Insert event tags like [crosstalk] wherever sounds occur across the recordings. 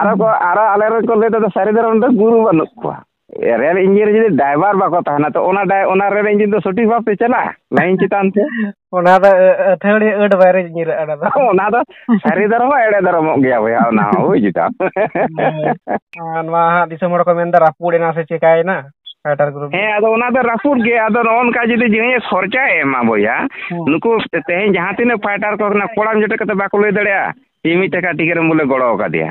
ᱟᱨᱚ ᱠᱚ ᱟᱨᱚ ᱟᱞᱮ ᱨᱮᱱ ᱠᱚ ᱞᱟᱹᱭ ᱮᱫᱟ ᱥᱟᱹᱨᱤ ᱫᱷᱟᱨᱟ ᱚᱸᱰᱮ ᱜᱩᱨᱩ ᱵᱟᱹᱱᱩᱜ ᱠᱚᱣᱟ ᱨᱮᱹᱞ ᱤᱧᱡᱤᱱ ᱨᱮ ᱡᱩᱫᱤ ᱰᱟᱭᱵᱷᱟᱨ ᱵᱟᱠᱚ ᱛᱟᱦᱮᱱᱟ ᱛᱚ ᱚᱱᱟ ᱚᱱᱟ ᱨᱮᱹᱞ ᱤᱧᱡᱤᱱ ᱫᱚ ᱥᱚᱴᱷᱤᱠ ᱵᱷᱟᱵᱛᱮ ᱪᱟᱞᱟᱜᱼᱟ ᱞᱟᱭᱤᱱ ᱪᱮᱛᱟᱱ ᱛᱮ ᱚᱱᱟ ᱫᱚ ᱟᱹᱛᱷᱟᱹᱲᱤ ᱟᱹᱰ ᱵᱟᱭᱨᱮ ᱧᱤᱨᱟᱜᱼᱟ ᱚᱱᱟ ᱫᱚ ᱚᱱᱟ ᱫᱚ ᱥᱟᱹᱨᱤ ᱫᱷᱚᱨᱚᱢᱟ ᱮᱲᱮ ᱫᱷᱚᱨᱚᱢᱚᱜ ᱜᱮᱭᱟ ᱵᱚᱭᱦᱟ ᱚᱱᱟ ᱦᱚᱸ ᱵᱩᱡᱽ ᱮᱫᱟᱢ ᱱᱚᱣᱟ ᱦᱟᱸᱜ ᱫᱤᱥᱚᱢ ᱦᱚᱲ ᱠᱚ ᱢᱮᱱᱫᱟ ᱨᱟᱹᱯᱩᱫ ᱮᱱᱟ ᱥᱮ ᱪᱮᱠᱟᱭᱮᱱᱟ ᱯᱷᱟᱭᱴᱟᱨ ᱜᱨᱩᱯ ᱦᱮᱸ ᱟᱫᱚ ᱚᱱᱟ ᱫᱚ ᱨᱟᱹᱯᱩᱫ ᱜᱮ ᱟᱫᱚ ᱱᱚᱜᱼᱚ ᱱᱚᱝᱠᱟ ᱡᱩᱫᱤ ᱡᱟᱦᱟᱸᱭ ᱠᱷᱚᱨᱪᱟᱭ ᱮᱢᱟ ᱵᱚᱭᱦᱟ ᱱᱩᱠᱩ ᱛᱮᱦᱮᱧ ᱡᱟᱦᱟᱸ ᱛᱤᱱᱟᱹᱜ ᱯᱷᱟᱭᱴᱟᱨ ᱠᱚ ᱠᱟᱱᱟ ᱠᱚᱲᱟᱢ ᱡᱚᱴᱮᱫ ᱠᱟᱛᱮ ᱵᱟᱠᱚ ᱞᱟᱹᱭ ᱫᱟᱲᱮᱭᱟᱜᱼᱟ ᱢᱤᱫ ᱴᱟᱠᱟ ᱴᱤᱠᱤᱴ ᱮᱢ ᱵᱚᱞᱮ ᱜᱚᱲᱚ ᱟᱠᱟᱫᱮᱭᱟ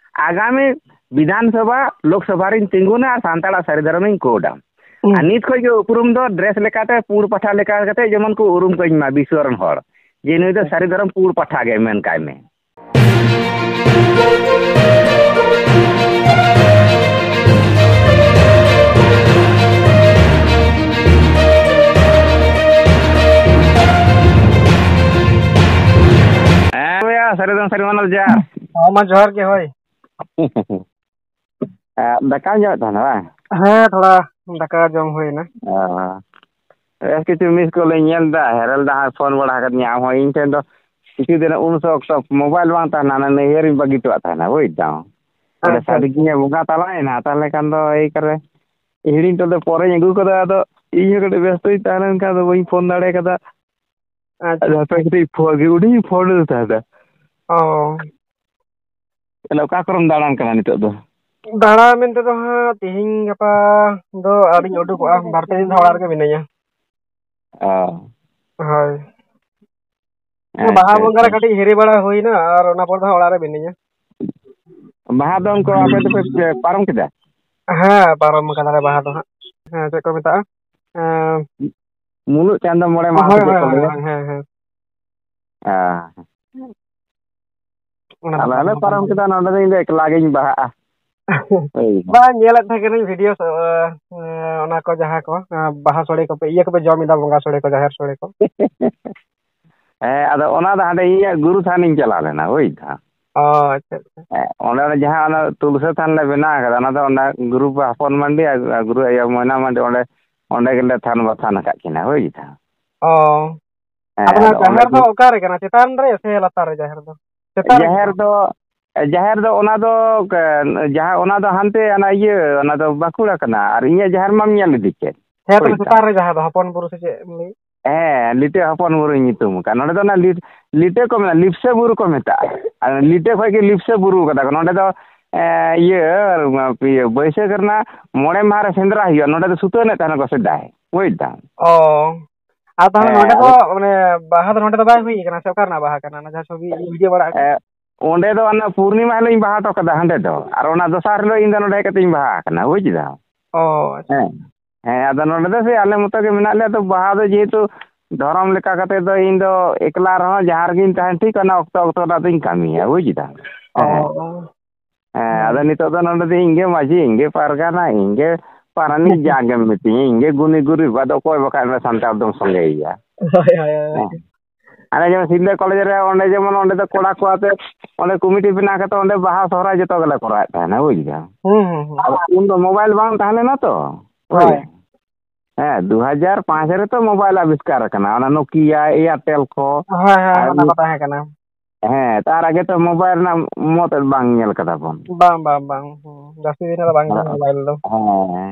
आगामी विधानसभा लोकसभा तिंगुना सानाड़ा सारी धर्म हम्म। कौडा नित खे उपरूम ड्रेस लेकाते पुड़ पाठा लेकाते को उरूम कई मा विश्वरण जे नई तो सारी धर्म पुड़ पाठा गे मन कायमे सारी धर्म सारी मानल जा हाँ मैं जोहर के हो ᱫᱟᱠᱟ ᱡᱚᱢᱮᱫ ᱛᱟᱦᱮᱱᱟ ᱵᱟᱝ ᱦᱮᱸ ᱛᱷᱚᱲᱟ ᱫᱟᱠᱟ ᱡᱚᱢ ᱦᱩᱭᱱᱟ ᱵᱮᱥ ᱠᱤᱪᱷᱩ ᱢᱤᱥ ᱠᱚᱞᱤᱧ ᱧᱮᱞᱫᱟ ᱦᱮᱨᱮᱞ ᱫᱟ ᱯᱷᱳᱱ ᱵᱟᱲᱟ ᱟᱠᱟᱫ ᱧᱟ ᱟᱢ ᱦᱚᱸ ᱤᱧ ᱴᱷᱮᱱ ᱫᱚ ᱠᱤᱪᱷᱩ ᱫᱤᱱ ᱩᱱ ᱚᱠᱛᱚ ᱢᱳᱵᱟᱭᱤᱞ ᱵᱟᱝ ᱛᱟᱦᱮᱱᱟ ᱚᱱᱟ ᱱᱟᱹᱭᱦᱟᱹᱨᱤᱧ ᱵᱟᱹᱜᱤ ᱦᱚᱴᱚᱣᱟᱜ ᱛᱟᱦᱮᱱᱟ ᱵᱩᱡᱽ ᱫᱟᱢ ᱚᱸᱰᱮ ᱥᱟᱹᱨᱤᱜᱮ ᱵᱚᱸᱜᱟ ᱛᱟᱞᱟᱭᱮᱱᱟ ᱛᱟᱦᱚᱞᱮ ᱠᱷᱟᱱ ᱫᱚ ᱮᱭ ᱠᱟᱨᱮ ᱦᱤᱲᱤᱧ ᱛᱚ ᱯᱚᱨᱮᱧ ᱟᱹᱜᱩ ᱠᱟᱫᱟ ᱟᱫᱚ ᱤᱧ ᱦᱚᱸ ᱠᱟᱹᱴᱤᱡ ᱵᱮᱥᱛᱚᱧ ᱛᱟᱦᱮᱸ ᱞᱮᱱ ᱠᱷᱟᱱ ᱫᱚ ᱵᱟᱹᱧ ᱯᱷᱳᱱ ᱫᱟᱲᱮ ᱠᱟᱫᱟ ᱟᱫᱚ ᱦᱟᱯᱮ ᱠᱟᱹᱴᱤᱡ ᱯᱷᱳᱱ ᱜᱮ ᱩᱱᱤᱧ ᱯᱷᱳᱱ ᱞᱮᱫ ᱛᱟᱦᱮᱸᱫᱟ ᱚ ᱛᱟᱦᱞᱮ ᱚᱠᱟ ᱠᱚᱨᱮᱢ ᱫᱟᱬᱟᱱ ᱠᱟᱱᱟ ᱱᱤᱛᱚᱜ ᱫᱚ ᱫᱟᱬᱟ ᱢᱮᱱᱛᱮ ᱫᱚ ᱦᱟᱸᱜ ᱛᱤᱦᱤᱧ ᱜᱟᱯᱟ ᱫᱚ ᱟᱹᱣᱨᱤᱧ ᱩᱰᱩᱠᱚᱜᱼᱟ ᱵᱟᱨ ᱯᱮ ᱫᱤᱱ ᱫᱚ ᱚᱲᱟᱜ ᱨᱮᱜᱮ ᱢᱤᱱᱟᱹᱧᱟ ᱚ ᱦᱳᱭ ᱵᱟᱦᱟ ᱵᱚᱸᱜᱟ ᱨᱮ ᱠᱟᱹᱴᱤᱡ ᱦᱤᱨᱤ ᱵᱟᱲᱟ ᱦᱩᱭᱱᱟ ᱟᱨ ᱚᱱᱟ ᱯᱚᱨ ᱫᱚ ᱦᱟᱸᱜ ᱚᱲᱟᱜ ᱨᱮ ᱢᱤᱱᱟᱹᱧᱟ ᱵᱟᱦᱟ ᱫᱚ ᱩᱱᱠᱩ ᱟᱯᱮ ᱫᱚᱯᱮ ᱯᱟᱨᱚᱢ ᱠᱮᱫᱟ ᱦᱮᱸ ᱯᱟᱨᱚᱢ ᱠᱟᱫᱟᱞᱮ ᱵᱟᱦᱟ ᱫᱚ ᱦᱟᱸᱜ ᱦᱮᱸ ᱪᱮᱫ ᱠᱚ ᱢᱮᱛᱟᱜᱼᱟ ᱢᱩᱞᱩᱜ ᱪᱟᱸᱫᱚ ᱢᱚᱬᱮ ᱢᱟᱦᱟ ᱦᱮᱸ ᱦᱮᱸ ᱟᱞᱮ ᱞᱮ ᱯᱟᱨᱚᱢ ᱠᱮᱫᱟ ᱱᱚᱰᱮ ᱫᱚ ᱤᱧ ᱫᱚ ᱮᱠᱞᱟ ᱜᱤᱧ ᱵᱟᱦᱟᱜᱼᱟ ᱵᱟᱝ ᱧᱮᱞᱮᱫ ᱛᱟᱦᱮᱸ ᱠᱟᱹᱱᱟᱹᱧ ᱵᱷᱤᱰᱤᱭᱳ ᱚᱱᱟ ᱠᱚ ᱡᱟᱦᱟᱸ ᱠᱚ ᱵᱟᱦᱟ ᱥᱚᱲᱮ ᱠᱚᱯᱮ ᱤᱭᱟᱹ ᱠᱚᱯᱮ ᱡᱚᱢᱮᱫᱟ ᱵᱚᱸᱜᱟ ᱥᱚᱲᱮ ᱠᱚ ᱡᱟᱦᱮᱨ ᱥᱚᱲᱮ ᱠᱚ ᱦᱮᱸ ᱟᱫᱚ ᱚᱱᱟ ᱫᱚ ᱦᱟᱸᱰᱮ ᱤᱧᱟᱹᱜ ᱜᱩᱨᱩ ᱛᱷᱟᱱᱤᱧ ᱪᱟᱞᱟᱣ ᱞᱮᱱᱟ ᱵᱩᱡᱽᱫᱟ ᱚ ᱟᱪᱪᱷᱟ ᱚᱸᱰᱮ ᱡᱟᱦᱟᱸ ᱚᱱᱟ ᱛᱩᱞᱥᱟᱹ ᱛᱷᱟᱱ ᱞᱮ ᱵᱮᱱᱟᱣ ᱟᱠᱟᱫᱟ ᱚᱱᱟ ᱫᱚ ᱚᱸᱰᱮ ᱜᱩᱨᱩ ᱦᱚᱯᱚᱱ ᱢᱟᱹᱱᱰᱤ ᱟᱨ ᱜᱩᱨᱩ ᱟᱭᱳ ᱢᱚᱭᱱᱟ ᱢᱟᱹᱱᱰᱤ ᱚᱸᱰᱮ ᱚᱸᱰᱮ ᱜᱮᱞᱮ ᱛᱷᱟᱱ ᱵᱟᱛᱷᱟᱱ ᱟᱠᱟᱫ ᱠᱤᱱᱟ ᱵᱩᱡᱽᱫᱟ ᱚ ᱟᱫᱚ ᱡᱟᱦᱮᱨ ᱫᱚ ᱚᱠᱟᱨᱮ ᱠᱟᱱᱟ ᱪᱮᱛᱟᱱ ᱨᱮ ᱥᱮ ᱞᱟᱛᱟᱨ ᱨᱮ ᱡᱟᱦᱮᱨ ᱫᱚ ᱡᱟᱦᱮᱨ ᱫᱚ ᱡᱟᱦᱮᱨ ᱫᱚ ᱚᱱᱟ ᱫᱚ ᱡᱟᱦᱟᱸ ᱚᱱᱟ ᱫᱚ ᱦᱟᱱᱛᱮ ᱚᱱᱟ ᱤᱭᱟᱹ ᱚᱱᱟ ᱫᱚ ᱵᱟᱸᱠᱩᱲᱟ ᱠᱟᱱᱟ ᱟᱨ ᱤᱧᱟᱹᱜ ᱡᱟᱦᱮᱨ ᱢᱟᱢ ᱧᱮᱞ ᱤᱫᱤ ᱠᱮᱫ ᱦᱮᱸ ᱛᱚ ᱪᱮᱛᱟᱱ ᱨᱮ ᱡᱟᱦᱟᱸ ᱫᱚ ᱦᱚᱯᱚᱱ ᱵᱩᱨᱩ ᱥᱮ ᱪᱮᱫ ᱦᱮᱸ ᱞᱤᱴᱟᱹ ᱦᱚᱯᱚᱱ ᱵᱩᱨᱩᱧ ᱧᱩᱛᱩᱢ ᱟᱠᱟᱫ ᱱᱚᱰᱮ ᱫᱚ ᱚᱱᱟ ᱞᱤᱴᱟᱹ ᱠᱚ ᱢᱮᱱᱟᱜᱼᱟ ᱞᱤᱯᱥᱟᱹ ᱵᱩᱨᱩ ᱠᱚ ᱢᱮᱛᱟᱜᱼᱟ ᱟᱨ ᱞᱤᱴᱟᱹ ᱠᱷᱚᱡ ᱜᱮ ᱞᱤᱯᱥᱟᱹ ᱵᱩᱨᱩ ᱠᱟᱫᱟ ᱠᱚ ᱱᱚᱰᱮ ᱫᱚ ᱤᱭᱟᱹ ᱤᱭᱟᱹ ᱵᱟᱹᱭᱥᱟᱹᱠᱷ ᱨᱮᱱᱟᱜ ᱢᱚᱬᱮ ᱢᱟᱦᱟ ᱨᱮ ᱥᱮᱸᱫᱽᱨᱟ ᱦᱩᱭᱩᱜᱼᱟ ᱱᱚᱰᱮ ᱫᱚ ᱥᱩᱛᱟᱹᱱᱮᱫ ᱛᱟᱦᱮᱱᱟᱠᱚ ᱥᱮᱫᱟᱭ ᱵᱩᱡᱽ ᱫᱟᱢ ᱚ ᱟᱨ ᱛᱟᱦᱚᱞᱮ ᱱᱚᱰᱮ ᱫᱚ ᱢᱟᱱᱮ ᱵᱟᱦᱟ ᱫᱚ ᱱᱚᱰᱮ ᱫᱚ ᱵᱟᱭ ᱦᱩᱭ ᱟᱠᱟᱱᱟ ᱥᱮ ᱚᱠᱟᱨᱮᱱᱟᱜ ᱵᱟᱦᱟ ᱠᱟᱱᱟ ᱚᱱᱟ ᱡᱟᱦᱟᱸ ᱪᱷᱚᱵᱤ ᱵᱷᱤᱰᱤᱭᱳ ᱵᱟᱲᱟ ᱚᱸᱰᱮ ᱫᱚ ᱚᱱᱟ ᱯᱩᱨᱱᱤᱢᱟ ᱦᱤᱞᱳᱜ ᱤᱧ ᱵᱟᱦᱟ ᱦᱚᱴᱚ ᱠᱟᱫᱟ ᱦᱟᱸᱰᱮ ᱫᱚ ᱟᱨ ᱚᱱᱟ ᱫᱚᱥᱟᱨ ᱦᱤᱞᱳᱜ ᱤᱧ ᱫᱚ ᱱᱚᱰᱮ ᱦᱮᱡ ᱠᱟᱛᱮᱧ ᱵᱟᱦᱟ ᱟᱠᱟᱱᱟ ᱵᱩᱡᱽ ᱮᱫᱟᱢ ᱚ ᱦᱮᱸ ᱦᱮᱸ ᱟᱫᱚ ᱱᱚᱰᱮ ᱫᱚ ᱥᱮ ᱟᱞᱮ ᱢᱚᱛᱚ ᱜᱮ ᱢᱮᱱᱟᱜ ᱞᱮᱭᱟ ᱟᱫᱚ ᱵᱟᱦᱟ ᱫᱚ ᱡᱮᱦᱮᱛᱩ ᱫᱷᱚᱨᱚᱢ ᱞᱮᱠᱟ ᱠᱟᱛᱮᱫ ᱫᱚ ᱤᱧ ᱫᱚ ᱮᱠᱞᱟ ᱨᱮᱦᱚᱸ ᱡᱟᱦᱟᱸ ᱨᱮᱜᱤᱧ ᱛᱟᱦᱮᱱ ᱴᱷᱤᱠ ᱚᱱᱟ ᱚᱠᱛᱚ ᱚᱠᱛᱚ ᱨᱮᱱᱟᱜ ᱫᱚᱧ ᱠᱟᱹᱢᱤᱭᱟ ᱵᱩᱡᱽ ᱮᱫᱟᱢ ᱦᱮᱸ ᱦᱮᱸ ᱟᱫᱚ ᱱᱤᱛᱚᱜ ᱫᱚ ᱱᱚᱰᱮ ᱫᱚ ᱤᱧᱜᱮ ᱢᱟᱺᱡᱷᱤ ᱤᱧᱜᱮ ᱯᱟᱨᱜᱟᱱᱟ ᱤᱧᱜᱮ 파라니 자게 미티 인게 군이 구리 바도 코이 바카나 산타브동 성게이야 ᱟᱨ ᱡᱮᱢᱚᱱ ᱥᱤᱞᱫᱟᱹ ᱠᱚᱞᱮᱡᱽ ᱨᱮ ᱚᱸᱰᱮ ᱡᱮᱢᱚᱱ ᱚᱸᱰᱮ ᱫᱚ ᱠᱚᱲᱟ ᱠᱚ ᱟᱛᱮ ᱚᱸᱰᱮ ᱠᱚᱢᱤᱴᱤ ᱵᱮᱱᱟᱣ ᱠᱟᱛᱮ ᱚᱸᱰᱮ ᱵᱟᱦᱟ ᱥᱚᱦᱨᱟᱭ ᱡᱚᱛᱚ ᱜᱮᱞᱮ ᱠᱚᱨᱟᱣᱮᱫ ᱛᱟᱦᱮᱱᱟ ᱵᱩᱡᱽ ᱫᱟᱢ ᱩᱱ ᱫᱚ ᱢᱳᱵᱟᱭᱤᱞ ᱵᱟᱝ ᱛᱟᱦᱮᱸ ᱞᱮᱱᱟ ᱛᱚ ᱦᱮᱸ ᱫᱩ ᱦᱟᱡᱟᱨ ᱯᱟᱸᱪ ᱨᱮᱛᱚ ᱢᱳᱵᱟᱭᱤᱞ ᱟᱵᱤᱥᱠᱟᱨ ᱟᱠᱟᱱᱟ ᱚᱱᱟ ᱱᱳᱠᱤᱭᱟ ᱮᱭᱟᱨᱴᱮᱞ ᱠᱚ ᱛᱟᱦᱮᱸ ᱠᱟᱱᱟ ᱦᱮᱸ ᱛᱟᱨ ᱟᱜᱮ ᱛᱚ ᱢᱳᱵᱟᱭᱤᱞ ᱨᱮᱱᱟᱜ ᱢᱚᱛ ᱵᱟᱝ ᱧᱮᱞ ᱠᱟᱫᱟ ᱵᱚᱱ ᱵᱟᱝ ᱵᱟᱝ ᱵᱟᱝ ᱡᱟᱹᱥᱛᱤ ᱫᱤᱱ ᱫᱚ ᱵᱟᱝ ᱢᱳᱵᱟᱭᱤᱞ ᱫᱚ ᱦᱮᱸ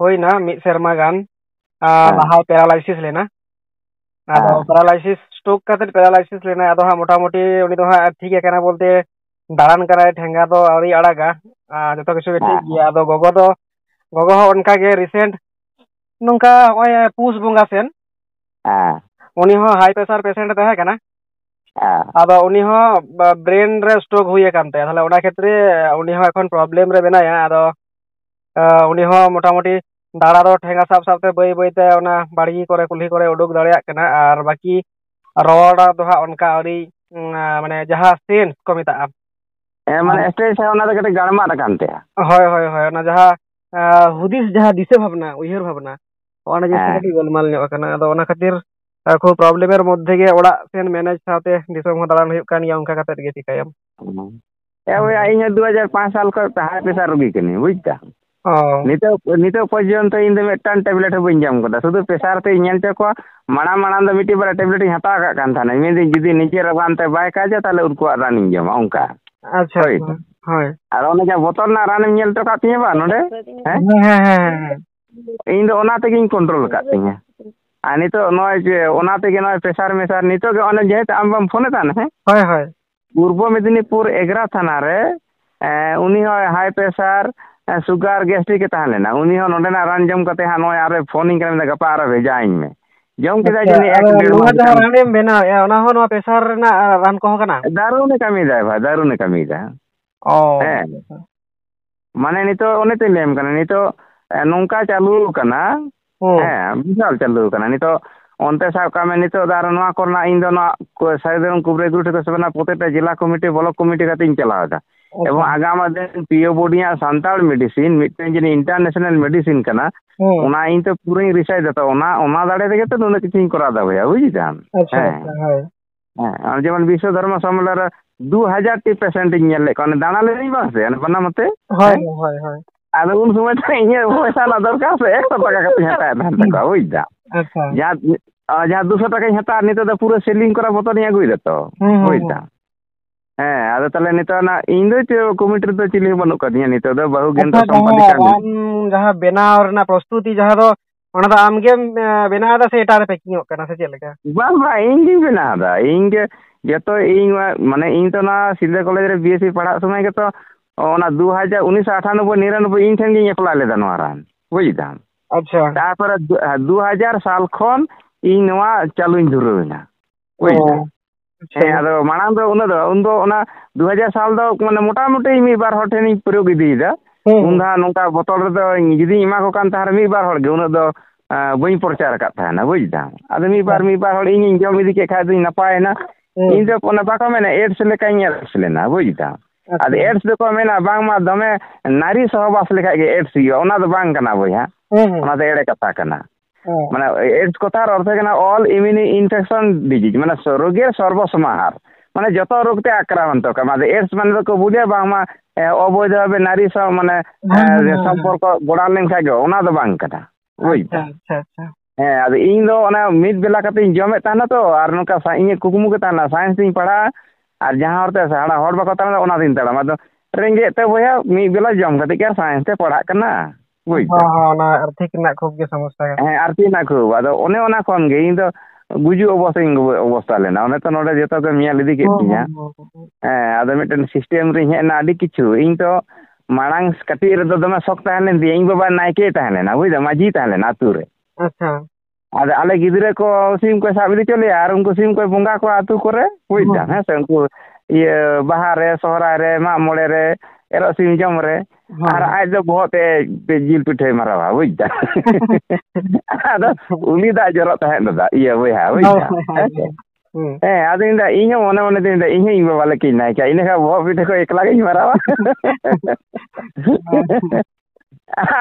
ᱦᱩᱭᱱᱟ ᱢᱤᱫ ᱥᱮᱨᱢᱟ ᱜᱟᱱ ᱞᱟᱦᱟ ᱯᱮᱨᱟᱞᱟᱭᱥᱤᱥ ᱞᱮᱱᱟ ᱟᱫᱚ ᱯᱮᱨᱟᱞᱟᱭᱥᱤᱥ ᱥᱴᱳᱠ ᱠᱟᱛᱮ ᱯᱮᱨᱟᱞᱟᱭᱥᱤᱥ ᱞᱮᱱᱟ ᱟᱫᱚ ᱦᱟᱸᱜ ᱢᱚᱴᱟᱢᱩᱴᱤ ᱩᱱᱤ ᱫᱚ ᱦᱟᱸᱜ ᱴᱷᱤᱠ ᱟᱠᱟᱱᱟ ᱵᱚᱞᱛᱮ ᱫᱟᱬᱟᱱ ᱠᱟᱱᱟᱭ ᱴᱷᱮᱸᱜᱟ ᱫᱚ ᱟᱹᱣᱨᱤ ᱟᱲᱟᱜᱟ ᱡᱚᱛᱚ ᱠᱤᱪᱷᱩ ᱜᱮ ᱴᱷᱤᱠ ᱜᱮᱭᱟ ᱟᱫᱚ ᱜᱚᱜᱚ ᱫᱚ ᱜᱚᱜᱚ ᱦᱚᱸ ᱚᱱᱠᱟ ᱜᱮ ᱨᱤᱥᱮᱱᱴ ᱱᱚᱝᱠᱟ ᱱᱚᱜᱼᱚᱭ ᱯᱩᱥ ᱵᱚᱸᱜᱟ ᱥᱮᱱ ᱩᱱᱤ ᱦᱚᱸ ᱦᱟᱭ ᱯᱮᱥᱟᱨ ᱯᱮᱥᱮᱱᱴ ᱛᱟᱦᱮᱸ ᱠᱟᱱᱟ ᱟᱫᱚ ᱩᱱᱤ ᱦᱚᱸ ᱵᱨᱮᱱ ᱨᱮ ᱥᱴᱳᱠ ᱦᱩᱭ ᱟᱠᱟᱱ ᱛᱟᱭᱟ ᱛᱟᱦᱞᱮ ᱚᱱᱟ ᱠᱷᱮᱛᱨᱮ ᱩᱱᱤ ᱦᱚᱸ ᱮᱠᱷᱚᱱ ᱯᱨᱚᱵᱞᱮᱢ ᱨᱮ ᱢᱮᱱᱟᱭᱟ ᱟᱫᱚ ᱩᱱᱤ ᱦᱚᱸ ᱢᱚᱴᱟᱢᱩᱴᱤ ᱫᱟᱬᱟ ᱫᱚ ᱴᱷᱮᱸᱜᱟ ᱥᱟᱵ ᱥᱟᱵᱛᱮ ᱵᱟᱹᱭ ᱵᱟᱹᱭᱛᱮ ᱚᱱᱟ ᱵᱟᱲᱜᱮ ᱠᱚᱨᱮ ᱠᱩᱞᱦᱤ ᱠᱚᱨᱮ ᱩᱰᱩᱠ ᱫᱟᱲᱮᱭᱟᱜ ᱠᱟᱱᱟ ᱟᱨ ᱵᱟᱹᱠᱤ ᱨᱚᱲ ᱫᱚ ᱦᱟᱸᱜ ᱚᱱᱠᱟ ᱟᱹᱣᱨᱤ ᱢᱟᱱᱮ ᱡᱟᱦᱟᱸ ᱥᱮᱱᱥ ᱠᱚ ᱢᱮᱛᱟᱜᱼᱟ ᱢᱟᱱᱮ ᱥᱴᱮᱡ ᱥᱟᱶ ᱚᱱᱟ ᱫᱚ ᱠᱟᱹᱴᱤᱡ ᱜᱟᱲᱢᱟᱜ ᱟᱠᱟᱱ ᱛᱟᱭᱟ ᱦᱳᱭ ᱦᱳᱭ ᱦᱳᱭ ᱚᱱᱟ ᱡᱟᱦᱟᱸ ᱦᱩᱫᱤᱥ ᱡᱟᱦᱟᱸ ᱫᱤᱥᱟᱹ ᱵᱷᱟᱵᱽᱱᱟ ᱩᱭᱦᱟᱹᱨ ᱵᱷᱟᱵᱽᱱᱟ ᱚᱱᱟ ᱡᱤᱱᱤᱥ ᱠᱟᱹᱴᱤᱡ ᱜᱳᱞᱢᱟᱞ ᱧᱚᱜ ᱟᱠᱟᱱᱟ ᱟᱫᱚ ᱚᱱᱟ ᱠᱷᱟᱹᱛᱤᱨ ᱠᱷᱩᱵ ᱯᱨᱚᱵᱞᱮᱢᱮᱨ ᱢᱚᱫᱽᱫᱷᱮ ᱜᱮ ᱚᱲᱟᱜ ᱥᱮᱱ ᱢᱮᱱᱮᱡ ᱥᱟᱶᱛᱮ ᱫᱤᱥᱚᱢ ᱦᱚᱸ ᱫᱟᱬᱟᱱ ᱦᱩᱭᱩᱜ ᱠᱟᱱ ᱜᱮᱭᱟ ᱚᱱᱠᱟ ᱠᱟᱛᱮᱫ ᱜᱮ ᱪᱤᱠᱟᱭᱟᱢ ᱤᱧ ᱫᱩ ᱦᱟᱡᱟᱨ ᱯᱟᱸᱪ ᱥᱟᱞ ᱠᱷᱚᱱ ᱦᱟᱭ ᱯᱮᱥᱟᱨ ᱨᱩᱜᱤ ᱠᱟᱹᱱᱟᱹᱧ ᱵᱩᱡᱽ ᱫᱟ ᱚ ᱱᱤᱛᱚᱜ ᱱᱤᱛᱚᱜ ᱯᱚᱨᱡᱚᱱᱛᱚ ᱤᱧ ᱫᱚ ᱢᱤᱫᱴᱟᱝ ᱴᱮᱵᱞᱮᱴ ᱦᱚᱸ ᱵᱟᱹᱧ ᱧᱟᱢ ᱟᱠᱟᱫᱟ ᱥᱩᱫᱷᱩ ᱯᱮᱥᱟᱨ ᱛᱮᱧ ᱧᱮᱞ ᱦᱚᱪᱚ ᱠᱚᱣᱟ ᱢᱟᱲᱟᱝ ᱢᱟᱲᱟᱝ ᱫᱚ ᱢᱤᱫᱴᱤᱡ ᱵᱟᱨᱭᱟ ᱤᱧ ᱦᱟᱛᱟᱣ ᱠᱟᱜ ᱠᱟᱱ ᱛᱟᱦᱮᱱᱟᱹᱧ ᱢᱮᱱᱫᱟᱹᱧ ᱡᱩᱫᱤ ᱱᱤᱡᱮᱨᱟᱜ ᱛᱮ ᱵᱟᱭ ᱠᱟᱡᱟ ᱛᱟᱦᱚᱞᱮ ᱩᱱᱠᱩᱣᱟᱜ ᱨᱟᱱᱤᱧ ᱡᱚᱢᱟ ᱚᱱᱠᱟ ᱟᱪᱪᱷᱟ ᱦᱳᱭ ᱟᱨ ᱚᱱᱮ ᱡᱟᱦᱟᱸ ᱵᱚᱛᱚᱞ ᱨᱮᱱᱟᱜ ᱨᱟᱱᱮᱢ ᱧᱮᱞ ᱦᱚᱴᱚ ᱠᱟᱜ ᱛᱤᱧᱟᱹ ᱵᱟᱝ ᱱᱚᱰᱮ ᱦᱮᱸ ᱦᱮᱸ ᱦᱮᱸ ᱤᱧ ᱫᱚ ᱚᱱᱟ ᱛᱮᱜᱤᱧ ᱠᱚᱱᱴᱨᱳᱞ ᱟᱠᱟᱫ ᱛᱤᱧᱟᱹ ᱟᱨ ᱱᱤᱛᱚᱜ ᱱᱚᱜᱼᱚᱭ ᱡᱮ ᱚᱱᱟ ᱛᱮᱜᱮ ᱱᱚᱜᱼᱚᱭ ᱯᱮᱥᱟᱨ ᱢᱮᱥᱟᱨ ᱱᱤᱛᱚᱜ ᱜᱮ ᱚᱱᱮ ᱡᱮᱦᱮᱛᱩ ᱟᱢ ᱵᱟᱢ ᱯᱷᱳᱱ ᱮᱫᱟ ᱦᱮᱸ ᱦᱳᱭ ᱦᱳᱭ ᱯᱩᱨᱵᱚ ᱢᱮᱫᱽᱱᱤᱯᱩᱨ ᱮᱜᱽᱨᱟ ᱛᱷᱟᱱᱟ ᱨᱮ ᱩᱱᱤ ᱦᱚᱸ ᱦᱟᱭ ᱯᱮᱥᱟᱨ ᱥᱩᱜᱟᱨ ᱜᱮᱥᱴᱤᱠ ᱮ ᱛᱟᱦᱮᱸ ᱞᱮᱱᱟ ᱩᱱᱤ ᱦᱚᱸ ᱱᱚᱸᱰᱮᱱᱟᱜ ᱨᱟᱱ ᱡᱚᱢ ᱠᱟᱛᱮ ᱦᱟᱸᱜ ᱱᱚᱜᱼᱚᱭ ᱟᱨᱮ ᱯᱷᱳᱱᱤᱧ ᱠᱟᱱᱟ ᱢᱮᱱᱫᱟ ᱜᱟᱯᱟ ᱟᱨᱚ ᱵᱷᱮᱡᱟᱣᱟᱹᱧ ᱢᱮ ᱡᱚᱢ ᱠᱮᱫᱟᱭ ᱡᱟᱹᱱᱤᱡ ᱮᱠ ᱰᱮᱲ ᱱᱚᱣᱟ ᱡᱟᱦᱟᱸ ᱨᱟᱱᱮᱢ ᱵᱮᱱᱟᱣᱮᱜᱼᱟ ᱚᱱᱟ ᱦᱚᱸ ᱱᱚᱣᱟ ᱯᱮᱥᱟᱨ ᱨᱮᱱᱟᱜ ᱨᱟᱱ ᱠᱚᱦᱚᱸ ᱠᱟᱱᱟ ᱫᱟᱨᱩᱱᱮ ᱠᱟᱹᱢᱤᱭᱮᱫᱟᱭ ᱵᱷᱟᱭ ᱫᱟᱨᱩᱱᱮ ᱠᱟᱹᱢᱤᱭᱮᱫᱟ ᱚ ᱦᱮᱸ ᱢᱟᱱᱮ ᱱᱤᱛᱚᱜ ᱚᱱᱮ ᱛᱚᱧ ᱞᱟᱹᱭᱟᱢ ᱠᱟᱱᱟ ᱱᱤᱛᱚᱜ ᱱᱚᱝᱠᱟ ᱪᱟᱹᱞᱩ ᱟᱠᱟᱱᱟ ᱦᱮᱸ ᱵᱤᱥᱟᱞ ᱪᱟᱹᱞᱩ ᱟᱠᱟᱱᱟ ᱱᱤᱛᱚᱜ ᱚᱱᱛᱮ ᱥᱟᱵ ᱠᱟᱜ ᱢᱮ ᱱᱤᱛᱚᱜ ᱫᱚ ᱟᱨᱚ ᱱᱚᱣᱟ ᱠᱚᱨᱮᱱᱟᱜ ᱤᱧ ᱫᱚ ᱱᱚᱣᱟ ᱥᱟᱹᱨᱤᱫᱷᱚᱨᱚᱢ ᱠᱩᱵᱨᱟᱹ ᱜᱩᱨᱩ ᱴᱷᱟᱹᱠᱩᱨ ᱥᱚᱵᱷᱟᱱᱟ ᱯᱨᱚᱛᱮᱠᱴᱟ ᱡᱮᱞᱟ ᱠᱚᱢᱤᱴᱤ ᱵᱞᱚᱠ ᱠᱚᱢᱤᱴᱤ ᱠᱟᱛᱮᱧ ᱪᱟᱞᱟᱣ ᱮᱫᱟ ᱮᱵᱚᱝ ᱟᱜᱟᱢ ᱟᱫᱮᱱ ᱯᱤᱭᱳᱵᱳᱰᱤᱭᱟ ᱥᱟᱱᱛᱟᱲ ᱢᱮᱰᱤᱥᱤᱱ ᱢᱤᱫᱴᱮᱱ ᱡᱮ ᱤᱱᱴᱟᱨᱱᱮᱥᱱᱟᱞ ᱢᱮᱰᱤᱥᱤᱱ ᱠᱟᱱᱟ ᱚᱱᱟ ᱤᱧ ᱛᱚ ᱯᱩᱨᱟᱹᱧ ᱨᱤᱥᱟᱨᱪ ᱫᱟ ᱛᱚ ᱚᱱᱟ ᱚᱱᱟ ᱫᱟᱲᱮ ᱨᱮᱜᱮ ᱛᱚ ᱱᱩᱱᱟᱹᱜ ᱠᱤᱪᱷᱩᱧ ᱠᱚᱨᱟᱣ ᱫᱟᱲᱮᱭᱟᱜᱼᱟ ᱵᱩᱡ ᱫᱟᱢ ᱦᱮᱸ ᱦᱮᱸ ᱡᱮᱢᱚᱱ ᱵᱤᱥᱥᱚ ᱫᱷᱚᱨᱢᱚ ᱥᱚᱢᱢᱮᱞᱚᱱ ᱨᱮ ᱫᱩ ᱦᱟᱡᱟᱨ ᱴᱤ ᱯᱮᱥᱮᱱᱴ ᱤᱧ ᱧᱮᱞ ᱞᱮᱫ ᱠᱚᱣᱟ ᱫᱟᱬᱟ ᱞᱮᱫᱟᱹᱧ ᱵᱟᱝ ᱥᱮ ᱵᱟᱱᱟᱢᱟᱛᱮ ᱦᱳᱭ ᱦᱳᱭ ᱦᱳᱭ ᱟᱫᱚ ᱩᱱ ᱥᱚᱢᱚᱭ ᱛᱚ ᱤᱧᱟᱹᱜ ᱯᱚᱭᱥᱟ ᱨᱮᱱᱟᱜ ᱫᱚᱨᱠᱟর ᱥᱮ ᱮᱠᱥᱚ ᱴᱟᱠᱟ ᱠᱟᱛᱮᱧ ᱦᱟᱛᱟᱣᱮᱫ ᱛᱟᱦᱮᱱ ᱛᱟᱠᱚᱣᱟ ᱵᱩᱡ ᱫᱟᱢ ᱡᱟᱦᱟᱸ ᱡᱟᱦᱟᱸ ᱫᱩᱥᱚ ᱴᱟᱠᱟᱧ ᱦᱟᱛᱟᱣᱟ ᱱᱤᱛᱚᱜ ᱫᱚ ᱯᱩᱨᱟᱹ ᱥᱮᱞᱤᱝ ᱠᱚᱨᱟ ᱵᱚᱛᱚᱨᱤᱧ ᱟᱹᱜᱩᱭ ᱫᱟ ᱛᱚ ᱵᱩᱡ ᱫᱟᱢ ᱦᱮᱸ ᱟᱫᱚ ᱛᱟᱦᱚᱞᱮ ᱱᱤᱛᱚᱜ ᱚᱱᱟ ᱤᱧ ᱫᱚ ᱠᱚᱢᱤᱴᱤ ᱨᱮᱫᱚ ᱪᱤᱞᱤ ᱦᱚᱸ ᱵᱟᱹᱱᱩᱜ ᱠᱟᱫᱤᱧᱟ ᱱᱤᱛᱚᱜ ᱫᱚ ᱵᱟᱹᱦᱩ ᱜᱮᱢ ᱥᱚᱢᱯᱟᱫᱤᱠᱟ ᱟᱢ ᱡᱟᱦᱟᱸ ᱵᱮᱱᱟᱣ ᱨᱮᱱᱟᱜ ᱯᱨᱚᱥᱛᱩᱛᱤ ᱡᱟᱦᱟᱸ ᱫᱚ ᱚᱱᱟ ᱫᱚ ᱟᱢᱜᱮᱢ ᱵᱮᱱᱟᱣ ᱮᱫᱟ ᱥᱮ ᱮᱴᱟᱜ ᱨᱮ ᱯᱮᱠᱤᱝ ᱚᱜ ᱠᱟᱱᱟ ᱥᱮ ᱪᱮᱫ ᱞᱮᱠᱟ ᱵᱟᱝ ᱵᱟᱝ ᱤᱧ ᱜᱤᱧ ᱵᱮᱱᱟᱣ ᱮᱫᱟ ᱤᱧ ᱜᱮ ᱡᱚᱛᱚ ᱤᱧ ᱢᱟᱱᱮ ᱤᱧ ᱛᱚ ᱚᱱᱟ ᱥᱤᱞᱫᱟᱹ ᱠᱚᱞᱮᱡᱽ ᱨᱮ ᱵᱤএᱥᱥᱤ ᱯᱟᱲᱦᱟᱜ ᱥᱚᱢᱚᱭ ᱜᱮᱛᱚ ᱚᱱᱟ ᱫᱩ ᱦᱟᱡᱟᱨ ᱩᱱᱤᱥᱥᱚ ᱟᱴᱷᱟᱱᱚᱵᱵᱚᱭ ᱱᱤᱨᱟᱱᱚᱵᱵᱚᱭ ᱤᱧ ᱴᱷᱮᱱ ᱜᱤᱧ ᱮᱯᱞᱟᱭ ᱞᱮᱫᱟ ᱱᱚᱣᱟ ᱨᱟᱱ ᱵᱩᱡ ᱮᱫᱟᱢ ᱟᱪᱪᱷᱟ ᱛᱟᱨᱯᱚᱨᱮ ᱫᱩ ᱦᱟᱡᱟᱨ ᱥᱟᱞ ᱠᱷᱚᱱ ᱤᱧ ᱱᱚᱣᱟ ᱪᱟᱹᱞᱩᱧ ᱫᱷᱩᱨᱟᱹᱣ ᱮᱱᱟ ᱵᱩᱡ ᱮᱫᱟᱢ ᱦᱮᱸ ᱟᱫᱚ ᱢᱟᱲᱟᱝ ᱫᱚ ᱩᱱᱟᱹᱜ ᱫᱚ ᱩᱱᱫᱚ ᱚᱱᱟ ᱫᱩ ᱦᱟᱡᱟᱨ ᱥᱟᱞ ᱫᱚ ᱢᱟᱱᱮ ᱢᱚᱴᱟᱢᱩᱴᱤ ᱢᱤᱫ ᱵᱟᱨ ᱦᱚᱲ ᱴᱷᱮᱱᱤᱧ ᱯᱨᱚᱭᱳᱜᱽ ᱤᱫᱤᱭᱮᱫᱟ ᱩᱱ ᱫᱚ ᱱᱚᱝᱠᱟ ᱵᱚᱛᱚᱞ ᱨᱮᱫᱚ ᱡᱩᱫᱤᱧ ᱮᱢᱟ ᱠᱚ ᱠᱟᱱ ᱛᱟᱦᱮᱸ ᱢᱤᱫ ᱵᱟᱨ ᱦᱚᱲ ᱜᱮ ᱩᱱᱟᱹᱜ ᱫᱚ ᱵᱟᱹᱧ ᱯᱨᱚᱪᱟᱨ ᱟᱠᱟᱫ ᱛᱟᱦᱮᱱᱟ ᱵᱩᱡᱽ ᱫᱟᱢ ᱟᱫᱚ ᱢᱤᱫ ᱵᱟᱨ ᱢᱤᱫ ᱵᱟᱨ ᱦᱚᱲ ᱤᱧᱤᱧ ᱡᱚᱢ ᱤᱫᱤ ᱠᱮᱫ ᱠᱷᱟᱡ ᱫᱚᱧ ᱱᱟᱯᱟᱭᱮᱱᱟ ᱤᱧ ᱫᱚ ᱚᱱᱟ ᱵᱟᱠᱚ ᱢᱮᱱᱟ ᱮᱰᱥ ᱞᱮᱠᱟᱧ ᱮᱰᱥ ᱞᱮᱱᱟ ᱵᱩᱡᱽ ᱫᱟᱢ ᱟᱫᱚ ᱮᱰᱥ ᱫᱚᱠᱚ ᱢᱮᱱᱟ ᱵᱟᱝᱢᱟ ᱫᱚᱢᱮ ᱱᱟᱨᱤ ᱥᱚᱦᱚᱵᱟᱥ ᱞᱮᱠᱷᱟᱡ ᱜᱮ ᱮᱰᱥ ᱦᱩᱭᱩᱜᱼᱟ ᱚᱱᱟ ᱫᱚ ᱵᱟᱝ ᱠᱟᱱᱟ ᱵᱚᱭᱦᱟ ᱚᱱᱟ ᱫᱚ ᱮᱲᱮ ᱠᱟᱛᱷᱟ ᱠᱟᱱᱟ মানে এইডস কথার অর্থ কেনা অল ইমিউনি ইনফেকশন ডিজিজ মানে রোগের সর্বসমাহার মানে যত রোগতে আক্রান্ত মানে এইডস মানে তো বুঝে বাংমা অবৈধভাবে নারী সব মানে সম্পর্ক গড়া লেনখান গে ওনা দো বাং কাটা বুঝতে হ্যাঁ আর ইন দো ওনা মিদ বেলা কাতে জমে তানা তো আর নকা ইয়ে কুকুমু কে তানা সায়েন্স তিন পড়া আর যাহা হরতে সাড়া হড় বাকো তানা ওনা দিন তাড়া মানে রেঙ্গে তে বয়া মিদ বেলা জম কাতে কে সায়েন্স তে পড়া কানা ᱵᱩᱡ ᱚᱱᱟ ᱟᱨᱛᱷᱤᱠ ᱨᱮᱱᱟᱜ ᱠᱷᱩᱵ ᱜᱮ ᱥᱚᱢᱚᱥᱥᱟ ᱦᱮᱸ ᱟᱨᱛᱷᱤᱠ ᱨᱮᱱᱟᱜ ᱠᱷᱩᱵ ᱟᱫᱚ ᱚᱱᱮ ᱚᱱᱟ ᱠᱷᱚᱱ ᱜᱮ ᱤᱧ ᱫᱚ ᱜᱩᱡᱩᱜ ᱚᱵᱚᱥᱛᱟᱧ ᱚᱵᱚᱥᱛᱟ ᱞᱮᱱᱟ ᱚᱱᱮ ᱛᱚ ᱱᱚᱰᱮ ᱡᱚᱛᱚ ᱠᱚ ᱧᱮᱞ ᱤᱫᱤ ᱠᱮᱫ ᱛᱤᱧᱟ ᱦᱮᱸ ᱟᱫᱚ ᱢᱤᱫᱴᱮᱱ ᱥᱤᱥᱴᱮᱢ ᱨᱤᱧ ᱦᱮᱡ ᱮᱱᱟ ᱟᱹᱰᱤ ᱠᱤᱪᱷᱩ ᱤᱧ ᱛᱚ ᱢᱟᱲᱟᱝ ᱠᱟᱹᱴᱤᱡ ᱨᱮᱫᱚ ᱫᱚᱢᱮ ᱥᱚᱠ ᱛᱟᱦᱮᱸ ᱞᱮᱱ ᱛᱤᱧᱟ ᱤᱧ ᱵᱟᱵᱟ ᱱᱟᱭᱠᱮ ᱛᱟᱦᱮᱸ ᱞᱮᱱᱟ ᱵᱩᱡ ᱫᱟᱢ ᱢᱟᱺᱡᱷᱤ ᱛᱟᱦᱮᱸ ᱞᱮᱱᱟ ᱟᱛᱩ ᱨᱮ ᱟᱪᱪᱷᱟ ᱟᱫᱚ ᱟᱞᱮ ᱜᱤᱫᱽᱨᱟᱹ ᱠᱚ ᱥᱤᱢ ᱠᱚ ᱥᱟᱵ ᱤᱫᱤ ᱦᱚᱪᱚ ᱞᱮᱭᱟ ᱟᱨ ᱩᱱᱠᱩ ᱥᱤᱢ ᱠᱚ ᱵᱚᱸᱜᱟ ᱠᱚᱣᱟ ᱟᱛᱩ ᱠᱚᱨᱮ ᱵᱩᱡ ᱫᱟᱢ ᱦᱮᱸ ᱥᱮ ᱩᱱᱠᱩ ᱤᱭᱟᱹ ᱵᱟᱦᱟ ᱨᱮ ᱥᱚᱦᱨᱟᱭ ᱨᱮ ᱢᱟᱜ ᱢᱚᱬᱮ ᱨᱮ ᱛᱮᱨᱚᱥᱤᱧ ᱡᱚᱢ ᱨᱮ ᱟᱨ ᱟᱡ ᱫᱚ ᱵᱚᱦᱚᱜ ᱛᱮ ᱡᱤᱞ ᱯᱤᱴᱷᱟᱹᱭ ᱢᱟᱨᱟᱣᱟ ᱵᱩᱡᱽ ᱫᱟ ᱟᱫᱚ ᱩᱱᱤ ᱫᱟᱜ ᱡᱚᱨᱚᱜ ᱛᱟᱦᱮᱸᱫ ᱫᱟᱫᱟ ᱤᱭᱟᱹ ᱵᱚᱭᱦᱟ ᱵᱩᱡᱽ ᱫᱟ ᱦᱮᱸ ᱟᱫᱚᱧ ᱞᱟᱹᱭᱫᱟ ᱤᱧ ᱦᱚᱸ ᱢᱚᱱᱮ ᱢᱚᱱᱮ ᱛᱤᱧ ᱞᱟᱹᱭᱫᱟ ᱤᱧ ᱦᱚᱸ ᱤᱧ ᱵᱟᱵᱟ ᱞᱮᱠᱟᱧ ᱱᱟᱭᱠᱟ ᱤᱱᱟᱹᱠᱷᱟᱱ ᱵᱚᱦᱚᱜ ᱯᱤᱴᱷᱟᱹ ᱠᱚ ᱮᱠᱞᱟ ᱜᱤᱧ ᱢᱟᱨᱟᱣᱟ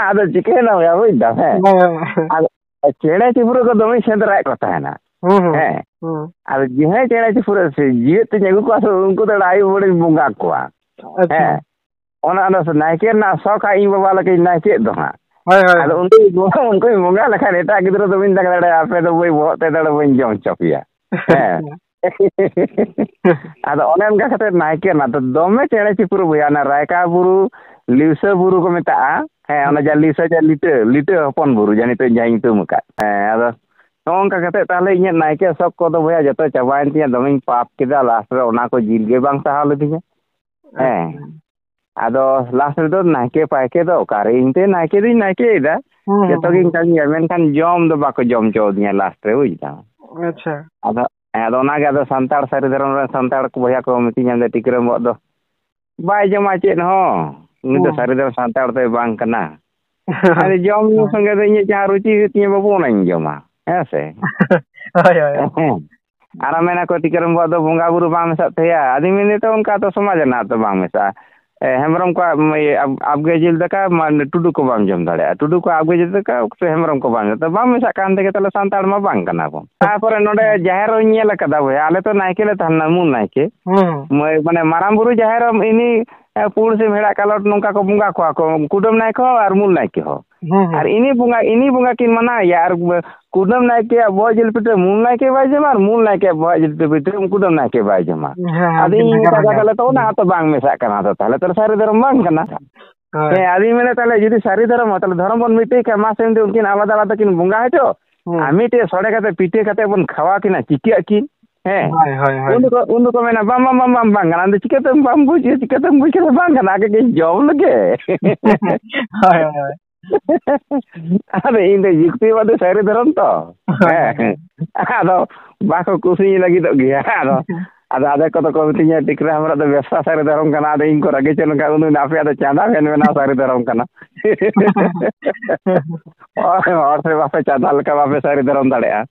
ᱟᱫᱚ ᱪᱤᱠᱟᱹᱭᱮᱱᱟ ᱵᱚᱭᱦᱟ ᱵᱩᱡᱽ ᱫᱟ ᱦᱮᱸ ᱪᱮᱬᱮ ᱪᱤᱯᱨᱩ ᱠᱚ ᱫᱚᱢᱮᱧ ᱥᱮᱸᱫᱽᱨᱟᱭᱮᱫ ᱠᱚ ᱛᱟᱦᱮᱱᱟ ᱦᱮᱸ ᱟᱫᱚ ᱡᱟᱦᱟᱸᱭ ᱪᱮᱬᱮ ᱪᱤᱯᱨᱩ ᱡᱤᱣᱮᱫ ᱛᱤᱧ ᱟᱹᱜᱩ ᱠᱚᱣᱟ ᱥᱮ ᱩᱱᱠᱩ ᱫᱚ ᱟᱭᱩ ᱦᱚᱲᱤᱧ ᱵᱚᱸᱜᱟ ᱠᱚᱣᱟ ᱦᱮᱸ ᱚᱱᱟ ᱫᱚ ᱱᱟᱭᱠᱮ ᱨᱮᱱᱟᱜ ᱥᱚᱠ ᱦᱟᱸᱜ ᱤᱧ ᱵᱟᱵᱟ ᱞᱮᱠᱟᱧ ᱱᱟᱭᱠᱮᱜ ᱫᱚ ᱦᱟᱸᱜ ᱦᱳᱭ ᱦᱳᱭ ᱟᱫᱚ ᱩᱱᱠᱩ ᱩᱱᱠᱩ ᱵᱚᱸᱜᱟ ᱞᱮᱠᱷᱟᱱ ᱮᱴᱟᱜ ᱜᱤᱫᱽᱨᱟᱹ ᱫᱚ ᱵᱟᱹᱧ ᱫᱟᱜ ᱫᱟᱲᱮᱭᱟᱜᱼᱟ ᱟᱯᱮ ᱫᱚ ᱵᱟᱹᱧ ᱵᱚᱦᱚᱜ ᱛᱮ ᱫᱟᱲᱮ ᱵᱟᱹᱧ ᱡᱚᱢ ᱦᱚᱪᱚ ᱯᱮᱭᱟ ᱦᱮᱸ ᱟᱫᱚ ᱚᱱᱮ ᱚᱱᱠᱟ ᱠᱟᱛᱮ ᱱᱟᱭᱠᱮ ᱨᱮᱱᱟᱜ ᱫᱚ ᱫᱚᱢᱮ ᱪᱮᱬᱮ ᱪᱤᱯᱨᱩ ᱵᱚᱭᱟ ᱚᱱᱟ ᱨᱟᱭᱠᱟ ᱵᱩᱨᱩ ᱞᱤᱣᱥᱟᱹ ᱵᱩᱨᱩ ᱠᱚ ᱢᱮᱛᱟᱜᱼᱟ ᱦᱮᱸ ᱚᱱᱟ ᱡᱟ ᱞᱤᱣᱥᱟᱹ ᱡᱟ ᱞᱤᱴᱟᱹ ᱞᱤᱴᱟᱹ ᱦᱚᱯᱚᱱ ᱵᱩᱨᱩ ᱡᱟ ᱱᱤᱛᱚᱜ ᱡᱟᱦᱟᱸᱧ ᱧᱩᱛᱩᱢ ᱟᱠᱟᱫ ᱦᱮᱸ ᱟᱫᱚ ᱱᱚᱝᱠᱟ ᱠᱟᱛᱮᱫ ᱛᱟᱦᱚᱞᱮ ᱤᱧᱟᱹᱜ ᱱᱟᱭᱠᱮ ᱥᱚᱠ ᱠᱚᱫᱚ ᱵᱚᱭᱦᱟ ᱡᱚᱛᱚ ᱪᱟᱵᱟᱭᱮᱱ ᱛᱤᱧᱟᱹ ᱫᱚᱢᱮᱧ ᱯᱟᱯ ᱠᱮᱫᱟ ᱞᱟᱥᱴ ᱨᱮ ᱚᱱᱟ ᱠᱚ ᱡᱤᱞ ᱜᱮ ᱵᱟᱝ ᱥᱟᱦᱟᱣ ᱞᱤᱫᱤᱧᱟ ᱦᱮᱸ ᱟᱫᱚ ᱞᱟᱥᱴ ᱨᱮᱫᱚ ᱱᱟᱭᱠᱮ ᱯᱟᱭᱠᱮ ᱫᱚ ᱚᱠᱟᱨᱮ ᱤᱧ ᱛᱮ ᱱᱟᱭᱠᱮ ᱫᱩᱧ ᱱᱟᱭᱠᱮᱭᱮᱫᱟ ᱡᱚᱛᱚ ᱜᱮ ᱤᱱᱠᱟᱹᱧ ᱜᱮᱭᱟ ᱢᱮᱱᱠᱷᱟᱱ ᱡᱚᱢ ᱫᱚ ᱵᱟᱠᱚ ᱡᱚᱢ ᱦᱚᱪᱚᱣᱟᱫᱤᱧᱟ ᱞᱟᱥᱴ ᱨᱮ ᱵᱩᱡᱽ ᱫᱟᱢ ᱟᱪᱪᱷᱟ ᱟᱫᱚ ᱟᱫᱚ ᱚᱱᱟᱜᱮ ᱟᱫᱚ ᱥᱟᱱᱛᱟᱲ ᱥᱟᱹᱨᱤ ᱫᱷᱚᱨᱚᱢ ᱨᱮᱱ ᱥᱟᱱᱛᱟᱲ ᱠᱚ ᱵᱚᱭᱦᱟ ᱠᱚ ᱢᱤᱛᱟᱹᱧᱟ ᱡᱮ ᱴᱤᱠᱨᱟᱹᱢ ᱵᱚᱜ ᱫᱚ ᱵᱟᱭ ᱡᱚᱢᱟ ᱪᱮᱫ ᱦᱚᱸ ᱩᱱᱤ ᱫᱚ ᱥᱟᱹᱨᱤ ᱫᱷᱚᱨᱚᱢ ᱥᱟᱱᱛᱟᱲ ᱫᱚᱭ ᱵᱟᱝ ᱠᱟᱱᱟ ᱟᱫᱚ ᱡᱚᱢ ᱧᱩ ᱥᱚᱸᱜᱮ ᱫᱚ ᱤᱧᱟᱹᱜ ᱡᱟᱦᱟᱸ ᱨᱩᱪᱤ ᱦᱩᱭᱩᱜ ᱛᱤᱧᱟᱹ ᱵᱟᱹᱵᱩ ᱚᱱᱟᱧ ᱡᱚᱢᱟ ᱦᱮᱸ ᱥᱮ ᱦᱳᱭ ᱦᱳᱭ ᱟᱨ ᱢᱮᱱᱟᱠᱚ ᱴᱤᱠᱟᱹᱨᱚᱢ ᱵᱚᱜ ᱫᱚ ᱵᱚᱸᱜᱟ ᱵᱩᱨᱩ ᱵᱟᱝ ᱢᱮᱥᱟᱜ ᱛᱟᱭᱟ ᱟᱫᱚᱧ ᱢᱮᱱᱮᱫᱟ ᱚᱱᱠᱟ ᱫᱚ ᱥᱚᱢᱟᱡᱽ ᱨᱮᱱᱟᱜ ᱫᱚ ᱵᱟᱝ ᱢᱮᱥᱟᱜᱼᱟ ᱦᱮᱢᱵᱨᱚᱢ ᱠᱚᱣᱟᱜ ᱟᱵᱜᱮ ᱡᱤᱞ ᱫᱟᱠᱟ ᱢᱟᱱᱮ ᱴᱩᱰᱩ ᱠᱚ ᱵᱟᱢ ᱡᱚᱢ ᱫᱟᱲᱮᱭᱟᱜᱼᱟ ᱴᱩᱰᱩ ᱠᱚᱣᱟᱜ ᱟᱵᱜᱮ ᱡᱤᱞ ᱫᱟᱠᱟ ᱥᱮ ᱦᱮᱢᱵᱨᱚᱢ ᱠᱚ ᱵᱟᱢ ᱡᱚᱢ ᱫᱟᱲᱮᱭᱟᱜᱼᱟ ᱵᱟᱢ ᱢᱮᱥᱟᱜ ᱠᱟᱱ ᱛᱮᱜᱮ ᱛᱟᱦᱚᱞᱮ ᱥᱟᱱᱛᱟᱲ ᱢᱟ ᱵᱟᱝ ᱠᱟᱱᱟ ᱵᱚᱱ ᱛᱟᱨᱯᱚᱨᱮ ᱱᱚᱰᱮ ᱡᱟᱦᱮᱨ ᱨᱮᱧ ᱧᱮᱞ ᱟᱠᱟᱫᱟ ᱵᱚᱭᱦᱟ ᱟᱞᱮ ᱛᱚ ᱱᱟᱭᱠᱮ ᱞᱮ ᱛᱟᱦᱮᱱᱟ ᱢᱩ ᱱᱟᱭᱠᱮ ᱢᱟᱱᱮ ᱢᱟᱨᱟᱝ ᱵᱩᱨᱩ ᱡᱟᱦᱮᱨ ᱨᱮ ᱤᱱᱤ ᱯᱩᱬ ᱥᱮ ᱢᱮᱲᱟ ᱠᱟᱞᱚᱴ ᱱᱚᱝᱠᱟ ᱠᱚ ᱵᱚᱸᱜᱟ ᱠᱚᱣᱟ ᱠᱚ ᱠᱩᱰᱟᱹᱢ ᱱᱟᱭᱠᱮ ᱦᱚᱸ ᱟᱨ ᱢᱩᱞ ᱱᱟᱭᱠᱮ ᱦᱚᱸ ᱟᱨ ᱤᱱᱤ ᱵᱚᱸᱜᱟ ᱤᱱᱤ ᱵᱚᱸᱜᱟ ᱠᱤᱱ ᱢᱟᱱᱟᱣᱮᱭᱟ ᱟᱨ ᱠᱩᱰᱟᱹᱢ ᱱᱟᱭᱠᱮ ᱵᱚᱭ ᱡᱤᱞ ᱯᱤᱴᱷᱟᱹ ᱢᱩᱞ ᱱᱟᱭᱠᱮ ᱵᱟᱭ ᱡᱚᱢᱟ ᱟᱨ ᱢᱩᱞ ᱱᱟᱭᱠᱮ ᱵᱚᱭ ᱡᱤᱞ ᱯᱤᱴᱷᱟᱹ ᱠᱩᱰᱟᱹᱢ ᱱᱟᱭᱠᱮ ᱵᱟᱭ ᱡᱚᱢᱟ ᱟᱫᱚ ᱤᱧ ᱢᱮᱛᱟ ᱠᱟᱫᱟ ᱛᱚ ᱚᱱᱟ ᱛᱚ ᱵᱟᱝ ᱢᱮᱥᱟᱜ ᱠᱟᱱᱟ ᱛᱚ ᱛᱟᱦᱞᱮ ᱛᱚ ᱥᱟᱹᱨᱤ ᱫᱷᱚᱨᱚᱢ ᱵᱟᱝ ᱠᱟᱱᱟ ᱦᱮᱸ ᱟᱫᱚᱧ ᱢᱮᱱᱟ ᱛᱟᱦᱞᱮ ᱡᱩᱫᱤ ᱥᱟᱹᱨᱤ ᱫᱷᱚᱨᱚᱢ ᱛᱟᱦᱞᱮ ᱫᱷᱚᱨᱚᱢ ᱵᱚᱱ ᱢᱤᱫᱴᱮᱡ ᱠᱷᱟᱱ ᱢᱟ ᱥᱮᱱ ᱩᱱᱠᱤᱱ ᱟᱞᱟᱫᱟ ᱟᱞᱟᱫᱟ ᱠᱤᱱ ᱵᱚᱸᱜᱟ ᱦᱚᱪᱚ ᱟᱨ ᱢᱤᱫᱴᱮᱡ ᱥᱚᱲᱮ ᱠᱟᱛᱮ ᱯᱤᱴᱷᱟᱹ ᱠᱟᱛᱮ ᱵᱚᱱ ᱠᱷᱟᱣᱟ ᱠᱤᱱᱟ ᱪᱤᱠᱟᱹᱜ ᱟᱹᱠᱤᱱ ᱦᱮᱸ ᱩᱱᱫᱚ ᱩᱱᱫᱚᱠᱚ ᱢᱮᱱᱟ ᱵᱟᱝ ᱵᱟᱝ ᱵᱟᱝ ᱵᱟᱝ ᱵᱟᱝ ᱠᱟᱱᱟ ᱟᱫᱚ ᱪᱤᱠᱟᱹᱛᱮ ᱵᱟᱢ ᱵᱩᱡᱽ ᱪᱤᱠᱟᱹᱛᱮᱢ ᱵᱩᱡᱽ ᱠᱮᱫᱟ ᱵᱟᱝ ᱠᱟᱱᱟ ᱟᱜᱮ ᱡᱚᱢ ᱞᱮᱜᱮ ᱦᱳᱭ ᱦᱳᱭ ᱟᱫᱚ ᱤᱧ ᱫᱚ ᱡᱩᱠᱛᱤᱵᱟᱫᱤ ᱥᱟᱹᱨᱤ ᱫᱷᱚᱨᱚᱢ ᱛᱚ ᱦᱮᱸ ᱟᱫᱚ ᱵᱟᱠᱚ ᱠᱩᱥᱤᱧ ᱞᱟᱹᱜᱤᱫᱚᱜ ᱜᱮᱭᱟ ᱟᱫᱚ ᱟᱫᱚ ᱟᱫᱷᱮᱠ ᱠᱚᱫᱚ ᱠᱚ ᱢᱤᱛᱟᱹᱧᱟ ᱴᱤᱠᱨᱟ ᱦᱮᱢᱵᱨᱚᱢ ᱫᱚ ᱵᱮᱵᱽᱥᱟ ᱥᱟᱹᱨᱤ ᱫᱷᱚᱨᱚᱢ ᱠᱟᱱᱟ ᱟᱫᱚ ᱤᱧ ᱠᱚ ᱨᱟᱹᱜᱤ ᱦᱚᱪᱚ ᱞᱮᱱᱠᱷᱟᱱ ᱩᱱᱫᱚ ᱟᱯᱮᱭᱟᱜ ᱫᱚ ᱪᱟᱸᱫᱟ ᱵᱮᱱ ᱵᱮᱱᱟᱣ ᱥᱟᱹᱨᱤ ᱫᱷᱚᱨᱚᱢ ᱠᱟᱱᱟ ᱦᱚᱲ ᱥᱮ ᱵᱟᱯᱮ ᱪᱟᱸᱫᱟ ᱞᱮᱠᱟ ᱵᱟᱯᱮ ᱥᱟᱹᱨᱤ ᱫᱷᱚᱨᱚᱢ ᱫᱟᱲᱮᱭᱟᱜᱼᱟ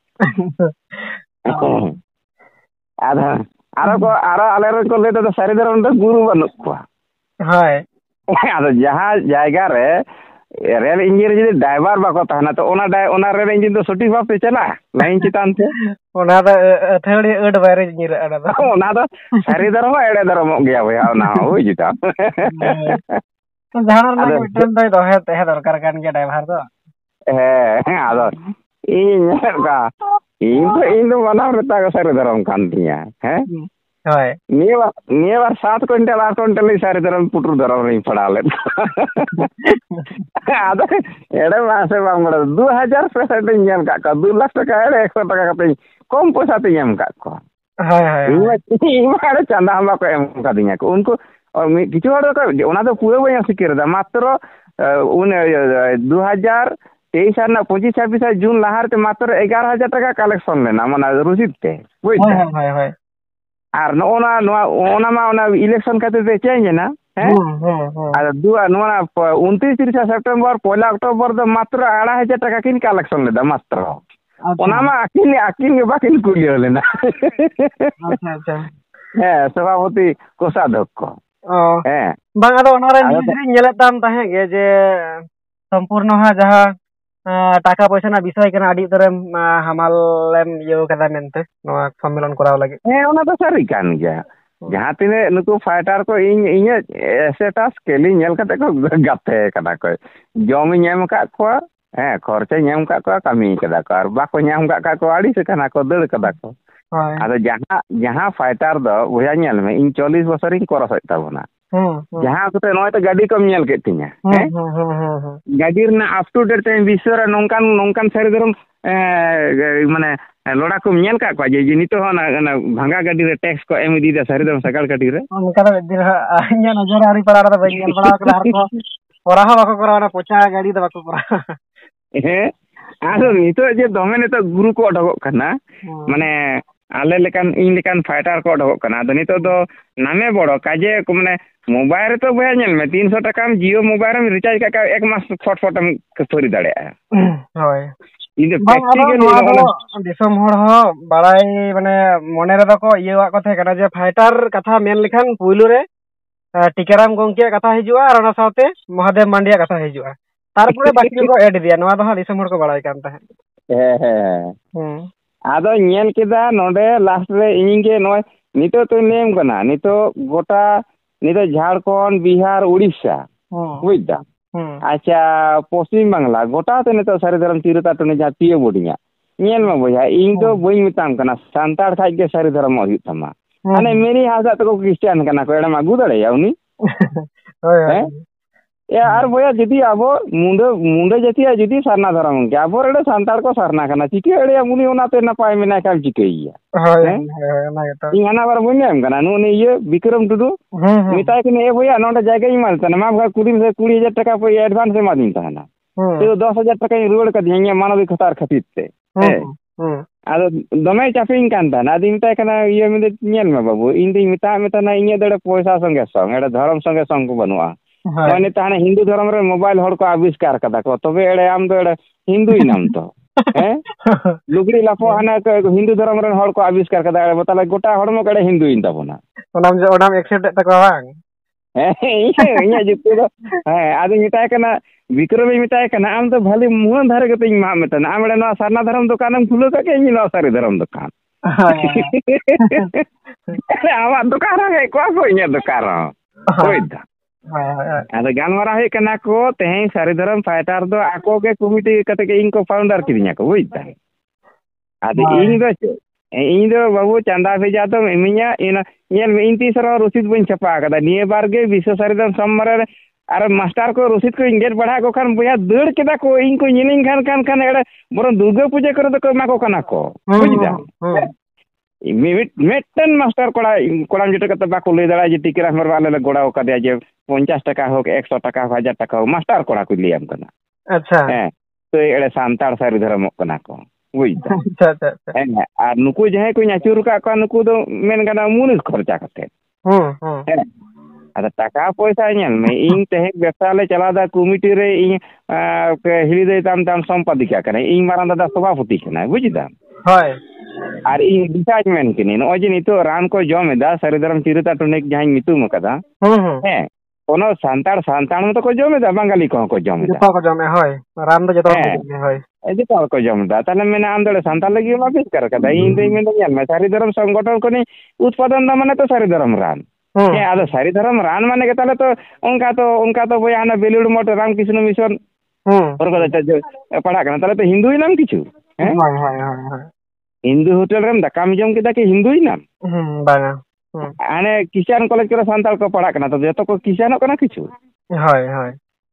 ᱟᱫᱚ ᱟᱨᱚ ᱠᱚ ᱟᱨᱚ ᱟᱞᱮᱨᱮᱱ ᱠᱚ ᱞᱟᱹᱭ ᱫᱟ ᱥᱟᱹᱨᱤ ᱫᱷᱚᱨᱚᱢ ᱫᱚ ᱜᱩᱨᱩ ᱵᱟᱹᱱᱩᱜ ᱠᱚᱣᱟ ᱦᱳᱭ ᱟᱫᱚ ᱡᱟᱦᱟᱸ ᱡᱟᱭᱜᱟ ᱨᱮ ᱨᱮᱹᱞ ᱤᱧᱡᱤᱱ ᱡᱩᱫᱤ ᱰᱟᱭᱵᱟᱨ ᱵᱟᱠᱚ ᱛᱟᱦᱮᱱᱟ ᱛᱚ ᱚᱱᱟ ᱚᱱᱟ ᱨᱮᱹᱞ ᱤᱧᱡᱤᱱ ᱫᱚ ᱥᱚᱴᱷᱤᱠ ᱵᱷᱟᱵᱛᱮ ᱪᱟᱞᱟᱜᱼᱟ ᱞᱟᱭᱤᱱ ᱪᱮᱛᱟᱱ ᱛᱮ ᱚᱱᱟ ᱫᱚ ᱟᱹᱛᱷᱟᱹᱲᱤ ᱟᱹᱰ ᱵᱟᱭᱨᱮ ᱧᱤᱨᱟᱹᱜᱼᱟ ᱚᱱᱟ ᱫᱚ ᱚᱱᱟ ᱫᱚ ᱥᱟᱹᱨᱤ ᱫᱷᱚᱨᱚᱢ ᱮᱲᱮ ᱫᱷᱚᱨᱚᱢᱚᱜ ᱜᱮᱭᱟ ᱵᱚᱭᱦᱟ ᱚᱱᱟ ᱦᱚᱸ ᱦᱩᱭ ᱡᱩᱛᱟ ᱡᱟᱦᱟᱸ ᱨᱮᱱᱟᱜ ᱢᱤᱫᱴᱮᱱ ᱫᱚᱭ ᱫᱚᱦᱚ ᱛᱟᱦᱮᱸ ᱫᱚᱨᱠᱟর ᱠᱟᱱ ᱜᱮᱭᱟ ᱰᱟᱭᱵᱷᱟᱨ ᱫᱚ ᱦᱮᱸ ᱦᱮᱸ ᱟᱫᱚ ᱤᱧ ᱧᱮᱞ ᱠᱟᱜᱼᱟ ᱤᱧ ᱫᱚ ᱤᱧ ᱫᱚ ᱵᱟᱱᱟᱨ ᱨᱮᱛᱟ ᱥᱟᱹᱨᱤ ᱫᱷᱚᱨᱚᱢ ᱠᱟᱱ ᱛᱤᱧᱟ ᱦᱮᱸ হয় নিয়া নিয়া 7 ঘন্টা 8 ঘন্টা নি সারি ধর পটু ধর নে পড়ালে আদে এডা ভাষে পাঙ্গড়া 2000percent নি জানকা কা 2 লাখ টাকা আর 100 টাকা কাপে কম্পোস আতি নিম কা কা হয় হয় নিয়া ইমাৰ সমাহ মক এমকা দিয়া কো উনকো আর মি কিচুৱা কৰে ওনা তোpure বৈ আছে কৰা মাত্ৰ উনে 2023 আৰু 25 26 জুন লহৰতে মাত্ৰ 11000 টাকা কালেকশন লেনা মনা জড়িত তে হয় হয় হয় হয় ᱟᱨ ᱱᱚᱜᱼᱚᱱᱟ ᱱᱚᱣᱟ ᱚᱱᱟ ᱢᱟ ᱚᱱᱟ ᱤᱞᱮᱠᱥᱚᱱ ᱠᱷᱟᱹᱛᱤᱨ ᱛᱮ ᱪᱮᱧᱡᱽ ᱮᱱᱟ ᱦᱮᱸ ᱟᱨ ᱫᱩ ᱱᱚᱣᱟ ᱩᱱᱛᱨᱤᱥ ᱛᱤᱨᱤᱥᱟ ᱥᱮᱯᱴᱮᱢᱵᱚᱨ ᱯᱚᱭᱞᱟ অক্টোবর ᱫᱚ ᱢᱟᱛᱨᱚ ᱟᱲᱟᱭ ᱦᱟᱡᱟᱨ ᱴᱟᱠᱟ ᱠᱤᱱ ᱠᱟᱞᱮᱠᱥᱚᱱ ᱞᱮᱫᱟ ᱢᱟᱛᱨᱚ ᱚᱱᱟ ᱢᱟ ᱟᱹᱠᱤᱱ ᱟᱹᱠᱤᱱ ᱜᱮ ᱵᱟᱹᱠᱤᱱ ᱠᱩᱞᱤᱭᱟᱹ ᱞᱮᱱᱟ ᱦᱮᱸ ᱥᱚᱵᱷᱟᱯᱚᱛᱤ ᱠᱳষাধ্যক্ষ ᱦᱮᱸ ᱵᱟᱝ ᱟᱫᱚ ᱚᱱᱟᱨᱮ ᱱᱤᱭᱩᱡᱽ ᱨᱤᱧ ᱧᱮᱞᱮᱫ ᱛᱟᱦᱮᱸᱜ ᱜᱮ ᱡᱮ ᱥᱚᱢᱯᱩᱨᱱᱚ ᱦᱟᱸᱜ ᱡᱟᱦᱟᱸ ᱴᱟᱠᱟ ᱯᱚᱭᱥᱟ ᱨᱮᱱᱟᱜ ᱵᱤᱥᱚᱭ ᱠᱟᱱᱟ ᱟᱹᱰᱤ ᱩᱛᱟᱹᱨᱮᱢ ᱦᱟᱢᱟᱞᱮᱢ ᱤᱭᱟᱹ ᱠᱟᱫᱟ ᱢᱮᱱᱛᱮ ᱱᱚᱣᱟ ᱥᱚᱢᱢᱮᱞᱚᱱ ᱠᱚᱨᱟᱣ ᱞᱟᱹᱜᱤᱫ ᱦᱮᱸ ᱚᱱᱟ ᱫᱚ ᱥᱟᱹᱨᱤ ᱠᱟᱱ ᱜᱮᱭᱟ ᱡᱟᱦᱟᱸ ᱛᱤᱱᱟᱹᱜ ᱱᱩᱠᱩ ᱯᱷᱟᱭᱴᱟᱨ ᱠᱚ ᱤᱧ ᱤᱧᱟᱹᱜ ᱥᱴᱮᱴᱟᱥ ᱠᱷᱮᱞᱤᱧ ᱧᱮᱞ ᱠᱟᱛᱮ ᱠᱚ ᱜᱟᱛᱮ ᱠᱟᱱᱟ ᱠᱚ ᱡᱚᱢᱤᱧ ᱮᱢ ᱟᱠᱟᱫ ᱠᱚᱣᱟ ᱦᱮᱸ ᱠᱷᱚᱨᱪᱟᱧ ᱮᱢ ᱟᱠᱟᱫ ᱠᱚᱣᱟ ᱠᱟᱹᱢᱤ ᱠᱟᱫᱟ ᱠᱚ ᱟᱨ ᱵᱟᱠᱚ ᱧᱟᱢ ᱠᱟᱜ ᱠᱚᱣᱟ ᱟᱹᱲᱤᱥ ᱠᱟᱱᱟ ᱠᱚ ᱫᱟᱹᱲ ᱠᱟᱫᱟ ᱠᱚ ᱟᱫᱚ ᱡᱟᱦᱟᱸ ᱡᱟᱦᱟᱸ ᱯᱷᱟᱭᱴᱟᱨ ᱫᱚ ᱵᱚᱭᱦᱟ ᱧᱮᱞ ᱢᱮ ᱤᱧ ᱪᱚᱞᱞᱤᱥ ᱵᱚᱪᱷᱚᱨᱤᱧ ᱠᱨᱚᱥᱮᱫ ᱛᱟᱵᱚᱱᱟ ᱡᱟᱦᱟᱸ ᱠᱚᱛᱮ ᱱᱚᱜᱼᱚᱭ ᱛᱚ ᱜᱟᱹᱰᱤ ᱠᱚᱢ ᱧᱮᱞ ᱠᱮᱫ ᱛᱤᱧᱟ ᱦᱮᱸ ᱜᱟᱹᱰᱤ ᱨᱮᱱᱟᱜ ᱟᱯ ᱴᱩ ᱰᱮᱴ ᱵᱤᱥᱥᱚ ᱨᱮ ᱱᱚᱝᱠᱟᱱ ᱱᱚᱝᱠᱟᱱ ᱥᱟᱹᱨᱤ ᱫᱷᱚᱨᱚᱢ ᱢᱟᱱᱮ ᱞᱚᱲᱟ ᱠᱚᱢ ᱧᱮᱞ ᱠᱟᱜ ᱠᱚᱣᱟ ᱡᱮ ᱱᱤᱛᱚᱜ ᱦᱚᱸ ᱚᱱᱟ ᱵᱷᱟᱸᱜᱟ ᱜᱟᱹᱰᱤ ᱨᱮ ᱴᱮᱠᱥ ᱠᱚ ᱮᱢ ᱤᱫᱤᱭᱮᱫᱟ ᱥᱟᱹᱨᱤ ᱫᱷᱚᱨᱚᱢ ᱥᱟᱜᱟᱲ ᱜᱟᱹᱰᱤ ᱨᱮ ᱚᱱᱠᱟ ᱫᱚ ᱢᱤᱫ ᱫᱤᱱ ᱦᱚᱸ ᱤᱧᱟᱹᱜ ᱱᱚᱡᱚᱨ ᱨᱮ ᱟᱹᱣᱨᱤ ᱯᱟᱲᱟᱣ ᱨᱮᱫᱚ ᱵᱟᱹᱧ ᱧᱮᱞ ᱵᱟᱲᱟ ᱟᱠᱟᱫᱟ ᱟᱨ ᱠᱚ ᱠᱚᱨᱟᱣ ᱦᱚᱸ ᱵᱟᱠᱚ ᱠᱚᱨᱟᱣᱟ ᱚᱱᱟ ᱯᱚᱪᱟ ᱜᱟᱹᱰᱤ ᱫᱚ ᱵᱟᱠᱚ ᱠᱚᱨᱟᱣᱟ ᱦᱮᱸ ᱟᱫᱚ ᱱᱤᱛᱚᱜ ᱡᱮ ᱫᱚᱢᱮ ᱱᱤᱛᱚᱜ ᱜᱩᱨᱩ ᱠᱚ ᱚᱰᱚᱠᱚᱜ ᱠᱟᱱᱟ ᱢᱟᱱᱮ ᱟᱞᱮ ᱞᱮᱠᱟᱱ ᱤᱧ ᱞᱮᱠᱟᱱ ᱯᱷᱟᱭᱴᱟᱨ ᱠᱚ ᱚᱰᱚᱠᱚᱜ ᱠᱟᱱᱟ ᱟᱫᱚ ᱱᱤᱛᱚᱜ ᱫᱚ ᱱᱟᱢᱮ ᱵᱚᱲᱚ ᱠᱟᱡᱮ ᱢᱟᱱᱮ ᱢᱳᱵᱟᱭᱤᱞ ᱨᱮᱛᱚ ᱵᱚᱭᱦᱟ ᱧᱮᱞ ᱢᱮ ᱛᱤᱱᱥᱚ ᱴᱟᱠᱟᱢ ᱡᱤᱭᱳ ᱢᱳᱵᱟᱭᱤᱞ ᱨᱮᱢ ᱨᱤᱪᱟᱨᱡᱽ ᱠᱟᱜ ᱠᱷᱟᱱ ᱮᱠ ᱢᱟᱥ ᱯᱷᱚᱴ ᱯᱷᱚᱴᱮᱢ ᱠᱷᱟᱹᱯᱟᱹᱨᱤ ᱫᱟᱲᱮᱭᱟᱜᱼᱟ ᱦᱳᱭ ᱤᱧ ᱱᱚᱣᱟ ᱫᱚ ᱫᱤᱥᱚᱢ ᱦᱚᱲ ᱦᱚᱸ ᱵᱟᱲᱟᱭ ᱢᱟᱱᱮ ᱢᱚᱱᱮ ᱨᱮᱫᱚ ᱠᱚ ᱤᱭᱟᱹᱣᱟᱜ ᱠᱚ ᱛᱟᱦᱮᱸ ᱠᱟᱱᱟ ᱡᱮ ᱯᱷᱟᱭᱴᱟᱨ ᱠᱟᱛᱷᱟ ᱢᱮᱱ ᱞᱮᱠᱷᱟᱱ ᱯᱩᱭᱞᱩ ᱨᱮ ᱴᱤᱠᱟᱨᱟᱢ ᱜᱚᱝᱠᱮᱭᱟᱜ ᱠᱟᱛᱷᱟ ᱦᱤᱡᱩᱜᱼᱟ ᱟᱨ ᱚᱱᱟ ᱥᱟᱶᱛᱮ ᱢᱚᱦᱟᱫᱮᱵ ᱢᱟᱱᱰᱤᱭᱟᱜ ᱠᱟᱛᱷᱟ ᱦᱤᱡᱩᱜᱼᱟ ᱛᱟᱨᱯᱚᱨᱮ ᱵᱟᱹᱠᱤ ᱠᱚ ᱮᱰ ᱤᱫᱤᱭᱟ ᱱᱚᱣᱟ ᱫᱚ ᱦᱟᱸᱜ ᱫᱤᱥᱚᱢ ᱦᱚᱲ ᱠᱚ ᱵᱟᱲᱟᱭ ᱠᱟᱱ ᱛᱟᱦᱮᱸᱫ ᱦᱮᱸ ᱦᱮᱸ ᱟᱫᱚᱧ ᱧᱮᱞ ᱠᱮᱫᱟ ᱱᱚᱰᱮ ᱞᱟᱥᱴ ᱨᱮ ᱤᱧ ᱜᱮ ᱱᱚᱜᱼᱚᱭ ᱱᱤᱛᱳᱜ ᱛᱚᱧ ᱞᱟᱹᱭᱟᱢ ᱠᱟᱱᱟ ᱱᱤᱛᱳᱜ ᱜᱚᱴᱟ ᱱᱤᱛᱳᱜ ᱡᱷᱟᱲᱠᱷᱚᱸᱰ ᱵᱤᱦᱟᱨ ᱩᱲᱤᱥᱥᱟ ᱵᱩᱡᱽ ᱫᱟᱢ ᱟᱪᱪᱷᱟ ᱯᱚᱥᱪᱤᱢ ᱵᱟᱝᱞᱟ ᱜᱚᱴᱟ ᱛᱮ ᱱᱤᱛᱳᱜ ᱥᱟᱹᱨᱤ ᱫᱷᱚᱨᱚᱢ ᱪᱤᱨᱚᱛᱟ ᱴᱩᱰᱩ ᱡᱟᱦᱟᱸ ᱯᱤ ᱳ ᱵᱳᱰᱤᱝᱟ ᱧᱮᱞ ᱢᱮ ᱵᱚᱭᱦᱟ ᱤᱧ ᱫᱚ ᱵᱟᱹᱧ ᱢᱮᱛᱟᱢ ᱠᱟᱱᱟ ᱥᱟᱱᱛᱟᱲ ᱠᱷᱟᱡ ᱜᱮ ᱥᱟᱹᱨᱤ ᱫᱷᱚᱨᱚᱢᱚᱜ ᱦᱩᱭᱩᱜ ᱛᱟᱢᱟ ᱦᱟᱱᱮ ᱢᱮᱨᱤ ᱦᱟᱸᱥᱫᱟ ᱛᱟᱠᱚ ᱠᱷᱨᱤᱥᱴᱟᱱ ᱠᱟᱱᱟ ᱠᱚ ᱮᱲᱮᱢ ᱟᱹᱜᱩ ᱫᱟᱲᱮᱭᱟᱜᱼᱟ ᱩᱱᱤ ᱦᱮᱸ ᱮ ᱟᱨ ᱵᱚᱭᱟ ᱡᱩᱫᱤ ᱟᱵᱚ ᱢᱩᱸᱰᱟᱹ ᱢᱩᱸᱰᱟᱹ ᱡᱟᱹᱛᱤᱭᱟᱜ ᱡᱩᱫᱤ ᱥᱟᱨᱱᱟ ᱫᱷᱚᱨᱚᱢ ᱜᱚᱝᱠᱮ ᱟᱵᱚᱨᱮᱱ ᱥᱟᱱᱛᱟᱲ ᱠᱚ ᱥᱟᱨᱱᱟ ᱠᱟᱱᱟ ᱪᱤᱠᱟᱹ ᱟᱲᱮᱭᱟᱢ ᱩᱱᱤ ᱚᱱᱟᱛᱮ ᱱᱟᱯᱟᱭ ᱢᱮᱱᱟᱭ ᱠᱷᱟᱱ ᱪᱤᱠᱟᱹᱭᱮᱭᱟ ᱦᱳᱭ ᱦᱳᱭ ᱚᱱᱟ ᱜᱮᱛᱚ ᱤᱧ ᱦᱟᱱᱟ ᱵᱟᱨ ᱵᱟᱹᱧ ᱮᱢ ᱠᱟᱱᱟ ᱱᱩᱱᱤ ᱤᱭᱟᱹ ᱵᱤᱠᱨᱚᱢ ᱴᱩᱰᱩ ᱢᱮᱛᱟᱭ ᱠᱟᱹᱱᱟᱹᱧ ᱮ ᱵᱚᱭᱟ ᱱᱚᱰᱮ ᱡᱟᱭᱜᱟᱧ ᱮᱢᱟᱫ ᱛᱟᱦᱮᱱᱟ ᱢᱟ ᱵᱷᱟᱜ ᱠᱩᱲᱤ ᱠᱩᱲᱤ ᱦᱟᱡᱟᱨ ᱴᱟᱠᱟ ᱯᱮ ᱮᱰᱵᱷᱟᱱᱥ ᱮᱢᱟᱫᱤᱧ ᱛᱟᱦᱮᱱᱟ ᱛᱚ ᱫᱚᱥ ᱦᱟᱡᱟᱨ ᱴᱟᱠᱟᱧ ᱨᱩᱣᱟᱹᱲ ᱠᱟᱫᱤᱧᱟ ᱤᱧᱟᱹᱜ ᱢᱟᱱᱚᱵᱤᱠ ᱦᱚᱛᱟᱨ ᱠᱷᱟᱹᱛᱤᱨ ᱛᱮ ᱦᱮᱸ ᱟᱫᱚ ᱫᱚᱢᱮ ᱪᱟᱯᱮᱧ ᱠᱟᱱ ᱛᱟᱦᱮᱱᱟ ᱟᱫᱚᱧ ᱢᱮᱛᱟᱭ ᱠᱟᱱᱟ ᱤᱭᱟᱹ ᱢᱮᱱᱫᱟᱹᱧ ᱧᱮᱞ ᱢᱮ ᱵᱟᱹᱵᱩ ᱤᱧ ᱫᱩᱧ ᱢᱮᱛᱟᱜ ᱢᱮ ᱛᱟᱦᱮᱱᱟ ᱤᱧᱟᱹᱜ ᱫᱚ ᱯᱚᱭᱥᱟ ᱥᱚᱸᱜᱮ ᱥᱚᱝ ᱮᱲᱮ ᱫᱷᱚᱨᱚᱢ ᱥᱚᱸᱜᱮ ᱥᱚᱝ ᱠᱚ ᱵᱟᱹᱱᱩᱜᱼᱟ ᱱᱚᱜᱼᱚᱭ ᱱᱤᱛᱚᱜ ᱦᱟᱱᱮ ᱦᱤᱱᱫᱩ ᱫᱷᱚᱨᱚᱢ ᱨᱮ ᱢᱳᱵᱟᱭᱤᱞ ᱦᱚᱲ ᱠᱚ ᱟᱵᱤᱥᱠᱟᱨ ᱠᱟᱫᱟ ᱠᱚ ᱛᱚᱵᱮ ᱮᱲᱮ ᱟᱢ ᱫᱚ ᱮᱲᱮ ᱦᱤᱱᱫᱩᱭ ᱱᱟᱢ ᱛᱚ ᱦᱮᱸ ᱞᱩᱜᱽᱲᱤ ᱞᱟᱯᱚ ᱦᱟᱱᱮ ᱦᱤᱱᱫᱩ ᱫᱷᱚᱨᱚᱢ ᱨᱮᱱ ᱦᱚᱲ ᱠᱚ ᱟᱵᱤᱥᱠᱟᱨ ᱠᱟᱫᱟ ᱛᱟᱦᱞᱮ ᱜᱚᱴᱟ ᱦᱚᱲᱢᱚ ᱮᱲᱮ ᱦᱤᱱᱫᱩᱭᱮᱱ ᱛᱟᱵᱚᱱᱟ ᱚᱱᱟᱢ ᱚᱱᱟᱢ ᱮᱠᱥᱮᱯᱴ ᱮᱫ ᱛᱟᱠᱚᱣᱟ ᱵᱟᱝ ᱦᱮᱸ ᱤᱧᱟᱹᱜ ᱡᱩᱠᱛᱤ ᱫᱚ ᱦᱮᱸ ᱟᱫᱚᱧ ᱢᱮᱛᱟᱭ ᱠᱟᱱᱟ ᱵᱤᱠᱨᱚᱢᱤᱧ ᱢᱮᱛᱟᱭ ᱠᱟᱱᱟ ᱟᱢ ᱫᱚ ᱵᱷᱟᱞᱤ ᱢᱩᱦᱟᱹᱱ ᱫᱷᱟᱨᱮ ᱠᱟᱛᱮᱧ ᱢᱟᱜ ᱢᱮ ᱛᱟᱦᱮᱱᱟ ᱟᱢ ᱮᱲᱮ ᱱᱚᱣᱟ ᱥᱟᱨᱱᱟ ᱫᱷᱚᱨᱚᱢ ᱫᱚᱠᱟᱱᱮᱢ ᱠᱷᱩᱞᱟᱹᱣ ᱠᱟᱜ ᱠᱮ ᱤᱧ ᱱᱚᱣᱟ ᱥᱟᱹᱨᱤ ᱫᱷᱚᱨᱚᱢ ᱫᱚᱠᱟᱱ ᱟᱢᱟᱜ ᱫᱚᱠᱟᱱ ᱨᱮ ᱦᱮᱡ ᱠᱚᱜᱼᱟ ᱠᱚ ᱤᱧᱟᱹᱜ ᱫᱚᱠᱟᱱ ᱨᱮᱦᱚᱸ ᱦᱳᱭ ᱛᱚ ᱟᱫᱚ ᱜᱟᱞᱢᱟᱨᱟᱣ ᱦᱩᱭᱩᱜ ᱠᱟᱱᱟ ᱠᱚ ᱛᱮᱦᱮᱧ ᱥᱟᱹᱨᱤ ᱫᱷᱚᱨᱚᱢ ᱯᱷᱟᱭᱴᱟᱨ ᱫᱚ ᱟᱠᱚ ᱜᱮ ᱠᱚᱢᱤᱴᱤ ᱠᱟᱛᱮ ᱜᱮ ᱤᱧ ᱠᱚ ᱯᱷᱟᱣᱩᱱᱰᱟᱨ ᱠᱤᱫᱤᱧᱟ ᱠᱚ ᱵᱩᱡᱽ ᱫᱟᱢ ᱟᱫᱚ ᱤᱧ ᱫᱚ ᱤᱧ ᱫᱚ ᱵᱟᱹᱵᱩ ᱪᱟᱸᱫᱟ ᱵᱷᱮᱡᱟ ᱫᱚᱢ ᱤᱢᱟᱹᱧᱟ ᱤᱱᱟᱹ ᱧᱮᱞ ᱢᱮ ᱤᱧ ᱛᱤᱥ ᱨᱮᱦᱚᱸ ᱨᱚᱥᱤᱫ ᱵᱟᱹᱧ ᱪᱷᱟᱯᱟ ᱟᱠᱟᱫᱟ ᱱᱤᱭᱟᱹ ᱵᱟᱨ ᱜᱮ ᱵᱤᱥᱥᱚ ᱥᱟᱹᱨᱤᱫᱷᱚᱨᱚᱢ ᱥᱚᱢᱢᱮᱞᱚᱱ ᱨᱮ ᱟᱨ ᱢᱟᱥᱴᱟᱨ ᱠᱚ ᱨᱚᱥᱤᱫ ᱠᱚᱧ ᱜᱮᱫ ᱵᱟᱲᱟ ᱠᱚ ᱠᱷᱟᱱ ᱵᱚᱭᱦᱟ ᱫᱟᱹᱲ ᱠᱮᱫᱟ ᱠᱚ ᱤᱧ ᱠᱚ ᱧᱮᱞᱤᱧ ᱠᱷᱟᱱ ᱠᱷᱟᱱ ᱠᱷᱟᱱ ᱮᱲᱮ ᱵᱚᱨᱚᱝ ᱫᱩᱨᱜᱟᱹ ᱯᱩᱡᱟᱹ ᱠᱚᱨᱮ ᱫᱚᱠᱚ ᱮᱢᱟ ᱠᱚ ᱠᱟᱱᱟ ᱠᱚ ᱵᱩᱡᱽ ᱫᱟᱢ ᱢᱤᱫ ᱢᱤᱫᱴᱮᱱ ᱢᱟᱥᱴᱟᱨ ᱠᱚᱲᱟ ᱠᱚᱲᱟᱢ ᱡᱚᱴᱮᱫ ᱠᱟᱛᱮ ᱵᱟᱠᱚ ᱞᱟᱹᱭ ᱫᱟᱲᱮᱭᱟᱜᱼᱟ ᱡᱮ ᱴᱤᱠᱟᱹᱨ ᱟᱦᱢᱮᱫ ᱟᱞᱮ ᱞᱮ ᱜᱚᱲᱟᱣ ᱠᱟᱫᱮᱭᱟ ᱡᱮ ᱯᱚᱧᱪᱟᱥ ᱴᱟᱠᱟ ᱦᱳᱠ ᱮᱠᱥᱚ ᱴᱟᱠᱟ ᱦᱟᱡᱟᱨ ᱴᱟᱠᱟ ᱦᱳᱠ ᱢᱟᱥᱴᱟᱨ ᱠᱚᱲᱟ ᱠᱚ ᱞᱟᱹᱭᱟᱢ ᱠᱟᱱᱟ ᱟᱪᱪᱷᱟ ᱦᱮᱸ ᱛᱚ ᱮᱲᱮ ᱥᱟᱱᱛᱟᱲ ᱥᱟᱹᱨᱤ ᱫᱷᱚᱨᱚᱢᱚᱜ ᱠᱟᱱᱟ ᱠᱚ ᱵᱩᱡᱫᱟ ᱦᱮᱸ ᱟᱨ ᱱᱩᱠᱩ ᱡᱟᱦᱟᱸᱭ ᱠᱚᱧ ᱟᱹᱪᱩᱨ ᱟᱠᱟᱫ ᱠᱚᱣᱟ ᱱᱩᱠᱩ ᱫᱚ ᱢᱮᱱ ᱜᱟᱱᱚᱜᱼᱟ ᱢᱩᱱᱤᱥ ᱠᱷᱚᱨᱪᱟ ᱠᱟᱛᱮ ᱦᱮᱸ ᱦᱮᱸ ᱟᱫᱚ ᱴᱟᱠᱟ ᱯᱚᱭᱥᱟ ᱧᱮᱞ ᱢᱮ ᱤᱧ ᱛᱮᱦᱮᱧ ᱵᱮᱵᱽᱥᱟ ᱞᱮ ᱪᱟᱞᱟᱣ ᱮᱫᱟ ᱠᱚᱢᱤᱴᱤ ᱨᱮ ᱤᱧ ᱦᱤᱲᱤ ᱫᱟᱹᱭ ᱛᱟᱢ ᱛᱟᱢ ᱥᱚᱢᱯᱟᱫᱤᱠᱟ ᱠᱟᱱᱟᱭ ᱤᱧ ᱢᱟᱨᱟᱝ ᱫᱟᱫᱟ ᱥᱚᱵᱷᱟᱯᱚᱛᱤ ᱠᱟᱱᱟᱭ ᱵᱩᱡᱫᱟᱢ ᱦᱳᱭ ᱟᱨ ᱤᱧ ᱰᱤᱥᱟᱨᱡ ᱢᱮᱱ ᱠᱟᱹᱱᱟᱹᱧ ᱱᱚᱜᱼᱚᱭ ᱡᱮ ᱱᱤᱛᱚᱜ ᱨᱟᱱ ᱠᱚ ᱡᱚᱢ ᱮᱫᱟ ᱥᱟᱹᱨᱤ ᱫᱷᱚᱨᱚᱢ ᱪᱤᱨᱟᱹᱛᱟ ᱴᱚᱱᱤᱠ ᱡᱟᱦᱟᱸᱧ ᱧᱩᱛᱩᱢ ᱟᱠᱟᱫᱟ ᱦᱮᱸ ᱚᱱᱟ ᱥᱟᱱᱛᱟᱲ ᱥᱟᱱᱛᱟᱲ ᱢᱚᱛᱚ ᱠᱚ ᱡᱚᱢᱮᱫᱟ ᱵᱟᱝᱜᱟᱞᱤ ᱠᱚᱦᱚᱸ ᱠᱚ ᱡᱚᱢᱮᱫᱟ ᱡᱚᱛᱚ ᱠᱚ ᱡᱚᱢᱮ ᱦᱳᱭ ᱨᱟᱱ ᱫᱚ ᱡᱚᱛᱚ ᱦᱚᱲ ᱦᱳᱭ ᱡᱚᱛᱚ ᱦᱚᱲ ᱠᱚ ᱡᱚᱢᱮᱫᱟ ᱛᱟᱦᱞᱮ ᱢᱮᱱᱟ ᱟᱢ ᱫᱚ ᱥᱟᱱᱛᱟᱲ ᱞᱟᱹᱜᱤᱫ ᱮᱢ ᱟᱵᱤᱥᱠᱟᱨ ᱠᱟᱫᱟ ᱤᱧ ᱫᱚᱧ ᱢᱮᱱᱫᱟ ᱧᱮᱞ ᱢᱮ ᱥᱟᱹᱨᱤ ᱫᱷᱚᱨᱚᱢ ᱥᱚᱝᱜᱚᱴᱷᱚᱱ ᱠᱷᱚᱱᱤᱧ ᱩᱛᱯᱟᱫᱚᱱ ᱫᱟ ᱢᱟᱱᱮ ᱛᱚ ᱥᱟᱹᱨᱤ ᱫᱷᱚᱨᱚᱢ ᱨᱟᱱ ᱦᱮᱸ ᱟᱫᱚ ᱥᱟᱹᱨᱤ ᱫᱷᱚᱨᱚᱢ ᱨᱟᱱ ᱢᱟᱱᱮ ᱜᱮ ᱛᱟᱦᱞᱮ ᱛᱚ ᱚᱱᱠᱟ ᱛᱚ ᱚᱱᱠᱟ ᱛᱚ ᱵᱚᱭᱟ ᱚᱱᱟ ᱵᱮᱞᱩᱲ ᱢᱚᱴ ᱨᱟᱢᱠᱨᱤᱥᱱᱚ ᱢᱤᱥᱚᱱ ᱯᱟᱲᱦᱟᱜ ᱠᱟᱱᱟ ᱛᱟᱦᱞᱮ ᱛᱚ ᱦᱤᱱᱫᱩᱭᱱᱟᱢ ᱠᱤᱪᱷᱩ ᱦᱮᱸ ᱦᱤᱱᱫᱩ ᱦᱳᱴᱮᱞ ᱨᱮᱢ ᱫᱟᱠᱟᱢ ᱡᱚᱢ ᱠᱮᱫᱟ ᱠᱤ ᱦᱤᱱᱫᱩᱭᱱᱟᱢ ᱵᱟᱝᱟ ᱦᱟᱱᱮ ᱠᱤᱥᱟᱱ ᱠᱚᱞᱮᱡᱽ ᱠᱚᱨᱮ ᱥᱟᱱᱛᱟᱲ ᱠᱚ ᱯᱟᱲᱦᱟᱜ ᱠᱟᱱᱟ ᱛᱚ ᱡᱚᱛᱚ ᱠᱚ ᱠᱤᱥᱟᱱᱚᱜ ᱠᱟᱱᱟ ᱠᱤᱪᱷᱩ ᱦᱳᱭ ᱦᱳᱭ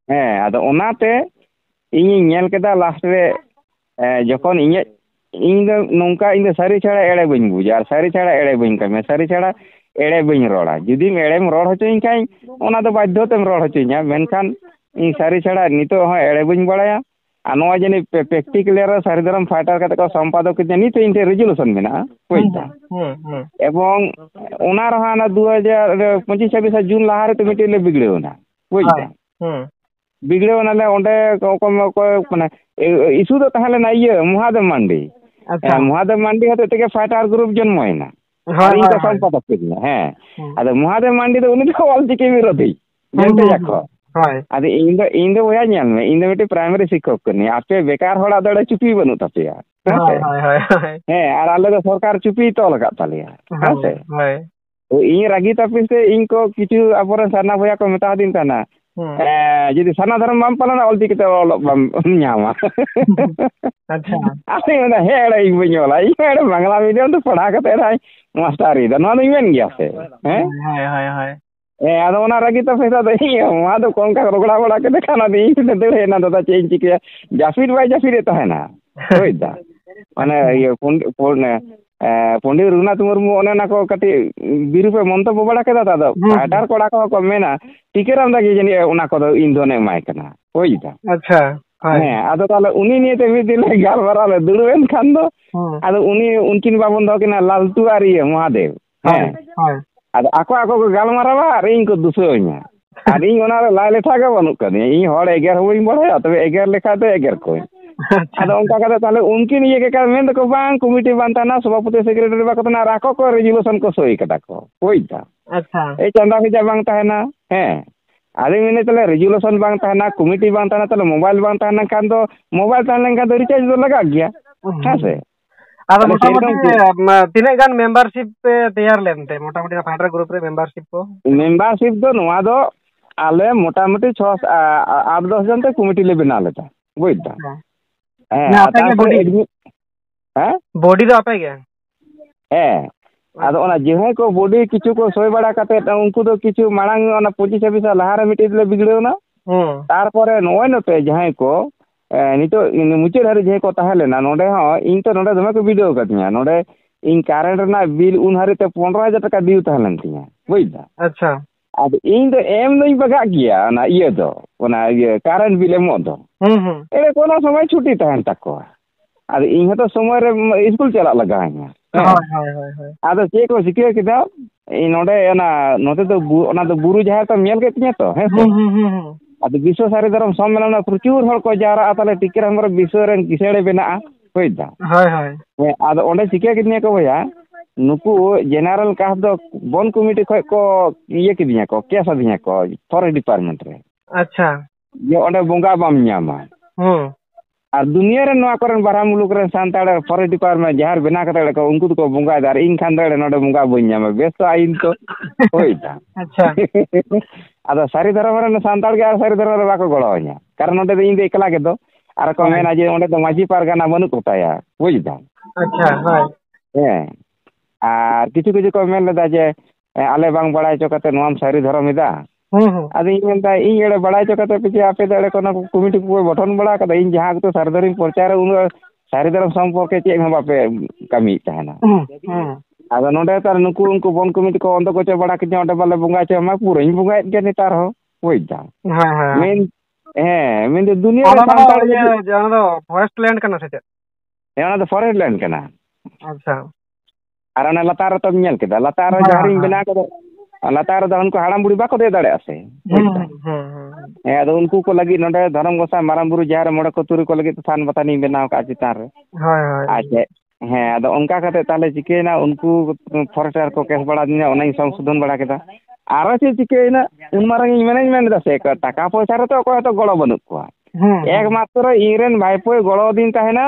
ᱦᱮᱸ ᱟᱫᱚ ᱚᱱᱟᱛᱮ ᱤᱧᱤᱧ ᱧᱮᱞ ᱠᱮᱫᱟ ᱞᱟᱥᱴ ᱨᱮ ᱡᱚᱠᱷᱚᱱ ᱤᱧᱟᱹᱜ ᱤᱧ ᱫᱚ ᱱᱚᱝᱠᱟ ᱤᱧ ᱫᱚ ᱥᱟᱹᱨᱤ ᱪᱷᱟᱲᱟ ᱮᱲᱮ ᱵᱟᱹᱧ ᱵᱩᱡᱟ ᱟᱨ ᱥᱟᱹᱨᱤ ᱪᱷᱟᱲᱟ ᱮᱲᱮ ᱵᱟᱹᱧ ᱠᱟᱹᱢᱤᱭᱟ ᱥᱟᱹᱨᱤ ᱪᱷᱟᱲᱟ ᱮᱲᱮ ᱵᱟᱹᱧ ᱨᱚᱲᱟ ᱡᱩᱫᱤᱢ ᱮᱲᱮᱢ ᱨᱚᱲ ᱦᱚᱪᱚᱧ ᱠᱷᱟᱱ ᱚᱱᱟ ᱫᱚ ᱵᱟᱫᱽᱫᱷᱚᱛᱮᱢ ᱨᱚᱲ ᱦᱚᱪᱚᱧᱟ ᱢᱮᱱᱠᱷᱟᱱ ᱤᱧ ᱥᱟᱹᱨᱤ ᱪᱷᱟᱲᱟ ᱱᱤᱛᱚᱜ ᱦᱚᱸ ᱮᱲᱮ ᱵᱟᱹᱧ ᱵᱟᱲᱟᱭᱟ ᱟᱨ ᱱᱚᱜᱼᱚᱭ ᱡᱟᱹᱱᱤᱡ ᱯᱨᱮᱠᱴᱤᱠᱮᱞ ᱨᱮ ᱫᱷᱚᱨᱚᱢ ᱯᱷᱟᱭᱴᱟᱨ ᱠᱟᱛᱮ ᱠᱚ ᱥᱚᱢᱯᱟᱫᱚᱠ ᱮᱫᱟ ᱱᱤᱛ ᱤᱧ ᱴᱷᱮᱱ ᱨᱮᱡᱩᱞᱮᱥᱚᱱ ᱢᱮᱱᱟᱜᱼᱟ ᱵᱩᱡᱽᱫᱟ ᱮᱵᱚᱝ ᱚᱱᱟ ᱨᱮᱦᱚᱸ ᱚᱱᱟ ᱫᱩ ᱦᱟᱡᱟᱨ ᱯᱚᱸᱪᱤᱥ ᱪᱷᱟᱵᱵᱤᱥ ᱡᱩᱱ ᱞᱟᱦᱟ ᱨᱮᱛᱚ ᱢᱤᱫᱴᱮᱱ ᱞᱮ ᱵᱤᱜᱽᱲᱟᱹᱣᱱᱟ ᱵᱩᱡᱽᱫᱟ ᱵᱤᱜᱽᱲᱟᱹᱣ ᱱᱟᱞᱮ ᱚᱸᱰᱮ ᱚᱠᱚᱭ ᱚᱠᱚᱭ ᱢᱟᱱᱮ ᱛᱟᱦᱮᱸ ᱞᱮᱱᱟ ᱤᱭᱟᱹ ᱢᱚᱦᱟᱫᱮᱵ ᱢᱟᱱᱰᱤ মহাদেব মান্ডি হতে থেকে ফাইটার গ্রুপ জন্ময়না আর ইনকা সম্পাদক করিনা হ্যাঁ আর মহাদেব মান্ডি তো উনি তো অলচিকি বিরোধী ᱦᱳᱭ ᱟᱫᱚ ᱤᱧ ᱫᱚ ᱤᱧ ᱫᱚ ᱵᱚᱭᱦᱟ ᱧᱮᱞ ᱢᱮ ᱤᱧ ᱫᱚ ᱢᱤᱫᱴᱮᱱ ᱯᱨᱟᱭᱢᱟᱨᱤ ᱥᱤᱠᱠᱷᱚᱠ ᱠᱟᱹᱱᱟᱹᱧ ᱟᱯᱮ ᱵᱮᱠᱟᱨ ᱦᱚᱲᱟᱜ ᱫᱚ ᱪᱩᱯᱤ ᱵᱟᱹᱱᱩᱜ ᱛᱟᱯᱮᱭᱟ ᱦᱮᱸ ᱟᱨ ᱟᱞᱮ ᱫᱚ ᱥᱚᱨᱠᱟᱨ ᱪᱩᱯᱤᱭ ᱛᱚᱞ ᱟᱠᱟᱫ ᱛᱟᱞᱮᱭᱟ ᱦᱮᱸ ᱥᱮ ᱤᱧ ᱨᱟᱹᱜᱤ ᱛᱟᱯᱮ ᱥᱮ ᱤᱧ ᱠᱚ ᱠᱤᱪᱷᱩ ᱟᱵᱚᱨᱮᱱ ᱥᱟᱨᱱᱟ ᱵᱚᱭᱦᱟ ᱠᱚ ᱢᱮᱛᱟᱣᱫᱤᱧ ᱛᱟᱦᱮᱱᱟ ᱡᱩᱫᱤ ᱥᱟᱨᱱᱟ ᱫᱷᱚᱨᱚᱢ ᱵᱟᱢ ᱯᱟᱞᱚᱱᱟ ᱚᱞᱪᱤᱠᱤᱛᱮ ᱚᱞᱚᱜ ᱵᱟᱢ ᱧᱟᱢᱟ ᱟᱪᱪᱷᱟ ᱟᱫᱚᱧ ᱢᱮᱱᱟ ᱦᱮᱸ ᱮᱲᱮ ᱤᱧ ᱵᱟᱹᱧ ᱚᱞᱟ ᱤᱧ ᱮᱲᱮ ᱵᱟᱝᱞᱟ ᱢᱤᱰᱤᱭᱟᱢ ᱛᱮ ᱯᱟᱲᱦᱟᱣ ᱠᱟᱛᱮ ᱮᱲᱮ ᱢᱟᱥᱴᱟᱨᱤᱭ ᱫᱟ ᱱᱚᱣᱟ ᱫᱚᱧ ᱢᱮᱱ ᱜᱮᱭᱟ ᱥᱮ ᱦᱮᱸ ᱦᱳᱭ ᱦᱳᱭ ᱦᱳᱭ ᱦᱮᱸ ᱟᱫᱚ ᱚᱱᱟ ᱞᱟᱹᱜᱤᱫ ᱛᱚ ᱯᱮᱥᱟ ᱫᱚ ᱤᱧ ᱮᱢᱟ ᱫᱚ ᱚᱱᱠᱟ ᱨᱚᱜᱽᱲᱟ ᱵᱟᱲᱟ ᱠᱟᱛᱮ ᱠᱷᱟᱱ ᱟᱫᱚ ᱤᱧ ᱛᱮᱫᱚ ᱫᱟᱹᱲ ᱦᱮᱡᱱᱟ ᱫᱟᱫᱟ ᱪᱮᱫ ᱤᱧ ᱪᱤᱠᱟᱹᱭᱟ ᱡᱟᱹᱯᱤᱫ ᱵᱟᱭ ᱡᱟᱹᱯᱤᱫᱮᱫ ᱛᱟᱦᱮᱱᱟ ᱵᱩᱡᱫᱟ ᱢᱟᱱᱮ ᱤᱭᱟᱹ ᱯᱚᱱᱰᱤᱛ ᱨᱚᱜᱷᱩᱱᱟᱛᱷ ᱢᱩᱨᱢᱩ ᱚᱱᱮ ᱚᱱᱟ ᱠᱚ ᱠᱟᱹᱴᱤᱡ ᱵᱤᱨᱩᱯᱮ ᱢᱚᱱᱛᱚᱵᱵᱚ ᱵᱟᱲᱟ ᱠᱮᱫᱟ ᱛᱚ ᱟᱫᱚ ᱯᱟᱦᱴᱟᱨ ᱠᱚᱲᱟ ᱠᱚᱦᱚᱸ ᱠᱚ ᱢᱮᱱᱟ ᱴᱤᱠᱟᱹᱨᱟᱢ ᱫᱟᱜᱮ ᱡᱟᱹᱱᱤᱡ ᱚᱱᱟ ᱠᱚᱫᱚ ᱤᱧ ᱫᱚᱱᱮ ᱮᱢᱟᱭ ᱠᱟᱱᱟ ᱵᱩᱡᱫᱟ ᱟᱪᱪᱷᱟ ᱦᱮᱸ ᱟᱫᱚ ᱛᱟᱦᱚᱞᱮ ᱩᱱᱤ ᱱᱤᱭᱮᱛᱮ ᱢᱤᱫ ᱫᱤᱱ ᱞᱮ ᱜᱟᱞᱢᱟᱨᱟᱣ ᱞᱮ ᱫᱩᱲᱩᱵᱮᱱ ᱠᱷᱟᱱ ᱫᱚ ᱟᱫᱚ ᱩᱱᱤ ᱩᱱᱠᱤᱱ ᱵᱟᱵᱚᱱ ᱫᱚᱦᱚ ᱠᱤᱱᱟ ᱞᱟᱞᱴᱩ ᱟᱨ ᱤᱭᱟᱹ ᱢᱚᱦᱟᱫᱮᱵ ᱦᱮᱸ ᱟᱫᱚ ᱟᱠᱚ ᱟᱠᱚ ᱠᱚ ᱜᱟᱞᱢᱟᱨᱟᱣᱟ ᱟᱨ ᱤᱧ ᱠᱚ ᱫᱩᱥᱟᱹᱣᱤᱧᱟ ᱟᱨ ᱤᱧ ᱚᱱᱟᱨᱮ ᱞᱟᱭ ᱞᱮᱴᱷᱟ ᱜᱮ ᱵᱟᱹᱱᱩᱜ ᱠᱟᱫᱤᱧᱟ ᱤᱧ ᱦᱚᱲ ᱮᱜᱮᱨ ᱦᱚᱸ ᱵᱟᱹᱧ ᱵᱟᱲᱟᱭᱟ ᱛᱚᱵᱮ ᱮᱜᱮᱨ ᱞᱮᱠᱷᱟᱡ ᱫᱚ ᱮᱜᱮᱨ ᱠᱚᱣᱟᱧ ᱟᱫᱚ ᱚᱱᱠᱟ ᱠᱟᱛᱮ ᱛᱟᱦᱚᱞᱮ ᱩᱱᱠᱤᱱ ᱤᱭᱟᱹ ᱠᱮᱠᱟ ᱢᱮᱱ ᱵᱟᱝ ᱠᱚᱢᱤᱴᱤ ᱵᱟᱝ ᱛᱟᱦᱮᱱᱟ ᱥᱚᱵᱷᱟᱯᱚᱛᱤ ᱥᱮᱠᱨᱮᱴᱟᱨᱤ ᱵᱟᱠᱚ ᱛᱟᱦᱮᱱᱟ ᱟᱨ ᱟᱠᱚ ᱠᱚ ᱨᱮᱡᱩᱞᱮᱥᱚᱱ ᱠᱚ ᱥᱳᱭ ᱠᱟᱫᱟ ᱠᱚ ᱵᱩᱡᱽᱫᱟ ᱟᱪᱪᱷᱟ ᱮᱭ ᱪᱟᱸᱫᱟ ᱵᱷᱮᱡᱟ ᱵᱟᱝ ᱛᱟᱦᱮᱱᱟ ᱦᱮᱸ ᱟᱫᱚᱧ ᱢᱮᱱᱮᱫ ᱛᱟᱦᱚᱞᱮ ᱨᱮᱡᱩᱞᱮᱥᱚᱱ ᱵᱟᱝ ᱛᱟᱦᱮᱱᱟ ᱠᱚᱢᱤᱴᱤ ᱵᱟᱝ ᱛᱟᱦᱮᱱᱟ ᱛᱟᱦᱚᱞᱮ ᱢᱳᱵᱟᱭᱤᱞ ᱵᱟᱝ ᱛᱟᱦᱮᱸ ᱞᱮᱱᱠᱷᱟᱱ ᱫᱚ ᱢᱳᱵᱟᱭᱤᱞ ᱛᱟᱦᱮᱸ ᱞᱮᱱᱠᱷᱟᱱ ᱫᱚ ᱨᱤᱪᱟᱨᱡᱽ ᱫᱚ ᱞᱟᱜᱟᱜ ᱜᱮᱭᱟ ᱦᱮᱸ ᱥᱮ ᱟᱫᱚ ᱢᱚᱴᱟᱢᱩᱴᱤ ᱛᱤᱱᱟᱹᱜ ᱜᱟᱱ ᱢᱮᱢᱵᱟᱨᱥᱤᱯ ᱯᱮ ᱛᱮᱭᱟᱨ ᱞᱮᱱᱛᱮ ᱢᱚᱴᱟᱢᱩᱴᱤ ᱯᱷᱟᱰᱨᱟ ᱜᱨᱩᱯ ᱨᱮ ᱢᱮᱢᱵᱟᱨᱥᱤᱯ ᱠᱚ ᱢᱮᱢᱵᱟᱨᱥᱤᱯ ᱫᱚ ᱱᱚᱣᱟ ᱫᱚ ᱟᱞᱮ ᱢᱚᱴᱟᱢᱩᱴᱤ ᱪᱷᱚ ᱟᱴ ᱫᱚᱥ ᱡᱚᱱ ᱛᱮ ᱠᱚᱢᱤᱴᱤ ᱞᱮ ᱵᱮᱱᱟᱣ ᱞᱮᱫᱟ ᱵᱩᱡ ᱫᱟ ᱦᱮᱸ ᱛᱟᱨᱯᱚᱨᱮ ᱦᱮᱸ ᱵᱚᱰᱤ ᱫᱚ ᱟᱯᱮ ᱜᱮ ᱦᱮᱸ ᱟᱫᱚ ᱚᱱᱟ ᱡᱟᱦᱟᱸᱭ ᱠᱚ ᱵᱚᱰᱤ ᱠᱤᱪᱷᱩ ᱠᱚ ᱥᱳᱭ ᱵᱟᱲᱟ ᱠᱟᱛᱮᱫ ᱩᱱᱠᱩ ᱫᱚ ᱠᱤᱪᱷᱩ ᱢᱟᱲᱟᱝ ᱚᱱᱟ ᱯᱚᱸᱪᱤᱥ ᱪᱷᱟᱵᱤᱥ ᱞᱟᱦᱟᱨᱮ ᱢᱤᱫᱴᱤᱡ ᱞᱮ ᱵᱤᱜᱽᱲᱟᱹᱣᱱᱟ ᱛᱟᱨᱯᱚᱨᱮ ᱱᱚᱜᱼᱚᱭ ᱱᱚᱛᱮ ᱡᱟᱦᱟᱸᱭ ᱠᱚ ᱱᱤᱛᱚᱜ ᱢᱩᱪᱟᱹᱫ ᱦᱟᱹᱨᱤᱡ ᱡᱟᱦᱟᱸᱭ ᱠᱚ ᱛᱟᱦᱮᱸ ᱞᱮᱱᱟ ᱱᱚᱰᱮ ᱦᱚᱸ ᱤᱧ ᱛᱚ ᱱᱚᱰᱮ ᱫᱚᱢᱮ ᱠᱚ ᱵᱤᱰᱟᱹᱣ ᱠᱟᱹᱫᱤᱧᱟ ᱱᱚᱰᱮ ᱤᱧ ᱠᱟᱨᱮᱱᱴ ᱨᱮᱱᱟᱜ ᱵᱤᱞ ᱩᱱ ᱦᱟᱹᱨᱤᱡ ᱛᱮ ᱯᱚᱱᱨᱚ ᱦᱟᱡᱟᱨ ᱴᱟᱠᱟ ᱰᱤᱭᱩ ᱛᱟᱦᱮᱸ ᱞᱮᱱ ᱛᱤᱧᱟ ᱵᱩᱡᱫᱟ ᱟᱪᱪᱷᱟ ᱟᱫᱚ ᱤᱧ ᱫᱚ ᱮᱢ ᱫᱚᱧ ᱵᱟᱜᱟᱜ ᱜᱮᱭᱟ ᱚᱱᱟ ᱤᱭᱟᱹ ᱫᱚ ᱚᱱᱟ ᱤᱭᱟᱹ ᱠᱟᱨᱮᱱᱴ ᱵᱤᱞ ᱮᱢᱚᱜ ᱫᱚ ᱮᱲᱮ ᱠᱳᱱᱳ ᱥᱚᱢᱚᱭ ᱪᱷᱩᱴᱤ ᱛᱟᱦᱮᱱ ᱛᱟᱠᱚᱣᱟ ᱟᱫᱚ ᱤᱧ ᱦᱚᱸᱛᱚ ᱥᱚᱢᱚᱭ ᱨᱮ ᱤᱥᱠᱩᱞ ᱪᱟᱞᱟᱜ ᱞᱟᱜᱟᱣᱤᱧᱟ ᱟᱫᱚ ᱪᱮᱫ ᱠᱚ ᱪᱤᱠᱟᱹ ᱠᱮᱫᱟ ᱤᱧ ᱱᱚᱰᱮ ᱚᱱᱟ ᱱᱚᱛᱮ ᱫᱚ ᱚᱱᱟ ᱫᱚ ᱵᱩᱨᱩ ᱡᱟᱦᱮᱨ ᱛᱚᱢ ᱧᱮᱞ ᱠᱮᱫ ᱛᱤᱧᱟ ᱛᱚ ᱦᱮᱸ ᱥᱮ ᱟᱫᱚ ᱵᱤᱥᱥᱚ ᱥᱟᱹᱨᱤ ᱫᱷᱚᱨᱚᱢ ᱥᱚᱢᱢᱮᱞᱚᱱ ᱨᱮ ᱯᱨᱚᱪᱩᱨ ᱦᱚᱲ ᱠᱚ ᱡᱟᱣᱨᱟᱜᱼᱟ ᱛᱟᱦᱞᱮ ᱴᱤᱠᱮᱨ ᱦᱮᱢᱵᱨᱚᱢ ᱵᱤᱥᱥᱚ ᱨᱮᱱ ᱠᱤᱥᱟᱹᱬᱮ ᱵᱮᱱᱟᱜᱼᱟ ᱦᱳᱭ ᱫᱚ ᱦᱳᱭ ᱦᱳᱭ ᱦᱮᱸ ᱟᱫᱚ ᱚᱸᱰᱮ ᱪᱤᱠᱟᱹ ᱠᱤᱫᱤᱧᱟ ᱠᱚ ᱵᱚᱭᱦᱟ ᱱᱩᱠᱩ ᱡᱮᱱᱟᱨᱮᱞ ᱠᱟᱥ ᱫᱚ ᱵᱚᱱ ᱠᱚᱢᱤᱴᱤ ᱠᱷᱚᱡ ᱠᱚ ᱤᱭᱟᱹ ᱠᱤᱫᱤᱧᱟ ᱠᱚ ᱠᱮᱥ ᱟᱹᱫᱤᱧᱟ ᱠᱚ ᱯᱷᱚᱨᱮᱥᱴ ᱰᱤᱯᱟᱨᱴᱢᱮᱱᱴ ᱨᱮ ᱟᱪᱪᱷᱟ ᱡᱮ ᱚᱸᱰᱮ ᱵᱚᱸᱜᱟ ᱵᱟᱢ ᱧᱟᱢᱟ ᱦᱩᱸ ᱟᱨ ᱫᱩᱱᱤᱭᱟᱹ ᱨᱮ ᱱᱚᱣᱟ ᱠᱚᱨᱮᱱ ᱵᱟᱨᱦᱟ ᱢᱩᱞᱩᱠ ᱨᱮᱱ ᱥᱟᱱᱛᱟᱲ ᱯᱷᱚᱨᱮᱥᱴ ᱰᱤᱯᱟᱨᱴᱢᱮᱱᱴ ᱡᱟᱦᱟᱸ ᱨᱮ ᱵᱮᱱᱟᱣ ᱠᱟᱛᱮ ᱠᱚ ᱩᱱᱠᱩ ᱫᱚᱠᱚ ᱵᱚᱸᱜᱟᱭᱮᱫᱟ ᱟᱨ ᱤᱧ ᱠᱷᱟᱱ ᱫᱚ ᱱᱚᱰᱮ ᱵᱚᱸᱜᱟ ᱵᱟᱹᱧ ᱧᱟᱢᱟ ᱵᱮᱥ ᱛᱚ ᱟᱹᱭᱤᱱ ᱠᱚ ᱦᱳᱭᱫᱟ ᱟᱪᱪᱷᱟ ᱟᱫᱚ ᱥᱟᱹᱨᱤ ᱫᱷᱚᱨᱚᱢ ᱨᱮᱱ ᱥᱟᱱᱛᱟᱲ ᱜᱮ ᱟᱨ ᱥᱟᱹᱨᱤ ᱫᱷᱚᱨᱚᱢ ᱨᱮ ᱵᱟᱠᱚ ᱜᱚᱲᱚᱣᱟᱹᱧᱟ ᱠᱟᱨᱚᱱ ᱱᱚᱰᱮ ᱫᱚ ᱤᱧ ᱫᱚ ᱮᱠᱞᱟ ᱜᱮᱫᱚ ᱟᱨ ᱠᱚ ᱢᱮᱱᱟ ᱡᱮ ᱚᱸᱰᱮ ᱫᱚ ᱢᱟᱺᱡᱷᱤ ᱯᱟᱨᱜᱟᱱᱟ ᱵᱟᱹᱱᱩᱜ ᱠᱚᱛᱟᱭᱟ ᱵᱩᱡᱫᱟ ᱟᱪᱪᱷᱟ ᱦᱳᱭ ᱦᱮᱸ ᱟᱨ ᱠᱤᱪᱷᱩ ᱠᱤᱪᱷᱩ ᱠᱚ ᱢᱮᱱ ᱞᱮᱫᱟ ᱡᱮ ᱟᱞᱮ ᱵᱟᱝ ᱵᱟᱲᱟᱭ ᱦᱚᱪᱚ ᱠᱟᱛᱮ ᱱᱚᱣᱟᱢ ᱥᱟᱹᱨᱤ ᱫᱷᱚᱨᱚᱢ ᱮᱫᱟ ᱟᱫᱚ ᱤᱧ ᱢᱮᱱᱫᱟ ᱤᱧ ᱮᱲᱮ ᱵᱟᱲᱟᱭ ᱦᱚᱪᱚ ᱠᱟᱛᱮ ᱯᱮᱪᱮ ᱟᱯᱮ ᱫᱚ ᱮᱲᱮ ᱠᱚ ᱚᱱᱟ ᱠᱚᱢᱤᱴᱤ ᱠᱚᱯᱮ ᱜᱚᱴᱷᱚᱱ ᱵᱟᱲᱟ ᱠᱟᱫᱟ ᱤᱧ ᱡᱟᱦᱟᱸ ᱚᱠᱛᱚ ᱥᱟᱹᱨᱤ ᱫᱷᱚᱨᱚᱢ ᱯᱨᱚᱪᱟᱨᱟ ᱩᱱ ᱫᱚ ᱥᱟᱹᱨᱤ ᱫᱷᱚᱨᱚᱢ ᱥᱚᱢᱯᱚᱨᱠᱮ ᱪᱮᱫ ᱦᱚᱸ ᱵᱟᱯᱮ ᱠᱟᱹᱢᱤᱭᱮᱫ ᱛᱟᱦᱮᱱᱟ ᱟᱫᱚ ᱱᱚᱰᱮ ᱛᱟᱨ ᱱᱩᱠᱩ ᱩᱱᱠᱩ ᱵᱚᱱ ᱠᱚᱢᱤᱴᱤ ᱠᱚ ᱚᱱᱫᱚ ᱠᱚᱪᱚ ᱵᱟᱲᱟ ᱠᱤᱫᱤᱧᱟ ᱚᱸᱰᱮ ᱵᱟᱞᱮ ᱵᱚᱸᱜᱟ ᱦᱚᱪᱚ ᱟᱢᱟ ᱯᱩᱨᱟᱹᱧ ᱵᱚᱸᱜᱟᱭᱮᱫ ᱜᱮᱭᱟ ᱱᱮᱛᱟᱨ ᱦᱚᱸ ᱵᱩᱡᱽᱫᱟᱢ ᱢᱮᱱ ᱦᱮᱸ ᱢᱮᱱᱫᱟ ᱫᱩᱱᱤᱭᱟᱹ ᱨᱮ ᱥᱟᱱᱛᱟᱲ ᱚᱱᱟ ᱫᱚ ᱯᱷᱚᱨᱮᱥᱴ ᱞᱮᱱᱰ ᱠᱟᱱᱟ ᱥᱮ ᱪᱮᱫ ᱦᱮᱸ ᱚᱱᱟ ᱫᱚ ᱯᱷᱚᱨᱮᱥᱴ ᱞᱮᱱᱰ ᱠᱟᱱᱟ ᱟᱪᱪᱷᱟ ᱟᱨ ᱚᱱᱟ ᱞᱟᱛᱟᱨ ᱨᱮᱛᱚᱢ ᱧᱮᱞ ᱠᱮᱫᱟ ᱞᱟᱛᱟᱨ ᱨᱮ ᱡᱟᱦᱟᱸ ᱨᱤᱧ ᱵᱮᱱᱟᱣ ᱠᱮᱫᱟ ᱞᱟᱛᱟᱨ ᱨᱮᱫᱚ ᱩᱱᱠᱩ ᱦᱟᱲᱟᱢ ᱵᱩᱲᱦᱤ ᱵᱟᱠᱚ ᱫᱮᱡ ᱫᱟᱲᱮᱭᱟᱜᱼᱟ ᱥᱮ ᱦᱮᱸ ᱟᱫᱚ ᱩᱱᱠᱩ ᱠᱚ ᱞᱟᱹᱜᱤᱫ ᱱᱚᱰᱮ ᱫᱷᱚᱨᱚᱢ ᱜᱚᱸᱥᱟᱭ ᱢᱟᱨᱟᱝ ᱵᱩᱨᱩ ᱡᱟᱦᱮᱨ ᱢᱚᱬᱮ ᱠᱚ ᱛᱩᱨᱩᱭ ᱠᱚ ᱞᱟᱹᱜᱤᱫ ᱛᱷᱟᱱ ᱵᱟᱛᱟᱱᱤᱧ ᱵᱮᱱᱟᱣ ᱠᱟᱜᱼᱟ ᱪᱮᱛᱟᱱ ᱨᱮ ᱟᱪᱪᱷᱟ ᱦᱮᱸ ᱟᱫᱚ ᱚᱱᱠᱟ ᱠᱟᱛᱮᱫ ᱛᱟᱦᱞᱮ ᱪᱤᱠᱟᱹᱭᱮᱱᱟ ᱩᱱᱠᱩ ᱯᱷᱚᱨᱮᱥᱴᱟᱨ ᱠᱚ ᱠᱮᱥ ᱵᱟᱲᱟ ᱟᱹᱫᱤᱧᱟ ᱚᱱᱟᱧ ᱥᱚᱝᱥᱳᱫᱷᱚᱱ ᱵᱟᱲᱟ ᱠᱮᱫᱟ ᱟᱨᱚ ᱪᱮᱫ ᱪᱤᱠᱟᱹᱭᱮᱱᱟ ᱩᱱ ᱢᱟᱨᱟᱝ ᱤᱧ ᱢᱮᱱᱟᱧ ᱢᱮᱱ ᱞᱮᱫᱟ ᱥᱮ ᱴᱟᱠᱟ ᱯᱚᱭᱥᱟ ᱨᱮᱛᱚ ᱚᱠᱚᱭ ᱦᱚᱸᱛᱚ ᱜᱚᱲᱚ ᱵᱟᱹᱱᱩᱜ ᱠᱚᱣᱟ ᱮᱠᱢᱟᱛᱨᱚ ᱤᱧᱨᱮᱱ ᱵᱷᱟᱭᱯᱳᱭ ᱜᱚᱲᱚᱣᱟᱫᱤᱧ ᱛᱟᱦᱮᱱᱟ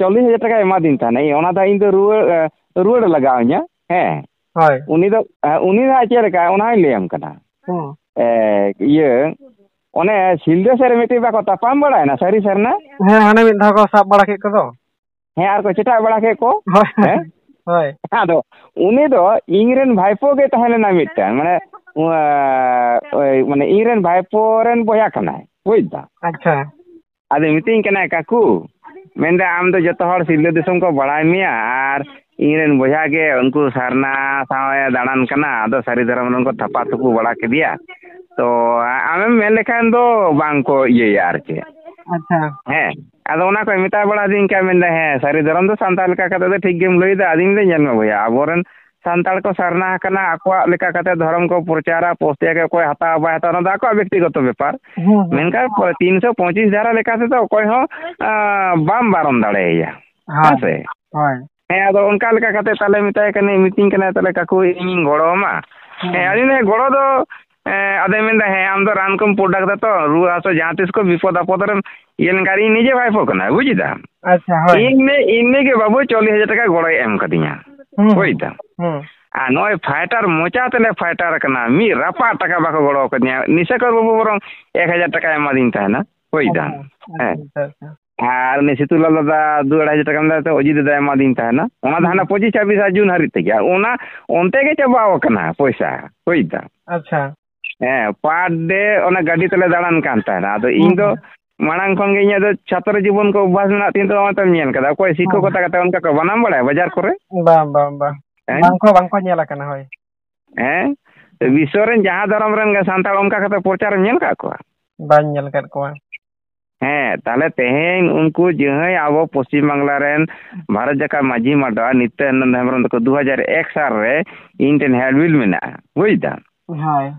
ᱪᱚᱞᱞᱤᱥ ᱦᱟᱡᱟᱨ ᱴᱟᱠᱟᱭ ᱮᱢᱟᱫᱤᱧ ᱛᱟᱦᱮᱱᱟ ᱚᱱᱟ ᱫᱚ ᱤᱧ ᱫᱚ ᱨᱩᱣᱟᱹᱲ ᱨᱩᱣᱟᱹᱲ ᱞᱟᱜᱟᱣ ᱤᱧᱟ ᱦᱮᱸ ᱦᱳᱭ ᱩᱱᱤ ᱫᱚ ᱩᱱᱤ ᱫᱚ ᱪᱮᱫ ᱞᱮᱠᱟ ᱚᱱᱟᱭ ᱞᱟᱹᱭᱟᱢ ᱠᱟᱱᱟ ᱤᱭᱟᱹ ᱚᱱᱮ ᱥᱤᱞᱫᱟᱹ ᱥᱮᱫ ᱨᱮ ᱢᱤᱫᱴᱤᱡ ᱵᱟᱠᱚ ᱛᱟᱯᱟᱢ ᱵᱟᱲᱟᱭᱱᱟ ᱥᱟᱹᱨᱤ ᱥᱟᱨᱱᱟ ᱦᱮᱸ ᱦᱟᱱᱮ ᱢᱤᱫ ᱫᱷᱟᱣ ᱠᱚ ᱥᱟᱵ ᱵᱟᱲᱟ ᱠᱮᱫ ᱠᱚᱫᱚ ᱦᱮᱸ ᱟᱨ ᱠᱚ ᱪᱮᱴᱟᱜ ᱵᱟᱲᱟ ᱠᱮᱫ ᱠᱚ ᱦᱮᱸ ᱦᱳᱭ ᱟᱫᱚ ᱩᱱᱤ ᱫᱚ ᱤᱧ ᱨᱮᱱ ᱵᱷᱟᱭᱯᱚ ᱜᱮ ᱛᱟᱦᱮᱸ ᱞᱮᱱᱟ ᱢᱤᱫᱴᱟᱝ ᱢᱟᱱᱮ ᱢᱟᱱᱮ ᱤᱧ ᱨᱮᱱ ᱵᱷᱟᱭᱯᱚ ᱨᱮᱱ ᱵᱚᱭᱦᱟ ᱠᱟᱱᱟᱭ ᱵᱩᱡᱫᱟ ᱟᱪᱪᱷᱟ ᱟᱫᱚ ᱢᱤᱛᱟᱹᱧ ᱠᱟᱱᱟᱭ ᱠᱟᱠᱩ ᱢᱮᱱᱫᱟ ᱟᱢ ᱫᱚ ᱡᱚᱛᱚ ᱦᱚᱲ ᱥᱤᱞᱫᱟᱹ ᱫᱤᱥᱚᱢ ᱠᱚ ᱵᱟᱲᱟᱭ ᱢᱮᱭᱟ ᱟᱨ ᱤᱧ ᱨᱮᱱ ᱵᱚᱭᱦᱟ ᱜᱮ ᱩᱱᱠᱩ ᱥᱟᱨᱱᱟ ᱥᱟᱶᱮ ᱫᱟᱬᱟᱱ ᱠᱟᱱᱟ ᱟᱫᱚ ᱥᱟᱹᱨᱤ ᱫᱷᱚᱨᱚᱢ ᱨᱮᱱ ᱠᱚ ᱛᱷᱟᱯᱟ ᱛᱷᱩᱯᱩ ᱵᱟᱲᱟ ᱠᱮᱫᱮᱭᱟ ᱛᱚ ᱟᱢᱮᱢ ᱢᱮᱱ ᱞᱮᱠᱷᱟᱱ ᱫᱚ ᱵᱟᱝ ᱠᱚ ᱤᱭᱟᱹᱭᱟ ᱟᱨᱠᱤ ᱟᱪᱪᱷᱟ ᱦᱮᱸ ᱟᱫᱚ ᱚᱱᱟ ᱠᱚ ᱢᱮᱛᱟ ᱵᱟᱲᱟᱫᱤᱧ ᱠᱷᱟᱱ ᱢᱮᱱᱫᱟ ᱦᱮᱸ ᱥᱟᱹᱨᱤ ᱫᱷᱚᱨᱚᱢ ᱫᱚ ᱥᱟᱱᱛᱟᱲ ᱞᱮᱠᱟ ᱠᱟᱛᱮ ᱫᱚ ᱴᱷᱤᱠ ᱜᱮᱢ ᱞᱟᱹᱭᱫᱟ ᱟᱫᱚᱧ ᱞᱟᱹᱭ ᱧᱮᱞ ᱢᱮ ᱵᱚᱭᱦᱟ ᱟᱵᱚᱨᱮᱱ ᱥᱟᱱᱛᱟᱲ ᱠᱚ ᱥᱟᱨᱱᱟ ᱟᱠᱟᱱᱟ ᱟᱠᱚᱣᱟᱜ ᱞᱮᱠᱟ ᱠᱟᱛᱮ ᱫᱷᱚᱨᱚᱢ ᱠᱚ ᱯᱨᱚᱪᱟᱨᱟ ᱯᱳᱥᱴᱮᱭᱟ ᱚᱠᱚᱭ ᱦᱟᱛᱟᱣᱟ ᱵᱟᱭ ᱦᱟᱛᱟᱣᱟ ᱚᱱᱟ ᱫᱚ ᱟᱠᱚᱣᱟᱜ ᱵᱮᱠᱛᱤᱜᱚᱛᱚ ᱵᱮᱯᱟᱨ ᱢᱮᱱᱠᱷᱟᱱ ᱛᱤᱱᱥᱚ ᱯᱚᱸᱪᱤᱥ ᱫᱷᱟᱨᱟ ᱞᱮᱠᱟ ᱛᱮᱫᱚ ᱚᱠᱚᱭ ᱦᱚᱸ ᱵᱟᱢ ᱵᱟᱨᱚᱱ ᱫᱟᱲᱮᱭᱟᱭᱟ ᱦᱮᱸ ᱥᱮ ᱦᱳᱭ ᱦᱮᱸ ᱟᱫᱚ ᱚᱱᱠᱟ ᱞᱮᱠᱟ ᱠᱟᱛᱮᱫ ᱛᱟᱦᱚᱞᱮ ᱢᱮᱛᱟᱭ ᱠᱟᱹᱱᱟᱹᱧ ᱢᱤᱛᱟᱹᱧ ᱠᱟᱱᱟᱭ ᱛᱟᱦᱚᱞᱮ ᱠᱟᱠᱩ ᱤᱧᱤᱧ ᱜᱚᱲᱚᱣᱟᱢᱟ ᱦᱮᱸ ᱟᱫᱚᱧ ᱞᱟᱹᱭᱫᱟ ᱜᱚᱲᱚ ᱫᱚ ᱟᱫᱚᱭ ᱢᱮᱱᱫᱟ ᱦᱮᱸ ᱟᱢ ᱫᱚ ᱨᱟᱱ ᱠᱚᱢ ᱯᱳᱰ ᱟᱠᱟᱫᱟ ᱛᱚ ᱨᱩᱣᱟᱹ ᱦᱟᱹᱥᱩ ᱡᱟᱦᱟᱸ ᱛᱤᱥ ᱠᱚ ᱵᱤᱯᱚᱫ ᱟᱯᱚᱫ ᱨᱮᱢ ᱤᱭᱟᱹ ᱞᱮᱱᱠᱷᱟᱱ ᱤᱧ ᱱᱤᱡᱮ ᱵᱷᱟᱭᱯᱳ ᱠᱟᱱᱟ ᱵᱩᱡ ᱮᱫᱟᱢ ᱟᱪᱪᱷᱟ ᱤᱱᱟᱹ ᱤᱱᱟᱹᱜᱮ ᱵᱟᱹᱵᱩ ᱪᱚᱞᱞᱤᱥ ᱦᱟᱡᱟᱨ ᱴᱟᱠᱟ ᱜᱚᱲᱚᱭ ᱮᱢ ᱠᱟᱹᱫᱤᱧᱟ ᱵᱩᱡ ᱮᱫᱟᱢ ᱟᱨ ᱱᱚᱜᱼᱚᱭ ᱯᱷᱟᱭᱴᱟᱨ ᱢᱚᱪᱟ ᱛᱮᱞᱮ ᱯᱷᱟᱭᱴᱟᱨ ᱠᱟᱱᱟ ᱢᱤᱫ ᱨᱟᱯᱟᱜ ᱴᱟᱠᱟ ᱵᱟᱠᱚ ᱜᱚᱲᱚ ᱟᱠᱟᱫᱤᱧᱟ ᱱᱤᱥᱟᱠᱚᱨ ᱵᱟᱹᱵᱩ ᱵᱚᱨᱚᱝ ᱮᱠ ᱦᱟᱡᱟᱨ ᱴᱟᱠᱟᱭ ᱮᱢᱟᱫᱤᱧ ᱛᱟᱦᱮᱱᱟ ᱦᱩᱭ ᱮᱫᱟᱢ ᱦᱮᱸ ᱟᱨ ᱩᱱᱤ ᱥᱤᱛᱩᱞᱟᱞ ᱫᱟᱫᱟ ᱫᱩ ᱟᱲᱟᱭ ᱦᱟᱡᱟᱨ ᱴᱟᱠᱟ ᱞᱮᱫᱟ ᱛᱚ ᱚᱡᱤᱛ ᱫᱟᱫᱟᱭ ᱮᱢᱟᱫᱤᱧ ᱛᱟᱦᱮᱱᱟ ᱚᱱᱟ ᱫᱚ ᱦᱟᱱᱟ ᱯᱚᱸᱪᱤᱥ ᱪᱷᱟᱵᱵᱤᱥ ᱡᱩᱱ ᱦᱟᱹᱨᱤᱡ ᱛᱮᱜᱮ ᱚᱱᱟ ᱚᱱᱛᱮ ᱜᱮ ᱪᱟᱵᱟᱣ ᱟᱠᱟᱱᱟ ᱯᱚᱭᱥᱟ ᱦᱩᱭᱫᱟ ᱟᱪᱪᱷᱟ ᱦᱮᱸ ᱯᱟᱨ ᱰᱮ ᱚᱱᱟ ᱜᱟᱹᱰᱤ ᱛᱮᱞᱮ ᱫᱟᱬᱟᱱ ᱠᱟᱱ ᱛᱟᱦᱮᱱᱟ ᱟᱫᱚ ᱤᱧ ᱫᱚ ᱢᱟᱲᱟᱝ ᱠᱷᱚᱱ ᱜᱮ ᱤᱧᱟᱹᱜ ᱫᱚ ᱪᱷᱟᱛᱨᱚ ᱡᱤᱵᱚᱱ ᱠᱚ ᱚᱵᱵᱷᱟᱥ ᱢᱮᱱᱟᱜ ᱛᱤᱧ ᱛᱚ ᱚᱱᱟᱛᱮᱢ ᱧᱮᱞ ᱠᱟᱫᱟ ᱚᱠᱚᱭ ᱥᱤᱠᱠᱷᱚ ᱠᱚᱛᱟ ᱠᱟᱛᱮ ᱚᱱᱠᱟ ᱠᱚ ᱵᱟᱱᱟᱢ ᱵᱟᱲᱟᱭᱟ ᱵᱟᱡᱟᱨ ᱠᱚᱨᱮ ᱵᱟᱝ ᱵᱟᱝ ᱵᱟᱝ ᱵᱟᱝᱠᱚ ᱵᱟᱝᱠᱚ ᱧᱮᱞ ᱟᱠᱟᱱᱟ ᱦᱳᱭ ᱦᱮᱸ ᱵᱤᱥᱥᱚ ᱨᱮᱱ ᱡᱟᱦᱟᱸ ᱫᱷᱚᱨᱚᱢ ᱨᱮᱱ ᱜᱮ ᱥᱟᱱᱛᱟᱲ ᱚᱱᱠᱟ ᱠᱟᱛᱮ ᱯᱨᱚᱪᱟᱨᱮᱢ ᱧᱮᱞ ᱠᱟᱜ ᱠᱚᱣᱟ ᱵᱟᱹᱧ ᱧᱮᱞ ᱟᱠᱟᱫ ᱠᱚᱣᱟ ᱦᱮᱸ ᱛᱟᱦᱚᱞᱮ ᱛᱮᱦᱮᱧ ᱩᱱᱠᱩ ᱡᱟᱦᱟᱸᱭ ᱟᱵᱚ ᱯᱚᱥᱪᱤᱢ ᱵᱟᱝᱞᱟ ᱨᱮᱱ ᱵᱷᱟᱨᱚᱛ ᱡᱟᱠᱟᱛ ᱢᱟᱺᱡᱷᱤ ᱢᱟᱰᱣᱟ ᱱᱤᱛᱟᱱᱚᱱᱫᱚ ᱦᱮᱢᱵᱨᱚᱢ ᱛᱟᱠᱚ ᱫᱩ ᱦᱟᱡᱟᱨ ᱮᱠ ᱥᱟᱞ ᱨᱮ ᱤᱧ ᱴᱷᱮᱱ ᱦᱮᱰᱵᱤᱞ ᱢᱮᱱᱟᱜᱼᱟ ᱵᱩᱡᱽ ᱫᱟᱢ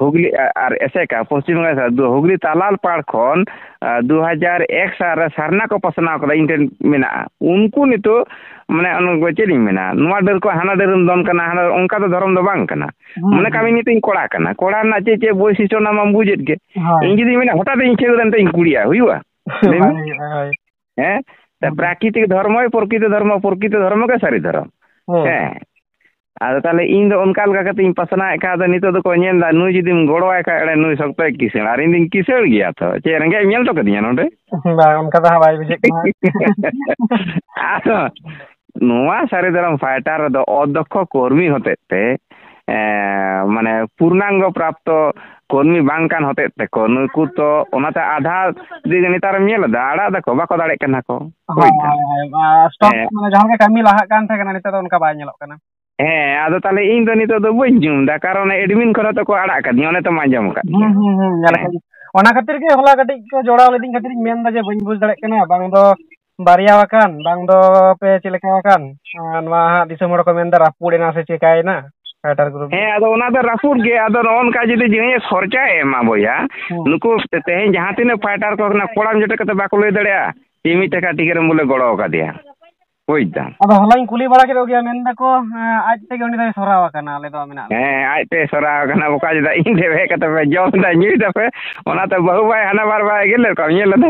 ᱦᱩᱜᱽᱞᱤ ᱟᱨ ᱮᱥᱮᱠᱟ ᱯᱚᱥᱪᱤᱢ ᱵᱟᱝᱞᱟ ᱦᱩᱜᱽᱞᱤ ᱛᱟᱞᱟᱞ ᱯᱟᱲ ᱠᱷᱚᱱ ᱫᱩ ᱦᱟᱡᱟᱨ ᱮᱠ ᱥᱟᱞ ᱨᱮ ᱥᱟᱨᱱᱟ ᱠᱚ ᱯᱟᱥᱱᱟᱣ ᱠᱟᱫᱟ ᱤᱧ ᱴᱷᱮᱱ ᱢᱮᱱᱟᱜᱼᱟ ᱩᱱᱠᱩ ᱱᱤᱛᱚᱜ ᱢᱟᱱᱮ ᱚᱱᱟ ᱪᱮᱫ ᱤᱧ ᱢᱮᱱᱟ ᱱᱚᱣᱟ ᱰᱟᱹᱨ ᱠᱚ ᱦᱟᱱᱟ ᱰᱟᱹᱨᱮᱢ ᱫᱚᱱ ᱠᱟᱱᱟ ᱦᱟᱱᱟ ᱚᱱᱠᱟ ᱫᱚ ᱫᱷᱚᱨᱚᱢ ᱫᱚ ᱵᱟᱝ ᱠᱟᱱᱟ ᱢᱚᱱᱮ ᱠᱟᱜ ᱢᱮ ᱱᱤᱛᱚᱜ ᱤᱧ ᱠᱚᱲᱟ ᱠᱟᱱᱟ ᱠᱚᱲᱟ ᱨᱮᱱᱟᱜ ᱪᱮᱫ ᱪᱮᱫ ᱵᱳᱭᱥᱤᱥᱴᱚ ᱚᱱᱟ ᱢᱟᱢ ᱵᱩᱡᱮᱫ ᱜᱮ ᱤᱧ ᱡᱩᱫᱤ ᱢᱮᱱᱟ ᱦᱚᱴᱟᱛ ᱤᱧ ᱠᱷᱮᱞ ᱨᱮᱱᱛᱮ ᱤᱧ ᱠᱩᱲᱤᱜᱼᱟ ᱦᱩᱭᱩᱜᱼᱟ হ্যাঁ প্রাকৃতিক ধর্ম প্রকৃত ধর্ম প্রকৃত ধর্ম কে সারি ধর্ম হ্যাঁ ᱟᱫᱚ ᱛᱟᱦᱞᱮ ᱤᱧ ᱫᱚ ᱚᱱᱠᱟ ᱞᱮᱠᱟ ᱠᱟᱛᱮ ᱤᱧ ᱯᱟᱥᱱᱟᱣᱮᱫ ᱠᱷᱟᱱ ᱟᱫᱚ ᱱᱤᱛᱚᱜ ᱫᱚᱠᱚ ᱧᱮᱞᱫᱟ ᱱᱩᱭ ᱡᱩᱫᱤᱢ ᱜᱚᱲᱚᱣᱟᱭ ᱠᱷᱟᱱ ᱮᱲᱮ ᱱᱩᱭ ᱥᱚᱠᱛᱚᱭ ᱠᱤᱥᱟᱹᱬ ᱟᱨ ᱤᱧ ᱫᱩᱧ ᱠᱤᱥᱟᱹᱬ ᱜᱮᱭᱟ ᱛᱚ ᱪᱮᱫ ᱨᱮᱸᱜᱮᱡ ᱧᱮᱞ ᱦᱚᱴᱚ ᱠᱟᱹᱫᱤᱧᱟ ᱱᱚᱰᱮ ᱵᱟᱝ ᱚᱱᱠᱟ ᱫᱚ ᱵᱟᱭ ᱵᱩᱡᱷᱟᱹᱜ ᱠᱟᱱᱟ ᱟᱫᱚ ᱱᱚᱣᱟ ᱥᱟᱨᱤ ᱫᱷᱚᱨᱚᱢ ᱯᱷᱟᱭᱴᱟᱨ ᱨᱮᱫᱚ ᱚᱫᱽᱫᱷᱚᱠᱠᱷᱚ ᱠᱚᱨᱢᱤ ᱦᱚᱛᱮᱡ ᱛᱮ ᱢᱟᱱᱮ ᱯᱩᱨᱱᱟᱝᱜᱚ ᱯᱨᱟᱯᱛᱚ ᱠᱚᱨᱢᱤ ᱵᱟᱝ ᱠᱟᱱ ᱦᱚᱛᱮᱡ ᱛᱮᱠᱚ ᱱᱩᱠᱩ ᱛᱚ ᱚᱱᱟᱛᱮ ᱟᱫᱷᱟ ᱱᱮᱛᱟᱨᱮᱢ ᱧᱮᱞ ᱮᱫᱟ ᱟᱲᱟᱜ ᱫᱟᱠᱚ ᱵᱟᱠᱚ ᱫᱟᱲᱮᱜ ᱠᱟᱱᱟ ᱠᱚ ᱥᱴᱚᱠ ᱢᱟᱱᱮ ᱡᱟᱦᱟᱸ ᱞᱮᱠᱟ ᱠᱟᱹᱢᱤ ᱞᱟᱦᱟᱜ ᱠᱟᱱ ᱛᱟᱦᱮᱸ ᱠᱟᱱᱟ ᱱᱮᱛᱟᱨ ᱫᱚ ᱚᱱᱠᱟ ᱵᱟᱭ ᱧᱮᱞᱚᱜ ᱠᱟᱱᱟ ᱦᱮᱸ ᱟᱫᱚ ᱛᱟᱦᱚᱞᱮ ᱤᱧ ᱫᱚ ᱱᱤᱛᱚᱜ ᱫᱚ ᱵᱟᱹᱧ ᱡᱚᱢ ᱮᱫᱟ ᱠᱟᱨᱚᱱ ᱮᱰᱢᱤᱱ ᱠᱷᱚᱱ ᱦᱚᱸᱛᱚ ᱠᱚ ᱟᱲᱟᱜ ᱠᱟᱫᱤᱧᱟ ᱚᱱᱮ ᱛᱚᱢ ᱟᱸᱡᱚᱢ ᱟᱠᱟᱫ ᱚᱱᱟ ᱠᱷᱟᱹᱛᱤᱨ ᱜᱮ ᱦᱚᱞᱟ ᱠᱟᱹᱴᱤᱡ ᱠᱚ ᱡᱚᱲᱟᱣ ᱞᱤᱫᱤᱧ ᱠᱷᱟᱹᱛᱤᱨ ᱤᱧ ᱢᱮᱱᱫᱟ ᱡᱮ ᱵᱟᱹᱧ ᱵᱩᱡᱽ ᱫᱟᱲᱮᱭᱟᱜ ᱠᱟᱱᱟ ᱵᱟᱝ ᱫᱚ ᱵᱟᱨᱭᱟ ᱟᱠᱟᱱ ᱵᱟᱝ ᱫᱚ ᱯᱮ ᱪᱮᱫ ᱞᱮᱠᱟ ᱟᱠᱟᱱ ᱱᱚᱣᱟ ᱦᱟᱸᱜ ᱫᱤᱥᱚᱢ ᱦᱚᱲ ᱠᱚ ᱢᱮᱱᱫᱟ ᱨᱟᱹᱯᱩᱫ ᱮᱱᱟ ᱥᱮ ᱪᱮᱠᱟᱭᱮᱱᱟ ᱯᱷᱟᱭᱴᱟᱨ ᱜᱨᱩᱯ ᱦᱮᱸ ᱟᱫᱚ ᱚᱱᱟ ᱫᱚ ᱨᱟᱹᱯᱩᱫ ᱜᱮ ᱟᱫᱚ ᱱᱚᱜᱼᱚᱱᱠᱟ ᱡᱩᱫᱤ ᱡᱟᱦᱟᱸᱭ ᱥᱚᱨᱪᱟᱭ ᱮᱢᱟ ᱵᱚᱭᱟ ᱱᱩᱠᱩ ᱛᱮᱦᱮᱧ ᱡᱟᱦᱟᱸ ᱛᱤᱱᱟᱹᱜ ᱯᱷᱟᱭᱴᱟᱨ ᱠᱚ ᱠᱟᱱᱟ ᱠᱚᱲᱟᱢ ᱡᱚᱴᱮᱫ ᱠᱟᱛᱮ ᱵᱟᱠᱚ ᱞᱟᱹᱭ ᱫᱟᱲᱮᱭᱟᱜᱼᱟ ᱡᱮ ᱢᱤᱫ ᱴᱟᱠᱟ ᱴᱤᱠᱤᱴ ᱮᱢ ᱵᱚᱞᱮ ᱜᱚᱲᱚ ᱟᱠᱟᱫᱮᱭᱟ কুইদা আদা হলাই কুলি বড়া গিয়া মেন দা কো আজ তে গনি দই সরা ওয়াকানা আলে দ মেনাল হ্যাঁ আজ তে সরা ওয়াকানা বকা জে দা ইন দেহে কতে পে জও দ নি দ পে ওনা তে বহু বাই আনা মার বাই গিলে কা নি লদা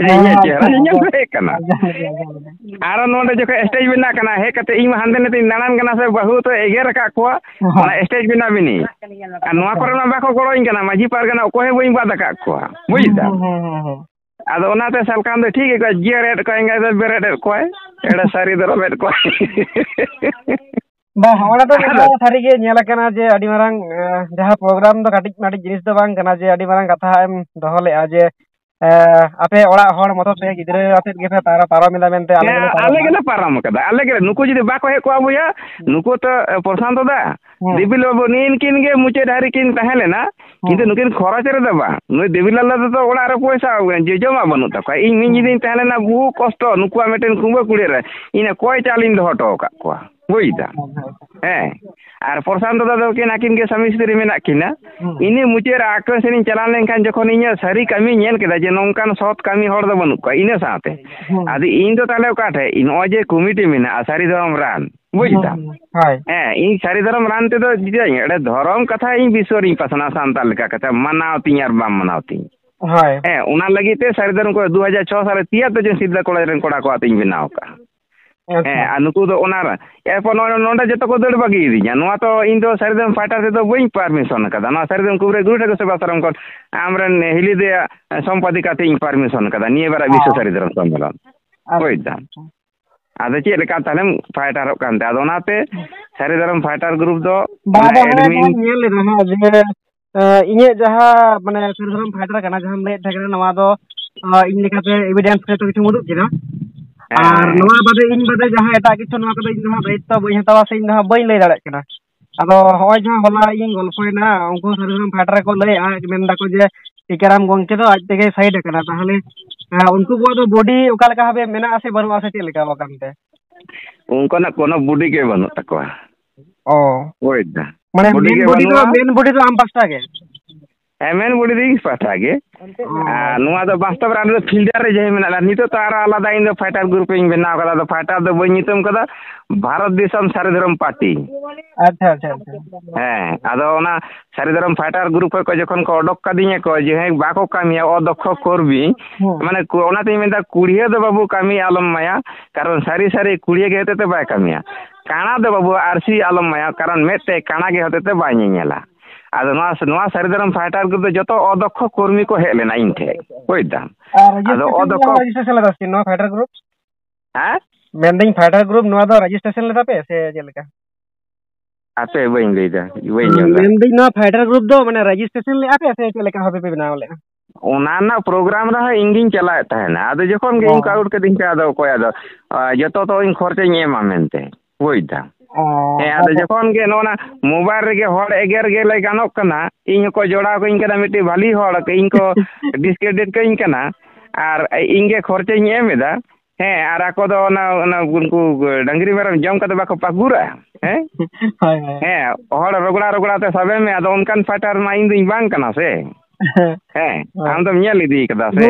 নি নিয়া কানা আর ন ন দে জে ক স্টেজে নাকানা হে কতে ই মানদে নে তিন দানা গনা সে বহুত এগে রাখা কোয়া মানে স্টেজে না বিনি আর নয়া করে না বক কো গড়ইন কানা মাজি পার গনা ও কো হে বুইন বা দকাক কোয়া বুইতা হ্যাঁ হ্যাঁ ᱟᱫᱚ ᱚᱱᱟᱛᱮ ᱥᱟᱞᱠᱟᱢ ᱫᱚ ᱴᱷᱤᱠ ᱜᱮᱠᱚ ᱡᱤᱭᱟᱹᱲᱮᱫ ᱠᱚᱣᱟᱭ ᱮᱸᱜᱟ ᱫᱚ ᱵᱮᱨᱮᱫᱮᱫ ᱠᱚᱣᱟᱭ ᱮᱲᱟ ᱥᱟᱹᱨᱤ ᱫᱚ ᱨᱚᱵᱮᱫ ᱠᱚᱣᱟᱭ ᱵᱟᱝ ᱚᱱᱟ ᱫᱚ ᱢᱤᱫᱴᱟᱝ ᱥᱟᱹᱨᱤᱜᱮ ᱧᱮᱞ ᱟᱠᱟᱱᱟ ᱡᱮ ᱟᱹᱰᱤ ᱢᱟᱨᱟᱝ ᱡᱟᱦᱟᱸ ᱯᱨᱳᱜᱨᱟᱢ ᱫᱚ ᱠᱟᱹᱴᱤᱡ ᱢᱟᱹᱴᱤᱡ ᱡᱤᱱᱤᱥ ᱫᱚ ᱵᱟᱝ ᱠᱟᱱᱟ ᱡᱮ ᱟᱹᱰᱤ ᱢᱟᱨᱟᱝ ᱠᱟᱛᱷᱟ ᱮᱢ ᱫᱚᱦᱚ ᱞᱮᱜᱼᱟ ᱡᱮ ᱟᱯᱮ ᱚᱲᱟᱜ ᱦᱚᱲ ᱢᱚᱛᱚ ᱛᱮ ᱜᱤᱫᱽᱨᱟᱹ ᱟᱛᱮᱫ ᱜᱮᱯᱮ ᱛᱟᱨᱟ ᱯᱟᱨᱚᱢᱮᱫᱟ ᱢᱮᱱᱛᱮ ᱟᱞᱮ ᱜᱮᱞᱮ ᱟᱞᱮ ᱜᱮᱞᱮ ᱯᱟᱨᱚᱢ ᱟᱠᱟᱫᱟ ᱟᱞᱮ ᱜᱮ ᱱᱩᱠᱩ ᱡᱩᱫᱤ ᱵᱟᱠᱚ ᱦᱮᱡ ᱠᱚᱜᱼᱟ ᱵᱚᱭᱟ ᱱᱩᱠᱩ ᱛᱚ ᱯᱨᱚᱥᱟᱱᱛᱚ ᱫᱟ ᱫᱮᱵᱤᱞ ᱵᱟᱵᱩ ᱱᱤᱱᱠᱤᱱ ᱜᱮ ᱢᱩᱪᱟᱹᱫ ᱦᱟᱹᱨᱤ ᱠᱤᱱ ᱛᱟᱦᱮᱸ ᱞᱮᱱᱟ ᱠᱤᱱᱛᱩ ᱱᱩᱠᱤᱱ ᱠᱷᱚᱨᱚᱪ ᱨᱮᱫᱚ ᱵᱟᱝ ᱱᱩᱭ ᱫᱮᱵᱤᱞ ᱞᱟᱞᱟ ᱫᱚ ᱚᱲᱟᱜ ᱨᱮ ᱯᱚᱭᱥᱟ ᱡᱮ ᱡᱚᱢᱟᱜ ᱵᱟᱹᱱᱩᱜ ᱛᱟᱠᱚᱣᱟ ᱤᱧ ᱢᱤᱫ ᱡᱩᱫᱤᱧ ᱛᱟᱦᱮᱸ ᱞᱮᱱᱟ ᱵᱚᱦᱩ ᱠᱚᱥᱴᱚ ᱱᱩᱠᱩᱣᱟᱜ ᱢᱤᱫᱴᱮᱱ ᱠᱩᱸᱵᱟᱹ ᱠᱩᱲᱤ ᱨᱮ ᱤᱧ ᱚᱠᱚᱭ ᱪᱟᱞᱤᱧ ᱫᱚᱦᱚ ᱦᱚᱴᱚ ᱟᱠᱟᱫ ᱠᱚᱣᱟ ᱵᱩᱡᱫᱟ ᱦᱮᱸ ᱟᱨ ᱯᱨᱚᱥᱟᱱᱛᱚ ᱫᱟ ᱫᱚ ᱠᱤᱱ ᱟᱹᱠᱤᱱ ᱜᱮ ᱥᱟᱢᱤ ᱥᱛᱨᱤ ᱢᱮᱱᱟᱜ ᱠᱤᱱᱟ ᱤᱱᱟᱹ ᱢᱩᱪᱟᱹᱫ ᱨᱮ ᱟᱠᱚ ᱥᱮᱱᱤᱧ ᱪᱟᱞᱟᱣ ᱞᱮᱱᱠᱷᱟᱱ ᱡᱚᱠᱷᱚᱱ ᱤᱧᱟᱹᱜ ᱥᱟᱹᱨᱤ ᱠᱟᱹᱢᱤ ᱧᱮᱞ ᱠᱮᱫᱟ ᱡᱮ ᱱᱚᱝᱠᱟᱱ ᱥᱚᱛ ᱠᱟᱹᱢᱤ ᱦᱚᱲ ᱫᱚ ᱵᱟᱹᱱᱩᱜ ᱠᱚᱣᱟ ᱤᱱᱟᱹ ᱥᱟᱶᱛᱮ ᱟᱫᱚ ᱤᱧ ᱫᱚ ᱛᱟᱦᱚᱞᱮ ᱚᱠᱟᱴᱷᱮᱡ ᱱᱚᱜᱼᱚᱭ ᱡᱮ ᱠᱚᱢᱤᱴᱤ ᱢᱮᱱᱟᱜᱼᱟ ᱥᱟᱹᱨᱤ ᱫᱷᱚᱨᱚᱢ ᱨᱟᱱ ᱵᱩᱡᱫᱟ ᱦᱮᱸ ᱤᱧ ᱥᱟᱹᱨᱤ ᱫᱷᱚᱨᱚᱢ ᱨᱟᱱ ᱛᱮᱫᱚ ᱪᱮᱫᱟᱹᱧ ᱮᱲᱮ ᱫᱷᱚᱨᱚᱢ ᱠᱟᱛᱷᱟ ᱤᱧ ᱵᱤᱥᱥᱚ ᱨᱤᱧ ᱯᱟᱥᱱᱟᱣ ᱥᱟᱱᱛᱟᱲ ᱞᱮᱠᱟ ᱠᱟᱛᱮ ᱢᱟᱱᱟᱣ ᱛᱤᱧ ᱟᱨ ᱵᱟᱢ ᱢᱟᱱᱟᱣ ᱛᱤᱧ ᱦᱮᱸ ᱚᱱᱟ ᱞᱟᱹᱜᱤᱫ ᱛᱮ ᱥᱟᱹᱨᱤ ᱫᱷᱚᱨᱚᱢ ᱠᱚ ᱫᱩ ᱦᱟᱡᱟᱨ ᱪᱷᱚ ᱥᱟᱞᱮ ᱛᱤᱭᱟᱛᱛᱳᱨ ᱡᱮ ᱥᱤᱞᱫᱟ ᱠᱚᱞᱮᱡᱽ ᱨᱮᱱ ᱠᱚᱲᱟ ᱠᱚᱣᱟᱜ ᱛᱤᱧ ᱵᱮᱱᱟᱣ ᱠᱟᱜᱼᱟ ᱦᱮᱸ ᱟᱨ ᱱᱩᱠᱩ ᱫᱚ ᱚᱱᱟ ᱮᱨᱯᱚᱨ ᱱᱚᱰᱮ ᱡᱚᱛᱚ ᱠᱚ ᱫᱟᱹᱲ ᱵᱟᱹᱜᱤᱭᱟᱫᱤᱧᱟ ᱱᱚᱣᱟ ᱛᱚ ᱤᱧ ᱫᱚ ᱥᱟᱹᱨᱤᱫᱚᱢ ᱯᱟᱦᱴᱟ ᱛᱮᱫᱚ ᱵᱟᱹᱧ ᱯᱟᱨᱢᱤᱥᱚᱱ ᱟᱠᱟᱫᱟ ᱱᱚᱣᱟ ᱥᱟᱹᱨᱤᱫᱚᱢ ᱠᱩᱵᱨᱟᱹ ᱜᱩᱨᱩ ᱴᱷᱟᱹᱠᱩᱨ ᱥᱮᱵᱟ ᱥᱚᱨᱮᱱ ᱠᱷᱚᱱ ᱟᱢᱨᱮᱱ ᱦᱤᱞᱤᱫᱮᱭᱟᱜ ᱥᱚᱢᱯᱟᱫᱤᱠᱟ ᱛᱮ ᱤᱧ ᱯᱟᱨᱢᱤᱥᱚᱱ ᱟᱠᱟᱫᱟ ᱱᱤᱭᱟᱹ ᱵᱟᱨᱟᱜ ᱵᱤᱥᱥᱚ ᱥᱟᱹᱨᱤᱫᱷᱚᱨᱚᱢ ᱥᱚᱢᱢᱮᱞᱚᱱ ᱦᱳᱭ ᱫᱟ ᱟᱫᱚ ᱪᱮᱫ ᱞᱮᱠᱟ ᱛᱟᱦᱞᱮᱢ ᱯᱷᱟᱭᱴᱟᱨᱚᱜ ᱠᱟᱱ ᱛᱮ ᱟᱫᱚ ᱚᱱᱟᱛᱮ ᱥᱟᱹᱨᱤᱫᱷᱚᱨᱚᱢ ᱯᱷᱟᱭᱴᱟᱨ ᱜᱨᱩᱯ ᱫᱚ ᱧᱮᱞ ᱞᱮᱫᱟ ᱦᱮᱸ ᱡᱮ ᱤᱧᱟᱹᱜ ᱡᱟᱦᱟᱸ ᱢᱟᱱᱮ ᱥᱟᱹᱨᱤᱫᱷᱚᱨᱚᱢ ᱯᱷᱟᱭᱴᱟᱨ ᱠᱟᱱᱟ ᱡᱟᱦᱟᱸᱢ ᱞᱟᱹᱭᱮᱫ ᱛᱟᱦᱮᱸ ᱠᱟᱱᱟ ᱱᱚᱣᱟ ᱫᱚ ᱤᱧ ᱞᱮᱠᱟᱛᱮ ᱮᱵᱤᱰᱮᱱᱥ ᱨᱮ ᱛᱚ ᱠᱤᱪᱷᱩ ᱩᱰᱩᱠ ᱠᱮᱫᱟ ᱟᱨ ᱱᱚᱣᱟ ᱵᱟᱫᱮ ᱤᱧ ᱵᱟᱫᱮ ᱡᱟᱦᱟᱸ ᱮᱴᱟᱜ ᱠᱤᱪᱷᱩ ᱱᱚᱣᱟ ᱠᱚᱫᱚ ᱤᱧ ᱫᱚ ᱦᱟᱸᱜ ᱨᱮᱴ ᱫᱚ ᱵᱟᱹᱧ ᱦᱟᱛᱟᱣᱟ ᱥᱮ ᱤᱧ ᱫᱚ ᱦᱟᱸᱜ ᱵᱟᱹᱧ ᱞᱟᱹᱭ ᱫᱟᱲᱮᱭᱟᱜ ᱠᱟᱱᱟ ᱟᱫᱚ ᱦᱚᱜᱼᱚᱭ ᱡᱟᱦᱟᱸ ᱦᱚᱞᱟ ᱤᱧ ᱜᱚᱞᱯᱚᱭᱮᱱᱟ ᱩᱱᱠᱩ ᱥᱟᱹᱨᱤᱨᱟᱢ ᱯᱷᱟᱴᱨᱟ ᱠᱚ ᱞᱟᱹᱭᱮᱜᱼᱟ ᱢᱮᱱᱫᱟᱠᱚ ᱡᱮ ᱴᱤᱠᱟᱨᱟᱢ ᱜᱚᱝᱠᱮ ᱫᱚ ᱟᱡ ᱛᱮᱜᱮᱭ ᱥᱟᱭᱤᱰ ᱟᱠᱟᱱᱟ ᱛᱟᱦᱚᱞᱮ ᱩᱱᱠᱩ ᱠᱚᱣᱟᱜ ᱫᱚ ᱵᱚᱰᱤ ᱚᱠᱟ ᱞᱮᱠᱟ ᱦᱟᱵᱮ ᱢᱮᱱᱟᱜᱼᱟ ᱥᱮ ᱵᱟᱹᱱᱩᱜᱼᱟ ᱥᱮ ᱪᱮᱫ ᱞᱮᱠᱟ ᱵᱟᱠᱷᱟᱱ ᱛᱮ ᱩᱱᱠᱩᱱᱟᱜ ᱠᱳᱱᱳ ᱵᱚᱰᱤ ᱜᱮ ᱵᱟᱹᱱᱩᱜ ᱛᱟᱠᱚᱣᱟ ᱚ ᱢᱟᱱᱮ ᱢᱮᱱ ᱵᱚᱰᱤ ᱫᱚ ᱢᱮᱱ ᱵᱚᱰᱤ ᱫᱚ ᱟᱢ ᱯᱟᱥᱴᱟ ᱜᱮ ᱦᱮᱢᱮᱱ ᱵᱚᱰᱤ ᱨᱤᱝ ᱯᱟᱦᱴᱟ ᱜᱮ ᱟᱨ ᱱᱚᱣᱟ ᱫᱚ ᱵᱟᱥᱛᱚᱵ ᱨᱮ ᱯᱷᱤᱞᱰᱟᱨ ᱨᱮ ᱡᱟᱦᱟᱸ ᱢᱮᱱᱟᱜᱼᱟ ᱱᱤᱛᱚᱜ ᱛᱚ ᱟᱨᱚ ᱟᱞᱟᱫᱟ ᱤᱧ ᱫᱚ ᱯᱷᱟᱭᱴᱟᱨ ᱜᱨᱩᱯ ᱤᱧ ᱵᱮᱱᱟᱣ ᱠᱟᱫᱟ ᱟᱫᱚ ᱯᱷᱟᱭᱴᱟᱨ ᱫᱚ ᱵᱟᱹᱧ ᱧᱩᱛᱩᱢ ᱠᱟᱫᱟ ᱵᱷᱟᱨᱚᱛ ᱫᱤᱥᱚᱢ ᱥᱟᱹᱨᱤ ᱫᱷᱚᱨᱚᱢ ᱯᱟᱨᱴᱤ ᱟᱪᱪᱷᱟ ᱟᱪᱪᱷᱟ ᱦᱮᱸ ᱟᱫᱚ ᱚᱱᱟ ᱥᱟᱹᱨᱤ ᱫᱷᱚᱨᱚᱢ ᱯᱷᱟᱭᱴᱟᱨ ᱜᱨᱩᱯ ᱠᱷᱚᱱ ᱡᱚᱠᱷᱚᱱ ᱠᱚ ᱚᱰᱚᱠ ᱠᱟᱫᱤᱧᱟ ᱠᱚ ᱡᱮ ᱦᱮᱸ ᱵᱟᱠᱚ ᱠᱟᱹᱢᱤᱭᱟ ᱚᱫᱚᱠᱠᱷᱚ ᱠᱚᱨᱵᱤ ᱢᱟᱱᱮ ᱚᱱᱟᱛᱮᱧ ᱢᱮᱱᱫᱟ ᱠᱩᱲᱤᱭᱟᱹ ᱫᱚ ᱵᱟᱵᱩ ᱠᱟᱹᱢᱤ ᱟᱞᱚᱢ ᱢᱟᱭᱟ ᱠᱟᱨᱚᱱ ᱥᱟᱹᱨᱤ ᱥᱟᱹᱨᱤ ᱠᱩᱲᱤᱭᱟᱹ ᱜᱮ ᱦᱚᱛᱮᱛᱮ ᱵᱟᱭ ᱠᱟᱹᱢᱤᱭᱟ ᱠᱟᱬᱟ ᱫᱚ ᱵᱟᱵᱩ ᱟᱨᱥᱤ ᱟᱞᱚᱢ ᱢᱟᱭᱟ ᱠᱟᱨᱚᱱ ᱢᱮᱫ ᱛᱮ ᱠᱟᱬᱟ ᱜᱮ ᱦᱚᱛᱮ ᱵᱟᱭ ᱧᱮᱧᱮᱞᱟ ᱟᱫᱚ ᱱᱚᱣᱟ ᱱᱚᱣᱟ ᱥᱟᱹᱨᱤᱫᱷᱚᱨᱚᱢ ᱯᱷᱟᱭᱴᱟᱨ ᱜᱨᱩᱯ ᱫᱚ ᱡᱚᱛᱚ ᱚᱫᱚᱠᱠᱷᱚ ᱠᱚᱨᱢᱤ ᱠᱚ ᱦᱮᱡ ᱞᱮᱱᱟ ᱤᱧ ᱴᱷᱮᱡ ᱵᱩᱡ ᱫᱟᱢ ᱟᱫᱚ ᱚᱫᱚᱠᱠᱷᱚ ᱨᱮᱡᱤᱥᱴᱨᱮᱥᱚᱱ ᱞᱮᱫᱟ ᱥᱮ ᱱᱚᱣᱟ ᱯᱷᱟᱭᱴᱟᱨ ᱜᱨᱩᱯ ᱦᱮᱸ ᱢᱮᱱᱫᱟᱹᱧ ᱯᱷᱟᱭᱴᱟᱨ ᱜᱨᱩᱯ ᱱᱚᱣᱟ ᱫᱚ ᱨᱮᱡᱤᱥᱴᱨᱮᱥᱚᱱ ᱞᱮᱫᱟ ᱯᱮ ᱥᱮ ᱪᱮᱫ ᱞᱮᱠᱟ ᱟᱯᱮ ᱵᱟᱹᱧ ᱞᱟᱹᱭᱫᱟ ᱵᱟᱹᱧ ᱧᱮᱞ ᱫᱟ ᱢᱮᱱᱫᱟᱹᱧ ᱱᱚᱣᱟ ᱯᱷᱟᱭᱴᱟর ᱜᱨᱩᱯ ᱫᱚ ᱢᱟᱱᱮ ᱨᱮᱡᱤᱥᱴᱨᱮᱥᱚᱱ ᱞᱮᱜᱼᱟ ᱯᱮ ᱥᱮ ᱪᱮᱫ ᱞᱮᱠᱟ ᱵᱷᱟবে ᱯᱮ ᱵᱮᱱᱟᱣ ᱞᱮᱜᱼᱟ ᱚᱱᱟ ᱨᱮᱱᱟᱜ ᱯᱨᱳᱜᱨᱟᱢ ᱨᱮᱦᱚᱸ ᱤᱧ ᱜᱤᱧ ᱪᱟᱞᱟᱣᱮᱫ ᱛᱟᱦᱮᱱᱟ ᱟᱫᱚ ᱡᱚᱠᱷᱚᱱ ᱜᱮ ᱤᱧ ᱠᱚ ᱟᱹᱣᱩᱴ ᱠᱤᱫᱤᱧ ᱠᱷᱟᱱ ᱟᱫᱚ ᱚᱠᱚᱭ ᱟᱫᱚ ᱡᱚᱛᱚ ᱛᱚ ᱤᱧ ᱠᱷᱚᱨᱪᱟᱧ ᱮᱢᱟ ᱢᱮᱱᱛᱮ ᱵᱩᱡ ᱫᱟᱢ ᱟᱫᱚ ᱡᱚᱠᱷᱚᱱ ᱜᱮ ᱱᱚᱣᱟ ᱢᱳᱵᱟᱭᱤᱞ ᱨᱮᱜᱮ ᱦᱚᱲ ᱮᱜᱮᱨ ᱜᱮ ᱞᱟᱹᱭ ᱜᱟᱱᱚᱜ ᱠᱟᱱᱟ ᱤᱧ ᱦᱚᱸᱠᱚ ᱡᱚᱲᱟᱣ ᱠᱟᱹᱧ ᱠᱟᱱᱟ ᱢᱤᱫᱴᱤᱡ ᱵᱷᱟᱹᱞᱤ ᱦᱚᱲ ᱤᱧ ᱠᱚ ᱰᱤᱥᱠᱨᱮᱰᱤᱴ ᱠᱟᱹᱧ ᱠᱟᱱᱟ ᱟᱨ ᱤᱧ ᱜᱮ ᱠᱷᱚᱨᱪᱟᱧ ᱮᱢ ᱮᱫᱟ ᱦᱮᱸ ᱟᱨ ᱟᱠᱚ ᱫᱚ ᱚᱱᱟ ᱚᱱᱟ ᱩᱱᱠᱩ ᱰᱟᱝᱨᱤ ᱢᱮᱨᱚᱢ ᱡᱚᱢ ᱠᱟᱛᱮ ᱵᱟᱠᱚ ᱯᱟᱹᱜᱩᱨᱟᱜᱼᱟ ᱦᱮᱸ ᱦᱮᱸ ᱦᱚᱲ ᱨᱚᱜᱽᱲᱟ ᱨᱚᱜᱽᱲᱟ ᱛᱮ ᱥᱟᱵᱮ ᱢᱮ ᱟᱫᱚ ᱚᱱᱠᱟᱱ ᱯᱷᱟᱭᱴᱟᱨ ᱢᱟ ᱤᱧ ᱫᱩᱧ ᱵᱟᱝ ᱠᱟᱱᱟ ᱥᱮ [laughs] ᱦᱮᱸ ᱟᱢ ᱫᱚᱢ ᱧᱮᱞ ᱤᱫᱤ ᱠᱟᱫᱟ ᱥᱮ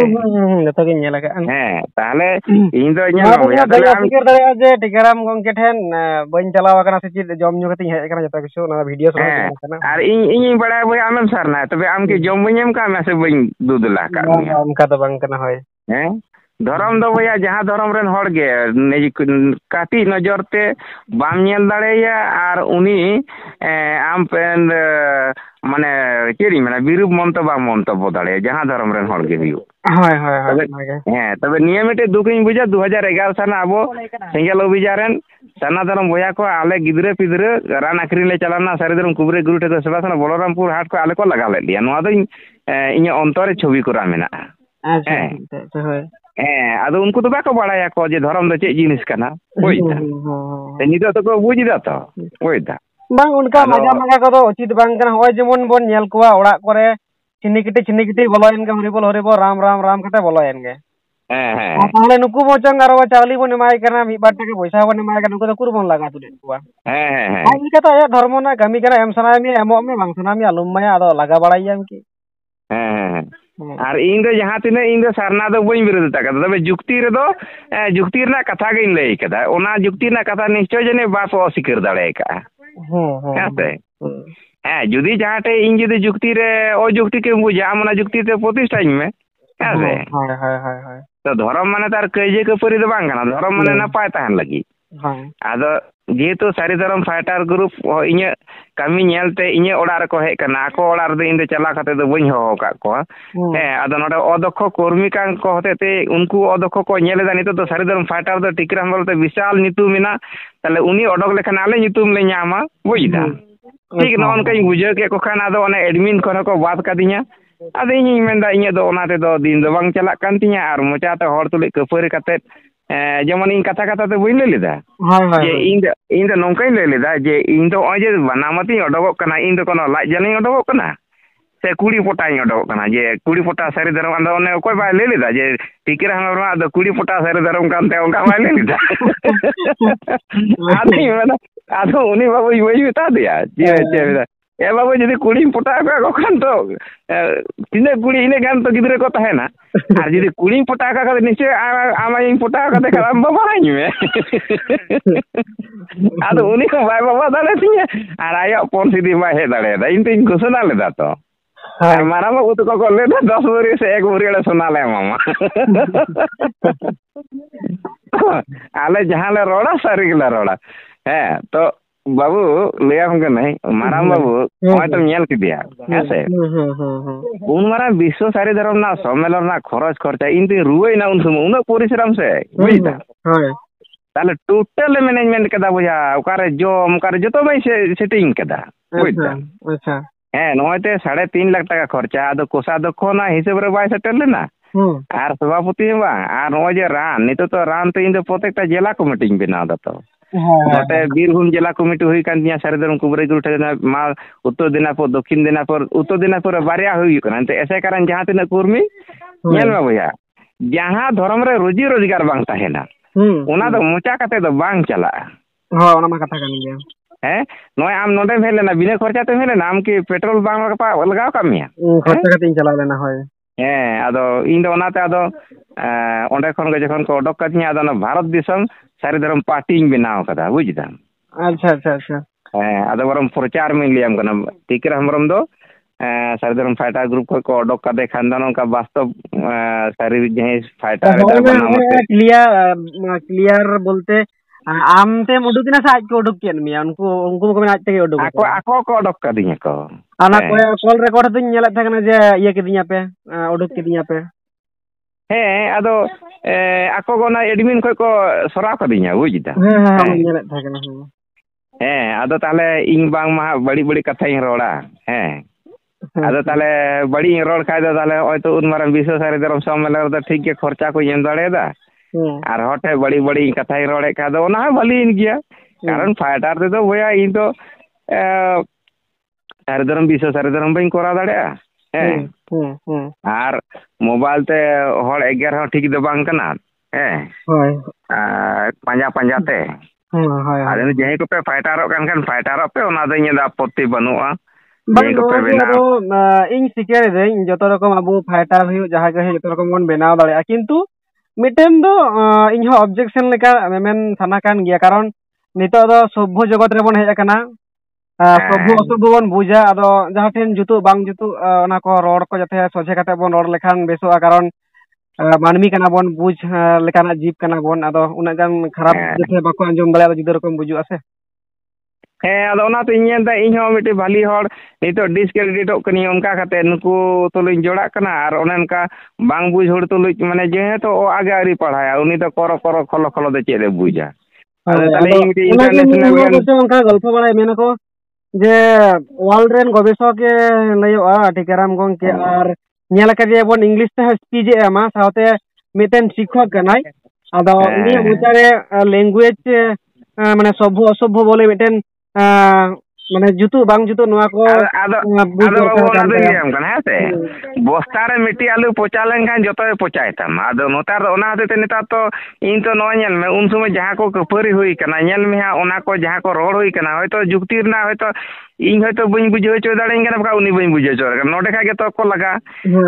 ᱡᱚᱛᱚ ᱜᱮ ᱧᱮᱞ ᱠᱟᱜᱼᱟ ᱦᱮᱸ ᱛᱟᱦᱚᱞᱮ ᱤᱧ ᱫᱚ ᱧᱮᱞ ᱟᱢ ᱧᱮᱞ ᱫᱟᱲᱮᱭᱟᱜ ᱟᱢ ᱠᱤᱨ ᱫᱟᱲᱮᱭᱟᱜ ᱡᱮ ᱴᱤᱠᱟᱨᱟᱢ ᱜᱚᱝᱠᱮ ᱴᱷᱮᱱ ᱵᱟᱹᱧ ᱪᱟᱞᱟᱣ ᱟᱠᱟᱱᱟ ᱥᱮ ᱪᱮᱫ ᱡᱚᱢ ᱧᱩ ᱠᱟᱛᱮᱧ ᱦᱮᱡ ᱟᱠᱟᱱᱟ ᱡᱚᱛᱚ ᱠᱤᱪᱷᱩ ᱚᱱᱟ ᱵᱷᱤᱰᱭᱳ ᱥᱚᱢᱚᱭ ᱠᱟᱱᱟ ᱟᱨ ᱤᱧ ᱤᱧ ᱵᱟᱲᱟᱭ ᱵᱩᱡᱷᱟᱹᱣ ᱟᱢᱮᱢ ᱥᱟᱨᱱᱟᱭ ᱛᱚᱵᱮ ᱟᱢ ᱠᱤ ᱡᱚᱢ ᱵᱩᱧ ᱮᱢ ᱠᱟᱜ ᱢᱮᱭᱟ ᱥᱮ ᱵᱟᱹᱧ ᱫᱩᱫᱽᱞᱟ ᱠᱟᱜ ᱢᱮᱭᱟ ᱫᱷᱚᱨᱚᱢ ᱫᱚ ᱵᱚᱭᱦᱟ ᱡᱟᱦᱟᱸ ᱫᱷᱚᱨᱚᱢ ᱨᱮᱱ ᱦᱚᱲ ᱜᱮ ᱠᱟᱹᱴᱤᱡ ᱱᱚᱡᱚᱨ ᱛᱮ ᱵᱟᱢ ᱧᱮᱞ ᱫᱟᱲᱮᱭᱟᱭᱟ ᱟᱨ ᱩᱱᱤ ᱟᱢ ᱢᱟᱱᱮ ᱪᱮᱫ ᱤᱧ ᱢᱮᱱᱟ ᱵᱤᱨᱩᱯ ᱢᱚᱱᱛᱚ ᱵᱟᱢ ᱢᱚᱱᱛᱚᱵᱵᱚ ᱫᱟᱲᱮᱭᱟ ᱡᱟᱦᱟᱸ ᱫᱷᱚᱨᱚᱢ ᱨᱮᱱ ᱦᱚᱲ ᱜᱮ ᱦᱩᱭᱩᱜ ᱦᱳᱭ ᱦᱳᱭ ᱦᱮᱸ ᱛᱚᱵᱮ ᱱᱤᱭᱟᱹ ᱢᱤᱫᱴᱮᱡ ᱫᱩᱠᱤᱧ ᱵᱩᱡᱟ ᱫᱩ ᱦᱟᱡᱟᱨ ᱮᱜᱟᱨ ᱥᱟᱞ ᱟᱵᱚ ᱥᱮᱸᱜᱮᱞ ᱚᱵᱷᱤᱡᱟᱱ ᱨᱮᱱ ᱥᱟᱨᱱᱟ ᱫᱷᱚᱨᱚᱢ ᱵᱚᱭᱦᱟ ᱠᱚ ᱟᱞᱮ ᱜᱤᱫᱽᱨᱟᱹ ᱯᱤᱫᱽᱨᱟᱹ ᱨᱟᱱ ᱟᱹᱠᱷᱨᱤᱧ ᱞᱮ ᱪᱟᱞᱟᱣ ᱞᱮᱱᱟ ᱥᱟᱹᱨᱤ ᱫᱷᱚᱨᱚᱢ ᱠᱩᱵᱨᱤ ᱜᱩᱨᱩ ᱴᱷᱮᱱ ᱥᱮᱵᱟᱥᱚᱱᱟ ᱵᱚᱞᱚᱨᱟᱢᱯᱩᱨ ᱦᱟᱴ ᱠᱚ ᱟᱞᱮ ᱠᱚ ᱞᱟᱜᱟ ᱞᱮᱫ ᱞᱮᱭᱟ ᱱᱚᱣᱟ ᱫᱚ ᱤᱧᱟᱹᱜ ᱚᱱᱛᱚᱨ ᱨᱮ ᱪᱷᱚᱵᱤ ᱠᱚᱨᱟᱣ ᱢᱮᱱᱟᱜᱼᱟ ᱦᱮᱸ ᱦᱮᱸ ᱟᱫᱚ ᱩᱱᱠᱩ ᱫᱚ ᱵᱟᱠᱚ ᱵᱟᱲᱟᱭᱟ ᱠᱚ ᱡᱮ ᱫᱷᱚᱨᱚᱢ ᱫᱚ ᱪᱮᱫ ᱡᱤᱱᱤᱥ ᱠᱟᱱᱟ ᱵᱩᱡᱫᱟ ᱱᱤᱛᱚᱜ ᱫᱚᱠᱚ ᱵᱩᱡᱫᱟ ᱛᱚ ᱵᱩᱡᱫᱟ ᱵᱟᱝ ᱚᱱᱠᱟ ᱢᱟᱜᱟ ᱢᱟᱜᱟ ᱠᱚᱫᱚ ᱩᱪᱤᱛ ᱵᱟᱝ ᱠᱟᱱᱟ ᱦᱚᱸᱜᱼᱚᱭ ᱡᱮᱢᱚᱱ ᱵᱚᱱ ᱧᱮᱞ ᱠᱚᱣᱟ ᱚᱲᱟᱜ ᱠᱚᱨᱮ ᱪᱤᱱᱤᱠᱤᱴᱤ ᱪᱤᱱᱤᱠᱤᱴᱤ ᱵᱚᱞᱚᱭᱮᱱ ᱜᱮ ᱦᱚᱨᱤᱵᱚᱞ ᱦᱚᱨᱤᱵᱚᱞ ᱨᱟᱢ ᱨᱟᱢ ᱨᱟᱢ ᱠᱟᱛᱮ ᱵᱚᱞᱚᱭᱮᱱ ᱜᱮ ᱦᱮᱸ ᱦᱮᱸ ᱛᱟᱦᱚᱞᱮ ᱱᱩᱠᱩ ᱵᱚᱪᱚᱝ ᱟᱨᱚ ᱪᱟᱣᱞᱤ ᱵᱚᱱ ᱮᱢᱟᱭ ᱠᱟᱱᱟ ᱢᱤᱫ ᱵᱟᱨ ᱴᱟᱠᱟ ᱯᱚᱭᱥᱟ ᱵᱚᱱ ᱮᱢᱟᱭ ᱠᱟᱱᱟ ᱱᱩᱠᱩ ᱫᱚ ᱠᱩᱨᱵᱚᱱ ᱞᱟᱜᱟ ᱛᱩᱞᱮᱫ ᱠᱚᱣᱟ ᱦᱮᱸ ᱦᱮᱸ ᱟᱡ ᱞᱮᱠᱟ ᱛᱚ ᱟᱭᱟᱜ ᱫᱷᱚᱨᱢᱚ ᱨᱮᱱᱟᱜ ᱠᱟᱹᱢᱤ ᱠᱟᱱᱟ ᱮᱢ ᱥᱟᱱᱟᱭ ᱢᱮᱭᱟ ᱮᱢᱚᱜ ᱢᱮ ᱵᱟᱝ ᱥᱟᱱᱟᱭ ᱢᱮᱭᱟ ᱟᱞᱚᱢ ᱮᱢᱟᱭᱟ ᱟᱫᱚ ᱞᱟᱜᱟ ᱵᱟᱲᱟᱭᱮᱭᱟᱢ ᱠᱤ ᱦᱮᱸ ᱦᱮᱸ ᱟᱨ ᱤᱧ ᱫᱚ ᱡᱟᱦᱟᱸ ᱛᱤᱱᱟᱹᱜ ᱤᱧ ᱫᱚ ᱥᱟᱨᱱᱟ ᱫᱚ ᱵᱟᱹᱧ ᱵᱤᱨᱳᱫ ᱟᱠᱟᱫᱟ ᱛᱚᱵᱮ ᱡᱩᱠᱛᱤ ᱨᱮᱫᱚ ᱡᱩᱠᱛᱤ ᱨᱮᱱᱟᱜ ᱠᱟᱛᱷᱟ ᱜᱤᱧ ᱞᱟᱹᱭ ᱟᱠᱟᱫᱟ ᱚᱱᱟ ᱡᱩᱠᱛᱤ ᱨᱮᱱᱟᱜ ᱠᱟᱛᱷᱟ ᱱᱤᱥᱪᱚᱭ ᱡᱟᱹᱱᱤᱡ ᱵᱟᱠᱚ ᱚᱥᱤᱠᱟᱹᱨ ᱫᱟᱲᱮ ᱟᱠᱟᱜᱼᱟ ᱦᱮᱸ ᱥᱮ ᱦᱮᱸ ᱡᱩᱫᱤ ᱡᱟᱦᱟᱸ ᱴᱷᱮᱡ ᱤᱧ ᱡᱩᱫᱤ ᱡᱩᱠᱛᱤ ᱨᱮ ᱚᱡᱩᱠᱛᱤᱠᱮᱢ ᱵᱩᱡᱟ ᱟᱢ ᱚᱱᱟ ᱡᱩᱠᱛᱤ ᱛᱮ ᱯᱨᱚᱛᱤᱥᱴᱷᱟᱧ ᱢᱮ ᱦᱮᱸ ᱥᱮ ᱛᱚ ᱫᱷᱚᱨᱚᱢ ᱢᱟᱱᱮ ᱛᱟᱨ ᱠᱟᱹᱭᱡᱟᱹ ᱠᱟᱹᱯᱟᱹᱨᱤ ᱫᱚ ᱵᱟᱝ ᱠᱟᱱᱟ ᱫᱷᱚᱨᱚᱢ ᱢᱟᱱᱮ ᱱᱟᱯᱟᱭ ᱛᱟᱦᱮᱱ ᱞᱟᱹᱜᱤᱫ ᱟᱫᱚ ᱡᱮᱦᱮᱛᱩ ᱥᱟᱹᱨᱤ ᱫᱷᱚᱨᱚᱢ ᱯᱷᱟᱭᱴᱟᱨ ᱜᱨᱩᱯ ᱤᱧᱟᱹᱜ ᱠᱟᱹᱢᱤ ᱧᱮᱞᱛᱮ ᱤᱧᱟᱹᱜ ᱚᱲᱟᱜ ᱨᱮᱠᱚ ᱦᱮᱡ ᱟᱠᱟᱱᱟ ᱟᱠᱚ ᱚᱲᱟᱜ ᱨᱮᱫᱚ ᱤᱧᱫᱚ ᱪᱟᱞᱟᱣ ᱠᱟᱛᱮᱫ ᱫᱚ ᱵᱟᱹᱧ ᱦᱚᱦᱚ ᱟᱠᱟᱫ ᱠᱚᱣᱟ ᱦᱮᱸ ᱟᱫᱚ ᱱᱚᱰᱮ ᱚᱫᱚᱠᱠᱷᱚ ᱠᱚᱨᱢᱤ ᱠᱟᱱ ᱠᱚ ᱦᱚᱛᱮᱡ ᱛᱮ ᱩᱱᱠᱩ ᱚᱫᱚᱠᱠᱷᱚ ᱠᱚ ᱧᱮᱞᱮᱫᱟ ᱱᱤᱛᱚᱜ ᱫᱚ ᱥᱟᱹᱨᱤ ᱫᱷᱚᱨᱚᱢ ᱯᱷᱟᱭᱴᱟᱨ ᱫᱚ ᱴᱤᱠᱨᱟᱢ ᱵᱚᱞᱛᱮ ᱵᱤᱥᱟᱞ ᱧᱩᱛᱩᱢ ᱢᱮᱱᱟᱜ ᱛᱟᱦᱞᱮ ᱩᱱᱤ ᱚᱰᱚᱠ ᱞᱮᱠᱷᱟᱱ ᱟᱞᱮ ᱧᱩᱛᱩᱢ ᱞᱮ ᱧᱟᱢᱟ ᱵᱩᱡ ᱮᱫᱟ ᱴᱷᱤᱠ ᱱᱚᱜᱼᱚ ᱱᱚᱝᱠᱟᱧ ᱵᱩᱡᱷᱟᱹᱣ ᱠᱮᱫ ᱠᱚ ᱠᱷᱟᱱ ᱟᱫᱚ ᱚᱱᱮ ᱮᱰᱢᱤᱱ ᱠᱷᱚᱱ ᱦᱚᱸᱠᱚ ᱵᱟᱫ ᱠᱟᱹᱫᱤᱧᱟ ᱟᱫᱚ ᱤᱧᱤᱧ ᱢᱮᱱᱫᱟ ᱤᱧᱟᱹᱜ ᱫᱚ ᱚᱱᱟ ᱛᱮᱫᱚ ᱫᱤᱱ ᱫᱚ ᱵᱟᱝ ᱪᱟᱞᱟᱜ ᱠᱟᱱ ᱛᱤᱧᱟ ᱟᱨ ᱢᱚᱪᱟᱛᱮ ᱦᱚᱲ ᱛᱩᱞᱩᱡ ᱠᱷᱟᱹᱯᱟᱹᱨᱤ ᱠᱟᱛᱮᱫ ᱡᱮᱢᱚᱱ ᱤᱧ ᱠᱟᱛᱷᱟ ᱠᱟᱛᱷᱟ ᱛᱮ ᱵᱟᱹᱧ ᱞᱟᱹᱭ ᱞᱮᱫᱟ ᱡᱮ ᱤᱧ ᱫᱚ ᱤᱧ ᱫᱚ ᱱᱚᱝᱠᱟᱧ ᱞᱟᱹᱭ ᱞᱮᱫᱟ ᱡᱮ ᱤᱧ ᱫᱚ ᱱᱚᱜᱼᱚᱭ ᱡᱮ ᱵᱟᱱᱟᱢᱟᱛᱤᱧ ᱚᱰᱚᱠᱚᱜ ᱠᱟᱱᱟ ᱤᱧ ᱫᱚ ᱠᱳᱱᱳ ᱞᱟᱡ ᱡᱟᱞᱤᱧ ᱚᱰᱚᱠᱚᱜ ᱠᱟᱱᱟ ᱥᱮ ᱠᱩᱲᱤ ᱯᱚᱴᱟᱧ ᱚᱰᱚᱠᱚᱜ ᱠᱟᱱᱟ ᱡᱮ ᱠᱩᱲᱤ ᱯᱚᱴᱟ ᱥᱟᱹᱨᱤ ᱫᱷᱚᱨᱚᱢ ᱟᱫᱚ ᱚᱱᱮ ᱚᱠᱚᱭ ᱵᱟᱭ ᱞᱟᱹᱭ ᱞᱮᱫᱟ ᱡᱮ ᱴᱤᱠᱤᱨᱟ ᱦᱮᱢᱵᱨᱚᱢ ᱟᱫᱚ ᱠᱩᱲᱤ ᱯᱚᱴᱟ ᱥᱟᱹᱨᱤ ᱫᱷᱚᱨᱚᱢ ᱠᱟᱱᱛᱮ ᱚᱱᱠᱟ ᱵᱟᱭ ᱞᱟᱹᱭ ᱞᱮᱫᱟ ᱟᱫᱚᱧ ᱢᱮᱱᱟ ᱟᱫᱚ ᱩᱱᱤ ᱵᱟᱵᱩᱧ ᱵᱟᱹᱧ ᱢᱮᱛᱟ ᱫᱮᱭᱟ ᱪᱮᱫ ᱪᱮᱫ ᱮ ᱵᱟᱹᱵᱩ ᱡᱩᱫᱤ ᱠᱩᱲᱤᱧ ᱯᱚᱴᱟᱣ ᱠᱚᱣᱟ ᱠᱚᱠᱷᱚᱱ ᱛᱚ ᱛᱤᱱᱟᱹᱜ ᱠᱩᱲᱤ ᱤᱱᱟᱹᱜ ᱜᱟᱱ ᱛᱚ ᱜᱤᱫᱽᱨᱟᱹ ᱠᱚ ᱛᱟᱦᱮᱱᱟ ᱟᱨ ᱡᱩᱫᱤ ᱠᱩᱲᱤᱧ ᱯᱚᱴᱟᱣ ᱠᱟᱜ ᱱᱤᱥᱪᱚᱭ ᱟᱢᱟᱧ ᱯᱚᱴᱟᱣ ᱠᱟᱛᱮ ᱠᱷᱟᱱ ᱟᱢ ᱵᱟᱵᱟᱧ ᱢᱮ ᱟᱫᱚ ᱩᱱᱤ ᱦᱚᱸ ᱵᱟᱭ ᱵᱟᱵᱟ ᱫᱟᱲᱮ ᱛᱤᱧᱟᱹ ᱟᱨ ᱟᱭᱟᱜ ᱯᱚᱱ ᱥᱤᱫᱤ ᱵᱟᱭ ᱦᱮᱡ ᱫᱟᱲᱮᱭᱟᱫᱟ ᱤᱧ ᱛᱤᱧ ᱜᱷᱳᱥᱚᱱᱟ ᱞᱮᱫᱟ ᱛᱚ আর মারা বাবু তো কখন লেদা দশ বরি সে এক বরি এটা শোনালে মামা আলে যাহালে রড়া সারি গেলা রড়া হ্যাঁ ᱵᱟᱹᱵᱩ ᱞᱟᱹᱭᱟᱢ ᱠᱟᱹᱱᱟᱹᱧ ᱢᱟᱨᱟᱝ ᱵᱟᱹᱵᱩ ᱱᱚᱜᱼᱚᱭ ᱛᱚᱢ ᱧᱮᱞ ᱠᱮᱫᱮᱭᱟ ᱦᱮᱸᱥᱮ ᱩᱱ ᱢᱟᱨᱟᱝ ᱵᱤᱥᱥᱚ ᱥᱟᱨᱤ ᱫᱷᱚᱨᱚᱢ ᱨᱮᱱᱟᱜ ᱥᱚᱢᱢᱮᱞᱚᱱ ᱨᱮᱱᱟᱜ ᱠᱷᱚᱨᱚᱪ ᱠᱷᱚᱨᱪᱟ ᱤᱧ ᱛᱤᱧ ᱨᱩᱣᱟᱹᱭᱮᱱᱟ ᱩᱱ ᱥᱚᱢᱚᱭ ᱩᱱᱟᱹᱜ ᱯᱚᱨᱤᱥᱨᱚᱢ ᱥᱮ ᱵᱩᱡᱫᱟ ᱛᱟᱦᱞᱮ ᱴᱳᱴᱟᱞ ᱢᱮᱱᱮᱡᱢᱮᱱᱴ ᱠᱟᱫᱟ ᱵᱚᱭᱟ ᱚᱠᱟᱨᱮ ᱡᱚᱢ ᱚᱠᱟᱨᱮ ᱡᱚᱛᱚ ᱵᱟᱹᱧ ᱥᱮᱴᱤᱝ ᱠᱟᱫᱟ ᱵᱩᱡᱫᱟ ᱦᱮᱸ ᱱᱚᱜᱼᱚᱭ ᱛᱮ ᱥᱟᱲᱮ ᱛᱤᱱ ᱞᱟᱠᱷ ᱴᱟᱠᱟ ᱠᱷᱚᱨᱪᱟ ᱟᱫᱚ ᱠᱳষাध्यক্ষ ᱚᱱᱟ ᱦᱤᱥᱟᱹᱵ ᱨᱮ ᱵᱟᱭ ᱥᱮᱴᱮᱨ ᱞᱮᱱᱟ ᱟᱨ ᱥᱚᱵᱷᱟᱯᱚᱛᱤ ᱦᱚᱸ ᱵᱟᱝ ᱟᱨ ᱱᱚᱜᱼᱚᱭ ᱡᱮ ᱨᱟᱱ ᱱᱤᱛᱚᱜ ᱫᱚ ᱨᱟᱱ ᱛᱮ ᱤᱧ ᱫᱚ ᱯᱨᱚᱛᱮᱠᱴᱟ ᱡᱮᱞᱟ ᱠᱚᱢᱤᱴᱤᱧ ᱵᱮᱱᱟᱣ ᱫᱟ ᱛᱚ ᱱᱚᱛᱮ ᱵᱤᱨᱵᱷᱩᱢ ᱡᱮᱞᱟ ᱠᱚᱢᱤᱴᱤ ᱦᱩᱭ ᱠᱟᱱ ᱛᱤᱧᱟᱹ ᱥᱟᱨᱮ ᱫᱷᱚᱨᱚᱢ ᱠᱩᱵᱨᱟᱹᱭ ᱴᱷᱮᱱ ᱢᱟ ᱩᱛᱛᱚᱨ ᱫᱤᱱᱟᱡᱽᱯᱩᱨ ᱫᱚᱠᱠᱷᱤᱱ ᱫᱤᱱᱟᱡᱽᱯᱩᱨ ᱩᱛᱛᱚᱨ ᱫᱤᱱᱟᱡᱽᱯᱩᱨ ᱨᱮ ᱵᱟᱨᱭᱟ ᱦᱩᱭᱩᱜ ᱠᱟᱱᱟ ᱮᱱᱛᱮ ᱮᱥᱮ ᱠᱟᱨᱚᱱ ᱡᱟᱦᱟᱸ ᱛᱤᱱᱟᱹᱜ ᱠᱩᱨᱢᱤ ᱧᱮᱞ ᱢᱮ ᱵᱚᱭᱦᱟ ᱡᱟᱦᱟᱸ ᱫᱷᱚᱨᱚᱢ ᱨᱮ ᱨᱩᱡᱤ ᱨᱳᱡᱽᱜᱟᱨ ᱵᱟᱝ ᱛᱟᱦᱮᱱᱟ ᱚᱱᱟ ᱫᱚ ᱢᱚᱪᱟ ᱠᱟᱛᱮ ᱫᱚ ᱵᱟᱝ ᱪᱟᱞᱟᱜᱼᱟ ᱦᱚᱸ ᱚᱱᱟ ᱢᱟ ᱠᱟᱛᱷᱟ ᱠᱟᱱ ᱜᱮᱭᱟ ᱦᱮᱸ ᱱᱚᱜᱼᱚᱭ ᱟᱢ ᱱᱚᱰᱮᱢ ᱦᱮᱡ ᱞᱮᱱᱟ ᱵᱤᱱᱟᱹ ᱠᱷᱚᱨᱪᱟ ᱦᱮᱡ ᱞᱮᱱᱟ ᱟᱢ ᱠᱤ ᱯᱮᱴᱨᱳᱞ ᱵᱟᱝ ᱞᱟᱜᱟᱣ ᱠᱟᱜ ᱢᱮᱭᱟ ᱠᱷᱚᱨᱪᱟ ᱠᱟᱛᱮ ᱪᱟᱞᱟᱣ ᱞᱮᱱᱟ ᱦᱳᱭ ᱦᱮᱸ ᱟᱫᱚ ᱤᱧ ᱫᱚ ᱚᱱᱟᱛᱮ ᱟᱫᱚ ᱚᱸᱰᱮ ᱠᱷᱚᱱ ᱜᱮ ᱡᱚᱠᱷᱚᱱ ᱠᱚ ᱚᱰᱚᱠ ᱠᱟᱹᱫᱤᱧᱟ ᱟᱫᱚ ᱚᱱᱟ ᱵᱷᱟᱨᱚᱛ ᱫᱤᱥᱚᱢ ᱥᱟᱹᱨᱤ ᱫᱷᱚᱨᱚᱢ ᱯᱟᱴᱤᱧ ᱵᱮᱱᱟᱣ ᱟᱠᱟᱫᱟ ᱵᱩᱡᱽ ᱫᱟᱢ ᱟᱪᱪᱷᱟ ᱟᱪᱪᱷᱟ ᱟᱪᱪᱷᱟ ᱦᱮᱸ ᱟᱫᱚ ᱵᱚᱨᱚᱢ ᱯᱨᱚᱪᱟᱨ ᱢᱟᱧ ᱞᱟᱹᱭᱟᱢ ᱠᱟᱱᱟ ᱴᱤᱠᱨᱟ ᱦᱮᱢᱵᱨᱚᱢ ᱫᱚ ᱥᱟᱹᱨᱤ ᱫᱷᱚᱨᱚᱢ ᱯᱷᱟᱭᱴᱟᱨ ᱜᱨᱩᱯ ᱠᱷᱚᱱ ᱠᱚ ᱚᱰᱚᱠ ᱠᱟᱫᱮ ᱠᱷᱟᱱ ᱫᱚ ᱱᱚᱝᱠᱟ ᱵᱟᱥᱛᱚᱵ ᱥᱟᱹᱨᱤ ᱡᱟᱦᱟᱸᱭ ᱯᱷᱟᱭᱴᱟᱨ ᱠᱞᱤᱭᱟᱨ ᱠᱞᱤᱭᱟᱨ ᱵᱚᱞᱛᱮ ᱟᱢ ᱛᱮᱢ ᱩᱰᱩᱠ ᱮᱱᱟ ᱥᱮ ᱟᱡ ᱠᱚ ᱩᱰᱩᱠ ᱠᱮᱫ ᱢᱮᱭᱟ ᱩᱱᱠᱩ ᱩᱱᱠᱩ ᱠᱚ ᱢᱮᱱᱟ ᱟᱡ ᱛᱮᱜᱮ ᱩᱰᱩᱠ ᱟᱠᱚ ᱟᱠᱚ ᱠᱚ ᱚᱰᱚᱠ ᱠᱟᱫᱤᱧᱟ ᱠᱚ ᱚᱱᱟ ᱠᱚᱞ ᱨᱮᱠᱚᱨᱰ ᱫᱚᱧ ᱧᱮᱞᱮᱫ ᱛᱟᱦᱮᱸ ᱠᱟᱱᱟ ᱡᱮ ᱤᱭᱟᱹ ᱠᱤᱫᱤᱧᱟ ᱯᱮ ᱩᱰᱩᱠ ᱠᱤᱫᱤᱧᱟ ᱯᱮ ᱦᱮᱸ ᱟᱫᱚ ᱟᱠᱚ ᱜᱮ ᱚᱱᱟ ᱮᱰᱢᱤᱱ ᱠᱷᱚᱡ ᱠᱚ ᱥᱚᱨᱟᱣ ᱠᱟᱫᱤᱧᱟ ᱵᱩᱡᱽ ᱮᱫᱟ ᱦᱮᱸ ᱟᱫᱚ ᱛᱟᱦᱞᱮ ᱤᱧ ᱵᱟᱝᱢᱟ ᱵᱟᱹᱲᱤᱡ ᱵᱟᱹᱲᱤᱡ ᱠᱟᱛᱷᱟᱧ ᱨᱚᱲᱟ ᱦᱮᱸ ᱟᱫᱚ ᱛᱟᱦᱞᱮ ᱵᱟᱹᱲᱤᱡ ᱤᱧ ᱨᱚᱲ ᱠᱷᱟᱡ ᱫᱚ ᱛᱟᱦᱞᱮ ᱱᱚᱜᱼᱚᱭ ᱛᱚ ᱩᱱ ᱢᱟᱨᱟᱝ ᱵᱤᱥᱥᱚᱥᱟᱨᱤ ᱫᱷᱚᱨᱚᱢ ᱥᱚᱢᱢᱮᱞᱚᱱ ᱨᱮᱫᱚ ᱴᱷᱤᱠ ᱜᱮ ᱠᱷᱚᱨᱪᱟ ᱠᱚᱧ ᱮᱢ ᱫᱟᱲᱮᱭᱟᱫᱟ ᱟᱨ ᱦᱚᱲ ᱴᱷᱮᱡ ᱵᱟᱹᱲᱤᱡ ᱵᱟᱹᱲᱤᱡ ᱠᱟᱛᱷᱟᱧ ᱨᱚᱲᱮᱫ ᱠᱷᱟᱡ ᱫᱚ ᱚᱱᱟ ᱦᱚᱸ ᱵᱷᱟᱹᱞᱤᱭᱮᱱ ᱜᱮᱭᱟ ᱠᱟᱨᱚᱱ ᱯᱷᱟᱭᱴᱟᱨ ᱛᱮᱫᱚ ᱵᱚᱭᱦᱟ ᱤᱧ ᱫᱚ ᱥᱟᱨᱤ ᱫᱷᱚᱨᱚᱢ ᱵᱤᱥᱥᱚ ᱥᱟᱨᱤ ᱫᱷᱚᱨᱚᱢ ᱵᱟᱹᱧ ᱠᱚᱨᱟᱣ ᱫᱟᱲᱮᱭᱟᱜᱼᱟ ᱟᱨ ᱢᱳᱵᱟᱭᱤᱞ ᱛᱮ ᱦᱚᱲ ᱮᱜᱮᱨ ᱦᱚᱸ ᱴᱷᱤᱠ ᱫᱚ ᱵᱟᱝ ᱠᱟᱱᱟ ᱦᱮᱸ ᱦᱳᱭ ᱟᱨ ᱯᱟᱸᱡᱟ ᱯᱟᱸᱡᱟ ᱛᱮ ᱦᱳᱭ ᱦᱳᱭ ᱟᱨ ᱡᱟᱦᱟᱸᱭ ᱠᱚᱯᱮ ᱯᱷᱟᱭᱴᱟᱨᱚᱜ ᱠᱟᱱ ᱠᱷᱟᱱ ᱯᱷᱟᱭᱴᱟᱨᱚᱜ ᱯᱮ ᱚᱱᱟ ᱫᱚ ᱤᱧᱟᱹᱜ ᱟᱯᱚᱛᱛᱤ ᱵᱟᱹᱱᱩᱜᱼᱟ ᱤᱧ ᱥᱤᱠᱟᱹᱨ ᱤᱫᱟᱹᱧ ᱡᱚᱛᱚ ᱨᱚᱠᱚᱢ ᱟᱵᱚ ᱯᱷᱟᱭᱴᱟᱨ ᱦᱩᱭᱩᱜ ᱡᱟᱦᱟᱸ ᱜᱮ ᱡᱚᱛᱚ ᱨᱚᱠᱚᱢ ᱵᱚᱱ ᱵᱮᱱᱟᱣ ᱫᱟᱲᱮᱭᱟᱜᱼᱟ ᱠᱤᱱᱛᱩ ᱢᱤᱫᱴᱮᱱ ᱫᱚ ᱤᱧ ᱦᱚᱸ ᱚᱵᱡᱮᱠᱥᱮᱱ ᱞᱮᱠᱟ ᱢᱮᱢᱮᱱ ᱥᱟᱱᱟ ᱠᱟᱱ ᱜᱮᱭᱟ ᱠᱟᱨᱚᱱ ᱱᱤᱛᱚᱜ ᱫᱚ ᱥᱚᱵᱽᱵᱷᱚ ᱡᱚᱜᱚᱛ ᱨᱮᱵᱚᱱ ᱦᱮᱡ ᱟᱠᱟᱱᱟ ᱯᱨᱚᱵᱷᱩ ᱚᱥᱩᱨ ᱵᱚᱱ ᱵᱩᱡᱟ ᱟᱫᱚ ᱡᱟᱦᱟᱸ ᱴᱷᱮᱱ ᱡᱩᱛᱩᱜ ᱵᱟᱝ ᱡᱩᱛᱩᱜ ᱚᱱᱟ ᱠᱚ ᱨᱚᱲ ᱠᱚ ᱡᱟᱛᱮ ᱥᱚᱡᱷᱮ ᱠᱟᱛᱮ ᱵᱚᱱ ᱨᱚᱲ ᱞᱮᱠᱷᱟᱱ ᱵᱮᱥᱚᱜᱼᱟ ᱠᱟᱨᱚᱱ ᱢᱟᱹᱱᱢᱤ ᱠᱟᱱᱟ ᱵᱚᱱ ᱵᱩᱡ ᱞᱮᱠᱟᱱᱟᱜ ᱡᱤᱵ ᱠᱟᱱᱟ ᱵᱚᱱ ᱟᱫᱚ ᱩᱱᱟᱹᱜ ᱜᱟᱱ ᱠᱷᱟᱨᱟᱯ ᱡᱟᱛᱮ ᱵᱟᱠᱚ ᱟᱸᱡᱚᱢ ᱫᱟᱲᱮᱭᱟᱜᱼᱟ ᱡᱩᱫᱟᱹ ᱨᱚᱠᱚᱢ ᱵᱩᱡᱩᱜᱼᱟ ᱥᱮ ᱦᱮᱸ ᱟᱫᱚ ᱚᱱᱟᱛᱮᱧ ᱧᱮᱞᱫᱟ ᱤᱧᱦᱚᱸ ᱢᱤᱫᱴᱮᱡ ᱵᱷᱟᱞᱤ ᱦᱚᱲ ᱱᱤᱛᱚᱜ ᱰᱤᱥᱠᱨᱮᱰᱤᱴᱚᱜ ᱠᱟᱹᱱᱟᱹᱧ ᱚᱱᱠᱟ ᱠᱟᱛᱮᱫ ᱱᱩᱠᱩ ᱛᱩᱞᱩᱡ ᱡᱚᱲᱟᱜ ᱠᱟᱱᱟ ᱟᱨ ᱚᱱᱮ ᱚᱱᱠᱟ ᱵᱟᱝ ᱵᱩᱡᱽ ᱦᱚᱲ ᱛᱩᱞᱩᱡ ᱢᱟᱱᱮ ᱡᱮᱦᱮᱛᱩ ᱚ ᱟᱜᱮ ᱟᱹᱣᱨᱤ ᱯᱟᱲᱦᱟᱭᱟ ᱩᱱᱤ ᱫᱚ ᱠᱚᱨᱚ ᱠᱚᱨᱚ ᱠᱷᱚᱞᱚ ᱠᱷᱚᱞᱚ ᱫᱚ ᱪᱮᱫ ᱮ ᱵᱩᱡᱟ ᱟᱫᱚ ᱛᱟᱦᱞᱮ ᱤᱧ ᱢᱤᱫᱴᱮᱡ ᱤᱱᱴᱟᱨᱱᱮᱥᱱᱟᱞ ᱚᱱᱠᱟ ᱜᱚᱞᱯᱚ ᱵᱟᱲᱟᱭ ᱢᱮᱱᱟᱠᱚ ᱟᱨ ᱧᱮᱞ ᱠᱟᱫᱮᱭᱟᱵᱚᱱ ᱤᱝᱞᱤᱥ ᱛᱮᱠᱚ ᱢᱮᱛᱟᱭ ᱠᱟᱱᱟ ᱥᱮ ᱵᱟᱝ ᱟᱨ ᱟᱵᱚ ᱥᱟᱱᱛᱟᱲ ᱛᱮᱠᱚ ᱢᱮᱛᱟᱭ ᱠᱟᱱᱟ ᱥᱮ ᱵᱟᱝ ᱟᱨ ᱟᱵᱚ ᱥᱟᱱᱛᱟᱲ ᱛᱮᱠᱚ ᱢᱮᱛᱟᱭ ᱠᱟᱱᱟ ᱥᱮ ᱵᱟᱝ ᱟᱨ ᱟᱵᱚ ᱥᱟᱱᱛᱟᱲ ᱛᱮᱠᱚ ᱢᱮᱛᱟᱭ ᱠᱟᱱᱟ ᱥᱮ ᱵᱟᱝ ᱟᱨ ᱟᱵᱚ ᱥᱟᱱᱛᱟᱲ ᱛᱮᱠᱚ ᱢᱮᱛᱟᱭ ᱠᱟᱱᱟ ᱥᱮ ᱵᱟᱝ ᱟᱨ ᱟᱵᱚ ᱥᱟᱱᱛᱟᱲ ᱛᱮᱠᱚ ᱢᱮᱛᱟᱭ ᱠᱟᱱᱟ ᱥᱮ ᱵᱟᱝ ᱟᱨ ᱟᱵᱚ ᱥᱟᱱᱛᱟᱲ ᱛᱮᱠᱚ ᱢᱮᱛᱟᱭ ᱠᱟᱱᱟ ᱥᱮ ᱵᱟᱝ ᱟᱨ ᱟᱵᱚ ᱥᱟᱱᱛᱟᱲ ᱛᱮᱠᱚ ᱢᱮᱛᱟᱭ ᱠᱟᱱᱟ ᱥᱮ ᱵᱟᱝ ᱟᱨ ᱟᱵᱚ ᱥᱟᱱᱛᱟᱲ ᱛᱮᱠᱚ ᱢᱮᱛᱟᱭ ᱠᱟᱱᱟ ᱥᱮ ᱵᱟᱝ ᱟᱨ ᱟᱵᱚ ᱥᱟᱱᱛᱟᱲ ᱛᱮᱠᱚ ᱢᱮᱛᱟᱭ ᱠᱟᱱᱟ ᱥᱮ ᱵᱟᱝ ᱟᱨ ᱟᱵᱚ ᱥᱟᱱᱛᱟᱲ ᱛᱮᱠᱚ ᱢᱮᱛᱟᱭ ᱠᱟᱱᱟ ᱥᱮ ᱵᱟᱝ ᱟᱨ ᱟᱵᱚ ᱥᱟᱱᱛᱟᱲ ᱛᱮᱠᱚ ᱢᱮᱛᱟᱭ ᱠᱟᱱᱟ ᱥᱮ ᱵᱟᱝ ᱟᱨ ᱟᱵᱚ ᱥᱟᱱᱛᱟᱲ ᱛᱮᱠᱚ ᱢᱮᱛᱟᱭ ᱠᱟᱱᱟ ᱥᱮ ᱵᱟᱝ ᱟᱨ ᱟᱵᱚ ᱥᱟᱱᱛᱟᱲ ᱛᱮᱠᱚ ᱢᱮᱛᱟᱭ ᱠᱟᱱᱟ ᱥᱮ ᱵᱟᱝ ᱟᱨ ᱟᱵᱚ ᱥᱟᱱᱛᱟᱲ ᱛᱮᱠᱚ ᱢᱮᱛᱟᱭ ᱠᱟᱱᱟ ᱥᱮ ᱵᱟᱝ ᱟᱨ ᱟᱵᱚ ᱥ ᱢᱟᱱᱮ ᱡᱩᱛᱩ ᱵᱟᱝ ᱡᱩᱛᱩ ᱱᱚᱣᱟ ᱠᱚ ᱟᱫᱚ ᱟᱫᱚ ᱧᱟᱢ ᱠᱟᱱᱟ ᱦᱮᱸ ᱥᱮ ᱵᱚᱥᱛᱟ ᱨᱮ ᱢᱤᱫᱴᱤᱡ ᱟᱞᱩ ᱯᱚᱪᱟ ᱞᱮᱱᱠᱷᱟᱱ ᱡᱚᱛᱚ ᱜᱮ ᱯᱚᱪᱟᱭ ᱛᱟᱢᱟ ᱟᱫᱚ ᱱᱮᱛᱟᱨ ᱫᱚ ᱚᱱᱟ ᱦᱚᱛᱮᱡ ᱛᱮ ᱱᱮᱛᱟᱨ ᱛᱚ ᱤᱧ ᱛᱚ ᱱᱚᱣᱟ ᱧᱮᱞ ᱢᱮ ᱩᱱ ᱥᱚᱢᱚᱭ ᱡᱟᱦᱟᱸ ᱠᱚ ᱠᱷᱟᱹᱯᱟᱹᱨᱤ ᱦᱩᱭ ᱠᱟᱱᱟ ᱧᱮᱞ ᱢᱮ ᱦᱟᱸᱜ ᱚᱱᱟ ᱠᱚ ᱡᱟᱦᱟᱸ ᱠᱚ ᱨᱚᱲ ᱦᱩᱭ ᱠᱟᱱᱟ ᱦᱚᱭᱛᱚ ᱡᱩᱠᱛᱤ ᱨᱮᱱᱟᱜ ᱦᱚᱭᱛᱚ ᱤᱧ ᱦᱚᱭᱛᱚ ᱵᱟᱹᱧ ᱵᱩᱡᱷᱟᱹᱣ ᱦᱚᱪᱚ ᱫᱟᱲᱮᱭᱟᱹᱧ ᱠᱟᱱᱟ ᱵᱟᱠᱷᱟᱡ ᱩᱱᱤ ᱵᱟᱹᱧ ᱵᱩᱡᱷᱟᱹᱣ ᱦᱚᱪᱚ ᱠᱟᱱᱟ ᱱᱚᱰᱮ ᱠᱷᱟᱡ ᱜᱮ ᱛᱚᱠᱠᱚ ᱞᱟᱜᱟᱜᱼᱟ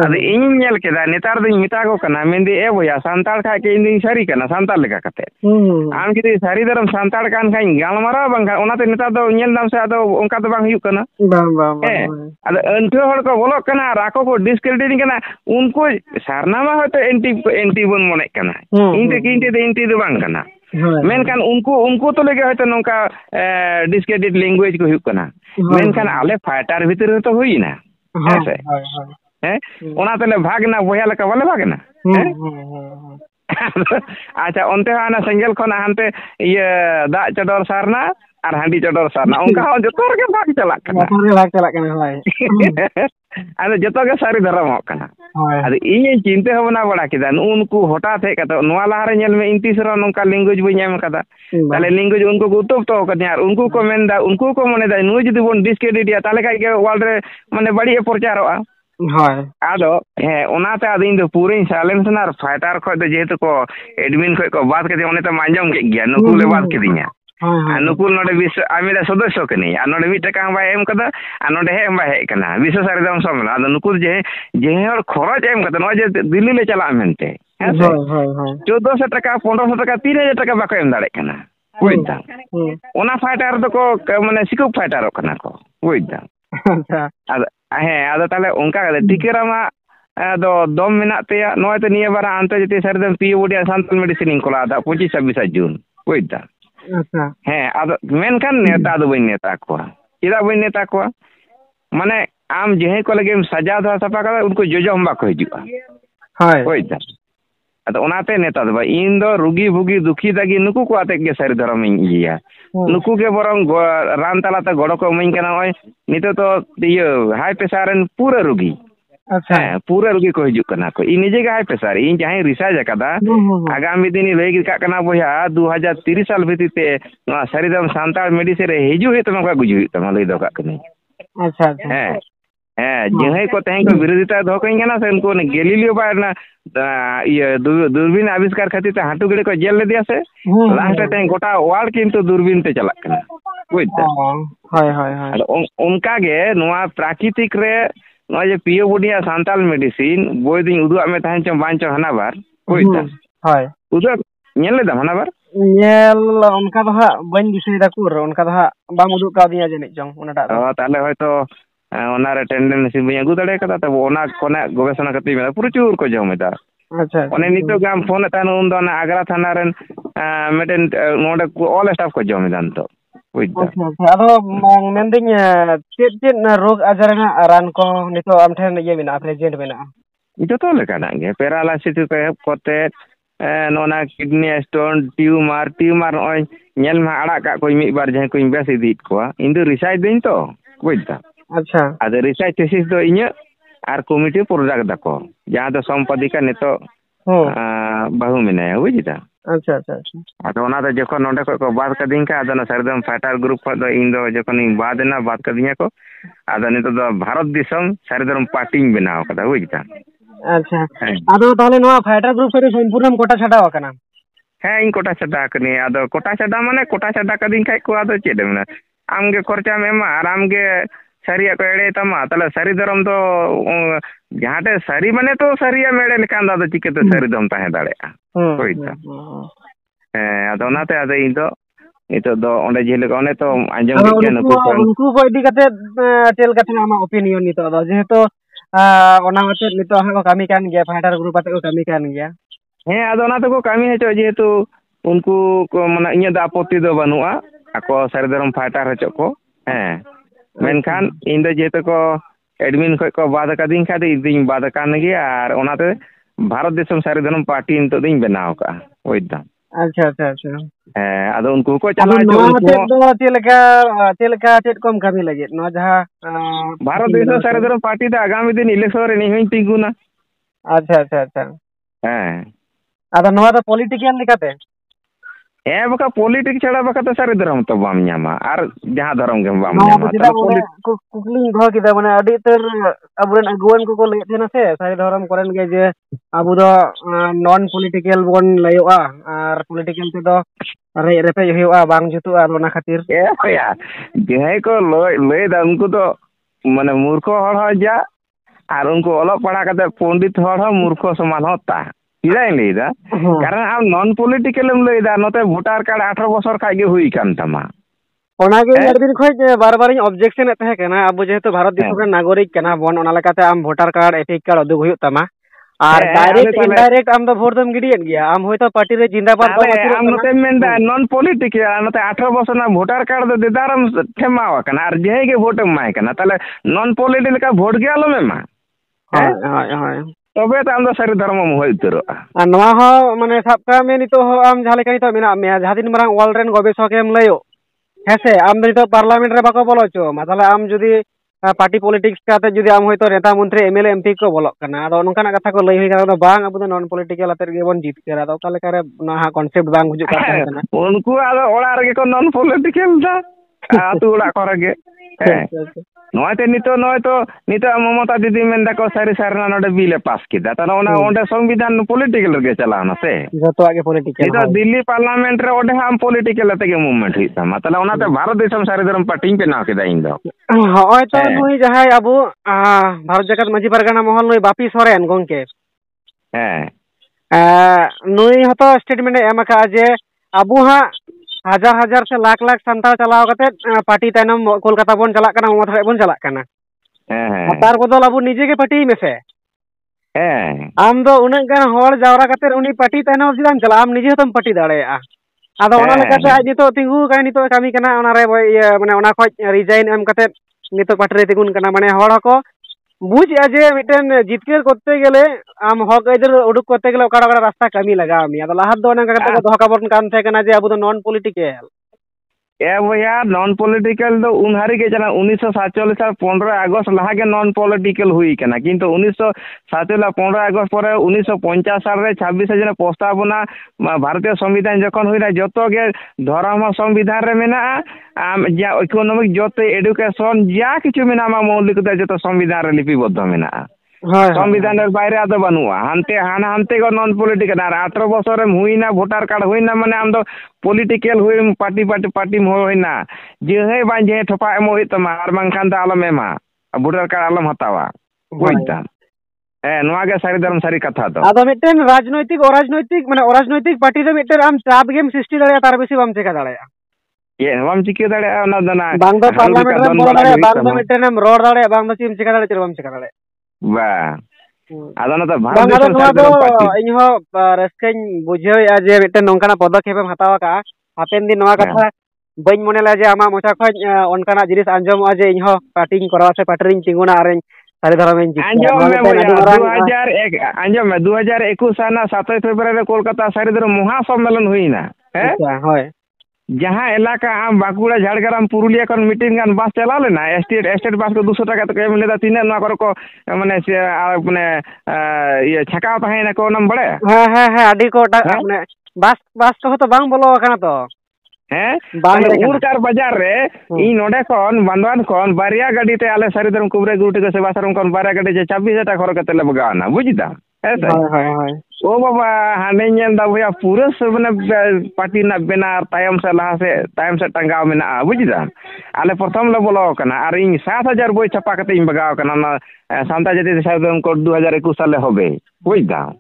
ᱟᱫᱚ ᱤᱧᱤᱧ ᱧᱮᱞ ᱠᱮᱫᱟ ᱱᱮᱛᱟᱨ ᱫᱚᱧ ᱢᱮᱛᱟ ᱠᱚ ᱠᱟᱱᱟ ᱢᱮᱱᱫᱟᱹᱧ ᱮ ᱵᱚᱭᱟ ᱥᱟᱱᱛᱟᱲ ᱠᱷᱟᱡ ᱜᱮ ᱤᱧᱫᱩᱧ ᱥᱟᱹᱨᱤ ᱠᱟᱱᱟ ᱥᱟᱱᱛᱟᱲ ᱞᱮᱠᱟ ᱠᱟᱛᱮ ᱟᱢ ᱡᱩᱫᱤ ᱥᱟᱹᱨᱤ ᱫᱷᱚᱨᱚᱢ ᱥᱟᱱᱛᱟᱲ ᱠᱟᱱ ᱠᱷᱟᱡ ᱜᱟᱞᱢᱟᱨᱟᱣ ᱵᱟᱝᱠᱷᱟᱱ ᱚᱱᱟᱛᱮ ᱱᱮᱛᱟᱨ ᱫᱚ ᱧᱮᱞ ᱫᱟᱢ ᱥᱮ ᱟᱫᱚ ᱚᱱᱠᱟ ᱫᱚ ᱵᱟᱝ ᱦᱩᱭᱩᱜ ᱠᱟᱱᱟ ᱦᱮᱸ ᱟᱫᱚ ᱟᱹᱱᱴᱷᱟᱹ ᱦᱚᱲ ᱠᱚ ᱵᱚᱞᱚᱜ ᱠᱟᱱᱟ ᱟᱨ ᱟᱠᱚ ᱠᱚ ᱰᱤᱥᱠᱨᱮᱰᱤᱴ ᱠᱟᱱᱟ ᱩᱱᱠᱩ ᱥᱟᱨᱱᱟᱢᱟ ᱦᱚᱭᱛᱚ ᱮᱱᱴᱤ ᱮᱱᱴᱤ ᱵᱚᱱ ᱢᱚᱱᱮᱜ ᱠᱟᱱᱟ ᱤᱧ ᱛᱮ ᱤᱧ ᱛᱮᱫᱚ ᱮᱱᱴᱤ ᱫᱚ ᱵᱟᱝ ᱠᱟᱱᱟ ᱢᱮᱱᱠᱷᱟᱱ ᱩᱱᱠᱩ ᱩᱱᱠᱩ ᱛᱚ ᱞᱟᱹᱜᱤᱫ ᱦᱚᱭᱛᱚ ᱱᱚᱝᱠᱟ ᱰᱤᱥᱠᱨᱮᱰᱤᱴ ᱞᱮᱝᱜᱩᱭᱮᱡ ᱠᱚ ᱦᱩᱭᱩᱜ ᱠᱟᱱᱟ ᱢᱮᱱᱠᱷᱟᱱ ᱟᱞᱮ ᱯᱷᱟᱭᱴᱟᱨ ᱵᱷᱤᱛᱨᱤ ᱨᱮᱛᱚ ᱦᱩᱭᱱᱟ ᱦᱮᱸ ᱥᱮ ᱦᱮᱸ ᱚᱱᱟ ᱛᱮᱞᱮ ᱵᱷᱟᱜᱽᱱᱟ ᱵᱚᱭᱦᱟ ᱞᱮᱠᱟ ᱵᱟᱞᱮ ᱵᱷᱟᱜᱽᱱᱟ ᱦᱮᱸ ᱟᱪᱪᱷᱟ ᱚᱱᱛᱮ ᱦᱚᱸ ᱦᱟᱱᱟ ᱥᱮᱸᱜᱮᱞ ᱠᱷᱚᱱᱟᱜ ᱦᱟᱱᱛᱮ ᱤᱭᱟᱹ ᱫᱟᱜ ᱪᱚᱰᱚᱨ ᱥᱟᱨᱱᱟ ᱟᱨ ᱦᱟᱺᱰᱤ ᱪᱚᱰᱚᱨ ᱥᱟᱨᱱᱟ ᱚᱱᱠᱟ ᱦᱚᱸ ᱡᱚᱛᱚ ᱨᱮᱜᱮ ᱵᱷᱟᱜᱽ ᱪᱟᱞᱟᱜ ᱠᱟᱱᱟ ᱡᱚᱛᱚ ᱨᱮᱜᱮ ᱵᱷᱟᱜᱽ ᱪᱟᱞᱟᱜ ᱠᱟᱱᱟ ᱦᱳᱭ ᱟᱫᱚ ᱡᱚᱛᱚ ᱜᱮ ᱥᱟᱹᱨᱤ ᱫᱷᱚᱨᱚᱢᱚᱜ ᱠᱟᱱᱟ ᱟᱫᱚ ᱤᱧᱤᱧ ᱪᱤᱱᱛᱟᱹ ᱵᱷᱟᱵᱽᱱᱟ ᱵᱟᱲᱟ ᱠᱮᱫᱟ ᱱᱩᱜᱼᱩ ᱱᱩᱠᱩ ᱦᱚᱴᱟᱛ ᱦᱮᱡ ᱠᱟᱛᱮ ᱱᱚᱣᱟ ᱞᱟᱦᱟᱨᱮ ᱧᱮᱞ ᱢᱮ ᱤᱧ ᱛᱤᱥ ᱨᱮᱦᱚᱸ ᱱᱚᱝᱠᱟ ᱞᱮᱝᱜᱩᱭᱮᱡᱽ ᱵᱟᱹᱧ ᱮᱢ ᱠᱟᱫᱟ ᱛᱟᱦᱞᱮ ᱞᱮᱝᱜᱩᱭᱮᱡᱽ ᱩᱱᱠᱩ ᱠᱚ ᱩᱛᱛᱚᱯᱛᱚ ᱠᱟᱹᱫᱤᱧᱟ ᱟᱨ ᱩᱱᱠᱩ ᱠᱚ ᱢᱮᱱᱫᱟ ᱩᱱᱠᱩ ᱠᱚ ᱢᱚᱱᱮᱫᱟ ᱱᱩᱭ ᱡᱩᱫᱤ ᱵᱚᱱ ᱰᱤᱥᱠᱨᱮᱰᱤᱴᱮᱭᱟ ᱛᱟᱦᱞᱮ ᱠᱷᱟᱡ ᱜᱮ ᱣᱟᱨᱞᱰ ᱨᱮ ᱢᱟᱱᱮ ᱵᱟᱹᱲᱤᱡ ᱮ ᱯᱨᱚᱪᱟᱨᱚᱜᱼᱟ ᱦᱳᱭ ᱟᱫᱚ ᱦᱮᱸ ᱚᱱᱟᱛᱮ ᱟᱫᱚ ᱤᱧ ᱫᱚ ᱯᱩᱨᱟᱹᱧ ᱥᱟᱭᱞᱮᱱᱥ ᱮᱱᱟ ᱟᱨ ᱯᱷᱟᱭᱴᱟᱨ ᱠᱷᱚᱡ ᱫᱚ ᱡᱮᱦᱮᱛᱩ ᱠᱚ ᱮᱰᱢᱤᱱ ᱠᱷᱚᱡ ᱠᱚ ᱵᱟᱫ ᱠᱟᱫᱤᱧᱟ ᱚᱱᱮ ᱛᱚᱢ ᱟᱸᱡᱚᱢ ᱠᱮᱫ ᱜᱮᱭᱟ ᱱᱩᱠᱩ ᱞᱮ ᱵᱟᱫ ᱠᱤᱫᱤᱧᱟ ᱟᱨ ᱱᱩᱠᱩ ᱱᱚᱰᱮ ᱵᱤᱥᱥᱚ ᱟᱨ ᱢᱤᱫ ᱥᱚᱫᱚᱥᱥᱚ ᱠᱟᱹᱱᱟᱹᱧ ᱟᱨ ᱱᱚᱰᱮ ᱢᱤᱫ ᱴᱟᱠᱟ ᱦᱚᱸ ᱵᱟᱭ ᱮᱢ ᱠᱟᱫᱟ ᱟᱨ ᱱᱚᱰᱮ ᱦᱮᱡ ᱦᱚᱸ ᱵᱟᱭ ᱦᱮᱡ ᱠᱟᱱᱟ ᱵᱤᱥᱥᱚ ᱥᱟᱨᱤ ᱫᱚᱢ ᱥᱚᱢ ᱟᱫᱚ ᱱᱩᱠᱩ ᱡᱮ ᱡᱮ ᱦᱚᱲ ᱠᱷᱚᱨᱚᱪ ᱮᱢ ᱠᱟᱛᱮ ᱱᱚᱜᱼᱚᱭ ᱡᱮ ᱫᱤᱞᱞᱤ ᱞᱮ ᱪᱟᱞᱟᱜᱼᱟ ᱢᱮᱱᱛᱮ ᱦᱮᱸ ᱥᱮ ᱪᱳᱫᱫᱳ ᱥᱚ ᱴᱟᱠᱟ ᱯᱚᱱᱨᱚ ᱥᱚ ᱴᱟᱠᱟ ᱛᱤᱱ ᱦᱟᱡᱟᱨ ᱴᱟᱠᱟ ᱵᱟᱠᱚ ᱮᱢ ᱫᱟᱲᱮᱭᱟᱜ ᱠᱟᱱᱟ ᱵᱩᱡᱽ ᱫᱟᱢ ᱚᱱᱟ ᱯᱷᱟᱭᱴᱟᱨ ᱫᱚᱠᱚ ᱢᱟᱱᱮ ᱥᱤᱠᱩ ᱯᱷᱟᱭᱴᱟᱨᱚᱜ ᱠᱟᱱᱟ ᱠᱚ ᱵᱩᱡᱽ ᱫᱟᱢ ᱟᱫᱚ ᱦᱮᱸ ᱟᱫᱚ ᱛᱟᱦᱚᱞᱮ ᱚᱱᱠᱟ ᱠᱟᱛᱮ ᱴᱤᱠᱟᱹᱨᱟᱢᱟᱜ ᱟᱫᱚ ᱫᱚᱢ ᱢᱮᱱᱟᱜ ᱛᱮᱭᱟ ᱱᱚᱜᱼᱚᱭ ᱛᱚ ᱱᱤᱭᱟᱹ ᱵᱟᱨ ᱟᱱᱛᱚᱨᱡᱟᱛᱤᱠ ᱥᱟᱨᱤᱫᱚᱢ ᱯᱤᱭᱳ ᱵᱳᱰᱤᱭᱟ ᱥᱟᱱᱛᱟᱞ ᱢᱮᱰᱤᱥᱤᱱᱤᱧ ᱠᱚᱞᱟᱣᱫᱟ ᱯᱚᱸᱪᱤᱥ ᱪᱷᱟᱵᱵᱤᱥᱟ ᱡᱩᱱ ᱵᱩᱡᱽ ᱫᱟᱢ ᱦᱮᱸ ᱟᱫᱚ ᱢᱮᱱᱠᱷᱟᱱ ᱱᱮᱣᱛᱟ ᱫᱚ ᱵᱟᱹᱧ ᱱᱮᱣᱛᱟ ᱠᱚᱣᱟ ᱪᱮᱫᱟᱜ ᱵᱟᱹᱧ ᱱᱮᱣᱛᱟ ᱠᱚᱣᱟ ᱢᱟᱱᱮ ᱟᱢ ᱡᱟᱦᱟᱸᱭ ᱠᱚ ᱞᱟᱹᱜᱤᱫ ᱥᱟᱡᱟᱣ ᱫᱚᱦᱚ ᱥᱟᱯᱷᱟ ᱠᱟᱫᱟ ᱩᱱᱠᱩ ᱡᱚᱡᱚ ᱦᱚᱸ ᱵᱟᱠᱚ ᱦᱤᱡᱩᱜᱼᱟ ᱦᱳᱭ ᱵᱩᱡᱽᱫᱟ ᱟᱫᱚ ᱚᱱᱟᱛᱮ ᱱᱮᱛᱟ ᱫᱚ ᱵᱟᱝ ᱤᱧ ᱫᱚ ᱨᱩᱜᱤ ᱵᱩᱜᱤ ᱫᱩᱠᱷᱤ ᱫᱟᱜᱤ ᱱᱩᱠᱩ ᱠᱚ ᱟᱛᱮᱫ ᱜᱮ ᱥᱟᱹᱨᱤ ᱫᱷᱚᱨᱚᱢᱤᱧ ᱤᱭᱟᱹᱭᱟ ᱱᱩᱠᱩ ᱜᱮ ᱵᱚᱨᱚᱝ ᱨᱟᱱ ᱛᱟᱞᱟᱛᱮ ᱜᱚᱲᱚ ᱠᱚ ᱤᱢᱟᱹᱧ ᱠᱟᱱᱟ ᱱᱚᱜᱼᱚᱭ ᱱᱤᱛᱚᱜ ᱫᱚ ᱤᱭᱟᱹ ᱦᱟᱭ ᱯᱮᱥᱟᱨ ᱨᱮᱱ ᱯᱩᱨᱟᱹ ᱨᱩᱜᱤ ᱟᱪᱪᱷᱟ ᱯᱩᱨᱟᱹ ᱨᱩᱜᱤ ᱠᱚ ᱦᱤᱡᱩᱜ ᱠᱟᱱᱟ ᱠᱚ ᱤᱧ ᱱᱤᱡᱮ ᱜᱮ ᱦᱟᱭ ᱯᱮᱥᱟᱨ ᱤᱧ ᱡᱟᱦᱟᱸᱭ ᱨᱤᱥᱟᱨᱪ ᱟᱠᱟᱫᱟ ᱟᱜᱟᱢᱤ ᱫᱤᱱ ᱞᱟᱹᱭ ᱠᱟᱜ ᱠᱟᱱᱟ ᱵᱚᱭᱦᱟ ᱫᱩ ᱦᱟᱡᱟᱨ ᱛᱤᱨᱤᱥ ᱥᱟᱞ ᱵᱷᱤᱛᱤᱨ ᱛᱮ ᱱᱚᱣᱟ ᱥᱟᱹᱨᱤᱫᱚᱢ ᱥᱟᱱᱛᱟᱲ ᱢᱮᱰᱤᱥᱤᱱ ᱨᱮ ᱦᱤᱡᱩᱜ ᱦᱩᱭᱩᱜ ᱛᱟᱢᱟ ᱚᱠᱟ ᱜᱩᱡᱩᱜ ᱦᱩᱭᱩᱜ ᱛᱟᱢᱟ ᱞᱟᱹᱭ ᱫᱚᱦᱚ ᱠᱟᱜ ᱠᱟᱹᱱᱟᱹᱧ ᱟᱪᱪᱷᱟ ᱟᱪᱪᱷᱟ ᱦᱮᱸ ᱦᱮᱸ ᱡᱟᱦᱟᱸᱭ ᱠᱚ ᱛᱮᱦᱮᱧ ᱠᱚ ᱵᱤᱨᱳᱫᱷᱤᱛᱟ ᱫᱚᱦᱚ ᱠᱟᱹᱧ ᱠᱟᱱᱟ ᱥᱮ ᱩᱱᱠᱩ ᱜᱮᱞᱤᱞᱤᱭᱳ ᱵᱟᱭ ᱚᱱᱟ ᱤᱭᱟᱹ ᱫᱩᱨᱵᱤᱱ ᱟᱵᱤᱥᱠᱟᱨ ᱠᱷᱟᱹᱛᱤᱨ ᱛᱮ ᱦᱟᱹᱴᱩ ᱜᱮᱲᱮ ᱠᱚ ᱡᱮᱞ ᱞᱮᱫᱮᱭᱟ ᱥᱮ ᱞᱟᱥᱴ ᱨᱮ ᱛᱮᱦᱮᱧ ᱜᱚᱴᱟ ᱚᱣᱟᱨᱞᱰ ᱠᱤᱱᱛᱩ ᱫᱩᱨᱵᱤᱱ ᱛᱮ ᱪᱟᱞᱟᱜ ᱠᱟᱱᱟ ᱵᱩᱡᱽ ᱫᱟ ᱦᱳᱭ ᱦᱳᱭ ᱦᱳᱭ ᱚᱱᱠᱟᱜᱮ ᱱᱚᱣᱟ ᱯᱨᱟᱠᱨᱤᱛᱤᱠ ᱨᱮ ᱱᱚᱜᱼᱚᱭ ᱡᱮ ᱯᱤᱭᱳ ᱵᱩᱰᱤᱭᱟᱜ ᱥᱟᱱᱛᱟᱞ ᱢᱮᱰᱤᱥᱤᱱ ᱵᱳᱭ ᱫᱩᱧ ᱩᱫᱩᱜᱟᱜ ᱢᱮ ᱛᱟᱦᱮᱸ ᱪᱚᱝ ᱵᱟᱝ ᱪᱚᱝ ᱦᱟᱱᱟᱵᱟᱨ ᱦᱳᱭ ᱦᱳᱭ ᱩᱫᱩᱜ ᱧᱮᱞ ᱞᱮᱫᱟᱢ ᱦᱟᱱᱟᱵᱟᱨ ᱧᱮᱞ ᱚᱱᱠᱟ ᱫᱚ ᱦᱟᱸᱜ ᱵᱟᱹᱧ ᱫᱤᱥᱟᱹᱭᱮᱫᱟ ᱠᱩᱨ ᱚᱱᱠᱟ ᱫᱚ ᱦᱟᱸᱜ ᱵᱟᱢ ᱩᱫᱩᱜ ᱠᱟᱣᱫᱤᱧᱟ ᱡᱟᱹᱱᱤᱡ ᱪᱚᱝ ᱚᱱᱟᱴᱟᱜ ᱫᱚ ᱛᱟᱦᱞᱮ ᱦᱚᱭᱛᱚ ᱚᱱᱟᱨᱮ ᱴᱮᱱᱰᱮᱱᱥᱤ ᱵᱟᱹᱧ ᱟᱹᱜᱩ ᱫᱟᱲᱮ ᱠᱟᱫᱟ ᱛᱚ ᱚᱱᱟ ᱠᱷᱚᱱᱟᱜ ᱜᱚᱵᱮᱥᱚᱱᱟ ᱠᱟᱛᱮᱧ ᱢᱮᱱᱟ ᱯᱨᱚᱪᱩᱨ ᱠᱚ ᱡᱚᱢᱮᱫᱟ ᱟᱪᱪᱷᱟ ᱚᱱᱮ ᱱᱤᱛᱚᱜ ᱜᱟᱢ ᱯᱷᱳᱱᱮᱫ ᱛᱟᱦᱮᱱ ᱩᱱᱫᱚ ᱚᱱᱟ ᱟᱜᱽᱨᱟ ᱛᱷᱟᱱᱟ ᱨᱮᱱ ᱢᱤᱫᱴᱮᱱ ᱱᱚᱰᱮ ᱚᱞ ᱥᱴᱟᱯ ᱠᱚ ᱡᱚᱢᱮᱫᱟ ᱱᱤᱛᱚᱜ কুইটা আৰু মং মেনদিন্য চিদ চিদ ৰোগ আজাৰেনা আৰানকো নিতো আমঠেন নিএ বিনা প্ৰেজেন্ট মেনা ইটো তো লকা না গে পেৰালাছিটি কৰতে অননা কিডনি ষ্টোন টিউমার টিউমার নয়ে নেন মা আড়াকক মিক বৰ জেক কুইম বেছি দিত কোৱা ইনদ ৰিচাইদিন তো কুইটা আচ্ছা আদে ৰিচাইচিস তো ইঞে আৰ কমিটী পৰাজক দক যাদা সম্পাদিকা নিতো হো বাহু মেনায় হবিতা ᱟᱪᱪᱷᱟ ᱟᱪᱪᱷᱟ ᱟᱫᱚ ᱚᱱᱟ ᱫᱚ ᱡᱚᱠᱷᱚᱱ ᱱᱚᱰᱮ ᱠᱷᱚᱡ ᱠᱚ ᱵᱟᱫ ᱠᱟᱹᱫᱤᱧ ᱠᱷᱟᱱ ᱟᱫᱚ ᱚᱱᱟ ᱯᱷᱟᱭᱴᱟᱨ ᱜᱨᱩᱯ ᱠᱷᱚᱡ ᱫᱚ ᱤᱧ ᱫᱚ ᱡᱚᱠᱷᱚᱱᱤᱧ ᱵᱟᱫ ᱮᱱᱟ ᱵᱟᱫ ᱠᱟᱹᱫᱤᱧᱟ ᱠᱚ ᱟᱫᱚ ᱱᱤᱛᱚᱜ ᱫᱚ ᱵᱷᱟᱨᱚᱛ ᱫᱤᱥᱚᱢ ᱥᱟᱨᱤᱫᱷᱚᱨᱚᱢ ᱯᱟᱨᱴᱤᱧ ᱵᱮᱱᱟᱣ ᱠᱟᱫᱟ ᱵᱩᱡᱽ ᱫᱟᱢ ᱟᱫᱚ ᱛᱟᱦᱚᱞᱮ ᱱᱚᱣᱟ ᱯᱷᱟᱭᱴᱟᱨ ᱜᱨᱩᱯ ᱠᱷᱚᱡ ᱦᱮᱸ ᱤᱧ ᱠᱚᱴᱟ ᱪᱷᱟᱰᱟ ᱟᱠᱟᱱᱤᱧ ᱟᱫᱚ ᱪᱷᱟᱰᱟ ᱢᱟᱱᱮ ᱠᱚᱴᱟ ᱪᱷᱟᱰᱟ ᱠᱟᱹᱫᱤᱧ ᱠᱷᱟᱡ ᱠᱚ ᱟᱫᱚ ᱪᱮᱫ ᱮᱢ ᱢᱮᱱᱟ ᱟᱢᱜᱮ ᱠᱷᱚᱨᱪᱟᱢ ᱮᱢᱟ ᱟᱨ ᱟᱢᱜᱮ ಸರಿಯ ಕಡೆ ತಮ್ಮ ಆತಲ ಸರಿದರಂದು ಘಾಟೆ ಸರಿ ಮನೆ ತೋ ಸರಿಯ ಮೇಳೆ ಲಿಕಾಂದಾದ ಚಿಕ್ಕತೆ ಸರಿದಂ ತಾಹೆ ದಾಳೆ ಹೋಯ್ತಾ ᱟᱫᱚ ᱚᱱᱟᱛᱮ ᱟᱫᱚ ᱤᱧ ᱫᱚ ᱱᱤᱛᱚᱜ ᱫᱚ ᱚᱸᱰᱮ ᱡᱮᱞᱮᱠᱟ ᱚᱱᱮ ᱛᱚ ᱟᱸᱡᱚᱢ ᱠᱮᱫ ᱱᱩᱠᱩ ᱠᱚ ᱩᱱᱠᱩ ᱠᱚ ᱤᱫᱤ ᱠᱟᱛᱮ ᱪᱮᱫ ᱞᱮᱠᱟ ᱛᱤᱱᱟᱹᱜ ᱟᱢᱟᱜ ᱚᱯᱤᱱᱤᱭᱚᱱ ᱱᱤᱛᱚᱜ ᱫᱚ ᱡᱮᱦᱮᱛᱩ ᱚᱱᱟ ᱢᱟᱛᱚ ᱱᱤᱛᱚᱜ ᱦᱚᱸ ᱠᱚ ᱠᱟᱹᱢᱤ ᱠᱟᱱ ᱜᱮᱭᱟ ᱯᱷᱟᱭᱴᱟᱨ ᱜᱨᱩᱯ ᱟᱛᱮ ᱠᱚ ᱠᱟᱹᱢᱤ ᱠᱟᱱ ᱜᱮᱭᱟ ᱦᱮᱸ ᱟᱫᱚ ᱚᱱᱟ ᱛᱮᱠᱚ ᱠᱟᱹᱢᱤ ᱦᱚᱪᱚ ᱡᱮᱦᱮᱛᱩ ᱩᱱᱠᱩ ᱠᱚ ᱢᱟᱱᱮ ᱤᱧᱟᱹᱜ ᱫᱚ ᱟᱯᱚᱛᱛᱤ ᱫᱚ ᱵᱟᱹᱱᱩᱜᱼᱟ ᱟᱠᱚ ᱥᱟᱨᱤᱫᱷᱚᱨᱚᱢ ᱯᱷᱟᱭᱴᱟᱨ ᱦᱚᱪᱚ ᱠᱚ ᱦᱮᱸ ᱢᱮᱱᱠᱷᱟᱱ ᱤᱧ ᱫᱚ ᱡᱮᱦᱮᱛᱩ ᱠᱚ ᱮᱰᱢᱤᱱ ᱠᱷᱚᱡ ᱠᱚ ᱵᱟᱫ ᱟᱠᱟᱫᱤᱧ ᱠᱷᱟᱡ ᱫᱚ ᱤᱧ ᱫᱩᱧ ᱵᱟᱫ ᱟᱠᱟᱱ ᱜᱮᱭᱟ ᱟᱨ ᱚᱱᱟᱛᱮ ᱵᱷᱟᱨᱚᱛ ᱫᱤᱥᱚᱢ ᱥᱟᱹᱨᱤ ᱫᱷᱚᱨᱚᱢ ᱯᱟᱨᱴᱤ ᱱᱤᱛᱚᱜ ᱫᱚᱧ ᱵᱮᱱᱟᱣ ᱟᱠᱟᱜᱼᱟ ᱵᱩᱡᱽ ᱫᱟᱢ ᱟᱪᱪᱷᱟ ᱟᱪᱪᱷᱟ ᱟᱪᱪᱷᱟ ᱦᱮᱸ ᱟᱫᱚ ᱩᱱᱠᱩ ᱦᱚᱸᱠᱚ ᱪᱟᱞᱟᱜᱼᱟ ᱱᱚᱣᱟ ᱢᱚᱛᱮ ᱫᱚ ᱪᱮᱫ ᱞᱮᱠᱟ ᱪᱮᱫ ᱞᱮᱠᱟ ᱪᱮᱫ ᱠᱚᱢ ᱠᱟᱹᱢᱤ ᱞᱟᱹᱜᱤᱫ ᱱᱚᱣᱟ ᱡᱟᱦᱟᱸ ᱵᱷᱟᱨᱚᱛ ᱫᱤᱥᱚᱢ ᱥᱟᱹᱨᱤ ᱫᱷᱚᱨᱚᱢ ᱯᱟᱨᱴᱤ ᱫᱚ ᱟᱜᱟᱢᱤ ᱫᱤᱱ ᱤᱞᱮᱠᱥᱚᱱ ᱨᱮ ᱤᱧ ᱦᱚᱧ ᱛᱤᱸᱜᱩᱱᱟ ᱟᱪᱪᱷᱟ ᱟᱪᱪᱷᱟ ᱟᱪᱪᱷᱟ ᱦᱮᱸ ᱟᱫᱚ ᱱᱚᱣᱟ ᱫᱚ ᱯᱚᱞᱤᱴᱤᱠᱮᱞ ᱞᱮᱠᱟᱛᱮ ᱵᱟᱢ ᱧᱟᱢᱟ ᱟᱨ ᱡᱟᱦᱟᱸ ᱫᱷᱚᱨᱚᱢ ᱜᱮ ᱵᱟᱢ ᱧᱟᱢᱟ ᱠᱩᱠᱞᱤᱧ ᱫᱚᱦᱚ ᱠᱮᱫᱟ ᱵᱚᱞᱮ ᱟᱵᱚ ᱥᱟᱱᱛᱟᱲ ᱥᱚᱢᱟᱡᱽ ᱨᱮ ᱟᱹᱰᱤ ᱩᱛᱟᱹᱨ ᱫᱷᱚᱨᱚᱢ ᱢᱮᱱᱟᱜᱼᱟ ᱟᱹᱰᱤ ᱩᱛᱟᱹᱨ ᱫᱷᱚᱨᱚᱢ ᱢᱮᱱᱟᱜᱼᱟ ᱟᱫᱚ ᱚᱠᱟ ᱫᱷᱚᱨᱚᱢ ᱨᱮᱱ ᱦᱚᱲ ᱠᱟᱱᱟᱢ ᱟᱢ ᱫᱚ ᱚᱠᱟ ᱫᱷᱚᱨᱚᱢ ᱨᱮᱱ ᱦᱚᱲ ᱠᱟᱱᱟᱢ ᱪᱮᱫᱟᱜ ᱤᱧ ᱞᱟᱹᱭᱫᱟ ᱠᱟᱨᱚᱱ ᱟᱢ ᱱᱚᱱ ᱯᱚᱞᱤᱴᱤᱠᱮᱞ ᱮᱢ ᱞᱟᱹᱭᱫᱟ ᱱᱚᱛᱮ ᱵᱷᱳᱴᱟᱨ ᱠᱟᱨᱰ ᱟᱴᱷᱨᱚ ᱵᱚᱥᱚᱨ ᱠᱷᱟᱡ ᱜᱮ ᱦᱩᱭ ᱠᱟᱱ ᱛᱟᱢᱟ ᱚᱱᱟᱜᱮ ᱟᱹᱰᱤ ᱠᱷᱚᱡ ᱵᱟᱨ ᱵᱟᱨᱤᱧ ᱚᱵᱡᱮᱠᱥᱚᱱ ᱮᱫ ᱛᱟᱦᱮᱸ ᱠᱟᱱᱟ ᱟᱵᱚ ᱡᱮᱦᱮᱛᱩ ᱵᱷᱟᱨᱚᱛ ᱫᱤᱥᱚᱢ ᱨᱮᱱ ᱱᱟᱜᱚᱨᱤᱠ ᱠᱟᱱᱟ ᱵᱚᱱ ᱚᱱᱟ ᱞᱮᱠᱟᱛᱮ ᱟᱢ ᱵᱷᱳᱴᱟᱨ ᱠᱟᱨᱰ ᱮᱯᱤᱠ ᱠᱟᱨᱰ ᱩᱫᱩᱜ ᱦᱩᱭᱩᱜ ᱛᱟᱢᱟ ᱟᱨ ᱰᱟᱭᱨᱮᱠᱴ ᱤᱱᱰᱟᱭᱨᱮᱠᱴ ᱟᱢ ᱫᱚ ᱵᱷᱳᱴ ᱫᱚᱢ ᱜᱤᱰᱤᱭᱮᱫ ᱜᱮᱭᱟ ᱟᱢ ᱦᱚᱭᱛᱚ ᱯᱟᱨᱴᱤ ᱨᱮ ᱡᱤᱱᱫᱟᱵᱟᱫ ᱵᱟᱢ ᱟᱹᱪᱩᱨᱚᱜ ᱟᱢ ᱱᱚᱛᱮᱢ ᱢᱮᱱᱫᱟ ᱱᱚᱱ ᱯᱚᱞᱤᱴᱤᱠᱮᱞ ᱱᱚᱛᱮ ᱟᱴᱷᱨᱚ ᱵᱚᱥᱚᱨ ᱨᱮᱱᱟᱜ ᱵᱷᱳᱴᱟᱨ ᱠᱟᱨᱰ ᱫᱚ ᱫᱮᱫᱟᱨᱮᱢ ᱴᱷᱮᱢᱟᱣ ᱟᱠᱟᱱᱟ ᱟᱨ ᱡᱟᱦᱟᱸᱭ ᱜᱮ ᱵᱷᱳᱴ ᱮᱢ ᱮᱢᱟᱭ ᱠᱟᱱᱟ ᱛᱟᱦᱞᱮ ᱱᱚᱱ ᱯᱚᱞᱤᱴᱤᱠᱮᱞ ᱞᱮᱠᱟ ᱵᱷᱳᱴ ᱜᱮ ᱟᱞᱚᱢ ᱮᱢᱟ ᱦᱳᱭ ᱦᱳᱭ ᱦᱳᱭ तबे तो आम सारी धर्म होतर माने सबका मे नितो आम जहां नितो मे जहां दिन मांग वाल रेन गवेषक एम लयो हेसे आम नितो पार्लामेंट रे बाको बोलो चो माताले आम जुदी पार्टी पॉलिटिक्स काते जुदी आम होय तो नेता मंत्री एमएलए एमपी को बोलो कना आदो नोकाना कथा को लई होय कना बांग अबो नॉन पॉलिटिकल आते गे बोन जीत केरा आदो काले करे ना कांसेप्ट बांग हुजु का कना उनको आदो ओड़ा रे को नॉन पॉलिटिकल दा आतु ओड़ा करे ᱱᱚᱜᱼᱚᱭ ᱛᱚ ᱱᱤᱛᱚᱜ ᱱᱚᱜᱼᱚᱭ ᱛᱚ ᱱᱤᱛᱚᱜ ᱢᱚᱢᱚᱛᱟ ᱫᱤᱫᱤ ᱢᱮᱱᱫᱟᱠᱚ ᱥᱟᱹᱨᱤ ᱥᱟᱨᱱᱟ ᱱᱚᱰᱮ ᱵᱤᱞ ᱮ ᱯᱟᱥ ᱠᱮᱫᱟ ᱛᱟᱦᱚᱞᱮ ᱚᱱᱟ ᱚᱸᱰᱮ ᱥᱚᱝᱵᱤᱫᱷᱟᱱ ᱯᱚᱞᱤᱴᱤᱠᱮᱞ ᱨᱮᱜᱮ ᱪᱟᱞᱟᱣᱱᱟ ᱥᱮ ᱡᱚᱛᱚᱣᱟᱜ ᱜᱮ ᱯᱚᱞᱤᱴᱤᱠᱮᱞ ᱱᱤᱛᱚᱜ ᱫᱤᱞᱞᱤ ᱯᱟᱨᱞᱟᱢᱮᱱᱴ ᱨᱮ ᱚᱸᱰᱮ ᱦᱚᱸ ᱟᱢ ᱯᱚᱞᱤᱴᱤᱠᱮᱞ ᱟᱛᱮ ᱜᱮ ᱢᱩᱵᱷᱢᱮᱱᱴ ᱦᱩᱭᱩᱜ ᱛᱟᱢᱟ ᱛᱟᱦᱚᱞᱮ ᱚᱱᱟᱛᱮ ᱵᱷᱟᱨᱚᱛ ᱫᱤᱥᱚᱢ ᱥᱟᱹᱨᱤ ᱫᱷᱚᱨᱚᱢ ᱯᱟᱴᱤᱧ ᱵᱮᱱᱟᱣ ᱠᱮᱫᱟ ᱤᱧ ᱫᱚ ᱦᱚᱜᱼᱚᱭ ᱛᱚ ᱱᱩᱭ ᱡᱟᱦᱟᱸᱭ ᱟᱵᱚ ᱵᱷᱟᱨᱚᱛ ᱡᱟᱠᱟᱛ ᱢᱟᱹᱡᱷᱤ ᱯᱟᱨᱜᱟᱱᱟ ᱢᱚᱦᱚᱞ ᱱᱩᱭ ᱵᱟᱯᱤ ᱥᱚᱨᱮᱱ ᱜᱚᱝᱠᱮ ᱦᱮᱸ ᱱᱩᱭ ᱦᱚᱸᱛᱚ ᱥᱴᱮᱴᱢᱮᱱᱴ ᱮ ᱮᱢ ᱟᱠᱟᱫᱼᱟ ᱡᱮ ᱟᱵᱚ ᱦᱟᱸᱜ ᱦᱟᱡᱟᱨ ᱦᱟᱡᱟᱨ ᱥᱮ ᱞᱟᱠᱷ ᱞᱟᱠᱷ ᱥᱟᱱᱛᱟᱲ ᱪᱟᱞᱟᱣ ᱠᱟᱛᱮ ᱯᱟᱴᱤ ᱛᱟᱭᱱᱚᱢ ᱠᱳᱞᱠᱟᱛᱟ ᱵᱚᱱ ᱪᱟᱞᱟᱜ ᱠᱟᱱᱟ ᱚᱱᱟ ᱫᱷᱟᱨᱮ ᱵᱚᱱ ᱪᱟᱞᱟᱜ ᱠᱟᱱᱟ ᱦᱮᱸ ᱦᱮᱸ ᱛᱟᱨ ᱵᱚᱫᱚᱞ ᱟᱵᱚ ᱱᱤᱡᱮ ᱜᱮ ᱯᱟᱴᱤᱭ ᱢᱮᱥᱮ ᱦᱮᱸ ᱟᱢ ᱫᱚ ᱩᱱᱟᱹᱜ ᱜᱟᱱ ᱦᱚᱲ ᱡᱟᱣᱨᱟ ᱠᱟᱛᱮ ᱩᱱᱤ ᱯᱟᱴᱤ ᱛᱟᱭᱱᱚᱢ ᱪᱮᱫᱟᱜ ᱮᱢ ᱪᱟᱞᱟᱜᱼᱟ ᱟᱢ ᱱᱤᱡᱮ ᱦᱚᱸᱛᱚᱢ ᱯᱟᱴᱤ ᱫᱟᱲᱮᱭᱟᱜᱼᱟ ᱟᱫᱚ ᱚᱱᱟ ᱞᱮᱠᱟᱛᱮ ᱟᱡ ᱱᱤᱛᱚᱜ ᱛᱤᱸᱜᱩ ᱟᱠᱟᱱ ᱱᱤᱛᱚᱜ ᱠᱟᱹᱢᱤ ᱠᱟᱱᱟ ᱚᱱᱟᱨᱮ ᱤᱭᱟᱹ ᱢᱟᱱᱮ ᱚᱱᱟ ᱠᱷᱚᱡ ᱨᱤᱡᱟᱭᱤᱱ ᱮᱢ ᱠᱟᱛᱮ ᱱᱤᱛᱚᱜ ᱯᱟᱴᱨᱮ ᱛᱤᱸᱜᱩᱱ ᱠᱟᱱᱟ ᱢᱟᱱᱮ ᱦᱚᱲ ᱦᱚᱸᱠᱚ ᱵᱩᱡᱮᱜᱼᱟ ᱡᱮ ᱢᱤᱫᱴᱮᱱ ᱡᱤᱛᱠᱟᱹᱨ ᱠᱚᱨᱛᱮ ᱜᱮᱞᱮ ᱟᱢ ᱦᱚᱠ ᱟᱹᱭᱫᱟᱹᱨ ᱩᱰᱩᱠ ᱠᱚᱨᱛᱮ ᱜᱮᱞᱮ ᱚᱠᱟ ᱚᱠᱟ ᱨᱟᱥᱛᱟ ᱠᱟᱹᱢᱤ ᱞᱟᱜᱟᱣ ᱢᱮᱭᱟ ᱟᱫᱚ ᱞᱟᱦᱟ ᱫᱚ ᱚᱱᱮ ᱚᱱᱠᱟ ᱠᱟᱛᱮ ᱠᱚ ᱫᱚᱦᱚ ᱠᱟᱵᱚᱱ ᱠᱟᱱ ᱛᱟᱦᱮᱸ ᱠᱟᱱᱟ ᱡᱮ ᱟᱵᱚ ᱫᱚ ᱱᱚᱱ ᱯᱚᱞᱤᱴᱤᱠᱮᱞ ᱮ ᱵᱚᱭᱦᱟ ᱱᱚᱱ ᱯᱚᱞᱤᱴᱤᱠᱮᱞ ᱫᱚ ᱩᱱ ᱦᱟᱹᱨᱤᱡ ᱠᱟᱱᱟ ᱩᱱᱤᱥᱥᱚ ᱥᱟᱛᱪᱚᱞᱞᱤᱥ ᱥᱟᱞ ᱯᱚᱱᱨᱚ ᱟᱜᱚᱥᱴ ᱞᱟᱦᱟᱜᱮ ᱱᱚᱱ ᱯᱚᱞᱤᱴᱤᱠᱮᱞ ᱦᱩᱭ ᱠᱟᱱᱟ ᱠᱤᱱᱛᱩ ᱩᱱᱤᱥᱥᱚ ᱥᱟᱛᱪᱚᱞᱞᱤᱥ ᱯᱚᱱᱨᱚ ᱟᱜᱚᱥᱴ ᱯᱚᱨᱮ ᱩᱱᱤᱥᱥᱚ ᱯᱚᱧᱪᱟᱥ ᱥᱟᱞᱨᱮ ᱪᱷᱟᱵᱵᱤᱥᱮ ᱡᱚᱱ ᱯᱨᱚᱥᱛᱟᱵᱚᱱᱟ ᱵᱷᱟᱨᱚᱛᱤᱭᱚ ᱥᱚᱝᱵᱤᱫᱷᱟᱱ ᱡᱚᱠᱷᱚᱱ ᱦᱩᱭᱱᱟ ᱡᱚᱛᱚᱜᱮ ᱫᱷᱚᱨᱚᱢ ᱥᱚᱝᱵᱤᱫᱷᱟᱱ ᱨᱮ ᱢᱮᱱᱟᱜᱼᱟ ᱟᱢ ᱡᱟ ᱤᱠᱳᱱᱚᱢᱤᱠ ᱡᱚᱛᱚ ᱮᱰᱩᱠᱮᱥᱚᱱ ᱡᱟ ᱠᱤᱪᱷᱩ ᱢᱮᱱᱟᱜᱼᱟ ᱟᱢᱟᱜ ᱢᱳᱣᱞᱤᱠ ᱚᱫᱷᱤᱠᱟᱨ ᱡᱚᱛᱚ ᱥᱚᱝᱵᱤᱫᱷᱟᱱ ᱨᱮ ᱞᱤᱯᱤᱵᱚᱫᱽᱫᱷᱚ ᱢᱮᱱᱟᱜᱼᱟ ᱥᱚᱝᱵᱤᱫᱷᱟᱱ ᱨᱮ ᱵᱟᱭᱨᱮ ᱟᱫᱚ ᱵᱟᱹᱱᱩᱜᱼᱟ ᱦᱟᱱᱛᱮ ᱦᱟᱱᱟ ᱦᱟᱱᱛᱮ ᱜᱮ ᱱᱚᱱ ᱯᱚᱞᱤᱴᱤᱠᱮᱞ ᱟᱨ ᱟᱴᱷᱨᱚ ᱵᱚছᱚᱨᱮᱢ ᱦᱩᱭᱱᱟ ᱵᱷᱳᱴᱟᱨ ᱠᱟᱨᱰ ᱦᱩᱭᱱᱟ ᱢᱟᱱᱮ ᱟᱢ ᱫᱚ ᱯᱚᱞᱤᱴᱤᱠᱮᱞ ᱦᱩᱭᱮᱢ ᱯᱟᱴᱤ ᱯᱟᱴᱤ ᱯᱟᱴᱤᱢ ᱦᱩᱭᱱᱟ ᱡᱟᱹᱦᱟᱹᱭ ᱵᱟᱝ ᱡᱟᱹᱦᱟᱹᱭ ᱴᱷᱚᱯᱟ ᱮᱢᱚᱜ ᱦᱩᱭᱩᱜ ᱛᱟᱢᱟ ᱟᱨ ᱵᱟᱝᱠᱷᱟᱱ ᱫᱚ ᱟᱞᱚᱢ ᱮᱢᱟ ᱵᱷᱳᱴᱟᱨ ᱠᱟᱨᱰ ᱟᱞᱚᱢ ᱦᱟᱛᱟᱣᱟ ᱵᱩᱡᱽ ᱫᱟᱢ ᱦᱮᱸ ᱱᱚᱣᱟ ᱜᱮ ᱥᱟᱹᱨᱤ ᱫᱷᱚᱨᱚᱢ ᱥᱟᱹᱨᱤ ᱠᱟᱛᱷᱟ ᱫᱚ ᱟᱫᱚ ᱢᱤᱫᱴᱮᱱ ᱨᱟᱡᱽᱱᱳᱭᱛᱤᱠ ᱚᱨᱟᱡᱽᱱᱳᱭᱛᱤᱠ ᱢᱟᱱᱮ ᱚᱨᱟᱡᱽᱱᱳᱭᱛᱤᱠ ᱯᱟᱴᱤ ᱫᱚ ᱢᱤᱫᱴᱮᱱ ᱟᱢ ᱪᱟᱯ ᱜᱮᱢ ᱥᱨᱤᱥᱴᱤ ᱫᱟᱲᱮᱭᱟᱜᱼᱟ ᱛᱟᱨ ᱵᱮᱥᱤ ᱵᱟᱢ ᱪᱤᱠᱟᱹ ᱫᱟᱲᱮᱭᱟᱜᱼᱟ ᱪᱮᱫ ᱦᱚᱸ ᱵᱟᱢ ᱪᱤᱠᱟᱹ ᱫᱟᱲᱮᱭᱟᱜᱼᱟ ᱚᱱᱟ ᱫᱚ ᱵᱟᱝ ᱫᱚ ᱯᱟᱨᱞᱟᱢᱮᱱᱴ ᱨᱮᱢ ᱵᱚᱞᱚ ᱫᱟᱲᱮᱭᱟᱜᱼᱟ ᱵᱟᱝ ᱫᱚ ᱢᱤᱫᱴᱮᱱᱮᱢ ᱨᱚᱲ ᱫᱟᱲᱮᱭᱟᱜᱼᱟ ᱵᱟᱝ ᱫᱚ ᱪᱮᱫ ᱮᱢ ᱪᱤᱠᱟᱹ ᱫᱟᱲᱮᱭᱟᱜᱼᱟ ᱪᱮᱫ ᱵᱟᱢ ᱪᱤᱠᱟᱹ ᱫᱟᱲᱮᱭᱟᱜᱼᱟ ᱵᱟ ᱟᱫᱚ ᱚᱱᱟ ᱫᱚ ᱵᱟᱝ ᱟᱫᱚ ᱱᱚᱣᱟ ᱫᱚ ᱤᱧ ᱡᱮ ᱢᱤᱫᱴᱮᱱ ᱱᱚᱝᱠᱟᱱᱟᱜ ᱯᱚᱫᱚᱠᱷᱮᱯᱮᱢ ᱦᱟᱛᱟᱣ ᱟᱠᱟᱜᱼᱟ ᱦᱟᱯᱮᱱ ᱫᱤᱱ ᱱᱚᱣᱟ ᱠᱟᱛᱷᱟ ᱵᱟᱹᱧ ᱢᱚᱱᱮ ᱞᱮᱜᱼᱟ ᱟᱢᱟᱜ ᱢᱚᱪᱟ ᱠᱷᱚᱡ ᱚᱱᱠᱟᱱᱟᱜ jinis ᱟᱸᱡᱚᱢᱚᱜᱼᱟ ᱡᱮ ᱤᱧ ᱯᱟᱴᱤᱧ ᱠᱚᱨᱟᱣᱟ ᱥᱮ ᱯᱟᱴᱨᱤᱧ ᱛᱤᱸᱜᱩᱱᱟ ᱟᱨᱤᱧ সারি ধরমের আঁজম দু হাজার একুশ সালে সাতই ফেব্রুয়ারি কলকাতা সারি ধরে মহাসম্মেলন হইনা হ্যাঁ হয় ᱡᱟᱦᱟᱸ ᱮᱞᱟᱠᱟ ᱟᱢ ᱵᱟᱸᱠᱩᱲᱟ ᱡᱷᱟᱲᱜᱨᱟᱢ ᱯᱩᱨᱩᱞᱤᱭᱟᱹ ᱠᱷᱚᱱ ᱢᱤᱫᱴᱮᱱ ᱜᱟᱱ ᱵᱟᱥ ᱪᱟᱞᱟᱣ ᱞᱮᱱᱟ ᱮᱥᱴᱮᱴ ᱮᱥᱴᱮᱴ ᱵᱟᱥ ᱫᱚ ᱫᱩᱥᱚ ᱴᱟᱠᱟ ᱠᱟᱛᱮᱫ ᱮᱢ ᱞᱮᱫᱟ ᱛᱤᱱᱟᱹᱜ ᱱᱚᱣᱟ ᱠᱚᱨᱮ ᱠᱚ ᱢᱟᱱᱮ ᱢᱟᱱᱮ ᱤᱭᱟᱹ ᱪᱷᱟᱠᱟᱣ ᱛᱟᱦᱮᱸᱭᱮᱱᱟᱠᱚ ᱚᱱᱟᱢ ᱵᱟᱲᱟᱭᱟ ᱦᱮᱸ ᱦᱮᱸ ᱦᱮᱸ ᱟᱹᱰᱤ ᱠᱚ ᱢᱟᱱᱮ ᱵᱟᱥ ᱵᱟᱥ ᱠᱚᱦᱚᱸ ᱛᱚ ᱵᱟᱝ ᱵᱚᱞᱚ ᱟᱠᱟᱱᱟ ᱛᱚ ᱦᱮᱸ ᱩᱨᱠᱟᱨ ᱵᱟᱡᱟᱨ ᱨᱮ ᱤᱧ ᱱᱚᱰᱮ ᱠᱷᱚᱱ ᱵᱟᱸᱫᱣᱟᱱ ᱠᱷᱚᱱ ᱵᱟᱨᱭᱟ ᱜᱟᱹᱰᱤ ᱛᱮ ᱟᱞᱮ ᱥᱟᱹᱨᱤᱫᱷᱚᱨᱚᱢ ᱠᱩᱵᱨᱟᱹ ᱜᱩᱨᱩᱴᱤ ᱠᱚ ᱥᱮᱵᱟᱥᱨᱚᱢ ᱠᱷᱚᱱ ᱵᱟᱨᱭᱟ ᱜᱟᱹᱰᱤ ᱪᱷᱟᱵᱵᱤᱥ ᱦᱟᱡᱟᱨ ᱠᱷᱚᱨᱚᱪ ᱠᱟᱛᱮᱫ ᱞᱮ ᱵᱟᱜᱟᱣᱱᱟ ᱵᱩᱡᱽ ᱮᱫᱟ ᱦᱮᱸ ᱥᱮ ᱦᱳᱭ ᱦᱳᱭ ᱦᱳᱭ ᱳ ᱵᱟᱵᱟ ᱦᱟᱱᱮᱧ ᱧᱮᱞ ᱫᱟ ᱵᱚᱭᱦᱟ ᱯᱩᱨᱟᱹ ᱢᱟᱱᱮ ᱯᱟᱴᱤ ᱨᱮᱱᱟᱜ ᱵᱮᱱᱟᱨ ᱛᱟᱭᱚᱢ ᱥᱮᱫ ᱞᱟᱦᱟ ᱥᱮᱫ ᱛᱟᱭᱚᱢ ᱥᱮᱫ ᱴᱟᱸᱜᱟᱣ ᱢᱮᱱᱟᱜᱼᱟ ᱵᱩᱡ ᱮᱫᱟᱢ ᱟᱞᱮ ᱯᱨᱚᱛᱷᱚᱢ ᱞᱮ ᱵᱚᱞᱚ ᱟᱠᱟᱱᱟ ᱟᱨ ᱤᱧ ᱥᱟᱛ ᱦᱟᱡᱟᱨ ᱵᱳᱭ ᱪᱷᱟᱯᱟ ᱠᱟᱛᱮᱫ ᱤᱧ ᱵᱟᱜᱟᱣ ᱟᱠᱟᱱᱟ ᱚᱱᱟ ᱥᱟᱱᱛᱟᱲ ᱡᱟᱹᱛᱤ ᱥᱟᱫᱚᱢ ᱠᱳᱰ ᱫᱩ ᱦᱟᱡᱟᱨ ᱮᱠᱩᱥ ᱥᱟᱞᱮ ᱦᱚᱵᱮ ᱵᱩᱡ ᱮᱫᱟᱢ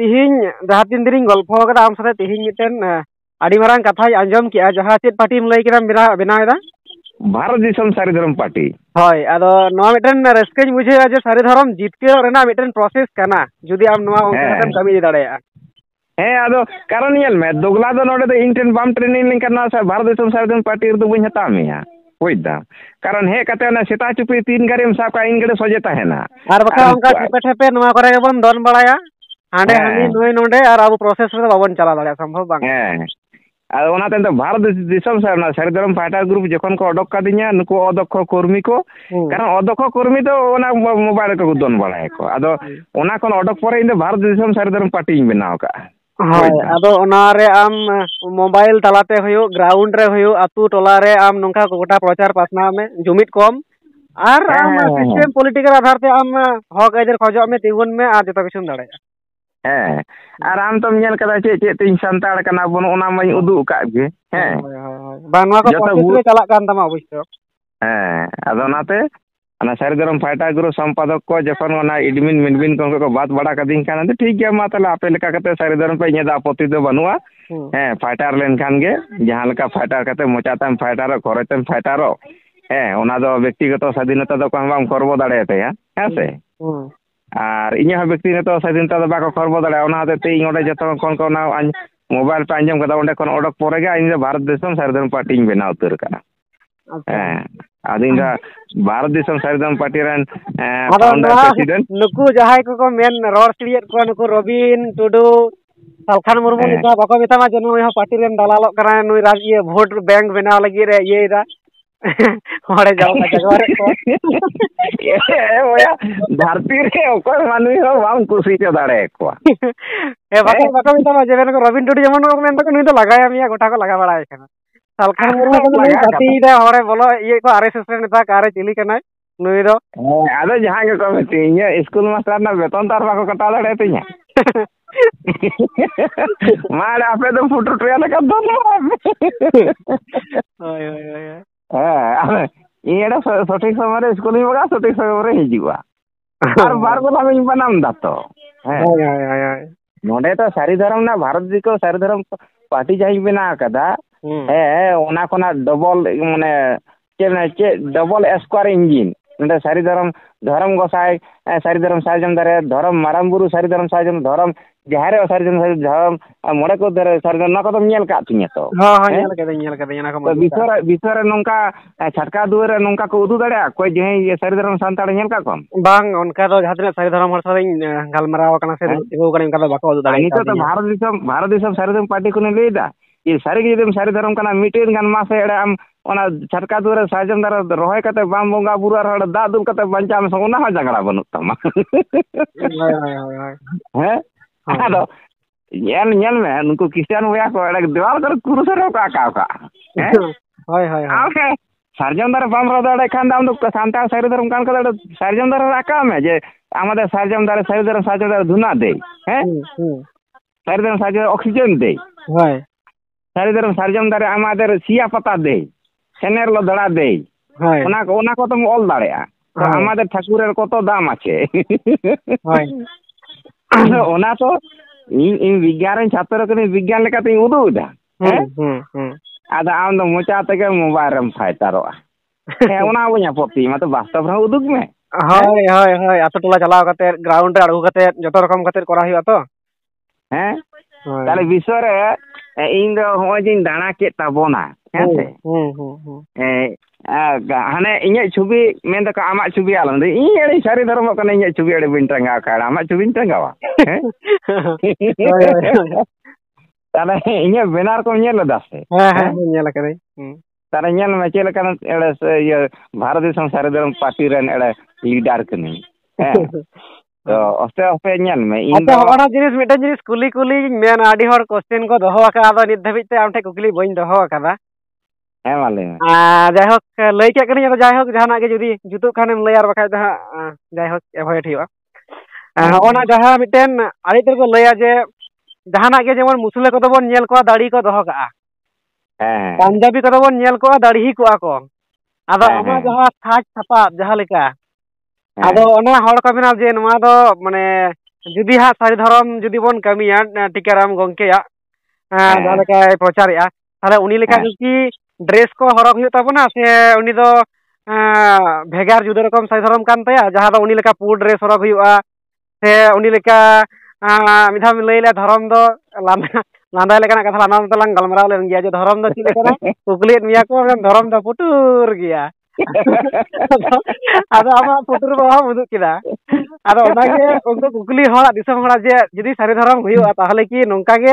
ᱛᱤᱦᱤᱧ ᱡᱟᱦᱟᱸ ᱛᱤᱱ ᱫᱤᱱᱤᱧ ᱜᱚᱞᱯᱷᱚ ᱟᱠᱟᱫᱟ ᱟᱢ ᱥᱟᱛᱮ ᱛᱤᱦᱤᱧ ᱢᱤᱫᱴᱮᱱ ᱟᱹᱰᱤ ᱢᱟᱨᱟᱝ ᱠᱟᱛᱷᱟᱧ ᱟᱸᱡᱚᱢ ᱠᱮᱜᱼᱟ ᱡᱟᱦᱟᱸ ᱪᱮᱫ ᱯᱟᱴᱤᱢ ᱞᱟᱹᱭ ᱠᱮᱫᱟᱢ ᱵᱮᱱᱟᱣ ᱵᱮᱱᱟᱣ ᱮᱫᱟ ᱵᱷᱟᱨᱚᱛ ᱫᱤᱥᱚᱢ ᱥᱟᱹᱨᱤ ᱫᱷᱚᱨᱚᱢ ᱯᱟᱴᱤ হয় আদ নোয়া মিতেন রেস্কিং বুঝাইয়া যে সারি ধর্ম জিততে রেনা মিতেন প্রসেস করনা যদি আম নোয়া ওন কাম কমি দড়াইয়া হ্যাঁ আদ কারণ ইয়াল মে দুগলা দ নোডে ইনটেন বম ট্রেনিং লিং করনা ভারত দেশম সাহেব দ পার্টির দু বুন হতা মিয়া কইদা কারণ হে কাতে না seta chupi tin garim sab ka ingre sojeta hena আর বকা ওনকা টিপে টেপে নোয়া করে গবন দন বাড়ায়া আండే হমি নোই হ্যাঁ। নোডে আর আবু প্রসেস রে বাবন চালালা সম্ভব বাং হ্যাঁ ᱟᱫᱚ ᱚᱱᱟᱛᱮ ᱱᱤᱛᱚᱜ ᱵᱷᱟᱨᱚᱛ ᱫᱤᱥᱚᱢ ᱥᱮ ᱚᱱᱟ ᱥᱟᱹᱨᱤ ᱫᱷᱚᱨᱚᱢ ᱯᱟᱦᱴᱟ ᱜᱨᱩᱯ ᱡᱚᱠᱷᱚᱱ ᱠᱚ ᱚᱰᱚᱠ ᱠᱟᱫᱤᱧᱟ ᱱᱩᱠᱩ ᱚᱫᱚᱠᱠᱷᱚ ᱠᱚᱨᱢᱤ ᱠᱚ ᱠᱟᱨᱚᱱ ᱚᱫᱚᱠᱠᱷᱚ ᱠᱚᱨᱢᱤ ᱫᱚ ᱚᱱᱟ ᱢᱳᱵᱟᱭᱤᱞ ᱨᱮᱠᱚ ᱫᱚᱱ ᱵᱟᱲᱟᱭᱟᱠᱚ ᱟᱫᱚ ᱚᱱᱟ ᱠᱷᱚᱱ ᱚᱰᱚᱠ ᱯᱚᱨᱮ ᱤᱧ ᱫᱚ ᱵᱷᱟᱨᱚᱛ ᱫᱤᱥᱚᱢ ᱥᱟᱹᱨᱤ ᱫᱷᱚᱨᱚᱢ ᱯᱟᱴᱤᱧ ᱵᱮᱱᱟᱣ ᱠᱟᱜᱼᱟ ᱦᱳᱭ ᱟᱫᱚ ᱚᱱᱟᱨᱮ ᱟᱢ ᱢᱳᱵᱟᱭᱤᱞ ᱛᱟᱞᱟᱛᱮ ᱦᱩᱭᱩᱜ ᱜᱨᱟᱣᱩᱱᱰ ᱨᱮ ᱦᱩᱭᱩᱜ ᱟᱛᱳ ᱴᱚᱞᱟᱨᱮ ᱟᱢ ᱱᱚᱝᱠᱟ ᱜᱚᱴᱟ ᱯᱨᱚᱪᱟᱨ ᱯᱟᱥᱱᱟᱣ ᱢᱮ ᱡᱩᱢᱤᱫ ᱠᱚᱢ ᱟᱨ ᱟᱢ ᱥᱤᱥᱴᱮᱢ ᱯᱚᱞᱤᱴᱤᱠᱮᱞ ᱟᱫᱷᱟᱨ ᱛᱮ ᱟᱢ ᱦᱚᱠ ᱟᱹᱭᱫᱟᱹᱨ ᱠᱷᱚᱡᱚᱜ ᱢᱮ ᱛᱤᱸᱜᱩᱱ ᱢᱮ ᱟᱨ ᱡᱚᱛᱚ ᱠᱤᱪᱷᱩᱢ ᱫᱟᱲᱮᱭᱟᱜᱼᱟ ᱦᱮᱸ ᱟᱨ ᱟᱢ ᱛᱚᱢ ᱧᱮᱞ ᱠᱟᱫᱟ ᱪᱮᱫ ᱪᱮᱫ ᱛᱤᱧ ᱥᱟᱱᱛᱟᱲ ᱠᱟᱱᱟ ᱵᱚᱱ ᱚᱱᱟ ᱢᱟᱧ ᱩᱫᱩᱜ ᱟᱠᱟᱫ ᱜᱮ ᱦᱮᱸ ᱵᱟᱝ ᱱᱚᱣᱟ ᱠᱚ ᱯᱨᱚᱥᱮᱥ ᱨᱮ ᱪᱟᱞᱟᱜ ᱠᱟᱱ ᱛᱟᱢᱟ ᱚᱵᱚᱥᱥᱚ ᱦᱮᱸ ᱟᱫᱚ ᱚᱱᱟᱛᱮ ᱚᱱᱟ ᱥᱟᱹᱨᱤ ᱫᱷᱚᱨᱚᱢ ᱯᱟᱦᱴᱟ ᱜᱩᱨᱩ ᱥᱚᱢᱯᱟᱫᱚᱠ ᱠᱚ ᱡᱚᱠᱷᱚᱱ ᱚᱱᱟ ᱮᱰᱢᱤᱱ ᱢᱮᱰᱢᱤᱱ ᱠᱚ ᱠᱚ ᱵᱟᱫ ᱵᱟᱲᱟ ᱠᱟᱹᱫᱤᱧ ᱠᱷᱟᱱ ᱟᱫᱚ ᱴᱷᱤᱠ ᱜᱮᱭᱟ ᱢᱟ ᱛᱟᱦᱚᱞᱮ ᱟᱯᱮ ᱞᱮᱠᱟ ᱠᱟᱛᱮ ᱥᱟᱹᱨᱤ ᱫᱷᱚᱨᱚᱢ ᱯᱮ ᱤᱧᱟᱹᱜ ᱫᱚ ᱟᱯᱚᱛᱛᱤ ᱫᱚ ᱵᱟᱹᱱᱩᱜᱼᱟ ᱦᱮᱸ ᱯᱷᱟᱭᱴᱟᱨ ᱞᱮᱱᱠᱷᱟᱱ ᱜᱮ ᱡᱟᱦᱟᱸ ᱞᱮᱠᱟ ᱯᱷᱟᱭᱴᱟᱨ ᱠᱟᱛᱮ ᱢᱚᱪᱟᱛᱮᱢ ᱯᱷᱟᱭᱴᱟᱨᱚᱜ ᱠᱷᱚᱨᱚᱪᱛᱮᱢ ᱯᱷᱟᱭᱴᱟᱨᱚᱜ ᱦᱮᱸ ᱚᱱᱟ ᱫᱚ ᱵᱮᱠᱛᱤᱜᱚᱛᱚ ᱥᱟᱫᱷᱤᱱᱚᱛᱟ ᱫᱚ ᱚᱠᱚᱭ ᱦᱚᱸ ᱵᱟᱢ ᱠᱚᱨᱵᱚ ᱫᱟᱲᱮᱭᱟᱛᱟᱭᱟ ᱦᱮᱸ ᱥᱮ ᱟᱨ ᱤᱧᱟᱹᱜ ᱦᱚᱸ ᱵᱮᱠᱛᱤᱜᱚᱛᱚ ᱥᱟᱫᱷᱤᱱᱚᱛᱟ ᱫᱚ ᱵᱟᱠᱚ ᱠᱷᱚᱨᱵᱚ ᱫᱟᱲᱮᱭᱟᱜᱼᱟ ᱚᱱᱟ ᱦᱚᱛᱮᱡ ᱛᱮ ᱤᱧ ᱚᱸᱰᱮ ᱡᱚᱛᱚ ᱠᱷᱚᱱ ᱠᱚ ᱚᱱᱟ ᱢᱳᱵᱟᱭᱤᱞ ᱯᱮ ᱟᱸᱡᱚᱢ ᱠᱟᱫᱟ ᱚᱸᱰᱮ ᱠᱷᱚᱱ ᱚᱰᱚᱠ ᱯᱚᱨᱮ ᱜᱮ ᱤᱧ ᱫᱚ ᱵᱷᱟᱨᱚᱛ ᱫᱤᱥᱚᱢ ᱥᱟᱹᱨᱤ ᱫᱷᱚᱨᱚᱢ ᱯᱟᱨᱴᱤᱧ ᱵᱮᱱᱟᱣ ᱩᱛᱟᱹᱨ ᱠᱟᱜᱼᱟ ᱦᱮᱸ ᱟᱫᱚ ᱤᱧ ᱫᱚ ᱵᱷᱟᱨᱚᱛ ᱫᱤᱥᱚᱢ ᱥᱟᱹᱨᱤ ᱫᱷᱚᱨᱚᱢ ᱯᱟᱨᱴᱤ ᱨᱮᱱ ᱯᱷᱟᱣᱩᱱᱰᱟᱨ ᱯᱨᱮᱥᱤᱰᱮᱱᱴ ᱱᱩᱠᱩ ᱡᱟᱦᱟᱸᱭ ᱠᱚᱠᱚ ᱢᱮᱱ ᱨᱚᱲ ᱥᱤᱲᱤᱭᱮᱫ ᱠᱚᱣᱟ ᱱᱩᱠᱩ ᱨᱚᱵᱤᱱ ᱴᱩᱰᱩ ᱥᱟᱞᱠᱷᱟᱱ ᱢᱩᱨᱢᱩ ᱱᱩᱠᱩ ᱵᱟᱠᱚ ᱢᱮᱛᱟᱢᱟ ᱡᱮ ᱱᱩᱭ ᱦᱚᱸ ᱯᱟᱨᱴᱤ ᱨᱮᱱ ᱫᱟᱞᱟᱞᱚᱜ ᱠᱟᱱᱟᱭ ᱱᱩᱭ ᱨᱟᱡᱽ ᱤᱭᱟᱹ ᱵᱷᱳᱴ ᱵᱮᱝᱠ ᱵᱮᱱᱟᱣ ᱞᱟᱹᱜᱤᱫ ᱮ ᱤᱭᱟᱹᱭᱮᱫᱟ ᱦᱚᱲᱮ ᱡᱟᱣ ᱠᱟᱛᱮ ᱜᱚᱨ ᱚᱭᱟ ᱫᱷᱟᱨᱛᱤ ᱨᱮ ᱚᱠᱚᱭ ᱢᱟᱹᱱᱢᱤ ᱦᱚᱸ ᱵᱟᱢ ᱠᱩᱥᱤ ᱪᱚ ᱫᱟᱲᱮ ᱟᱠᱚᱣᱟ ᱦᱮ ᱵᱟᱠᱚ ᱵᱟᱠᱚ ᱢᱮᱛᱟᱢᱟ ᱡᱮᱢᱚᱱ ᱠᱚ ᱨᱚᱵᱤᱱ ᱴᱩᱰᱩ ᱡᱮᱢᱚᱱ ᱠᱚ ᱢᱮᱱ ᱫᱟᱠᱚ ᱱᱩᱭ ᱫᱚ ᱞᱟᱜᱟᱭᱟ ᱢᱮᱭᱟ ᱜᱚᱴᱟ ᱠᱚ ᱞᱟᱜᱟ ᱵᱟᱲᱟᱭ ᱠᱟᱱᱟ ᱥᱟᱞᱠᱷᱟᱱ ᱢᱩᱨᱢᱩ ᱠᱚ ᱱᱩᱭ ᱜᱟᱛᱤᱭᱮᱫᱟ ᱦᱚᱲᱮ ᱵᱚᱞᱚ ᱤᱭᱟᱹ ᱠᱚ ᱟᱨᱮ ᱥᱮᱥ ᱨᱮ ᱱᱮᱛᱟ ᱠᱟᱨᱮ ᱪᱤᱞᱤ ᱠᱟᱱᱟᱭ ᱱᱩᱭ ᱫᱚ ᱟᱫᱚ ᱡᱟᱦᱟᱸ ᱜᱮᱠᱚ ᱢᱮᱛᱤᱧ ᱤᱧᱟᱹᱜ ᱤᱥᱠᱩᱞ ᱢᱟᱥᱴᱟᱨ ᱨᱮᱱᱟᱜ ᱵᱮᱛᱚᱱ ᱛᱟᱨ ᱵᱟᱠᱚ ᱠᱟᱴᱟᱣ ᱫᱟᱲᱮᱭᱟᱛᱤᱧᱟ ᱢᱟ ᱟᱯᱮ ᱫᱚ ᱯᱷᱩᱴᱩ ᱴᱚᱭᱟ ᱞᱮᱠᱟ ᱫᱚᱱ ᱦᱳᱭ ᱦᱳᱭ ᱦᱳᱭ ହଁ ଇଆଡ଼େ ସଠିକ୍ ସମୟରେ ସ୍କୁଲ୍ ଯିବା ସଠିକ୍ ସମୟରେ ହେଇଯିବା আর [laughs] বার কথা আমি বানাম দা তো হ্যাঁ। নডে তো সারি ধরম না ভারত দিকে সারি ধরম পার্টি যাইবে না কাদা হ্যাঁ ওনা কোনা ডবল মানে চে ডবল স্কোয়ার ইঞ্জিন নডে সারি ধরম ধরম গোসাই সারি ধরম সাজম ধরে ধরম মারামবুরু সারি ধরম সাজম ধরম ᱡᱟᱦᱟᱸᱨᱮ ᱥᱟᱨᱡᱚᱢ ᱥᱟᱨᱡᱚᱢ ᱡᱟᱦᱟᱸ ᱢᱚᱬᱮ ᱠᱚ ᱫᱟᱨᱮ ᱥᱟᱨᱡᱚᱢ ᱚᱱᱟ ᱠᱚᱫᱚᱢ ᱧᱮᱞ ᱠᱟᱜ ᱛᱤᱧᱟᱹ ᱛᱚ ᱦᱚᱸ ᱦᱚᱸ ᱧᱮᱞ ᱠᱟᱹᱫᱟᱹᱧ ᱧᱮᱞ ᱠᱟᱹᱫᱟᱹᱧ ᱚᱱᱟ ᱠᱚ ᱵᱤᱥᱥᱚᱨᱮ ᱵᱤᱥᱥᱚᱨᱮ ᱱᱚᱝᱠᱟ ᱪᱷᱟᱴᱠᱟ ᱫᱩᱣᱟᱹᱨ ᱨᱮ ᱱᱚᱝᱠᱟ ᱠᱚ ᱩᱫᱩᱜ ᱫᱟᱲᱮᱭᱟᱜᱼᱟ ᱚᱠᱚᱭ ᱡᱟᱦᱟᱸᱭ ᱥᱟᱹᱨᱤ ᱫᱷᱚᱨᱚᱢ ᱥᱟᱱᱛᱟᱲ ᱧᱮᱞ ᱠᱟᱜ ᱠᱚᱣᱟᱢ ᱵᱟᱝ ᱚᱱᱠᱟ ᱫᱚ ᱡᱟᱦᱟᱸ ᱛᱤᱱᱟᱹᱜ ᱥᱟᱹᱨᱤ ᱫᱷᱚᱨᱚᱢ ᱦᱚᱲ ᱥᱟᱶᱤᱧ ᱜᱟᱞᱢᱟᱨᱟᱣ ᱟᱠᱟᱱᱟ ᱥᱮ ᱛᱤᱸᱜᱩ ᱟᱠᱟᱱᱟ ᱚᱱᱠᱟ ᱫᱚ ᱵᱟᱠᱚ ᱩᱫᱩᱜ ᱫᱟᱲᱮᱭᱟᱜᱼᱟ ᱱᱤᱛᱚᱜ ᱫᱚ ᱵᱷᱟᱨᱚᱛ ᱫᱤᱥᱚᱢ ᱵᱷᱟᱨᱚᱛ ᱫᱤᱥᱚᱢ ᱥᱟᱹᱨᱤ ᱫᱷᱚᱨᱚᱢ ᱯᱟᱨᱴᱤ ᱠᱷᱚᱱᱤᱧ ᱞᱟᱹᱭᱮᱫᱟ ᱡᱮ ᱥᱟᱹᱨᱤᱜᱮ ᱡᱩᱫᱤᱢ ᱥᱟᱹᱨᱤ ᱫᱷᱚᱨᱚᱢ ᱠᱟᱱᱟ ᱢᱤᱫᱴᱮᱱ ᱜᱟᱱ ᱢᱟᱥᱮ ᱮᱲᱮ ᱟᱢ ᱚᱱᱟ ᱪᱷᱟᱴᱠᱟ ᱫᱩᱣᱟᱹᱨ ᱨᱮ ᱥᱟᱨᱡᱚᱢ ᱫᱟᱨᱮ ᱨᱚᱦᱚᱭ ᱠᱟᱛᱮ ᱵᱟᱢ ᱵᱚᱸᱜᱟ ᱵᱩᱨᱩ ᱟᱨ ᱦᱚᱲ ᱫᱟᱜ ᱫᱩᱞ ᱠᱟᱛᱮ ᱵᱟᱧᱪᱟᱣ ᱢᱮᱥᱮ ᱚᱱᱟ ᱦᱚᱸ ᱡᱟᱸᱜᱲᱟ ᱵᱟᱹᱱᱩᱜ ᱛᱟᱢᱟ ᱦᱮᱸ ᱟᱫᱚ ᱧᱮᱞ ᱧᱮᱞ ᱢᱮ ᱱᱩᱠᱩ ᱠᱤᱥᱟᱱ ᱵᱚᱭᱟ ᱠᱚ ᱮᱲᱮ ᱫᱮᱣᱟᱞ ᱠᱚᱨᱮ ᱠᱩᱨᱩᱥ ᱨᱮ ᱠᱚ ᱟᱠᱟᱣ ᱠᱟᱜᱼᱟ ᱦᱮᱸ ᱦᱳᱭ ᱦᱳᱭ ᱦᱳᱭ ᱥᱟᱨᱡᱚᱢ ᱫᱟᱨᱮ ᱵᱟᱢ ᱨᱚᱦᱚᱭ ᱫᱟᱲᱮᱭᱟᱜ ᱠᱷᱟᱱ ᱫᱚ ᱟᱢ ᱫᱚ ᱥᱟᱱᱛᱟᱲ ᱥᱟᱹᱨᱤ ᱫᱟᱨᱮ ᱚᱱᱠᱟᱱ ᱠᱚᱫᱚ ᱥᱟᱨᱡᱚᱢ ᱫᱟᱨᱮ ᱨᱟᱠᱟᱵ ᱢᱮ ᱡᱮ আমাদের সার্জন দ্বারা সার্জন সার্জন দ্বারা ধুনা দেই হ্যাঁ সার্জন সার্জন অক্সিজেন দেই হয় সার্জন সার্জন দ্বারা আমাদের সিয়া পাতা দেই সেনের লদড়া দেই হয় ওনা ওনা কত অল দাঁড়া আমাদের ঠাকুরের কত দাম আছে হয় ᱚᱱᱟ ᱫᱚ ᱤᱧ ᱤᱧ ᱵᱤᱜᱽᱜᱟᱱ ᱨᱮᱱ ᱪᱷᱟᱛᱨᱚ ᱠᱟᱹᱱᱟᱹᱧ ᱵᱤᱜᱽᱜᱟᱱ ᱞᱮᱠᱟᱛᱤᱧ ᱩᱫᱩᱜ ᱮᱫᱟ ᱦᱮᱸ ᱟᱫᱚ ᱟᱢ ᱫᱚ ᱢᱚᱪᱟ ᱛᱮᱜᱮ ᱢᱳᱵᱟᱭᱤᱞ ᱨᱮᱢ ᱯᱷᱟᱭᱴᱟᱨᱚᱜᱼᱟ ᱦᱮᱸ ᱚᱱᱟ ᱵᱟᱹᱧ ᱟᱯᱚᱛᱛᱤ ᱢᱟᱛᱚ ᱵᱟᱥᱛᱚᱵ ᱨᱮᱦᱚᱸ ᱩᱫᱩᱜ ᱢᱮ ᱦᱳᱭ ᱦᱳᱭ ᱦᱳᱭ ᱟᱛᱳ ᱴᱚᱞᱟ ᱪᱟᱞᱟᱣ ᱠᱟᱛᱮᱫ ᱜᱨᱟᱣᱩᱱᱰ ᱨᱮ ᱟᱬᱜᱚ ᱠᱟᱛᱮᱫ ᱡᱚᱛᱚ ᱨᱚᱠᱚᱢ ᱠᱟᱛᱮᱫ ᱠᱚᱨᱟᱣ ᱦᱩᱭᱩᱜᱼᱟ ᱛᱚ ᱦᱮᱸ ᱛᱟᱦᱞᱮ ᱵᱤᱥᱥᱚ ᱨᱮ ᱤᱧ ᱫᱚ ᱦᱚᱜᱼᱚᱭ ᱡᱮᱧ ᱫᱟᱬᱟ ᱠᱮᱫ ᱛᱟᱵᱚᱱᱟ ᱦᱮᱸᱥᱮ ᱦᱟᱱᱮ ᱤᱧᱟᱹᱜ ᱪᱷᱚᱵᱤ ᱢᱮᱱᱫᱟᱠᱚ ᱟᱢᱟᱜ ᱪᱷᱚᱵᱤ ᱟᱞᱚᱢ ᱫᱚ ᱤᱧ ᱟᱹᱰᱤ ᱥᱟᱹᱨᱤ ᱫᱷᱚᱨᱚᱢᱚᱜ ᱠᱟᱱᱟ ᱤᱧᱟᱹᱜ ᱪᱷᱚᱵᱤ ᱟᱹᱰᱤ ᱵᱟᱹᱧ ᱴᱟᱸᱜᱟᱣ ᱠᱟᱜᱼᱟ ᱟᱢᱟᱜ ᱪᱷᱚᱵᱤᱧ ᱴᱟᱸᱜᱟᱣᱟ ᱛᱟᱦᱚᱞᱮ ᱤᱧᱟᱹᱜ ᱵᱮᱱᱟᱨ ᱠᱚᱢ ᱧᱮᱞ ᱞᱮᱫᱟ ᱥᱮ ᱧᱮᱞ ᱟᱠᱟᱫᱟᱹᱧ ᱛᱟᱦᱚᱞᱮ ᱧᱮᱞ ᱢᱮ ᱪᱮᱫ ᱞᱮᱠᱟᱱ ᱮᱲᱮ ᱤᱭᱟᱹ ᱵᱷᱟᱨᱚᱛ ᱫᱤᱥᱚᱢ ᱥᱟᱹᱨᱤ ᱫᱷᱚᱨᱚᱢ ᱯᱟᱨᱴᱤ ᱨᱮᱱ ᱮᱲᱮ ᱞᱤᱰᱟᱨ ᱠᱟᱹᱱᱟᱹᱧ ᱦᱮᱸ ᱛᱚ ᱚᱥᱛᱮ ᱚᱥᱛᱮ ᱧᱮᱞ ᱢᱮ ᱤᱧ ᱫᱚ ᱦᱚᱜᱼᱚᱱᱟ ᱡᱤᱱᱤᱥ ᱢᱤᱫᱴᱮᱱ ᱡᱤᱱᱤᱥ ᱠᱩᱞᱤ ᱠᱩᱞᱤᱧ ᱢᱮᱱᱟ ᱟᱹᱰᱤ ᱦᱚᱲ ᱠᱚᱥᱪᱮᱱ ᱠᱚ ᱫᱚᱦᱚ ᱟᱠᱟᱫᱟ ᱟᱫᱚ ᱱᱤᱛ ᱫᱷᱟᱹᱵᱤᱡ ᱛᱮ ᱟᱢ ᱴᱷᱮᱱ ᱠᱩᱠᱞᱤ ᱵᱟᱹᱧ ᱫᱚᱦᱚ ᱟᱠᱟᱫᱟ যাই হোক লৈ কে কিনি যাই হোক যা যদি জুতুক খান লৈ আর বাখাই তো যাই হোক এভয়েড হয়ে হ্যাঁ যাহা মিটেন আড়ি তোর লৈ যে যাহা গে যেমন মুসলে কত বন নিয়েল কোয়া দাড়ি কো দহ কা পাঞ্জাবি কত বন নিয়েল কোয়া দাড়ি হি কোয়া কো আদা আমা যাহা থাক থাপা যাহা লেকা আদো অনা হড় কো বিনা যে নমা দো মানে যদি হা সারি ধরম যদি বন কামিয়া টিকারাম গংকেয়া হ্যাঁ যাহা লেকা প্রচারিয়া তাহলে উনি লেকা যদি ভেগার যুদ রকম সাই ধরম কান তাই যাহা উনি লেখা পুর ড্রেস হরক হুয়া সে উনি লেখা আমি ধাম লাই লে ধরম দ লান্দা লেখা কথা লান্দা তলাং গালমরা লেন গিয়া যে ধরম দ চি লেখা কুকলি মিয়া কো ধরম দ পুটুর গিয়া আদা আমা পুটুর বাবা মুদু কিদা আর ওনা গে ওন কুকলি হ দিসম হড়া যে যদি সারি ধরম হুয়া তাহলে কি নঙ্কা গে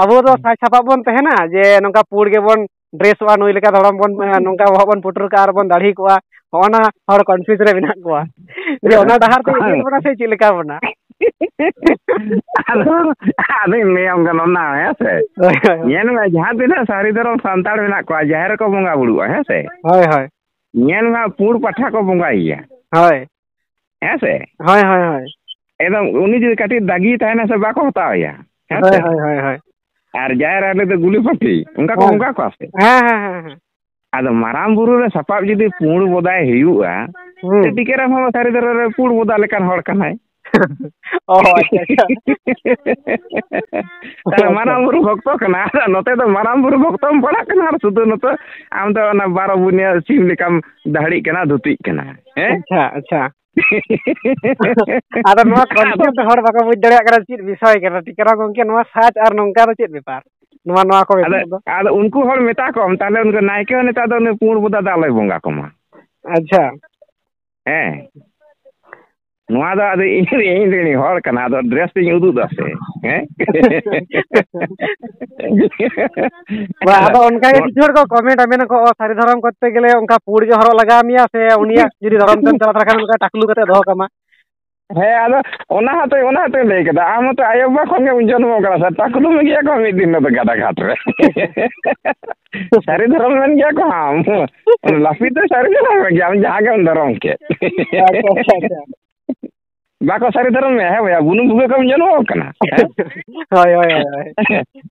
আবো দ সাই ছাপাবন তেহনা যে নঙ্কা পুর গে বন ड्रेस नुई लेका धड़म बन नंका बन पुटर कार बन दाढ़ी को होना हर कंफ्यूज रे बिना को जे ओना डहार ते बना से चिलका बना आदो आदो मे हम का नन्ना है से येन में जहां दिन सारी तरफ संताड़ बिना को जहर को बंगा बुड़ुआ है से हाय हाय येन में पूर पठा को बंगा इया हाय है से हाय हाय हाय एकदम उनी जो काटी दागी ताना से बाको होता है हाय हाय हाय हाय ᱟᱨ ᱡᱟᱦᱮᱨ ᱟᱞᱮ ᱫᱚ ᱜᱩᱞᱤ ᱯᱟᱹᱴᱤ ᱚᱱᱠᱟ ᱠᱚ ᱚᱱᱠᱟ ᱠᱚᱣᱟ ᱥᱮ ᱦᱮᱸ ᱦᱮᱸ ᱦᱮᱸ ᱟᱫᱚ ᱢᱟᱨᱟᱝ ᱵᱩᱨᱩ ᱨᱮ ᱥᱟᱯᱟᱵ ᱡᱩᱫᱤ ᱯᱩᱸᱲ ᱵᱚᱫᱟᱭ ᱦᱩᱭᱩᱜᱼᱟ ᱴᱤᱠᱮᱨᱟᱢ ᱦᱚᱸ ᱥᱟᱹᱨᱤ ᱫᱷᱟᱨᱟ ᱨᱮ ᱯᱩᱸᱲ ᱵᱚᱫᱟ ᱞᱮᱠᱟᱱ ᱦᱚᱲ ᱠᱟᱱᱟᱭ ᱚ ᱟᱪᱪᱷᱟ ᱟᱪᱪᱷᱟ ᱢᱟᱨᱟᱝ ᱵᱩᱨᱩ ᱵᱷᱚᱠᱛᱚ ᱠᱟᱱᱟ ᱱᱚᱛᱮ ᱫᱚ ᱢᱟᱨᱟᱝ ᱵᱩᱨᱩ ᱵᱷᱚᱠᱛᱚᱢ ᱯᱟᱲᱟᱜ ᱠᱟᱱᱟ ᱟᱨ ᱥᱩᱫᱷᱩ ᱱᱚᱛᱮ ᱟᱢ ᱫᱚ ᱚᱱᱟ ᱵᱟᱨᱚ ᱵᱩᱱᱤᱭᱟᱹ ᱥᱤᱢ ᱞᱮᱠᱟᱢ ᱫᱟᱦᱲᱤᱜ ᱠᱟᱱᱟ ᱫᱷᱩᱛᱤᱜ ᱠᱟᱱᱟ ᱦᱮᱸ ᱟᱪᱪᱷᱟ ᱟᱪᱪᱷᱟ ᱟᱫᱚ ᱱᱚᱣᱟ ᱠᱚᱱᱥᱮᱯᱴ ᱦᱚᱲ ᱵᱟᱠᱚ ᱵᱩᱡᱽ ᱫᱟᱲᱮᱭᱟᱜ ᱠᱟᱱᱟ ᱪᱮᱫ ᱵᱤᱥᱚᱭ ᱠᱟᱱᱟ ᱴᱤᱠᱟᱨᱟ ᱜᱚᱝᱠᱮ ᱱᱚᱣᱟ ᱥᱟᱡ ᱟᱨ ᱱᱚᱝᱠᱟ ᱫᱚ ᱪᱮᱫ ᱵᱮᱯᱟᱨ ᱱᱚᱣᱟ ᱱᱚᱣᱟ ᱠᱚ ᱟᱫᱚ ᱩᱱᱠᱩ ᱦᱚᱲ ᱢᱮᱛᱟ ᱠᱚᱢ ᱛᱟᱦᱞᱮ ᱩᱱᱠᱩ ᱱᱟᱭᱠᱮ ᱦᱚᱸ ᱱᱮᱛᱟᱨ ᱫᱚ ᱩᱱᱤ ᱯᱩᱬ ᱵᱚᱫᱟ ᱫᱚ ᱟᱞᱚᱭ ᱵᱚᱸᱜᱟ ᱠᱚᱢᱟ ᱟᱪᱪᱷᱟ ᱦᱮᱸ ᱱᱚᱣᱟ ᱫᱚ ᱟᱫᱚ ᱤᱧ ᱫᱚ ᱤᱧ ᱨᱮᱱ ᱦᱚᱲ ᱠᱟᱱᱟ ᱟᱫᱚ ᱰᱨᱮᱥ ᱛᱤᱧ ᱩᱫᱩᱜ ᱫᱟ ᱥᱮ ᱦᱮᱸ ᱵᱟ ᱟᱫᱚ ᱚᱱᱠᱟ ᱜᱮ ᱠᱤᱪᱷᱩ ᱦᱚᱲ ᱠᱚ ᱠᱚᱢᱮᱱᱴᱟ ᱢᱮᱱᱟᱠᱚ ᱚ ᱥᱟᱹᱨᱤ ᱫᱷᱚᱨᱚᱢ ᱠᱚᱨᱛᱮ ᱜᱮᱞᱮ ᱚᱱᱠᱟ ᱯᱩᱲ ᱜᱮ ᱦᱚᱨᱚᱜ ᱞᱟᱜᱟᱣ ᱢᱮᱭᱟ ᱥᱮ ᱩᱱᱤᱭᱟᱜ ᱡᱩᱫᱤ ᱫᱷᱚᱨᱚᱢ ᱛᱮᱢ ᱪᱟᱞᱟᱣ ᱞᱮᱱᱠᱷᱟᱱ ᱚᱱᱠᱟ ᱴᱟᱠᱞᱩ ᱠᱟᱛᱮ ᱫᱚᱦᱚ ᱠᱟᱢᱟ ᱦᱮᱸ ᱟᱫᱚ ᱚᱱᱟ ᱦᱚᱸᱛᱚ ᱚᱱᱟ ᱦᱚᱸᱛᱚᱧ ᱞᱟᱹᱭ ᱠᱮᱫᱟ ᱟᱢ ᱦᱚᱸᱛᱚ ᱟᱭᱳᱵᱟ ᱠᱷᱚᱱ ᱜᱮᱢ ᱡᱚᱱᱢᱚ ᱟᱠᱟᱱᱟ ᱥᱮ ᱴᱟᱠᱞᱩᱢ ᱜᱮᱭᱟ ᱠᱚ ᱢᱤᱫ ᱫᱤᱱ ᱫᱚ ᱜᱟᱰᱟ ᱜᱷᱟᱴ ᱨᱮ ᱥᱟᱹᱨᱤ ᱫᱷᱚᱨᱚᱢ ᱢᱮᱱ ᱜᱮᱭᱟ ᱠᱚ ᱟᱢ ᱞᱟᱹᱯᱤᱛ ᱫᱚ ᱥᱟᱹᱨᱤ ᱫᱷᱚᱨᱚᱢ ᱢᱮᱱ ᱜᱮᱭᱟ ᱟᱢ ᱡᱟᱦᱟᱸ ᱜᱮᱢ ᱫᱷᱚᱨᱚᱢ ᱠᱮᱫ ᱵᱟᱠᱚ ᱥᱟᱹᱨᱤ ᱫᱷᱚᱨᱚᱢ ᱢᱮ ᱦᱮᱸ ᱵᱚᱭᱟ ᱵᱩᱱᱩᱢ ᱵᱷᱩᱜᱟᱹ ᱠᱚᱢ ᱡᱚᱱᱢᱚ ᱟᱠᱟᱱᱟ ᱦᱳᱭ ᱦᱳᱭ ᱦᱳᱭ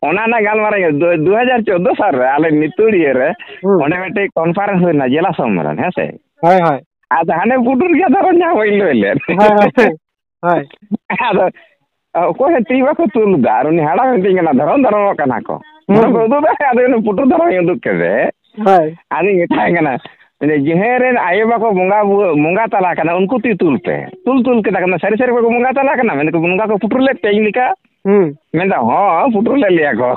ᱚᱱᱟ ᱨᱮᱱᱟᱜ ᱜᱟᱞᱢᱟᱨᱟᱣ ᱫᱩ ᱦᱟᱡᱟᱨ ᱪᱳᱫᱫᱳ ᱥᱟᱞ ᱨᱮ ᱟᱞᱮ ᱱᱤᱛᱩᱲᱤᱭᱟᱹ ᱨᱮ ᱚᱸᱰᱮ ᱢᱤᱫᱴᱮᱡ ᱠᱚᱱᱯᱷᱟᱨᱮᱱᱥ ᱦᱩᱭ ᱞᱮᱱᱟ ᱡᱮᱞᱟ ᱥᱚᱢᱢᱮᱞᱚᱱ ᱦᱮᱸ ᱥᱮ ᱦᱳᱭ ᱦᱳᱭ ᱟᱫᱚ ᱦᱟᱱᱮ ᱯᱩᱴᱩᱨ ᱜᱮ ᱫᱷᱚᱨᱚᱢ ᱧᱟᱢ ᱦᱩᱭ ᱞᱮ ᱦᱳᱭ ᱟᱫᱚ ᱚᱠᱚᱭ ᱦᱮᱸ ᱛᱤ ᱵᱟᱠᱚ ᱛᱩᱞ ᱮᱫᱟ ᱟᱨ ᱩᱱᱤ ᱦᱟᱲᱟᱢ ᱢᱤᱛᱟᱹᱧ ᱠᱟᱱᱟ ᱫᱷᱚᱨᱚᱢ ᱫᱷᱚᱨᱚᱢᱚᱜ ᱠᱟᱱᱟ ᱠᱚ ᱫᱷᱚᱨᱚᱢ ᱠᱚ ᱩᱫᱩᱜ ᱮᱫᱟ ᱟᱫᱚ ᱯᱩᱴᱩᱨ ᱫᱷᱚᱨᱚᱢ ᱩᱫᱩᱜ ᱠᱮᱫᱮ ᱦᱳᱭ ᱟᱫᱚᱧ ᱢᱮᱛᱟᱭ ᱠᱟᱱᱟ ᱡᱟᱦᱮᱨ ᱨᱮᱱ ᱟᱭᱳ ᱵᱟᱠᱚ ᱵᱚᱸᱜᱟ ᱵᱚᱸᱜᱟ ᱛᱟᱞᱟ ᱠᱟᱱᱟ ᱩᱱᱠᱩ ᱛᱤᱛᱩᱞ ᱯᱮ ᱛᱩᱞ ᱛᱩᱞ ᱠᱮᱫᱟ ᱠᱟᱱᱟ ᱥᱟᱹᱨᱤ ᱥᱟᱹᱨᱤ ᱵᱟᱠᱚ ᱵᱚᱸᱜᱟ ᱛᱟᱞᱟ ᱠᱟᱱᱟ ᱢᱮᱱᱫᱟᱠᱚ ᱵᱚᱸᱜᱟ ᱠᱚ ᱯᱩᱴᱩᱨ ᱞᱮᱫ ᱯᱮᱭᱟ ᱤᱧ ᱞᱮᱠᱟ ᱢᱮᱱᱫᱟ ᱦᱚᱸ ᱯᱩᱴᱩᱨ ᱞᱮᱫ ᱞᱮᱭᱟ ᱠᱚ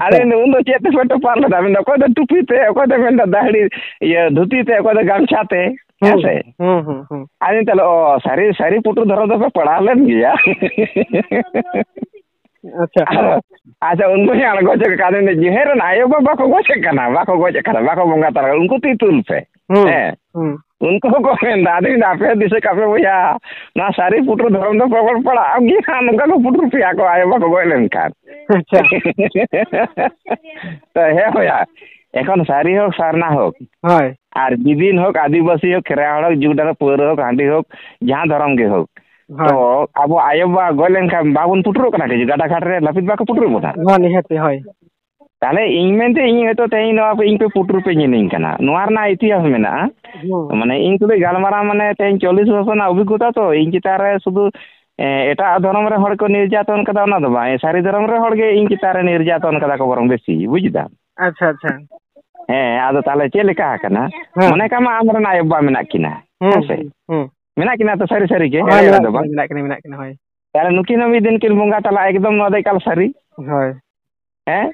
ᱟᱫᱚ ᱩᱱᱫᱚ ᱪᱮᱫ ᱛᱮᱯᱮ ᱴᱚᱯᱟᱨ ᱞᱮᱫᱟ ᱢᱮᱱᱫᱟ ᱚᱠᱚᱭ ᱫᱚ ᱴᱩᱯᱤ ᱛᱮ ᱚᱠᱚᱭ ᱫᱚ ᱢᱮᱱᱫᱟ ᱫᱟᱦᱲᱤ ᱤᱭᱟᱹ ᱫᱷᱩᱛᱤ ᱛᱮ ᱚᱠᱚᱭ ᱫᱚ ᱜᱟᱢᱪᱷᱟ ᱛᱮ ᱦᱮᱸ ᱥᱮ ᱟᱫᱚ ᱛᱟᱦᱞᱮ ᱚ ᱥᱟᱹᱨᱤ ᱥᱟᱹᱨᱤ ᱯᱩᱴᱩᱨ ᱫᱷᱚᱨᱚᱢ ᱫᱚᱯᱮ ᱯᱟᱲᱦᱟᱣ ᱞᱮᱱ ᱜᱮᱭᱟ ᱟᱪᱪᱷᱟ ᱟᱪᱪᱷᱟ ᱩᱱᱠᱩ ᱧᱮᱞ ᱜᱚᱡ ᱠᱟᱱᱟ ᱫᱚ ᱡᱮᱦᱮᱨ ᱨᱮᱱ ᱟᱭᱳ ᱵᱟᱵᱟ ᱠᱚ ᱜᱚᱡ ᱠᱟᱱᱟ ᱵᱟᱠᱚ ᱜᱚᱡ ᱠᱟᱱᱟ ᱵᱟᱠᱚ ᱵᱚᱸᱜᱟ ᱛᱟᱨᱟ ᱩᱱᱠᱩ ᱛᱤ ᱛᱩᱞ ᱯᱮ ᱦᱮᱸ उनको को दादी ना पे दिसे कापे भैया ना सारी पुटर धर्म तो प्रबल पड़ा अब ये हाँ उनका को पुटर पिया को आए बाको गोयल इनका अच्छा तो है भैया এখন সারি হোক সারনা হোক আর বিদিন হোক আদিবাসী হোক খেরা হোক জুডার পৌর হোক হাঁডি হোক যাহা ধরম গে হোক ᱛᱚ ᱟᱵᱚ ᱟᱭᱳᱼᱵᱟᱵᱟ ᱜᱚᱡ ᱞᱮᱱᱠᱷᱟᱱ ᱵᱟᱵᱚᱱ ᱯᱩᱴᱩᱨᱚᱜ ᱠᱟᱱᱟ ᱠᱤ ᱜᱟᱰᱟ ᱜᱷᱟᱴ ᱨᱮ ᱞᱟᱹᱯᱤᱛ ᱵᱟᱠᱚ ᱯᱩᱴᱩᱨ ᱵᱚᱱᱟ ᱦᱚᱸ ᱱᱤᱦᱟᱹᱛᱤ ᱦᱳᱭ ᱛᱟᱦᱞᱮ ᱤᱧ ᱢᱮᱱᱛᱮ ᱤᱧ ᱦᱚᱭᱛᱳ ᱛᱮᱦᱮᱧ ᱱᱚᱣᱟ ᱯᱮ ᱤᱧ ᱯᱮ ᱯᱩᱴᱩᱨ ᱯᱮ ᱧᱮᱞᱤᱧ ᱠᱟᱱᱟ ᱱᱚᱣᱟ ᱨᱮᱱᱟᱜ ᱤᱛᱤᱦᱟᱥ ᱢᱮᱱᱟᱜᱼᱟ ᱢᱟᱱᱮ ᱤᱧ ᱛᱩᱞᱩᱡ ᱜᱟᱞᱢᱟᱨᱟᱣ ᱢᱟᱱᱮ ᱛᱮᱦᱮᱧ ᱪᱚᱞᱞᱤᱥ ᱵᱚᱪᱷᱚᱨ ᱨᱮᱱᱟᱜ ᱚᱵᱷᱤᱜᱽᱜᱚᱛᱟ ᱛᱚ ᱤᱧ ᱪᱮᱛᱟᱱ ᱨᱮ ᱥᱩᱫᱷᱩ ᱮᱴᱟᱜ ᱫᱷᱚᱨᱚᱢ ᱨᱮ ᱦᱚᱲ ᱠᱚ ᱱᱤᱨযাᱛᱚᱱ ᱠᱟᱫᱟ ᱚᱱᱟ ᱫᱚ ᱵᱟᱝ ᱥᱟᱹᱨᱤ ᱫᱷᱚᱨᱚᱢ ᱨᱮ ᱦᱚᱲ ᱜᱮ ᱤᱧ ᱪᱮᱛᱟᱱ ᱨᱮ ᱱᱤᱨযাᱛᱚᱱ ᱠᱟᱫᱟ ᱠᱚ ᱵᱚᱨᱚᱝ ᱵᱮᱥᱤ ᱵᱩᱡᱫᱟᱢ ᱟᱪᱪᱷᱟ ᱟᱪᱪᱷᱟ ᱦᱮᱸ ᱟᱫᱚ ᱛᱟᱦᱞᱮ ᱪᱮᱫ ᱞᱮᱠᱟ ᱟᱠᱟᱱᱟ ᱢᱚᱱᱮ ᱠᱟᱜ ᱢᱮ ᱟᱢᱨᱮᱱ ᱟᱭᱳᱼᱵᱟᱵᱟ ᱢᱮᱱᱟᱜ ᱠᱤᱱᱟ ᱦᱮᱸ ᱥᱮ ᱢᱮᱱᱟᱜ ᱠᱤᱱᱟ ᱛᱚ ᱥᱟᱹᱨᱤ ᱥᱟᱹᱨᱤ ᱜᱮ ᱫᱚ ᱵᱟᱝ ᱢᱮᱱᱟᱜ ᱠᱤᱱᱟ ᱢᱮᱱᱟᱜ ᱠᱤᱱᱟ ᱦᱳᱭ ᱛᱟᱦᱞᱮ ᱱᱩᱠᱤᱱ ᱦᱚᱸ ᱢᱤᱫ ᱫᱤᱱ ᱠᱤᱱ ᱵᱚᱸᱜᱟ ᱛᱟᱞᱟᱜᱼᱟ ᱮᱠᱫᱚᱢ ᱱᱚᱣᱟ ᱫᱚ ᱮᱠᱟᱞ ᱥᱟᱹᱨᱤ ᱦᱳᱭ ᱦᱮᱸ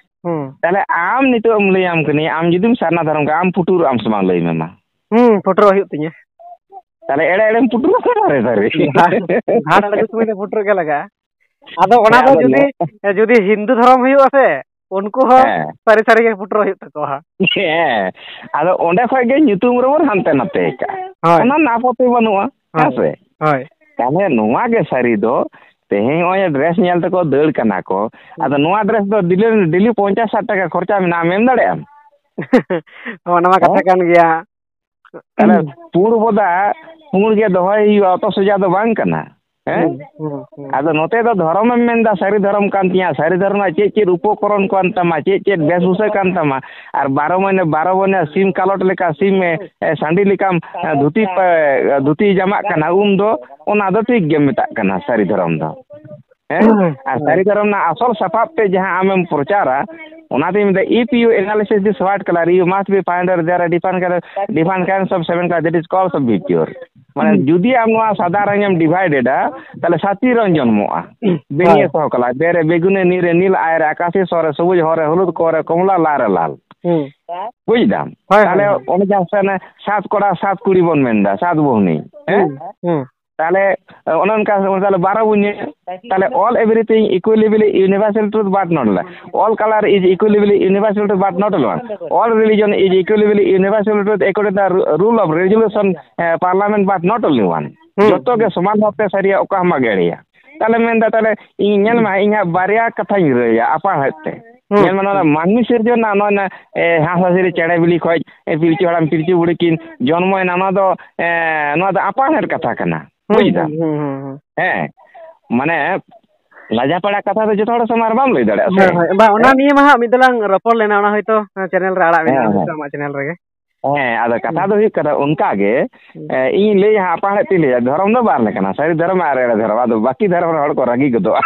ᱛᱟᱦᱞᱮ ᱟᱢ ᱱᱤᱛᱚᱜ ᱮᱢ ᱞᱟᱹᱭᱟᱢ ᱠᱟᱹᱱᱟᱹᱧ ᱟᱢ ᱡᱩᱫᱤᱢ ᱥᱟᱨᱱᱟ ᱫᱷᱚᱨᱚᱢ ᱠᱟᱜᱼᱟ ᱟᱢ ᱯᱩᱴᱩᱨᱚᱜ ᱟᱢ ᱥᱮ ᱵᱟᱝ ᱞᱟᱹᱭ ᱢᱮ ᱢᱟ ᱦᱩᱸ ᱯᱩᱴᱩᱨᱚᱜ ᱦᱩᱭᱩᱜ ᱛᱤᱧᱟᱹ ᱛᱟᱦᱞᱮ ᱮᱲᱮ ᱮᱲᱮᱢ ᱯᱩᱴᱩᱨᱚᱜ ᱥᱮ ᱫᱟᱨᱮ ᱫᱟᱨᱮ ᱜᱷᱟᱴ ᱟᱬᱜᱚ ᱥᱚᱢᱚᱭ ᱫᱚ ᱯᱩᱴᱩᱨᱚᱜ ᱜᱮ ᱞᱟᱜᱟᱜᱼᱟ ᱟᱫᱚ ᱚᱱᱟ ᱫᱚ ᱡᱩᱫᱤ ᱡᱩᱫᱤ ᱦᱤᱱᱫᱩ ᱫᱷᱚᱨᱚᱢ ᱦᱩᱭᱩᱜᱼᱟ ᱥᱮ ᱩᱱᱠᱩ ᱦᱚᱸ ᱥᱟᱹᱨᱤ ᱥᱟᱹᱨᱤ ᱜᱮ ᱯᱩᱴᱩᱨᱚᱜ ᱦᱩᱭᱩᱜ ᱛᱟᱠᱚᱣᱟ ᱦᱮᱸ ᱟᱫᱚ ᱚᱸᱰᱮ ᱠᱷᱚᱡ ᱜᱮ ᱧᱩᱛᱩᱢ ᱨᱮᱵᱚᱱ ᱦᱟᱱᱛᱮ ᱱᱟᱛᱮ ᱠᱟᱜᱼᱟ ᱚᱱᱟ ᱨᱮᱱᱟᱜ ᱟᱯᱚᱛᱛᱤ ᱵᱟᱹᱱᱩᱜᱼᱟ ᱦᱮᱸ ᱥᱮ ᱦᱳᱭ ᱛᱟᱦᱞᱮ ᱱᱚᱣᱟ ᱜᱮ ᱥᱟᱹᱨᱤ ᱫᱚ ᱛᱮᱦᱮᱧ ᱱᱚᱜᱼᱚᱭ ᱰᱨᱮᱥ ᱧᱮᱞ ᱛᱮᱠᱚ ᱫᱟᱹᱲ ᱠᱟᱱᱟ ᱠᱚ ᱟᱫᱚ ᱱᱚᱣᱟ ᱰᱨᱮᱥ ᱫᱚ ᱰᱮᱞᱤ ᱰᱮᱞᱤ ᱯᱚᱧᱪᱟᱥ ᱥᱟᱴ ᱴᱟᱠᱟ ᱠᱷᱚᱨᱪᱟ ᱢᱮᱱᱟᱜᱼᱟ ᱢᱮᱱ ᱫᱟᱲᱮᱭᱟᱜ ᱟᱢ ᱚᱱᱟ ᱢᱟ ᱠᱟᱛᱷᱟ ᱠᱟᱱ ᱜᱮᱭᱟ ᱛᱟᱦᱞᱮ ᱯᱩᱬ ᱵᱚᱫᱟ ᱯᱩᱬ ᱜᱮ ᱫᱚᱦᱚᱭ ᱦᱩᱭᱩᱜᱼᱟ ᱚᱛᱚ ᱥᱚᱡᱟ ᱫᱚ ᱵᱟᱝ ᱠᱟᱱᱟ ᱦᱮᱸ ᱟᱫᱚ ᱱᱚᱛᱮ ᱫᱚ ᱫᱷᱚᱨᱚᱢᱮᱢ ᱢᱮᱱᱫᱟ ᱥᱟᱹᱨᱤ ᱫᱷᱚᱨᱚᱢ ᱠᱟᱱ ᱛᱤᱧᱟᱹ ᱥᱟᱹᱨᱤ ᱫᱷᱚᱨᱚᱢ ᱨᱮᱱᱟᱜ ᱪᱮᱫ ᱪᱮᱫ ᱩᱯᱚᱠᱚᱨᱚᱱ ᱠᱟᱱ ᱛᱟᱢᱟ ᱪᱮᱫ ᱪᱮᱫ ᱵᱮᱥᱵᱷᱩᱥᱟ ᱠᱟᱱ ᱛᱟᱢᱟ ᱟᱨ ᱵᱟᱨᱚ ᱢᱟᱹᱦᱱᱟᱹ ᱵᱟᱨᱚ ᱢᱟᱹᱦᱱᱟᱹ ᱥᱤᱢ ᱠᱟᱞᱚᱴ ᱞᱮᱠᱟ ᱥᱤᱢ ᱥᱟᱺᱰᱤ ᱞᱮᱠᱟᱢ ᱫᱷᱩᱛᱤ ᱫᱷᱩᱛᱤ ᱡᱟᱢᱟᱜ ᱠᱟᱱᱟ ᱩᱱ ᱫᱚ ᱚᱱᱟ ᱫᱚ ᱴᱷᱤᱠ ᱜᱮᱢ ᱢᱮᱛᱟᱜ ᱠᱟᱱᱟ ᱥᱟᱹᱨᱤ ᱫᱷᱚᱨᱚᱢ ᱫᱚ ᱦᱮᱸ ᱟᱨ ᱥᱟᱹᱨᱤ ᱫᱷᱚᱨᱚᱢ ᱨᱮᱱᱟᱜ ᱟᱥᱚᱞ ᱥᱟᱯᱟᱵ ᱛᱮ ᱡᱟᱦᱟᱸ ᱟᱢᱮᱢ ᱯᱨᱚᱪᱟᱨᱟ ᱚᱱᱟᱛᱤᱧ ᱢᱮᱱᱫᱟ if you analysis this white colour you must be finder there are different colour different kinds of seven colour that is ᱠᱚᱞ ᱥᱚᱵ ᱵᱤ ᱯᱤᱭᱳᱨ ᱢᱟᱱᱮ ᱡᱩᱫᱤ ᱟᱢ ᱱᱚᱣᱟ ᱥᱟᱫᱟ ᱨᱚᱝ ᱮᱢ ᱰᱤᱵᱷᱟᱭᱤᱰᱮᱰᱟ ᱛᱟᱦᱞᱮ ᱥᱟᱛᱤ ᱨᱚᱝ ᱡᱚᱱᱢᱚᱜᱼᱟ ᱵᱮᱱᱤᱭᱟᱹ ᱥᱚᱦᱚ ᱠᱟᱞᱟᱨ ᱵᱮᱨᱮ ᱵᱮᱜᱩᱱᱮ ᱱᱤᱨᱮ নীল আয়রে আকাশে সরে সবুজ হরে হলুদ করে কমলা লারে লাল বুঝলাম তাহলে অনেক সাত কড়া সাত কুড়ি বন মেন্দা সাত বহনি হ্যাঁ ᱛᱟᱦᱚᱞᱮ ᱚᱱᱮ ᱚᱱᱠᱟ ᱛᱟᱦᱚᱞᱮ ᱵᱟᱨᱚ ᱵᱚᱱᱭᱟ ᱛᱟᱦᱚᱞ ᱚᱞ everything equally universal truth but not lie. All color is equally universal truth but not alone. All religion is equally universal truth according to the rule of resolution uh, parliament but not only one. ᱡᱚᱛᱚ ᱜᱮ ᱥᱚᱢᱟᱱ ᱵᱷᱟᱵᱛᱮ ᱥᱟᱹᱨᱤᱭᱟ ᱚᱠᱟ ᱦᱚᱸ ᱜᱮᱲᱮᱭᱟ ᱛᱟᱦᱚᱞᱮ ᱢᱮᱱᱫᱟ ᱛᱟᱦᱚᱞᱮ ᱤᱧ ᱧᱮᱞ ᱢᱟ ᱤᱧᱟᱹᱜ ᱵᱟᱨᱭᱟ ᱠᱟᱛᱷᱟᱧ ᱨᱟᱹᱭᱟ ᱟᱯᱟᱲᱦᱮᱫ ᱛᱮ ᱧᱮᱞ ᱢᱟ ᱱᱚᱣᱟ ᱢᱟᱹᱱᱢᱤ ᱥᱤᱨᱡᱚᱱ ᱨᱮᱱᱟᱜ ᱱᱚᱣᱟ ᱦᱟᱸᱥᱼᱦᱟᱸᱥᱞᱤ ᱪᱮᱬᱮ ᱵᱤᱞᱤ ᱠᱷᱚᱡ ᱯᱤᱞᱪᱩ ᱦᱟᱲᱟᱢ ᱯᱤᱞᱪᱩ ᱵᱩᱲᱦᱤ ᱠᱤᱱ ᱡᱚᱱᱢᱚᱭᱮᱱᱟ ᱱᱚᱣᱟ ᱫᱚ ᱱᱚᱣᱟ ᱫᱚ ᱟᱯᱟᱲᱦᱮᱫ ᱠᱟᱛᱷᱟ ᱠᱟᱱᱟ ᱵᱩᱡᱫᱟ ᱦᱮᱸ ᱢᱟᱱᱮ ᱞᱟᱡᱟ ᱯᱟᱲᱟ ᱠᱟᱛᱷᱟ ᱫᱚ ᱡᱚᱛᱚ ᱦᱚᱲ ᱥᱟᱢᱟᱝ ᱵᱟᱢ ᱞᱟᱹᱭ ᱫᱟᱲᱮᱭᱟᱜᱼᱟ ᱥᱮ ᱵᱟ ᱚᱱᱟ ᱱᱤᱭᱮ ᱢᱟ ᱦᱟᱸᱜ ᱢᱤᱫ ᱫᱚᱞᱟᱝ ᱨᱚᱯᱚᱲ ᱞᱮᱱᱟ ᱚᱱᱟ ᱦᱚᱭᱛᱚ ᱪᱮᱱᱮᱞ ᱨᱮ ᱟᱲᱟᱜ ᱢᱮᱱᱟᱜᱼᱟ ᱟᱢᱟᱜ ᱪᱮᱱᱮᱞ ᱨᱮᱜᱮ ᱦᱮᱸ ᱟᱫᱚ ᱠᱟᱛᱷᱟ ᱫᱚ ᱦᱩᱭᱩᱜ ᱠᱟᱱᱟ ᱚᱱᱠᱟ ᱜᱮ ᱤᱧ ᱞᱟᱹᱭᱟ ᱦᱟᱸᱜ ᱟᱯᱟᱲᱮᱫ ᱛᱮ ᱞᱟᱹᱭᱟ ᱫᱷᱚᱨᱚᱢ ᱫᱚ ᱵᱟᱨ ᱞᱮᱠᱟᱱᱟ ᱥᱟᱹᱨᱤ ᱫᱷᱚᱨᱚᱢ ᱟᱨ ᱮᱲᱮ ᱫᱷᱚᱨᱚᱢ ᱟᱫᱚ ᱵᱟᱹᱠᱤ ᱫᱷᱚᱨᱚᱢ ᱨᱮᱱ ᱦᱚᱲ ᱠᱚ ᱨᱟᱹᱜᱤ ᱜᱚᱫᱚᱜᱼᱟ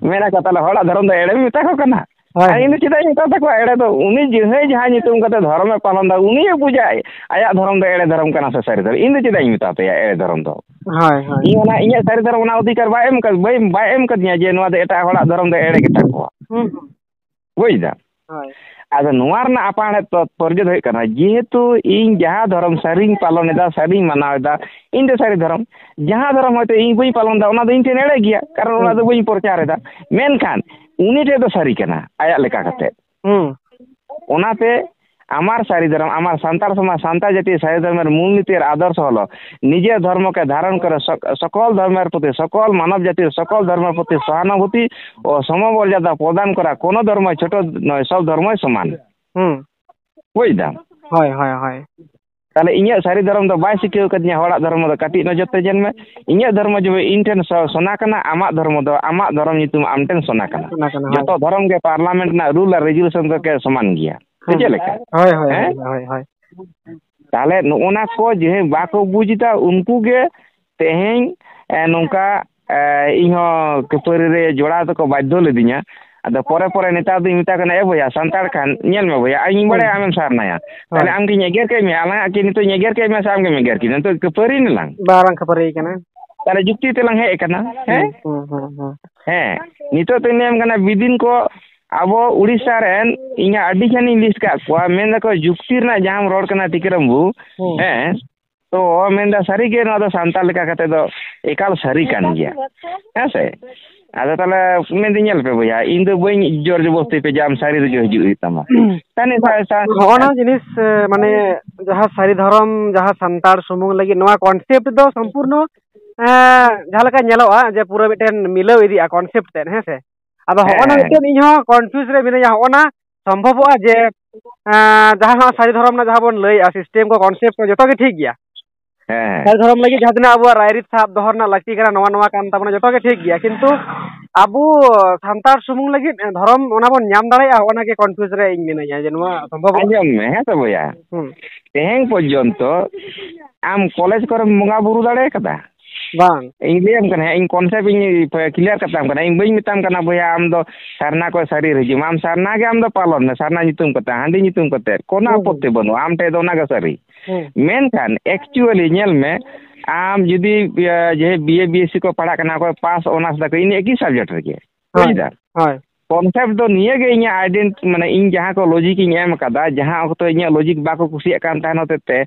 ᱢᱮᱱᱟ ᱠᱚ ᱛᱟᱦᱚᱞᱮ ᱦᱚᱲᱟᱜ ᱫᱷᱚᱨᱚᱢ ᱫᱚ ᱮᱲᱮᱢ ᱢᱮᱛᱟ ᱠᱚ ᱠᱟᱱᱟ ᱟᱨ ᱤᱧ ᱫᱚ ᱪᱮᱫᱟᱜ ᱤᱧ ᱢᱮᱛᱟ ᱛᱟᱠᱚᱣᱟ ᱮᱲᱮ ᱫᱚ ᱩᱱᱤ ᱡᱟᱦᱟᱸᱭ ᱡᱟᱦᱟᱸ ᱧᱩᱛᱩᱢ ᱠᱟᱛᱮ ᱫᱷᱚᱨᱚᱢᱮ ᱯᱟᱞᱚᱱ ᱫᱟ ᱩᱱᱤᱭ ᱵᱩᱡᱟᱭ ᱟᱭᱟᱜ ᱫᱷᱚᱨᱚᱢ ᱫᱚ ᱮᱲᱮ ᱫᱷᱚᱨᱚᱢ ᱠᱟᱱᱟ ᱥᱮ ᱥᱟᱹᱨᱤ ᱫᱷᱚᱨᱚᱢ ᱤᱧ ᱫᱚ ᱪᱮᱫᱟᱜ ᱤᱧ ᱢᱮᱛᱟ ᱯᱮᱭᱟ ᱮᱲᱮ ᱫᱷᱚᱨᱚᱢ ᱫᱚ ᱦᱳᱭ ᱦᱳᱭ ᱤᱧ ᱚᱱᱟ ᱤᱧᱟᱹᱜ ᱥᱟᱹᱨᱤ ᱫᱷᱚᱨᱚᱢ ᱚᱱᱟ ᱚᱫᱷᱤᱠᱟᱨ ᱵᱟᱭ ᱮᱢ ᱠᱟᱫ ᱵᱟᱭ ᱵᱟᱭ ᱮᱢ ᱠᱟᱫᱤᱧᱟ ᱡᱮ ᱱᱚᱣᱟ ᱫᱚ ᱮᱴᱟᱜ ᱦᱚᱲᱟᱜ ᱫᱷᱚᱨᱚᱢ ᱫᱚ ᱮᱲᱮ ᱜᱮᱛᱟ ᱠᱚᱣᱟ ᱵᱩᱡᱽ ᱫᱟ ᱦᱳᱭ ᱟᱫᱚ ᱱᱚᱣᱟ ᱨᱮᱱᱟᱜ ᱟᱯᱟᱬᱮᱫ ᱛᱟᱛᱯᱚᱨᱡᱚ ᱫᱚ ᱦᱩᱭᱩᱜ ᱠᱟᱱᱟ ᱡᱮᱦᱮᱛᱩ ᱤᱧ ᱡᱟᱦᱟᱸ ᱫᱷᱚᱨᱚᱢ ᱥᱟᱹᱨᱤᱧ ᱯᱟᱞᱚᱱ ᱮᱫᱟ ᱥᱟᱹᱨᱤᱧ ᱢᱟᱱᱟᱣ ᱮᱫᱟ ᱤᱧ ᱫᱚ ᱥᱟᱹᱨᱤ ᱫᱷᱚᱨᱚᱢ ᱡᱟᱦᱟᱸ ᱫᱷᱚᱨᱚᱢ ᱦᱚᱭᱛᱳ ᱤᱧ ᱵᱟᱹᱧ ᱯᱟᱞᱚᱱ ᱮᱫᱟ ᱚᱱᱟ ᱫᱚ ᱤᱧ ᱴᱷᱮᱱ ᱮᱲᱮ ᱜᱮᱭᱟ ᱠᱟᱨᱚᱱ ᱚᱱᱟ ᱫᱚ ᱵᱟᱹᱧ ᱯᱨᱚᱪᱟᱨ ᱮᱫᱟ ᱢᱮᱱᱠᱷᱟᱱ ᱩᱱᱤ ᱴᱷᱮᱱ ᱫᱚ ᱥᱟᱹᱨᱤ ᱠᱟᱱᱟ ᱟᱭᱟᱜ ᱞᱮᱠᱟ ᱠᱟᱛᱮᱫ ᱚᱱᱟᱛᱮ আমার সারি ধর্ম আমার সান্তাল সমাজ সান্তাল জাতীয় সারি ধর্মের মূলনীতির আদর্শ হলো নিজের ধর্মকে ধারণ করে সকল ধর্মের প্রতি সকল মানব জাতির সকল ধর্মের প্রতি সহানুভূতি ও সমমর্যাদা প্রদান করা কোনো ধর্মই ছোট নয় সব ধর্মই সমান হুম বুঝলাম হয় হয় হয় ᱛᱟᱦᱚᱞᱮ ᱤᱧᱟᱹᱜ ᱥᱟᱹᱨᱤ ᱫᱷᱚᱨᱚᱢ ᱫᱚ ᱵᱟᱭ ᱥᱤᱠᱟᱹᱣ ᱠᱟᱹᱫᱤᱧᱟ ᱦᱚᱲᱟᱜ ᱫᱷᱚᱨᱢᱚ ᱫᱚ ᱠᱟᱹᱴᱤᱡ ᱱᱚᱡᱚᱨ ᱛᱮ ᱧᱮᱞ ᱢᱮ ᱤᱧᱟᱹᱜ ᱫᱷᱚᱨᱢᱚ ᱡᱚᱵᱮ ᱤᱧ ᱴᱷᱮᱱ ᱥᱚᱱᱟ ᱠᱟᱱᱟ ᱟᱢᱟᱜ ᱫᱷᱚᱨᱢᱚ ᱫᱚ ᱟᱢᱟᱜ ᱫᱷᱚᱨᱚᱢ ᱧᱩᱛᱩᱢ ᱟᱢ ᱴᱷᱮᱱ ᱥᱚᱱᱟ ᱠᱟᱱᱟ ᱡᱚᱛᱚ ᱫᱷᱚᱨᱚᱢ ᱜᱮ ᱯᱟᱨᱞᱟᱢᱮᱱᱴ ᱨᱮᱱᱟᱜ ᱨᱩᱞ ᱟᱨ ᱨᱮᱡᱩᱞᱮᱥᱚᱱ ᱫᱚ ᱥᱚᱢᱟᱱ ᱜᱮᱭᱟ ᱥᱮ ᱪᱮᱫ ᱞᱮᱠᱟ ᱦᱳᱭ ᱦᱳᱭ ᱦᱳᱭ ᱛᱟᱦᱚᱞᱮ ᱱᱚᱜᱼᱚᱱᱟ ᱠᱚ ᱡᱮ ᱵᱟᱠᱚ ᱵᱩᱡᱽᱫᱟ ᱩᱱᱠᱩ ᱜᱮ ᱛᱮᱦᱮᱧ ᱱᱚᱝᱠᱟ ᱤᱧᱦᱚᱸ ᱠᱷᱟᱹᱯᱟᱹᱨᱤ ᱨᱮ ᱡᱚᱲᱟᱣ ᱫᱚᱠᱚ ᱵᱟᱫᱽᱫᱷᱚ ᱞᱤᱫᱤᱧᱟ ada pora pora ini tadi minta kena ya bu ya santarkan nyan mau bu ya ini boleh hmm. amin sarna ya tapi amkin nyegir kami alang akini tuh nyegir kami sama kami nyegir kini tuh keperi nih lang barang keperi kena tadi jukti itu lang hee kena heh hmm, hmm, heh ini tuh tuh nyam kena bidin ko abo urisaren inya adi kani list kak ko amin dako jukti na jam roll kena tikiram bu heh Oh, menda sari ke nado santal ka kate do ekal sari kan ya. Ase. ᱟᱫᱚ ᱛᱟᱞᱮ ᱢᱮᱱᱫᱤ ᱧᱮᱞ ᱯᱮ ᱵᱚᱭᱟ ᱤᱧ ᱫᱚ ᱵᱟᱹᱧ ᱡᱚᱨ ᱡᱚᱵᱚᱥᱛᱤ ᱯᱮ ᱡᱟᱢ ᱥᱟᱨᱤ ᱫᱚ ᱦᱤᱡᱩᱜ ᱦᱩᱭᱩᱜ ᱛᱟᱢᱟ ᱛᱟᱱᱮ ᱦᱚᱸᱱᱟ ᱡᱤᱱᱤᱥ ᱢᱟᱱᱮ ᱡᱟᱦᱟᱸ ᱥᱟᱨᱤ ᱫᱷᱚᱨᱚᱢ ᱡᱟᱦᱟᱸ ᱥᱟᱱᱛᱟᱲ ᱥᱩᱢᱩᱝ ᱞᱟᱹᱜᱤᱫ ᱱᱚᱣᱟ ᱠᱚᱱᱥᱮᱯᱴ ᱫᱚ ᱥᱚᱢᱯᱩᱨᱱᱚ ᱡᱟᱦᱟᱸ ᱞᱮᱠᱟ ᱧᱮᱞᱚᱜᱼᱟ ᱡᱮ ᱯᱩᱨᱟᱹ ᱢᱤᱫᱴᱮᱱ ᱢᱤᱞᱟᱹᱣ ᱤᱫᱤᱜᱼᱟ ᱠᱚᱱᱥᱮᱯᱴ ᱛᱮᱫ ᱦᱮᱸ ᱥᱮ ᱟᱫᱚ ᱦᱚᱸᱜᱼᱚᱱᱟ ᱢᱤᱫᱴᱮᱱ ᱤᱧᱦᱚᱸ ᱠᱚᱱᱯᱷᱤᱭᱩᱡᱽ ᱨᱮ ᱢᱤᱱᱟᱹᱧᱟ ᱦᱚᱸᱜᱼᱚᱱᱟ ᱥᱚᱢᱵᱷᱚᱵᱚᱜᱼᱟ ᱡᱮ ᱡᱟᱦᱟᱸ ᱦᱟᱸᱜ ᱥᱟᱨᱤ ᱫᱷᱚᱨᱚᱢ ᱨᱮᱱᱟᱜ ᱡᱟᱦᱟᱸ ᱵᱚᱱ ᱞᱟᱹᱭᱮᱜᱼᱟ ᱥᱤᱥᱴᱮᱢ ᱠᱚ ᱠᱚᱱᱥᱮᱯᱴ ᱠᱚ ᱡᱚᱛᱚ ᱜᱮ ᱴᱷᱤᱠ ᱜᱮᱭᱟ ᱥᱟᱨᱤ ᱫᱷᱚᱨᱚᱢ ᱞᱟᱹᱜᱤᱫ ᱡᱟᱦᱟᱸ ᱛᱤᱱᱟᱹᱜ ᱟᱵᱚᱣᱟᱜ ᱨᱟᱭᱨᱤᱛ ᱥᱟᱵ ᱫᱚᱦᱚ ᱨᱮᱱᱟᱜ ᱞᱟᱹᱠᱛᱤ ᱠᱟᱱᱟ ᱱᱚᱣᱟ ᱱᱚᱣᱟ ᱠᱟᱱ ᱛᱟᱵᱚᱱᱟ ᱡᱚᱛᱚ ᱜᱮ ᱴᱷᱤᱠ ᱜᱮᱭᱟ ᱠᱤᱱᱛᱩ ᱟᱵᱚ ᱥᱟᱱᱛᱟᱲ ᱥᱩᱢᱩᱝ ᱞᱟᱹᱜᱤᱫ ᱫᱷᱚᱨᱚᱢ ᱚᱱᱟ ᱵᱚᱱ ᱧᱟᱢ ᱫᱟᱲᱮᱭᱟᱜᱼᱟ ᱚᱱᱟ ᱜᱮ ᱠᱚᱱᱯᱷᱤᱭᱩᱡ ᱨᱮ ᱤᱧ ᱢᱤᱱᱟᱹᱧᱟ ᱡᱮ ᱱᱚᱣᱟ ᱥᱚᱢᱵᱷᱚᱵ ᱟᱸᱡᱚᱢ ᱢᱮ ᱦᱮᱸ ᱛᱚ ᱵᱚᱭᱟ ᱛᱮᱦᱮᱧ ᱯᱚᱨᱡᱚᱱᱛᱚ ᱟᱢ ᱠᱚᱞᱮᱡᱽ ᱠᱚᱨᱮᱢ ᱵᱚᱸᱜᱟ ᱵᱩᱨᱩ ᱫᱟᱲᱮ ᱠᱟᱫᱟ ᱵᱟᱝ ᱤᱧ ᱞᱟᱹᱭᱟᱢ ᱠᱟᱱᱟ ᱤᱧ ᱠᱚᱱᱥᱮᱯᱴ ᱤᱧ ᱠᱞᱤᱭᱟᱨ ᱠᱟᱛᱟᱢ ᱠᱟᱱᱟ ᱤᱧ ᱵᱟᱹᱧ ᱢᱮᱛᱟᱢ ᱠᱟᱱᱟ ᱵᱚᱭᱟ ᱟᱢ ᱫᱚ ᱥᱟᱨᱱᱟ ᱠᱚ ᱥᱟᱹᱨᱤ ᱦᱤᱡᱩᱜ ᱟᱢ ᱥᱟᱨᱱᱟ ᱜᱮ ᱟᱢ ᱫᱚ ᱯᱟᱞᱚᱱ ᱢᱮ ᱥᱟᱨᱱᱟ ᱧᱩᱛᱩᱢ ᱠᱟᱛᱮ ᱦᱟᱺᱰᱤ ᱧᱩᱛᱩᱢ ᱠᱟᱛᱮ ᱠᱳᱱᱳ ᱟᱯᱚᱛᱛᱤ ᱵᱟᱹᱱᱩᱜᱼᱟ ᱟᱢ ᱴᱷᱮᱡ ᱫᱚ ᱚᱱᱟ ᱜᱮ ᱥᱟᱹᱨᱤ मेनखान एक्चुअली में आम जदि जे बीए बीएससी को पढ़ा को पास ऑनर्स दक इन एक ही सब्जेक्ट रे के हां कॉन्सेप्ट दो निये गे इया आइडेंट माने इन जहां को लॉजिक इन एम कदा जहां ओ तो इया लॉजिक बा को खुशी काम ता नते ते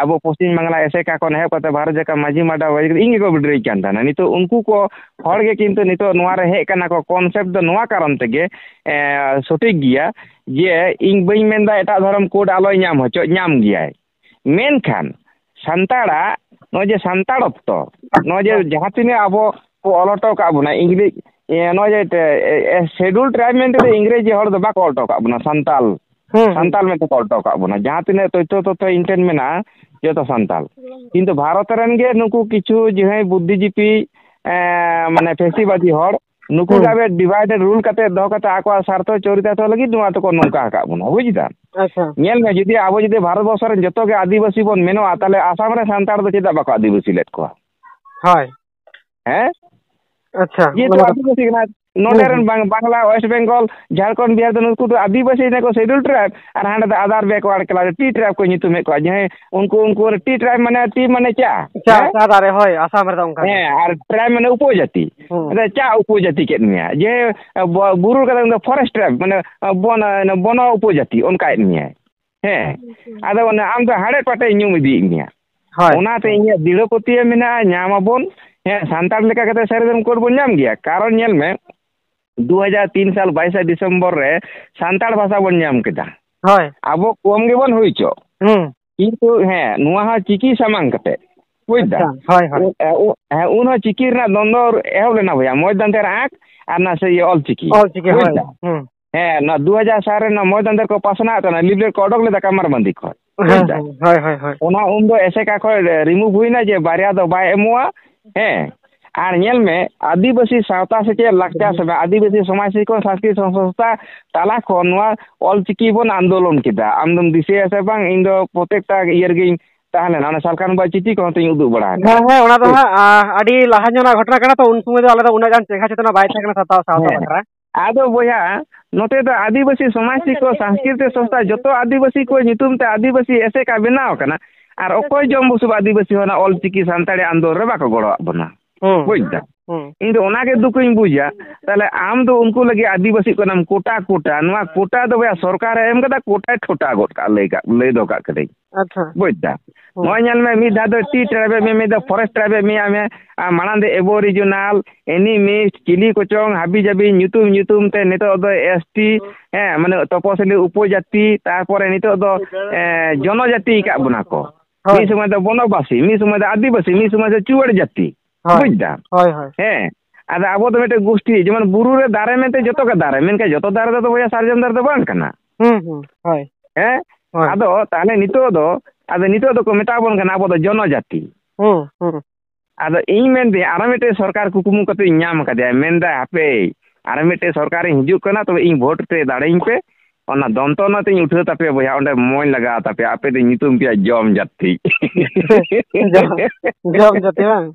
अब पश्चिम बंगला ऐसे का कोन है पता भारत जका माजी माडा वाइज इन को बिड रही कांता ना नीतो उनको को हड़ गे किंतु नीतो नोआ रे है कना को कॉन्सेप्ट दो गिया ये इन बई मेंदा एटा धर्म कोड आलो इयाम होचो इयाम गिया है ᱢᱮᱱᱠᱷᱟᱱ ᱥᱟᱱᱛᱟᱲᱟᱜ ᱱᱚᱜᱼᱚᱭ ᱡᱮ ᱥᱟᱱᱛᱟᱲᱚᱛᱛᱚ ᱱᱚᱜᱼᱚᱭ ᱡᱮ ᱡᱟᱦᱟᱸ ᱛᱤᱱᱟᱹᱜ ᱟᱵᱚ ᱠᱚ ᱚᱞ ᱦᱚᱴᱚ ᱠᱟᱜ ᱵᱚᱱᱟ ᱤᱝᱨᱮᱡᱽ ᱱᱚᱜᱼᱚᱭ ᱡᱮ ᱥᱮᱰᱩᱞ ᱴᱨᱟᱭᱤᱵᱽ ᱢᱮᱱᱛᱮᱫᱚ ᱤᱝᱨᱮᱡᱽ ᱦᱚᱲ ᱫᱚ ᱵᱟᱠᱚ ᱚᱞ ᱦᱚᱴᱚ ᱠᱟᱜ ᱵᱚᱱᱟ ᱥᱟᱱᱛᱟᱞ ᱥᱟᱱᱛᱟᱞ ᱢᱮᱱᱛᱮ ᱠᱚ ᱚᱞ ᱦᱚᱴᱚ ᱠᱟᱜ ᱵᱚᱱᱟ ᱡᱟᱦᱟᱸ ᱛᱤᱱᱟᱹᱜ ᱛᱚᱛᱛᱷᱚ ᱛᱚᱛᱛᱷᱚ ᱤᱧ ᱴᱷᱮᱱ ᱢᱮᱱᱟᱜᱼᱟ ᱡᱚᱛᱚ ᱥᱟᱱᱛᱟᱞ ᱠᱤᱱᱛᱩ ᱵᱷᱟᱨᱚᱛ ᱨᱮᱱ ᱜᱮ ᱱᱩᱠᱩ ᱠᱤᱪᱷᱩ ᱡᱟᱦᱟᱸᱭ ᱵᱩᱫᱽᱫᱷᱤᱡᱤᱵᱤ ᱢᱟᱱᱮ ᱯᱷᱮᱥᱤᱵᱟᱫᱤ ᱦᱚᱲ ᱱᱩᱠᱩ ᱜᱮ ᱰᱤᱵᱷᱟᱭᱤᱰ ᱨᱩᱞ ᱠᱟᱛᱮ ᱫᱚᱦᱚ ᱠᱟᱛᱮ ᱟᱠᱚᱣᱟᱜ ᱥᱟᱨᱛᱷᱚ ᱪᱚᱨᱤᱛᱟᱨᱛᱷᱚ ᱞᱟᱹᱜᱤᱫ ᱱᱚᱣᱟ ᱛᱮᱠᱚ ᱱᱚᱝᱠᱟ ᱟᱠᱟᱫ ᱵᱚᱱᱟ ᱵᱩᱡᱽ ᱮᱫᱟᱢ ᱟᱪᱪᱷᱟ ᱧᱮᱞ ᱢᱮ ᱡᱩᱫᱤ ᱟᱵᱚ ᱡᱩᱫᱤ ᱵᱷᱟᱨᱚᱛ ᱵᱚᱨᱥᱚ ᱨᱮᱱ ᱡᱚᱛᱚ ᱜᱮ ᱟᱹᱫᱤᱵᱟᱹᱥᱤ ᱵᱚᱱ ᱢᱮᱱᱚᱜᱼᱟ ᱛᱟᱦᱚᱞᱮ ᱟᱥᱟᱢ ᱨᱮ ᱥᱟᱱᱛᱟᱲ ᱫᱚ ᱪᱮᱫᱟᱜ ᱵᱟᱠᱚ ᱟᱹᱫᱤᱵᱟᱹᱥᱤ ᱞᱮᱫ ᱠᱚᱣᱟ ᱦᱳᱭ ᱦᱮᱸ ᱟᱪᱪᱷᱟ ᱡᱮᱦᱮᱛᱩ ᱟᱹᱫᱤᱵᱟᱹᱥᱤ ᱠᱟᱱᱟ नोडे बांग्ला वेस्ट बेंगल झारखंड बिहार दो उनको आदिवासी ने को शेड्यूल ट्राइब और हाँ तो other backward class T tribe को नितुम को उनको उनको टी ट्राइब मैं टी माने चा चा दारे होय आसाम और ट्राइब माने उपजाति अरे चा उपजाति के जे बुरु का फॉरेस्ट ट्राइब मैं बन बन उपजाति उनका निया ᱦᱮᱸ ᱟᱫᱚ पाटे में ᱫᱚ ᱦᱟᱲᱮ ᱯᱟᱴᱮ ᱧᱩᱢ ᱤᱫᱤᱭᱮᱫ ᱢᱮᱭᱟ ᱦᱳᱭ ᱚᱱᱟᱛᱮ ᱤᱧᱟᱹᱜ ᱫᱤᱲᱟᱹ ᱯᱟᱹᱛᱭᱟᱹᱣ 2003 साल 22 दिसंबर रे सांताड़ भाषा बन नाम केदा हाय अब कम गे बन होई छो हम किंतु हे नुवा हा चिकी सामान कते बुझदा हाय हाय हे उन चिकी रे दंदर एहो लेना भैया मोय दंदर आक আর না সেই অল চিকি অল চিকি হয় হুম হ্যাঁ না 2004 না মই দন্দর কো পাসনা আতা না লিবলে কডক লে কামার বান্দি খ হয় হয় হয় ওনা উম দো এসে কা খ রিমুভ হই না যে বারিয়া দো বাই এমুয়া হ্যাঁ ᱟᱨ ᱧᱮᱞ ᱢᱮ ᱟᱹᱫᱤᱵᱟᱹᱥᱤ ᱥᱟᱶᱛᱟ ᱥᱮᱪᱮᱫ ᱞᱟᱠᱪᱟᱨ ᱥᱮᱵᱟ ᱟᱹᱫᱤᱵᱟᱹᱥᱤ ᱥᱚᱢᱟᱡᱽ ᱥᱤᱠᱠᱷᱚᱱ ᱥᱟᱥᱠᱨᱤᱛ ᱥᱚᱝᱥᱛᱷᱟ ᱛᱟᱞᱟ ᱠᱷᱚᱱ ᱱᱚᱣᱟ ᱚᱞᱪᱤᱠᱤ ᱵᱚᱱ ᱟᱱᱫᱳᱞᱚᱱ ᱠᱮᱫᱟ ᱟᱢᱫᱚᱢ ᱫᱤᱥᱟᱹᱭᱟ ᱥᱮ ᱵᱟᱝ ᱤᱧᱫᱚ ᱯᱨᱚᱛᱮᱠᱴᱟ ᱤᱭᱟᱹ ᱨᱮᱜᱮᱧ ᱛᱟᱦᱮᱸ ᱞᱮᱱᱟ ᱚᱱᱟ ᱥᱟᱞᱠᱷᱟᱱ ᱵᱟᱭ ᱪᱤᱴᱷᱤ ᱠᱚᱦᱚᱸ ᱛᱤᱧ ᱩᱫᱩᱜ ᱵᱟᱲᱟ ᱦᱮᱸ ᱦᱮᱸ ᱚᱱᱟ ᱫᱚ ᱦᱟᱸᱜ ᱟᱹᱰᱤ ᱞᱟᱦᱟ ᱧᱚᱜ ᱜᱷᱚᱴᱚᱱᱟ ᱠᱟᱱᱟ ᱛᱚ ᱩᱱ ᱥᱚᱢᱚᱭ ᱫᱚ ᱟᱞᱮ ᱫᱚ ᱩᱱᱟᱹᱜ ᱜᱟᱱ ᱪᱮᱦᱨᱟ ᱪᱮᱛᱟᱱ ᱵᱟᱭ ᱛᱟᱦᱮᱸ ᱠᱟᱱᱟ ᱥᱟᱶᱛᱟ ᱥᱟᱶᱛᱟ ᱵᱟᱠᱷᱨᱟ ᱟᱫᱚ ᱵᱚᱭᱦᱟ ᱱᱚᱛᱮ ᱫᱚ ᱟᱹᱫᱤᱵᱟᱹᱥᱤ ᱥᱚᱢᱟᱡᱽ ᱥᱤᱠᱠᱷᱚ ᱥᱟᱝᱥᱠᱨᱤᱛᱤ ᱥᱚᱝᱥᱛᱷᱟ ᱡᱚᱛᱚ ᱟᱹᱫᱤᱵᱟᱹᱥᱤ ᱠᱚ ᱧᱩᱛᱩᱢ ᱛᱮ ᱟᱹᱫᱤᱵᱟᱹᱥᱤ ᱮᱥᱮᱠᱟ ᱵᱮᱱᱟᱣ ᱟᱠᱟᱱᱟ ᱟᱨ ᱚᱠᱚᱭ ᱡᱚᱢ ᱵᱩᱥᱩᱵ ᱟᱹᱫᱤᱵᱟᱹᱥᱤ ᱦᱚᱸ ᱚᱱᱟ ᱚᱞᱪᱤᱠᱤ ᱥᱟᱱᱛᱟᱲᱤ ᱟᱱᱫᱳᱞᱚᱱ ᱨᱮ ᱵᱟᱠᱚ ᱜᱚᱲᱚᱣᱟᱜ ᱵᱚᱱᱟ ᱵᱩᱡᱽ ᱫᱟ ᱤᱧ ᱫᱚ ᱚᱱᱟᱜᱮ ᱫᱩᱠᱤᱧ ᱵᱩᱡᱟ ᱛᱟᱦᱞᱮ ᱟᱢ ᱫᱚ ᱩᱱᱠᱩ ᱞᱟᱹᱜᱤᱫ ᱟᱹᱫᱤᱵᱟᱹᱥᱤ ᱠᱟᱱᱟᱢ ᱠᱳᱴᱟ ᱠᱳᱴᱟ ᱱᱚᱣᱟ ᱠᱳᱴᱟ ᱫᱚ ᱵᱚᱭᱟ ᱥᱚᱨᱠᱟᱨᱮ ᱮᱢ ᱠᱟᱫᱟ ᱠᱳᱴᱟᱭ ᱴᱷᱚᱴᱟ ᱜᱚᱫ ᱠᱟᱜ ᱞᱟᱹᱭ ᱠᱟᱜ ᱞᱟᱹᱭ ᱫᱚᱦᱚ ᱠᱟᱜ ᱠᱟᱹᱫᱟᱹᱧ ᱵᱩᱡᱽ ᱫᱟ ᱱᱚᱜᱼᱚᱭ ᱧᱮᱞ ᱢᱮ ᱢᱤᱫ ᱫᱷᱟᱣ ᱫᱚ ᱴᱤ ᱴᱨᱟᱭᱵᱮᱞ ᱢᱮ ᱢᱤᱫ ᱫᱷᱟᱣ ᱯᱷᱚᱨᱮᱥᱴ ᱴᱨᱟᱭᱵᱮᱞ ᱢᱮᱭᱟ ᱢᱮ ᱟᱨ ᱢᱟᱲᱟᱝ ᱫᱚ ᱮᱵᱳ ᱨᱤᱡᱚᱱᱟᱞ ᱮᱱᱤᱢᱤᱥᱴ ᱪᱤᱞᱤ ᱠᱚᱪᱚᱝ ᱦᱟᱹᱵᱤ ᱡᱟᱹᱵᱤ ᱧᱩᱛᱩᱢ ᱧᱩᱛᱩᱢ ᱛᱮ ᱱᱤᱛᱚᱜ ᱫᱚ ᱮᱥ ᱴᱤ ᱦᱮᱸ ᱢᱟᱱᱮ ᱛᱚᱯᱚᱥᱤᱞᱤ ᱩᱯᱚᱡᱟᱹᱛᱤ ᱛᱟᱨᱯᱚᱨᱮ ᱱᱤᱛᱚᱜ ᱫᱚ ᱡᱚᱱᱚᱡᱟᱹᱛᱤ ᱠᱟᱜ ᱵᱚᱱᱟ ᱠᱚ ᱢᱤᱫ ᱥᱚᱢᱚᱭ ᱫᱚ ᱵᱚᱱᱚᱵᱟᱥᱤ ᱢᱤᱫ ᱥᱚᱢᱚᱭ ᱫᱚ ᱟᱹᱫᱤᱵᱟᱹᱥᱤ ᱢᱤᱫ ᱥᱚᱢᱚᱭ ᱫᱚ ᱪᱩᱣᱟᱹᱲ ᱡᱟᱹᱛᱤ ᱵᱩᱡ ᱫᱟᱢ ᱦᱳᱭ ᱦᱳᱭ ᱦᱮᱸ ᱟᱫᱚ ᱟᱵᱚ ᱫᱚ ᱢᱤᱫᱴᱮᱱ ᱜᱩᱥᱴᱤ ᱡᱮᱢᱚᱱ ᱵᱩᱨᱩ ᱨᱮ ᱫᱟᱨᱮ ᱢᱮᱱᱛᱮ ᱡᱚᱛᱚ ᱜᱮ ᱫᱟᱨᱮ ᱢᱮᱱᱠᱷᱟᱱ ᱡᱚᱛᱚ ᱫᱟᱨᱮ ᱫᱚ ᱵᱚᱭᱟ ᱥᱟᱨᱡᱚᱢ ᱫᱟᱨᱮ ᱫᱚ ᱵᱟᱝ ᱠᱟᱱᱟ ᱦᱩᱸ ᱦᱩᱸ ᱦᱳᱭ ᱦᱮᱸ ᱟᱫᱚ ᱛᱟᱦᱞᱮ ᱱᱤᱛᱚᱜ ᱫᱚ ᱟᱫᱚ ᱱᱤᱛᱚᱜ ᱫᱚᱠᱚ ᱢᱮᱛᱟᱵᱚᱱ ᱠᱟᱱᱟ ᱟᱵᱚ ᱫᱚ ᱡᱚᱱᱚᱡᱟᱛᱤ ᱦᱩᱸ ᱦᱩᱸ ᱟᱫᱚ ᱤᱧ ᱢᱮᱱᱫᱟᱹᱧ ᱟᱨᱚ ᱢᱤᱫᱴᱮᱱ ᱥᱚᱨᱠᱟᱨ ᱠᱩᱠᱢᱩ ᱠᱟᱛᱮᱧ ᱧᱟᱢ ᱠᱟᱫᱮᱭᱟ ᱢᱮᱱᱫᱟ ᱦᱟᱯᱮ ᱟᱨ ᱢᱤᱫᱴᱮᱱ ᱥᱚᱨᱠᱟᱨᱤᱧ ᱦᱤᱡᱩᱜ ᱠᱟᱱᱟ ᱛᱚᱵᱮ ᱤᱧ ᱵᱷᱳᱴ ᱯᱮ ᱫᱟᱲᱮᱭᱟᱹᱧ ᱯᱮ ᱚᱱᱟ ᱫᱚᱱᱛᱚᱱᱟ ᱛᱤᱧ ᱩᱴᱷᱟᱹᱣ ᱛᱟᱯᱮᱭᱟ ᱵᱚᱭᱦᱟ ᱚᱸᱰᱮ ᱢᱚᱡᱽ ᱞᱟᱜᱟᱣ ᱛᱟᱯᱮᱭᱟ ᱟᱯᱮ ᱫᱚ ᱧᱩᱛᱩᱢ ᱯᱮᱭᱟ ᱡᱚᱢ ᱡᱟᱹᱛᱤ ᱡᱚᱢ ᱡᱟᱹᱛᱤ ᱵᱟᱝ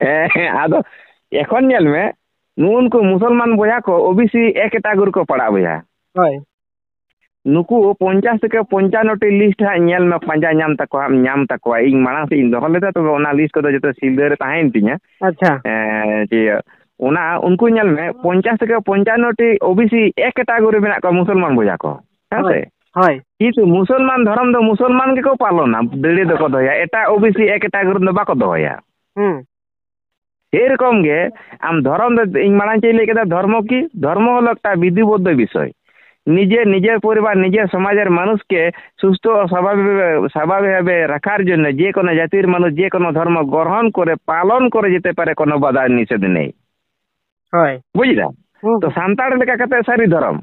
ᱦᱮᱸ ᱟᱫᱚ ᱮᱠᱷᱚᱱ ᱧᱮᱞ ᱢᱮ ᱱᱩᱱᱠᱩ ᱢᱩᱥᱞᱢᱟᱱ ᱵᱚᱭᱦᱟ ᱠᱚ ᱳᱵᱤᱥᱤ ᱮᱠ ᱠᱮᱴᱟᱜᱚᱨᱤ ᱠᱚ ᱯᱟᱲᱟᱜ ᱵᱚᱭᱦᱟ ᱦᱳᱭ ᱱᱩᱠᱩ ᱯᱚᱧᱪᱟᱥ ᱛᱷᱮᱠᱮ ᱯᱚᱧᱪᱟᱱᱱᱚᱴᱤ ᱞᱤᱥᱴ ᱦᱟᱸᱜ ᱧᱮᱞ ᱢᱮ ᱯᱟᱸᱡᱟ ᱧᱟᱢ ᱛᱟᱠᱚᱣᱟ ᱦᱟᱸᱜ ᱧᱟᱢ ᱛᱟᱠᱚᱣᱟ ᱤᱧ ᱢᱟᱲᱟᱝ ᱥᱮᱫ ᱤᱧ ᱫᱚᱦᱚ ᱞᱮᱫᱟ ᱛᱚᱵᱮ ᱚᱱᱟ ᱞᱤᱥᱴ ᱠᱚᱫᱚ ᱡᱚᱛᱚ ᱥᱤᱞᱫᱟᱹ ᱨᱮ ᱛᱟᱦᱮᱸᱭᱮᱱ ᱛᱤᱧᱟᱹ ᱟᱪᱪᱷᱟ ᱡᱮ ᱚᱱᱟ ᱩᱱᱠᱩ ᱧᱮᱞ ᱢᱮ ᱯᱚᱧᱪᱟᱥ ᱛᱷᱮᱠᱮ ᱯᱚᱧᱪᱟᱱᱱᱚᱴᱤ ᱳᱵᱤᱥᱤ ᱮᱠ ᱠᱮᱴᱟᱜᱚᱨᱤ ᱢᱮᱱᱟᱜ ᱠᱚᱣᱟ ᱢᱩᱥᱞᱢᱟᱱ ᱵᱚᱭᱦᱟ ᱠᱚ ᱦᱮᱸ ᱥᱮ ᱦᱳᱭ ᱠᱤᱱᱛᱩ ᱢᱩᱥᱞᱢᱟᱱ ᱫᱷᱚᱨᱚᱢ ᱫᱚ ᱢᱩᱥᱞᱢᱟᱱ ᱜᱮᱠᱚ ᱯᱟᱞᱚᱱᱟ ᱫᱟᱲᱮ ᱫᱚᱠᱚ ᱫᱚᱦᱚᱭᱟ ᱮᱴᱟᱜ ᱳᱵᱤᱥᱤ ᱮᱠ ᱠᱮᱴᱟᱜᱚᱨᱤ ᱫᱚ ᱵᱟᱠᱚ ᱫᱚᱦᱚᱭᱟ ᱦᱩᱸ এরকম গে আম ধরম ইং মারাং চাই লেগে ধর্ম কি ধর্ম হল একটা বিধিবদ্ধ বিষয় নিজে নিজের পরিবার নিজের সমাজের মানুষকে সুস্থ ও স্বাভাবিক স্বাভাবিক ভাবে রাখার জন্য যে কোনো জাতির মানুষ যে কোনো ধর্ম গ্রহণ করে পালন করে যেতে পারে কোনো বাধা নিষেধ নেই বুঝলা তো সান্তাড় লেখা কাতে সারি ধর্ম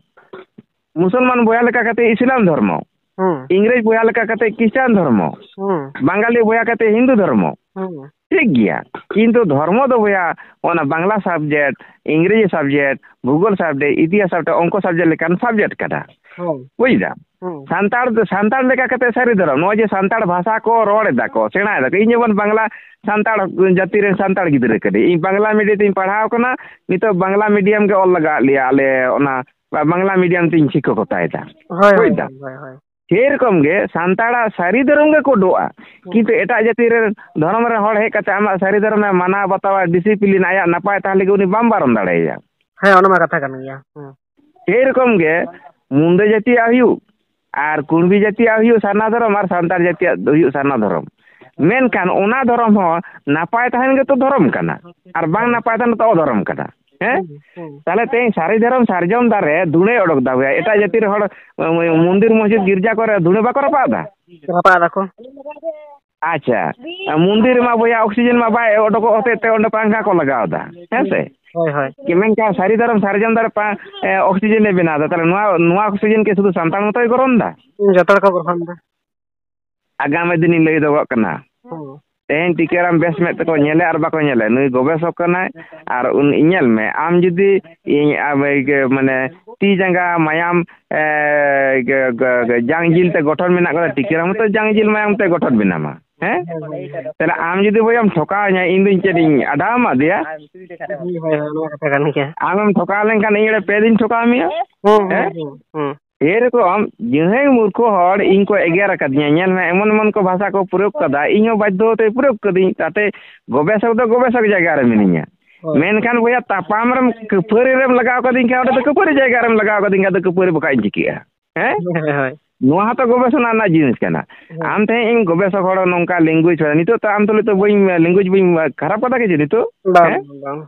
মুসলমান বয়া লেখা কাতে ইসলাম ধর্ম ইংরেজ বয়া লেখা কাতে খ্রিস্টান ধর্ম বাঙালি বয়া কাতে হিন্দু ধর্ম ᱴᱷᱤᱠ ᱜᱮᱭᱟ ᱠᱤᱱᱛᱩ ᱫᱷᱚᱨᱢᱚ ᱫᱚ ᱵᱚᱭᱦᱟ ᱚᱱᱟ ᱵᱟᱝᱞᱟ ᱥᱟᱵᱡᱮᱠᱴ ᱤᱝᱨᱮᱡᱤ ᱥᱟᱵᱡᱮᱠᱴ ᱵᱷᱩᱜᱳᱞ ᱥᱟᱵᱡᱮᱠᱴ ᱤᱛᱤᱦᱟᱥ ᱥᱟᱵᱡᱮᱠᱴ ᱚᱝᱠᱚ ᱥᱟᱵᱡᱮᱠᱴ ᱞᱮᱠᱟᱱ ᱥᱟᱵᱡᱮᱠᱴ ᱠᱟᱱᱟ ᱵᱩᱡᱫᱟ ᱥᱟᱱᱛᱟᱲ ᱥᱟᱱᱛᱟᱲ ᱞᱮᱠᱟ ᱠᱟᱛᱮ ᱥᱟᱹᱨᱤ ᱫᱷᱚᱨᱚᱢ ᱱᱚᱜᱼᱚᱭ ᱡᱮ ᱥᱟᱱᱛᱟᱲ ᱵᱷᱟᱥᱟ ᱠᱚ ᱨᱚᱲ ᱮᱫᱟ ᱠᱚ ᱥᱮᱬᱟᱭ ᱫᱟᱠᱚ ᱤᱧ ᱡᱮᱢᱚᱱ ᱵᱟᱝᱞᱟ ᱥᱟᱱᱛᱟᱲ ᱡᱟᱹᱛᱤ ᱨᱮᱱ ᱥᱟᱱᱛᱟᱲ ᱜᱤᱫᱽᱨᱟᱹ ᱠᱟᱹᱱᱟᱹᱧ ᱤᱧ ᱵᱟᱝᱞᱟ ᱢᱤᱰᱤᱭᱟᱢ ᱛᱤᱧ ᱯᱟᱲᱦᱟᱣ ᱟᱠᱟᱱᱟ ᱱᱤᱛᱚᱜ ᱵᱟᱝᱞᱟ ᱢᱤᱰᱤᱭᱟᱢ ᱜᱮ ᱚᱞ ᱞᱟᱜᱟᱣ ᱞᱮᱭᱟ ᱟᱞᱮ ᱚᱱᱟ ᱵᱟᱝᱞᱟ ᱢᱤᱰᱤᱭᱟᱢ ᱛᱤᱧ ᱥᱤᱠᱠᱷᱚᱠᱚᱛᱟᱭᱮᱫᱟ ᱦᱳᱭ ᱫᱟ ᱥᱮᱨᱚᱠᱚᱢ ᱜᱮ ᱥᱟᱱᱛᱟᱲᱟᱜ ᱥᱟᱹᱨᱤ ᱫᱷᱚᱨᱚᱢ ᱜᱮ ᱩᱰᱩᱜᱼᱟ ᱠᱤᱱᱛᱩ ᱮᱴᱟᱜ ᱡᱟᱹᱛᱤ ᱨᱮᱱ ᱫᱷᱚᱨᱚᱢ ᱨᱮᱱ ᱦᱚᱲ ᱦᱮᱡ ᱠᱟᱛᱮ ᱟᱢᱟᱜ ᱥᱟᱹᱨᱤ ᱫᱷᱚᱨᱚᱢᱮ ᱢᱟᱱᱟᱣ ᱵᱟᱛᱟᱣᱟ ᱰᱤᱥᱤᱯᱞᱤᱱ ᱟᱭᱟᱜ ᱱᱟᱯᱟᱭ ᱛᱟᱦᱞᱮ ᱜᱮ ᱩᱱᱤ ᱵᱟᱢ ᱵᱟᱨᱚᱱ ᱫᱟᱲᱮᱭᱟᱭᱟ ᱦᱮᱸ ᱚᱱᱟ ᱢᱟ ᱠᱟᱛᱷᱟ ᱠᱟᱱ ᱜᱮᱭᱟ ᱥᱮᱨᱚᱠᱚᱢ ᱜᱮ ᱢᱩᱱᱰᱟᱹ ᱡᱟᱹᱛᱤᱭᱟᱜ ᱦᱩᱭᱩᱜ ᱟᱨ ᱠᱩᱬᱵᱤ ᱡᱟᱹᱛᱤᱭᱟᱜ ᱦᱩᱭᱩᱜ ᱥᱟᱨᱱᱟ ᱫᱷᱚᱨᱚᱢ ᱟᱨ ᱥᱟᱱᱛᱟᱲ ᱡᱟᱹᱛᱤᱭᱟᱜ ᱦᱩᱭᱩᱜ ᱥᱟᱨᱱᱟ ᱫᱷᱚᱨᱚᱢ ᱢᱮᱱᱠᱷᱟᱱ ᱚᱱᱟ ᱫᱷᱚᱨᱚᱢ ᱦᱚᱸ ᱱᱟᱯᱟᱭ ᱛᱟᱦᱮᱱ ᱜᱮᱛᱚ ᱫᱷᱚᱨᱚᱢ ᱠᱟᱱᱟ ᱟᱨ ᱵᱟᱝ ᱱᱟᱯᱟᱭ ᱛᱟᱦᱮᱱ ᱛᱚ ᱚᱫᱷᱚᱨᱚᱢ ᱠᱟᱱᱟ ᱦᱮᱸ ᱛᱟᱦᱞᱮ ᱛᱮᱦᱮᱧ ᱥᱟᱹᱨᱤ ᱫᱷᱚᱨᱚᱢ ᱥᱟᱨᱡᱚᱢ ᱫᱟᱨᱮ ᱫᱷᱩᱬᱟᱹᱭ ᱚᱰᱚᱠ ᱫᱟᱲᱮᱭᱟᱜᱼᱟ ᱮᱴᱟᱜ ᱡᱟᱹᱛᱤ ᱨᱮᱱ ᱦᱚᱲ ᱢᱚᱱᱫᱤᱨ ᱢᱚᱥᱡᱤᱫ ᱜᱤᱨᱡᱟ ᱠᱚᱨᱮ ᱫᱷᱩᱬᱟᱹ ᱵᱟᱠᱚ ᱨᱟᱯᱟᱜ ᱮᱫᱟ ᱨᱟᱯᱟᱜ ᱮᱫᱟᱠᱚ ᱟᱪᱪᱷᱟ ᱢᱚᱱᱫᱤᱨ ᱢᱟ ᱵᱚᱭᱟ ᱚᱠᱥᱤᱡᱮᱱ ᱢᱟ ᱵᱟᱭ ᱚᱰᱚᱠᱚᱜ ᱦᱚᱛᱮᱡ ᱛᱮ ᱚᱸᱰᱮ ᱯᱟᱝᱠᱷᱟ ᱠᱚ ᱞᱟᱜᱟᱣ ᱮᱫᱟ ᱦᱮᱸ ᱥᱮ ᱦᱳᱭ ᱦᱳᱭ ᱢᱮᱱᱠᱷᱟᱱ ᱥᱟᱹᱨᱤ ᱫᱷᱚᱨᱚᱢ ᱥᱟᱨᱡᱚᱢ ᱫᱟᱨᱮ ᱚᱠᱥᱤᱡᱮᱱᱮ ᱵᱮᱱᱟᱣ ᱮᱫᱟ ᱛᱟᱦᱞᱮ ᱱᱚᱣᱟ ᱱᱚᱣᱟ ᱚᱠᱥᱤᱡᱮᱱ ᱠᱤ ᱥᱩᱫᱷᱩ ᱥᱟᱱᱛᱟᱲ ᱢᱚᱛᱚᱭ ᱜᱨᱚᱦᱚᱱ ᱮᱫᱟ ᱡᱚᱛᱚ ᱦᱚᱲ ᱠᱚ ᱜᱨᱚᱦᱚᱱ ᱮᱫᱟ ᱟᱜᱟᱢᱤ ᱫᱤᱱᱤᱧ ᱞᱟᱹᱭ ᱫᱚᱜᱚᱜ ᱠᱟᱱᱟ ᱛᱮᱦᱮᱧ ᱴᱤᱠᱟᱹᱨᱟᱢ ᱵᱮᱥ ᱢᱮᱫ ᱛᱮᱠᱚ ᱧᱮᱞᱮ ᱟᱨ ᱵᱟᱠᱚ ᱧᱮᱞᱮ ᱱᱩᱭ ᱜᱚᱵᱮᱥᱚᱠ ᱠᱟᱱᱟᱭ ᱟᱨ ᱩᱱᱤ ᱧᱮᱞ ᱢᱮ ᱟᱢ ᱡᱩᱫᱤ ᱤᱧ ᱢᱟᱱᱮ ᱛᱤ ᱡᱟᱸᱜᱟ ᱢᱟᱭᱟᱢ ᱡᱟᱝ ᱡᱤᱞ ᱛᱮ ᱜᱚᱴᱷᱚᱱ ᱢᱮᱱᱟᱜ ᱠᱟᱫᱟ ᱴᱤᱠᱟᱹᱨᱟᱢ ᱦᱚᱸᱛᱚ ᱡᱟᱝ ᱡᱤᱞ ᱢᱟᱭᱟᱢ ᱛᱮ ᱜᱚᱴᱷᱚᱱ ᱵᱮᱱᱟᱢᱟ ᱦᱮᱸ ᱛᱟᱦᱞᱮ ᱟᱢ ᱡᱩᱫᱤ ᱵᱚᱭᱟᱢ ᱴᱷᱚᱠᱟᱣᱤᱧᱟ ᱤᱧ ᱫᱚᱧ ᱪᱮᱫ ᱤᱧ ᱟᱰᱟᱣ ᱟᱢᱟᱫᱮᱭᱟ ᱟᱢᱮᱢ ᱴᱷᱚᱠᱟᱣ ᱞᱮᱱᱠᱷᱟᱱ ᱤᱧ ᱯᱮ ᱫᱤᱱ ᱴᱷᱚᱠᱟᱣ ᱢᱮᱭᱟ ᱦᱮᱸ ᱥᱮᱨᱚᱠᱚᱢ ᱡᱟᱹᱦᱟᱹᱭ ᱢᱩᱨᱠᱷᱚ ᱦᱚᱲ ᱤᱧ ᱠᱚ ᱮᱜᱮᱨ ᱟᱠᱟᱫᱤᱧᱟ ᱧᱮᱞ ᱢᱮ ᱮᱢᱚᱱ ᱮᱢᱚᱱ ᱠᱚ ᱵᱷᱟᱥᱟ ᱠᱚ ᱯᱨᱚᱭᱳᱜᱽ ᱠᱟᱫᱟ ᱤᱧ ᱦᱚᱸ ᱵᱟᱫᱽᱫᱷᱚ ᱛᱮ ᱯᱨᱚᱭᱳᱜᱽ ᱠᱟᱹᱫᱟᱹᱧ ᱛᱟᱛᱮ ᱜᱚᱵᱮᱥᱚᱠ ᱫᱚ ᱜᱚᱵᱮᱥᱚᱠ ᱡᱟᱭᱜᱟ ᱨᱮ ᱢᱤᱱᱟᱹᱧᱟ ᱢᱮᱱᱠᱷᱟᱱ ᱵᱚᱭᱦᱟ ᱛᱟᱯᱟᱢ ᱨᱮᱢ ᱠᱟᱹᱯᱷᱟᱹᱨᱤ ᱨᱮᱢ ᱞᱟᱜᱟᱣ ᱠᱟᱹᱫᱤᱧ ᱠᱷᱟᱱ ᱚᱸᱰᱮ ᱫᱚ ᱠᱟᱹᱯᱷᱟᱹᱨᱤ ᱡᱟᱭᱜᱟ ᱨᱮᱢ ᱞᱟᱜᱟᱣ ᱠᱟᱹᱫᱤᱧ ᱠᱷᱟᱱ ᱫᱚ ᱠᱟᱹᱯᱷᱟᱹᱨᱤ ᱵᱟᱠᱷᱟᱡ ᱤᱧ ᱪᱤᱠᱟᱹᱜᱼᱟ ᱦᱮᱸ ᱱᱚᱣᱟ ᱦᱚᱸᱛᱚ ᱜᱚᱵᱮᱥᱚᱱᱟ ᱨᱮᱱᱟᱜ ᱡᱤᱱᱤᱥ ᱠᱟᱱᱟ ᱟᱢ ᱛᱮᱦᱮᱧ ᱤᱧ ᱜᱚᱵᱮᱥᱚᱠ ᱦᱚᱲ ᱱᱚᱝᱠᱟ ᱞᱮᱝᱜᱩᱭᱮᱡᱽ ᱱᱤᱛᱚᱜ ᱛᱚ ᱟᱢ ᱛᱩᱞᱩᱡ ᱛᱚ ᱵᱟᱹᱧ ᱞᱮᱝᱜᱩᱭᱮᱡᱽ ᱵᱟᱹᱧ ᱠᱷᱟᱨᱟᱯ ᱠᱟᱫᱟ ᱠᱤᱪᱷᱩ ᱱᱤᱛᱚᱜ ᱵᱟᱝ ᱵᱟᱝ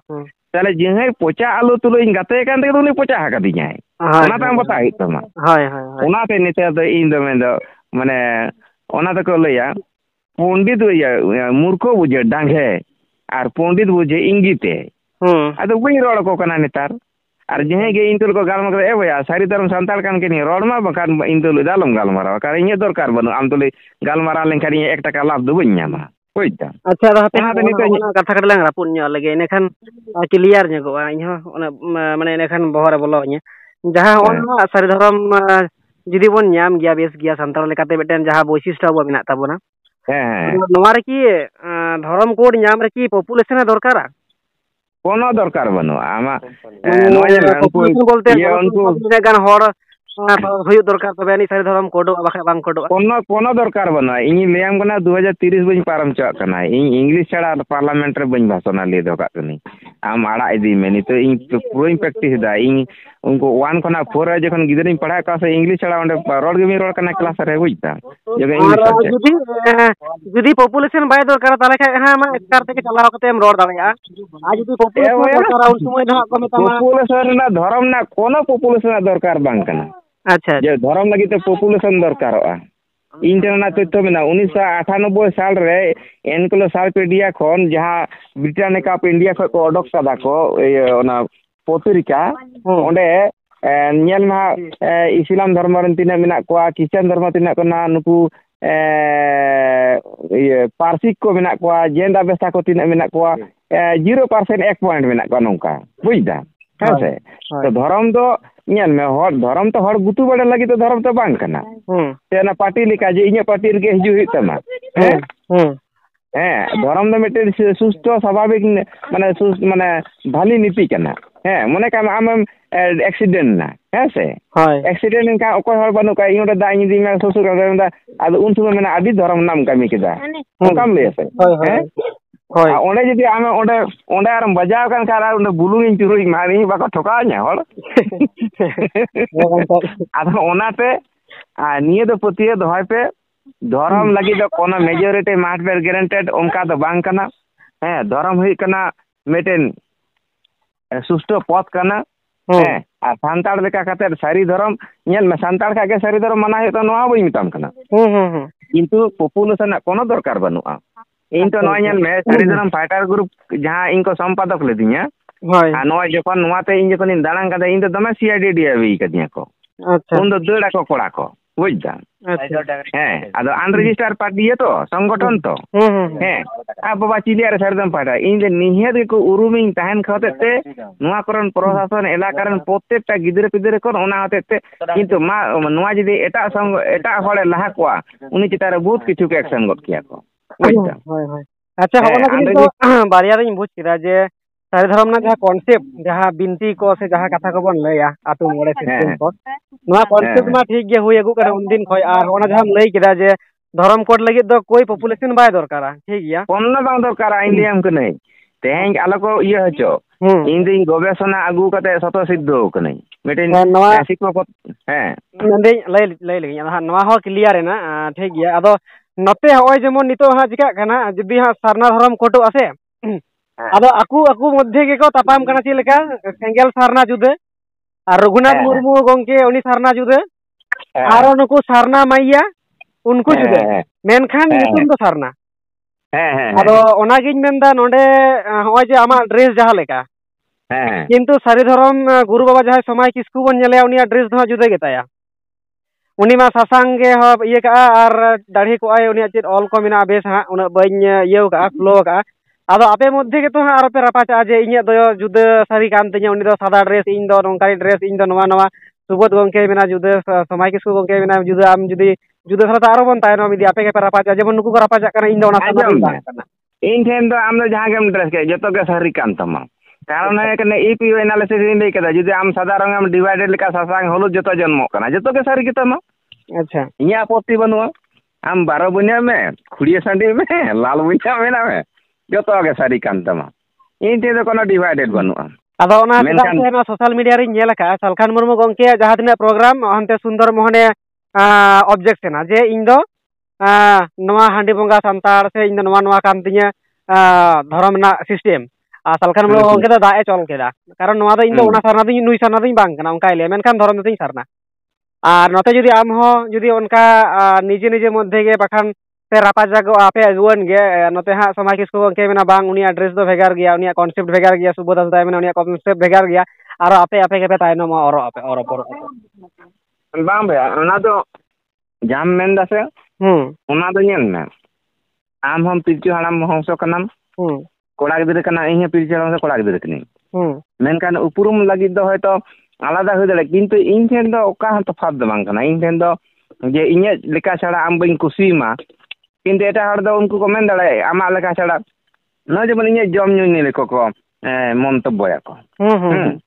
ᱛᱟᱦᱞᱮ ᱡᱟᱹᱦᱟᱹᱭ ᱯᱚᱪᱟ ᱟᱞᱚ ᱛᱩᱞᱟᱹᱧ ᱜᱟᱛᱮ ᱠᱟᱱ ᱛᱮᱜᱮ ᱩᱱᱤ ᱯᱚᱪᱟ ᱟᱠᱟᱫᱤᱧᱟᱭ ᱚᱱᱟᱛᱮ ᱟᱢ ᱵᱟᱛᱟ ᱦᱩᱭᱩᱜ ᱛᱟᱢᱟ ᱦᱳᱭ ᱦᱳᱭ ᱚᱱᱟᱛᱮ ᱱᱮᱛᱟᱨ ᱫᱚ ᱤᱧ ᱫᱚ ᱢᱮᱱᱫᱚ ᱢᱟᱱᱮ ᱚᱱᱟ ᱫᱚᱠᱚ ᱞᱟᱹᱭᱟ ᱯᱚᱱᱰᱤᱛ ᱤᱭᱟᱹ ᱢᱩᱨᱠᱷᱚ ᱵᱩᱡᱷᱟᱹ ᱰᱟᱸᱜᱷᱮ ᱟᱨ ᱯᱚᱱᱰᱤᱛ ᱵᱩᱡᱷᱟᱹ ᱤᱝᱜᱤᱛᱮ ᱟᱫᱚ ᱵᱟᱹᱧ ᱨᱚᱲ ᱟᱠᱚ ᱠᱟᱱᱟ ᱱᱮᱛᱟᱨ ᱟᱨ ᱡᱟᱦᱟᱸᱭ ᱜᱮ ᱤᱧ ᱛᱩᱞ ᱠᱚ ᱜᱟᱞᱢᱟᱨᱟᱣ ᱠᱮᱫᱟ ᱮ ᱵᱚᱭᱟ ᱥᱟᱹᱨᱤ ᱫᱷᱚᱨᱚᱢ ᱥᱟᱱᱛᱟᱲ ᱠᱟᱱ ᱠᱟᱹᱱᱟᱹᱧ ᱨᱚᱲ ᱢᱟ ᱵᱟᱝᱠᱷᱟᱱ ᱤᱧ ᱛᱩᱞᱩᱡ ᱫᱚ ᱟᱞᱚᱢ ᱜᱟᱞᱢᱟᱨᱟᱣᱟ ᱠᱟᱨᱚᱱ ᱤᱧᱟᱹᱜ ᱫᱚᱨᱠᱟᱨ ᱵᱟᱹᱱᱩᱜᱼᱟ ᱟᱢ ᱛᱩᱞᱩᱡ ᱜᱟᱞᱢᱟᱨᱟᱣ ᱞᱮᱱᱠᱷᱟᱱ ᱤᱧ ᱮᱠ ᱴᱟᱠᱟ ᱞᱟᱵᱷ ᱫᱚ ᱵᱟᱹᱧ ᱧᱟᱢᱟ ᱠᱚᱭᱫᱟ ᱟᱪᱪᱷᱟ ᱫᱚ ᱦᱟᱯᱮ ᱦᱟᱯᱮ ᱱᱤᱛᱚᱜ ᱠᱟᱛᱷᱟ ᱠᱟᱴ ᱞᱟᱝ ᱨᱟᱹᱯᱩᱫ ᱧᱚᱜ ᱞᱮᱜᱮ ᱤᱱᱟᱹᱠᱷᱟᱱ ᱠᱞᱤᱭᱟᱨ ᱧᱚᱜᱚᱜᱼᱟ ᱤᱧᱦᱚᱸ ᱚᱱᱟ ᱢᱟᱱᱮ ᱤᱱᱟᱹᱠᱷᱟᱱ ᱵᱚᱦᱚᱜ ᱨᱮ ᱵᱚᱞᱚᱣᱟᱹᱧᱟ ᱡᱟᱦᱟᱸ ᱱᱚᱜᱼᱚᱭ ᱥᱟᱹᱨᱤ ᱫᱷᱚᱨᱚᱢ ᱡᱩᱫᱤ ᱵᱚᱱ ᱧᱟᱢ ᱜᱮᱭᱟ ᱵᱮᱥ ᱜᱮᱭᱟ ᱥᱟᱱᱛᱟᱲ ᱞᱮᱠᱟᱛᱮ ᱢᱤᱫᱴᱮᱱ ᱡᱟᱦᱟᱸ ᱵᱳᱭᱥᱤᱥᱴᱚ ᱟᱵᱚ ᱢᱮᱱᱟᱜ ᱛᱟᱵᱚᱱᱟ ᱱᱚᱣᱟ ᱨᱮᱠᱤ ᱫᱷᱚᱨᱚᱢ ᱠᱳᱰ ᱧᱟᱢ ᱨᱮᱠᱤ ᱯᱚᱯᱩᱞᱮᱥᱚᱱ ᱫᱚᱨᱠᱟᱨᱟ ᱠᱳᱱᱳ ᱫᱚᱨᱠᱟᱨ ᱵᱟᱹᱱᱩᱜᱼᱟ ᱟᱢᱟᱜ ᱱᱚᱣᱟ ᱧᱮᱞ ᱯᱚᱯᱩᱞᱮᱥᱚᱱ ᱵᱚᱞᱛᱮ ᱩᱱᱠᱩ ᱛᱤᱱᱟᱹᱜ ᱜᱟᱱ ᱦᱚᱲ ᱦᱩᱭᱩᱜ ᱫᱚᱨᱠᱟᱨ ᱛᱚᱵᱮ ᱟᱹᱱᱤᱡ ᱥᱟᱹᱨᱤ ᱫᱷᱚᱨᱚᱢ ᱠᱚ ᱩᱰᱩᱠᱚᱜᱼᱟ ᱵᱟᱠᱷᱟᱡ ᱵᱟᱝ ᱠᱚ ᱩᱰᱩᱠᱚᱜᱼᱟ ᱠᱳᱱᱳ ᱠᱳᱱᱳ ᱫᱚᱨᱠᱟᱨ ᱵᱟᱹᱱᱩᱜᱼᱟ ᱤᱧᱤᱧ ᱞᱟᱹᱭᱟᱢ ᱠᱟᱱᱟ ᱫᱩ ᱦᱟᱡᱟᱨ ᱛᱤᱨᱤᱥ ᱵᱟᱹᱧ ᱯᱟᱨᱚᱢ ᱪᱟᱜ ᱠᱟᱱᱟ ᱤᱧ ᱤᱝᱞᱤᱥ ᱪᱷᱟᱲᱟ ᱯᱟᱨᱞᱟᱢᱮᱱᱴ ᱨᱮ ᱵᱟᱹᱧ ᱵᱷᱟᱥᱚᱱᱟ ᱞᱟᱹᱭ ᱫᱚᱦᱚ ᱠᱟᱜ ᱠᱟᱹᱱᱟᱹᱧ ᱟᱢ ᱟᱲᱟᱜ ᱤᱫᱤ ᱢᱮ ᱱᱤᱛᱚᱜ ᱤᱧ ᱯᱩᱨᱟᱹᱧ ᱯᱨᱮᱠᱴᱤᱥ ᱮᱫᱟ ᱤᱧ ᱩᱱᱠᱩ ᱳᱣᱟᱱ ᱠᱷᱚᱱᱟᱜ ᱯᱷᱳᱨ ᱨᱮ ᱡᱚᱠᱷᱚᱱ ᱜᱤᱫᱽᱨᱟᱹᱧ ᱯᱟᱲᱦᱟᱣ ᱠᱚᱣᱟ ᱥᱮ ᱤᱝᱞᱤᱥ ᱪᱷᱟᱲᱟ ᱚᱸᱰᱮ ᱨᱚᱲ ᱜᱮᱵᱤᱱ ᱨᱚᱲ ᱠᱟᱱᱟ ᱠᱞᱟᱥ ᱨᱮ ᱵᱩᱡᱽ ᱫᱟ ᱡᱩᱫᱤ ᱡᱩᱫᱤ ᱯᱚᱯᱩᱞᱮᱥᱚᱱ ᱵᱟᱭ ᱫᱚᱨᱠᱟᱨᱟ ᱛᱟᱦᱚᱞᱮ ᱠᱷᱟᱡ ᱦᱮᱸ ᱢᱟ ᱮᱥᱠᱟᱨ ᱛᱮᱜᱮ ᱪᱟᱞᱟᱣ ᱠᱟᱛᱮ ᱮᱢ ᱨᱚᱲ ᱫᱟᱲᱮᱭᱟᱜᱼᱟ ᱟᱨ ᱡᱩᱫᱤ ᱯᱚᱯᱩᱞᱮᱥᱚᱱ ᱫᱚᱨᱠᱟᱨᱟ ᱩᱱ ᱥᱚᱢᱚᱭ ᱫᱚ ᱦᱟᱸᱜ ᱠᱚ ᱢᱮᱛᱟᱢᱟ ᱯᱚᱯᱩᱞᱮᱥᱚᱱ ᱨᱮᱱᱟᱜ ᱫᱷᱚᱨᱚᱢ ᱨᱮᱱᱟᱜ ᱠᱳᱱᱳ ᱯᱚᱯᱩᱞᱮᱥᱚᱱ ᱨᱮᱱᱟᱜ ᱫᱚᱨᱠᱟᱨ ᱵᱟᱝ ᱠᱟᱱᱟ ᱟᱪᱪᱷᱟ ᱡᱮ ᱫᱷᱚᱨᱚᱢ ᱞᱟᱹᱜᱤᱫ ᱛᱮ ᱯᱚᱯᱩᱞᱮᱥᱚᱱ ᱫᱚᱨᱠᱟᱨᱚᱜᱼᱟ ᱤᱧ ᱴᱷᱮᱱ ᱚᱱᱟ ᱛᱚᱛᱛᱷᱚ ᱢᱮᱱᱟᱜᱼᱟ ᱩᱱᱤᱥᱥᱚ ᱟᱴᱷᱟᱱᱚᱵᱵᱳᱭ ᱥᱟᱞᱨᱮ ᱮᱱᱠᱞᱳᱥᱟᱨᱯᱮᱰᱤᱭᱟ ᱠᱷᱚᱱ ᱡᱟᱦᱟᱸ ᱵᱨᱤᱴᱟᱱᱤᱠᱟ ᱚᱯᱷ ᱤᱱᱰᱤᱭᱟ ᱠᱷᱚᱱ ᱠᱚ ᱚᱰᱚᱠ ᱠᱟᱫᱟ ᱠᱚ ᱤᱭᱟᱹ ᱚᱱᱟ ᱯᱚᱛᱨᱤᱠᱟ ᱚᱸᱰᱮ ᱧᱮᱞ ᱢᱟ ᱤᱥᱞᱟᱢ ᱫᱷᱚᱨᱢᱚ ᱨᱮᱱ ᱛᱤᱱᱟᱹᱜ ᱢᱮᱱᱟᱜ ᱠᱚᱣᱟ ᱠᱷᱨᱤᱥᱴᱟᱱ ᱫᱷᱚᱨᱢᱚ ᱛᱤᱱᱟᱹᱜ ᱠᱟᱱᱟ ᱱᱩᱠᱩ ᱤᱭᱟᱹ ᱯᱟᱨᱥᱤᱠ ᱠᱚ ᱢᱮᱱᱟᱜ ᱠᱚᱣᱟ ᱡᱮᱱ ᱟᱵᱮᱥᱟ ᱠᱚ ᱛᱤᱱᱟᱹᱜ ᱢᱮᱱᱟᱜ ᱠᱚᱣᱟ ᱡᱤᱨᱳ ᱯᱟᱨᱥᱮᱱᱴ ᱮᱠ ᱯᱚᱭᱮᱱᱴ ᱢᱮᱱᱟᱜ ᱠᱚᱣᱟ ᱱᱚᱝᱠᱟ ᱵᱩᱡᱽᱫᱟ ᱦᱮᱸ ᱥᱮ ᱛᱚ ᱫᱷᱚᱨᱚᱢ ᱫᱚ ᱧᱮᱞ ᱢᱮ ᱦᱚᱲ ᱫᱷᱚᱨᱚᱢ ᱛᱚ ᱦᱚᱲ ᱜᱩᱛᱩ ᱵᱟᱲᱟ ᱞᱟᱹᱜᱤᱫ ᱫᱚ ᱫᱷᱚᱨᱚᱢ ᱫᱚ ᱵᱟᱝ ᱠᱟᱱᱟ ᱥᱮ ᱚᱱᱟ ᱯᱟᱴᱤ ᱞᱮᱠᱟ ᱡᱮ ᱤᱧᱟᱹᱜ ᱯᱟᱴᱤ ᱨᱮᱜᱮ ᱦᱤᱡᱩᱜ ᱦᱩᱭᱩᱜ ᱛᱟᱢᱟ ᱦᱮᱸ ᱦᱮᱸ ᱫᱷᱚᱨᱚᱢ ᱫᱚ ᱢᱤᱫᱴᱮᱱ ᱥᱩᱥᱛᱷᱚ ᱥᱟᱵᱷᱟᱵᱤᱠ ᱢᱟᱱᱮ ᱢᱟᱱᱮ ᱵᱷᱟᱞᱤ ᱱᱤᱛᱤ ᱠᱟᱱᱟ ᱦᱮᱸ ᱢᱚᱱᱮ ᱠᱟᱜ ᱢᱮ ᱟᱢᱮᱢ ᱮᱠᱥᱤᱰᱮᱱᱴ ᱮᱱᱟ ᱦᱮᱸ ᱥᱮ ᱮᱠᱥᱤᱰᱮᱱᱴ ᱮᱱᱠᱷᱟᱱ ᱚᱠᱚᱭ ᱦᱚᱲ ᱵᱟᱹᱱᱩᱜ ᱠᱟᱜ ᱤᱧ ᱚᱸᱰᱮ ᱫᱟᱜ ᱤᱧ ᱤᱫᱤᱭ ᱢᱮ ᱥᱩᱥᱩᱨ ᱟᱫᱚ ᱩᱱ ᱥᱚᱢᱚᱭ ᱢᱮᱱᱟ ᱟᱹᱰᱤ ᱫᱷᱚᱨᱚᱢ ᱨᱮᱱᱟᱜ ᱠᱟᱹᱢᱤ ᱠᱮᱫᱟ ᱚᱱᱠᱟᱢ ᱞᱟᱹᱭᱟᱥᱮ ᱦᱮᱸ ᱦᱳᱭ ᱚᱸᱰᱮ ᱡᱩᱫᱤ ᱟᱢ ᱚᱸᱰᱮ ᱚᱸᱰᱮ ᱟᱨ ᱵᱟᱡᱟᱣ ᱠᱟᱱ ᱠᱷᱟᱱ ᱟᱨ ᱚᱸᱰᱮ ᱵᱩᱞᱩᱝ ᱤᱧ ᱪᱩᱨᱩᱡ ᱢᱟ ᱤᱧ ᱵᱟᱠᱚ ᱴᱷᱚᱠᱟᱣᱤᱧᱟ ᱦᱚᱲ ᱟᱫᱚ ᱚᱱᱟᱛᱮ ᱱᱤᱭᱟᱹ ᱫᱚ ᱯᱟᱹᱛᱭᱟᱹᱣ ᱫᱚᱦᱚᱭ ᱯᱮ ᱫᱷᱚᱨᱚᱢ ᱞᱟᱹᱜᱤᱫ ᱫᱚ ᱠᱳᱱᱳ ᱢᱮᱡᱚᱨᱤᱴᱤ ᱢᱟᱴᱵᱮᱨ ᱜᱮᱨᱮᱱᱴᱮᱰ ᱚᱱᱠᱟ ᱫᱚ ᱵᱟᱝ ᱠᱟᱱᱟ ᱦᱮᱸ ᱫᱷᱚᱨᱚᱢ ᱦᱩᱭᱩᱜ ᱠᱟᱱᱟ ᱢᱤᱫᱴᱮᱱ ᱥᱩᱥᱴᱚ ᱯᱚথ ᱠᱟᱱᱟ ᱦᱮᱸ ᱟᱨ ᱥᱟᱱᱛᱟᱲ ᱞᱮᱠᱟ ᱠᱟᱛᱮᱫ ᱥᱟᱹᱨᱤ ᱫᱷᱚᱨᱚᱢ ᱧᱮᱞ ᱢᱮ ᱥᱟᱱᱛᱟᱲ ᱠᱷᱟᱡ ᱜᱮ ᱥᱟᱹᱨᱤ ᱫᱷᱚᱨᱚᱢ ᱢᱟᱱᱟᱣ ᱦᱩᱭᱩᱜ ᱛᱟᱢᱟ ᱱᱚᱣᱟ ᱦᱚᱸ ᱵᱟᱹᱧ ᱢᱮᱛᱟᱢ ᱠᱟᱱᱟ ᱠᱤᱱᱛᱩ ᱯᱚᱯᱩᱞᱮᱥᱚᱱᱟᱜ ᱠᱳᱱᱳ ᱫᱚᱨᱠᱟᱨ ᱵᱟᱹᱱᱩᱜᱼᱟ ᱤᱧ ᱛᱚ ᱱᱚᱜᱼᱚᱭ ᱧᱮᱞ ᱢᱮ ᱥᱟᱹᱨᱤ ᱫᱷᱚᱨᱚᱢ ᱯᱷᱟᱭᱴᱟᱨ ᱜᱨᱩᱯ ᱡᱟᱦᱟᱸ ᱤᱧ ᱠᱚ ᱥᱚᱢᱯᱟᱫᱚᱠ ᱞᱤᱫᱤᱧᱟ ᱦᱳᱭ ᱟᱨ ᱱᱚᱜᱼᱚᱭ ᱡᱚᱠᱷᱚᱱ ᱱᱚᱣᱟᱛᱮ ᱤᱧ ᱡᱚᱠᱷᱚᱱᱤᱧ ᱫᱟᱬᱟᱱ ᱠᱟᱫᱟ ᱤᱧ ᱫᱚ ᱫᱚᱢᱮ ᱥᱤᱟᱭᱰᱤ ᱰᱤᱟᱵᱤ ᱠᱟᱫᱤᱧᱟ ᱠᱚ उन दौड़ को कोड़ा को बुझ दा हैं अदो अनरजिस्टर पार्टी है तो संगठन तो हैं अब बाबा चिलिया रे सरदम पाटा इन दे निहित के को उरुमिंग तहन खते ते नुआ करन प्रशासन एलाकारन प्रत्येकटा गिदर पिदर कर ओना हते ते किंतु मा नुआ जदी एटा संग एटा हड़े लहा कोआ उनी चितारे बहुत किछु के एक्शन गत किया को ᱢᱤᱫᱴᱟᱝ ᱦᱳᱭ ᱦᱳᱭ ᱟᱪᱪᱷᱟ ᱦᱚᱜᱼᱚᱱᱟ ᱡᱤᱱᱤᱥ ᱫᱚ ᱵᱟᱨᱭᱟ ᱨᱤᱧ ᱵᱩᱡ ᱠᱮᱫᱟ ᱡᱮ ᱥᱟᱨᱤ ᱫᱷᱚᱨᱚᱢ ᱨᱮᱱᱟᱜ ᱡᱟᱦᱟᱸ ᱠᱚᱱᱥᱮᱯᱴ ᱡᱟᱦᱟᱸ ᱵᱤᱱᱛᱤ ᱠᱚ ᱥᱮ ᱡᱟᱦᱟᱸ ᱠᱟᱛᱷᱟ ᱠᱚᱵᱚᱱ ᱞᱟᱹᱭᱟ ᱟᱛᱳ ᱢᱚᱬᱮ ᱥᱤᱥᱴᱮᱢ ᱠᱚ ᱱᱚᱣᱟ ᱠᱚᱱᱥᱮᱯᱴ ᱢᱟ ᱴᱷᱤᱠ ᱜᱮ ᱦᱩᱭ ᱟᱹᱜᱩ ᱠᱟᱱᱟ ᱩᱱᱫᱤᱱ ᱠᱷᱚᱱ ᱟᱨ ᱦᱚᱜᱼᱚᱱᱟ ᱡᱟᱦᱟᱸᱢ ᱞᱟᱹᱭ ᱠᱮᱫᱟ ᱡᱮ ᱫᱷᱚᱨᱚᱢ ᱠᱳᱰ ᱞᱟᱹᱜᱤᱫ ᱫᱚ ᱠᱳᱭ ᱯᱚᱯᱩᱞᱮᱥᱚᱱ ᱵᱟᱭ ᱫᱚᱨᱠᱟᱨᱟ ᱴᱷᱤᱠ ᱜᱮᱭᱟ ᱚᱱᱱᱟ ᱵᱟᱝ ᱫᱚᱨᱠᱟᱨᱟ ᱤᱧ ᱞᱟᱹᱭᱟᱢ ᱠᱟᱹᱱᱟᱹᱧ ᱛᱮᱦᱮᱧ ᱟᱞᱚ ᱠᱚ ᱤᱭᱟᱹ ᱦᱚᱪᱚ ᱤᱧ ᱫᱩᱧ ᱜᱚᱵᱮᱥᱚᱱᱟ ᱟᱹᱜᱩ ᱠᱟᱛᱮ ᱥᱚᱛᱚ ᱥᱤᱫᱽᱫᱷᱚ ᱠᱟᱹᱱᱟᱹᱧ ᱢᱤᱫᱴᱮᱱ ᱥᱤᱠᱠᱷᱚᱠ ᱦᱮᱸ ᱢᱮᱱᱫᱟᱹᱧ ᱞᱟᱹᱭ ᱞᱟᱹᱭ ᱞᱟᱹᱜᱤᱫ ᱟᱫᱚ ᱦᱟᱸᱜ ᱱᱚᱣᱟ ᱦᱚᱸ ᱠᱞᱤᱭᱟᱨ ᱮᱱᱟ ᱴᱷᱤᱠ ᱜᱮᱭᱟ ᱟᱫᱚ ᱱᱚᱛᱮ ᱦᱚᱸᱜᱼᱚᱭ ᱡᱮᱢᱚᱱ ᱱᱤᱛᱚᱜ ᱦᱟᱸᱜ ᱪᱤᱠᱟᱹᱜ ᱠᱟᱱᱟ ᱡᱩᱫᱤ ᱦᱟᱸᱜ ᱥᱟᱨᱱᱟ ᱫᱷᱚᱨᱚᱢ ᱠᱚᱴᱚᱜᱼᱟ ᱥᱮ ᱟᱫᱚ ᱟᱠᱚ ᱟᱠᱚ ᱢᱚᱫᱽᱫᱷᱮ ᱜᱮᱠᱚ ᱛᱟᱯᱟᱢ ᱠᱟᱱᱟ ᱪᱮᱫ ᱞᱮᱠᱟ ᱥᱮᱸᱜᱮᱞ ᱥᱟᱨᱱᱟ ᱡᱩᱫᱟᱹ ᱟᱨ ᱨᱚᱜᱷᱩᱱᱟᱛᱷ ᱢᱩᱨᱢᱩ ᱜᱚᱝᱠᱮ उनी सारना जुदे और उनको सारना मैया उनको जुदे मेनखान नितुम दो सारना ᱟᱫᱚ ᱚᱱᱟᱜᱤᱧ ᱢᱮᱱᱫᱟ ᱱᱚᱰᱮ ᱦᱚᱸᱜᱼᱚᱭ ᱡᱮ ᱟᱢᱟᱜ ᱰᱨᱮᱥ ᱡᱟᱦᱟᱸ ᱞᱮᱠᱟ ᱠᱤᱱᱛᱩ ᱥᱟᱹᱨᱤ ᱫᱷᱚᱨᱚᱢ ᱜᱩᱨᱩ ᱵᱟᱵᱟ ᱡᱟᱦᱟᱸᱭ ᱥᱚᱢᱟᱭ ᱠᱤᱥᱠᱩ ᱵᱚᱱ ᱧᱮᱞᱮᱭᱟ ᱩᱱᱤᱭᱟᱜ ᱰᱨᱮᱥ ᱫᱚ ᱦᱟᱸᱜ ᱡᱩᱫᱟᱹ ᱜᱮᱛᱟᱭᱟ ᱩᱱᱤ ᱢᱟ ᱥᱟᱥᱟᱝ ᱜᱮ ᱦᱚᱸ ᱤᱭᱟᱹ ᱠᱟᱜᱼᱟ ᱟᱨ ᱫᱟᱲᱦᱤ ᱠᱚᱜᱼᱟᱭ ᱩᱱᱤᱭᱟᱜ ᱪᱮᱫ ᱚᱞ ᱠᱚ ᱢᱮᱱᱟᱜᱼᱟ ᱵᱮᱥ ᱦᱟᱸᱜ ᱩᱱᱟᱹᱜ ᱵᱟᱹᱧ ᱤᱭᱟᱹᱣ ᱠᱟᱜᱼᱟ ᱯᱷᱞᱳ ᱠᱟᱜᱼᱟ ᱟᱫᱚ ᱟᱯᱮ ᱢᱚᱫᱽᱫᱷᱮ ᱜᱮᱛᱚ ᱦᱟᱸᱜ ᱟᱨᱚᱯᱮ ᱨᱟᱯᱟᱪᱟᱜᱼᱟ ᱡᱮ ᱤᱧᱟᱹᱜ ᱫᱚ ᱡᱩᱫᱟᱹ ᱥᱟᱹᱨᱤ ᱠᱟᱱ ᱛᱤᱧᱟᱹ ᱩᱱᱤ ᱫᱚ ᱥᱟᱫᱟ ᱰᱨᱮᱥ ᱤᱧ ᱫᱚ ᱱᱚᱝᱠᱟᱱ ᱰᱨᱮᱥ ᱤᱧ ᱫᱚ ᱱᱚᱣᱟ ᱱᱚᱣᱟ ᱥᱩᱵᱳᱫ ᱜᱚᱢᱠᱮ ᱢᱮᱱᱟ ᱡᱩᱫᱟᱹ ᱥᱚᱢᱟᱭ ᱠᱤᱥᱠᱩ ᱜᱚᱢᱠᱮ ᱢᱮᱱᱟ ᱡᱩᱫᱟᱹ ᱟᱢ ᱡᱩᱫᱤ ᱡᱩᱫᱟᱹ ᱫᱷᱟᱨᱟ ᱟᱨᱚ ᱵᱚᱱ ᱛᱟᱭᱱᱚᱢ ᱤᱫᱤ ᱟᱯᱮ ᱜᱮᱯᱮ ᱨᱟᱯᱟᱪᱟᱜᱼᱟ ᱡᱮᱢᱚᱱ ᱱᱩᱠᱩ ᱠᱚ ᱨᱟᱯᱟᱪᱟᱜ ᱠᱟᱱᱟ ᱤᱧ ᱫᱚ ᱚᱱᱟ ᱥᱟᱫᱟ ᱵᱟᱹᱧ ᱛᱟᱦᱮᱸ ᱠᱟᱱᱟ ᱤᱧ ᱴᱷᱮᱱ ᱫᱚ ᱟᱢ ᱫᱚ ᱡᱟᱦᱟᱸ ᱜᱮᱢ ᱰᱨᱮᱥ ᱠᱮᱫ ᱡᱚᱛᱚ ᱜᱮ ᱥᱟᱹᱨᱤ ᱠᱟᱱ ᱛᱟᱢᱟ ᱠᱟᱨᱚᱱ ᱦᱩᱭᱩᱜ ᱠᱟᱱᱟ ᱤ ᱯᱤ ᱮᱱᱟᱞᱤᱥᱤᱥ ᱤᱧ ᱞᱟᱹᱭ ᱠᱮᱫᱟ ᱡᱩᱫᱤ ᱟᱢ ᱥᱟᱫᱟ ᱨᱚᱝ ᱮᱢ ᱰᱤᱵᱷᱟᱭᱰᱮᱰ ᱞᱮᱠᱷᱟᱱ ᱥᱟᱥᱟᱝ ᱦᱚᱞᱩᱫ ᱡᱚᱛᱚ ᱡᱚᱱᱢᱚᱜ ᱠᱟᱱᱟ ᱡᱚᱛᱚ ᱜᱮ ᱥᱟᱹᱨᱤ ᱜᱮᱛᱟᱢᱟ अच्छा ये आपत्ति बनुआ आम बारबुनिया में खुड़िया साड़ी में लालबुनिया में ना में जो तो आगे सारी कांतमा इन ते तो कोनो डिवाइडेड बनुआ अब ओना मेरा सोशल मीडिया रे नेल का सलखान मुर्मू गंके जहां दिन प्रोग्राम हनते सुंदर मोहने ऑब्जेक्शन जे इन दो नवा हांडी बंगा संताड़ से इन नवा नवा काम तिया धर्म ना सिस्टम ᱥᱟᱞᱠᱟᱱ ᱢᱩᱨᱢᱩ ᱜᱚᱝᱠᱮ ᱫᱚ ᱫᱟᱜ ᱮ ᱪᱚᱞ ᱠᱮᱫᱟ ᱠᱟᱨᱚᱱ ᱱᱚᱣᱟ ᱫᱚ ᱤᱧ ᱫᱚ ᱚᱱᱟ ᱥᱟᱨᱱᱟ ᱫᱚᱧ ᱱᱩᱭ ᱥᱟᱨᱱᱟ ᱫᱚᱧ ᱵᱟᱝ ᱠᱟᱱᱟ ᱚᱱᱠᱟᱭ ᱞᱟᱹᱭᱟ ᱢᱮᱱᱠᱷᱟᱱ ᱫᱷᱚᱨᱚᱢ ᱫᱚᱧ ᱥᱟᱨᱱᱟ ᱟᱨ ᱱᱚᱛᱮ ᱡᱩᱫᱤ ᱟᱢ ᱦᱚᱸ ᱡᱩᱫᱤ ᱚᱱᱠᱟ ᱱᱤᱡᱮ ᱱᱤᱡᱮ ᱢᱚᱫᱽᱫᱷᱮ ᱜᱮ ᱵᱟᱠᱷᱟᱱ ᱯᱮ ᱨᱟᱯᱟᱡᱟᱜᱚᱜᱼᱟ ᱯᱮ ᱟᱹᱜᱩᱣᱟᱹᱱ ᱜᱮ ᱱᱚᱛᱮ ᱦᱟᱸᱜ ᱥᱚᱢᱟᱡᱽ ᱠᱤᱥᱠᱩ ᱜᱚᱝᱠᱮ ᱢᱮᱱᱟ ᱵᱟᱝ ᱩᱱᱤᱭᱟᱜ ᱰᱨᱮᱥ ᱫᱚ ᱵᱷᱮᱜᱟᱨ ᱜᱮᱭᱟ ᱩᱱᱤᱭᱟᱜ ᱠᱚᱱᱥᱮᱯᱴ ᱵᱷᱮᱜᱟᱨ ᱜᱮᱭᱟ ᱥᱩᱵᱚᱫᱟᱥ ᱫᱟᱭ ᱢᱮᱱᱟ ᱩᱱᱤᱭᱟᱜ ᱠᱚᱱᱥᱮᱯᱴ ᱵᱷᱮᱜᱟᱨ ᱜᱮᱭᱟ ᱟᱨ ᱟᱯᱮ ᱟᱯᱮ ᱜᱮᱯᱮ ᱛᱟᱭᱱᱚᱢᱟ ᱚᱨᱚᱜ ᱟᱯᱮ ᱚᱨᱚᱜ ᱚᱨᱚᱜ ᱵᱟᱝ ᱵᱮ ᱚᱱᱟ ᱫᱚ ᱡᱟᱢ ᱢᱮᱱ ᱫᱟ ᱥᱮ ᱦᱩᱸ ᱚᱱᱟ ᱫᱚ ᱧᱮᱞ ᱢᱮ ᱟᱢ ᱦᱚᱸ ᱯᱤᱞᱪᱩ ᱦᱟᱲᱟᱢ ᱵᱚᱝᱥᱚ ᱠᱟᱱᱟᱢ ᱦᱩᱸ ᱠᱚᱲᱟ ᱜᱤᱫᱽᱨᱟᱹ ᱠᱟᱱᱟ ᱤᱧ ᱦᱚᱸ ᱯᱤᱞᱪᱩ ᱦᱟᱲᱟᱢ ᱠᱚᱲᱟ ᱜᱤᱫᱽᱨᱟᱹ ᱠᱟᱹᱱᱟᱹᱧ ᱦᱩᱸ ᱢᱮᱱᱠᱷᱟᱱ ᱩᱯᱨᱩᱢ ᱞᱟᱹᱜᱤᱫ ᱫᱚ ᱦᱚᱭᱛᱚ ᱟᱞᱟᱫᱟ ᱦᱩᱭ ᱫᱟᱲᱮᱭᱟᱜᱼᱟ ᱠᱤᱱᱛᱩ ᱤᱧ ᱴᱷᱮᱱ ᱫᱚ ᱚᱠᱟ ᱦᱚᱸ ᱛᱚᱯᱷᱟᱛ ᱫᱚ ᱵᱟᱝ ᱠᱟᱱᱟ ᱤᱧ ᱴᱷᱮᱱ ᱫᱚ ᱡᱮ ᱤᱧᱟᱹᱜ ᱞᱮᱠᱟ ᱪᱷᱟᱲᱟ ᱟᱢ ᱵᱟᱹᱧ ᱠᱩᱥᱤᱭᱟᱢᱟ ᱠᱤᱱᱛᱩ ᱮᱴᱟᱜ ᱦᱚᱲ ᱫᱚ ᱩᱱᱠᱩ ᱠᱚ ᱢᱮᱱ ᱫᱟᱲᱮᱭᱟᱜᱼᱟ ᱟᱢᱟᱜ ᱞᱮᱠᱟ ᱪᱷᱟᱲᱟ ᱱᱚᱜᱼᱚᱭ ᱡᱮᱢᱚᱱ ᱤᱧᱟᱹᱜ ᱡᱚᱢ ᱧᱩ ᱱᱤᱭᱮ ᱠᱚᱠᱚ ᱢᱚᱱᱛᱚᱵᱵᱚᱭᱟᱠᱚ ᱦᱮᱸ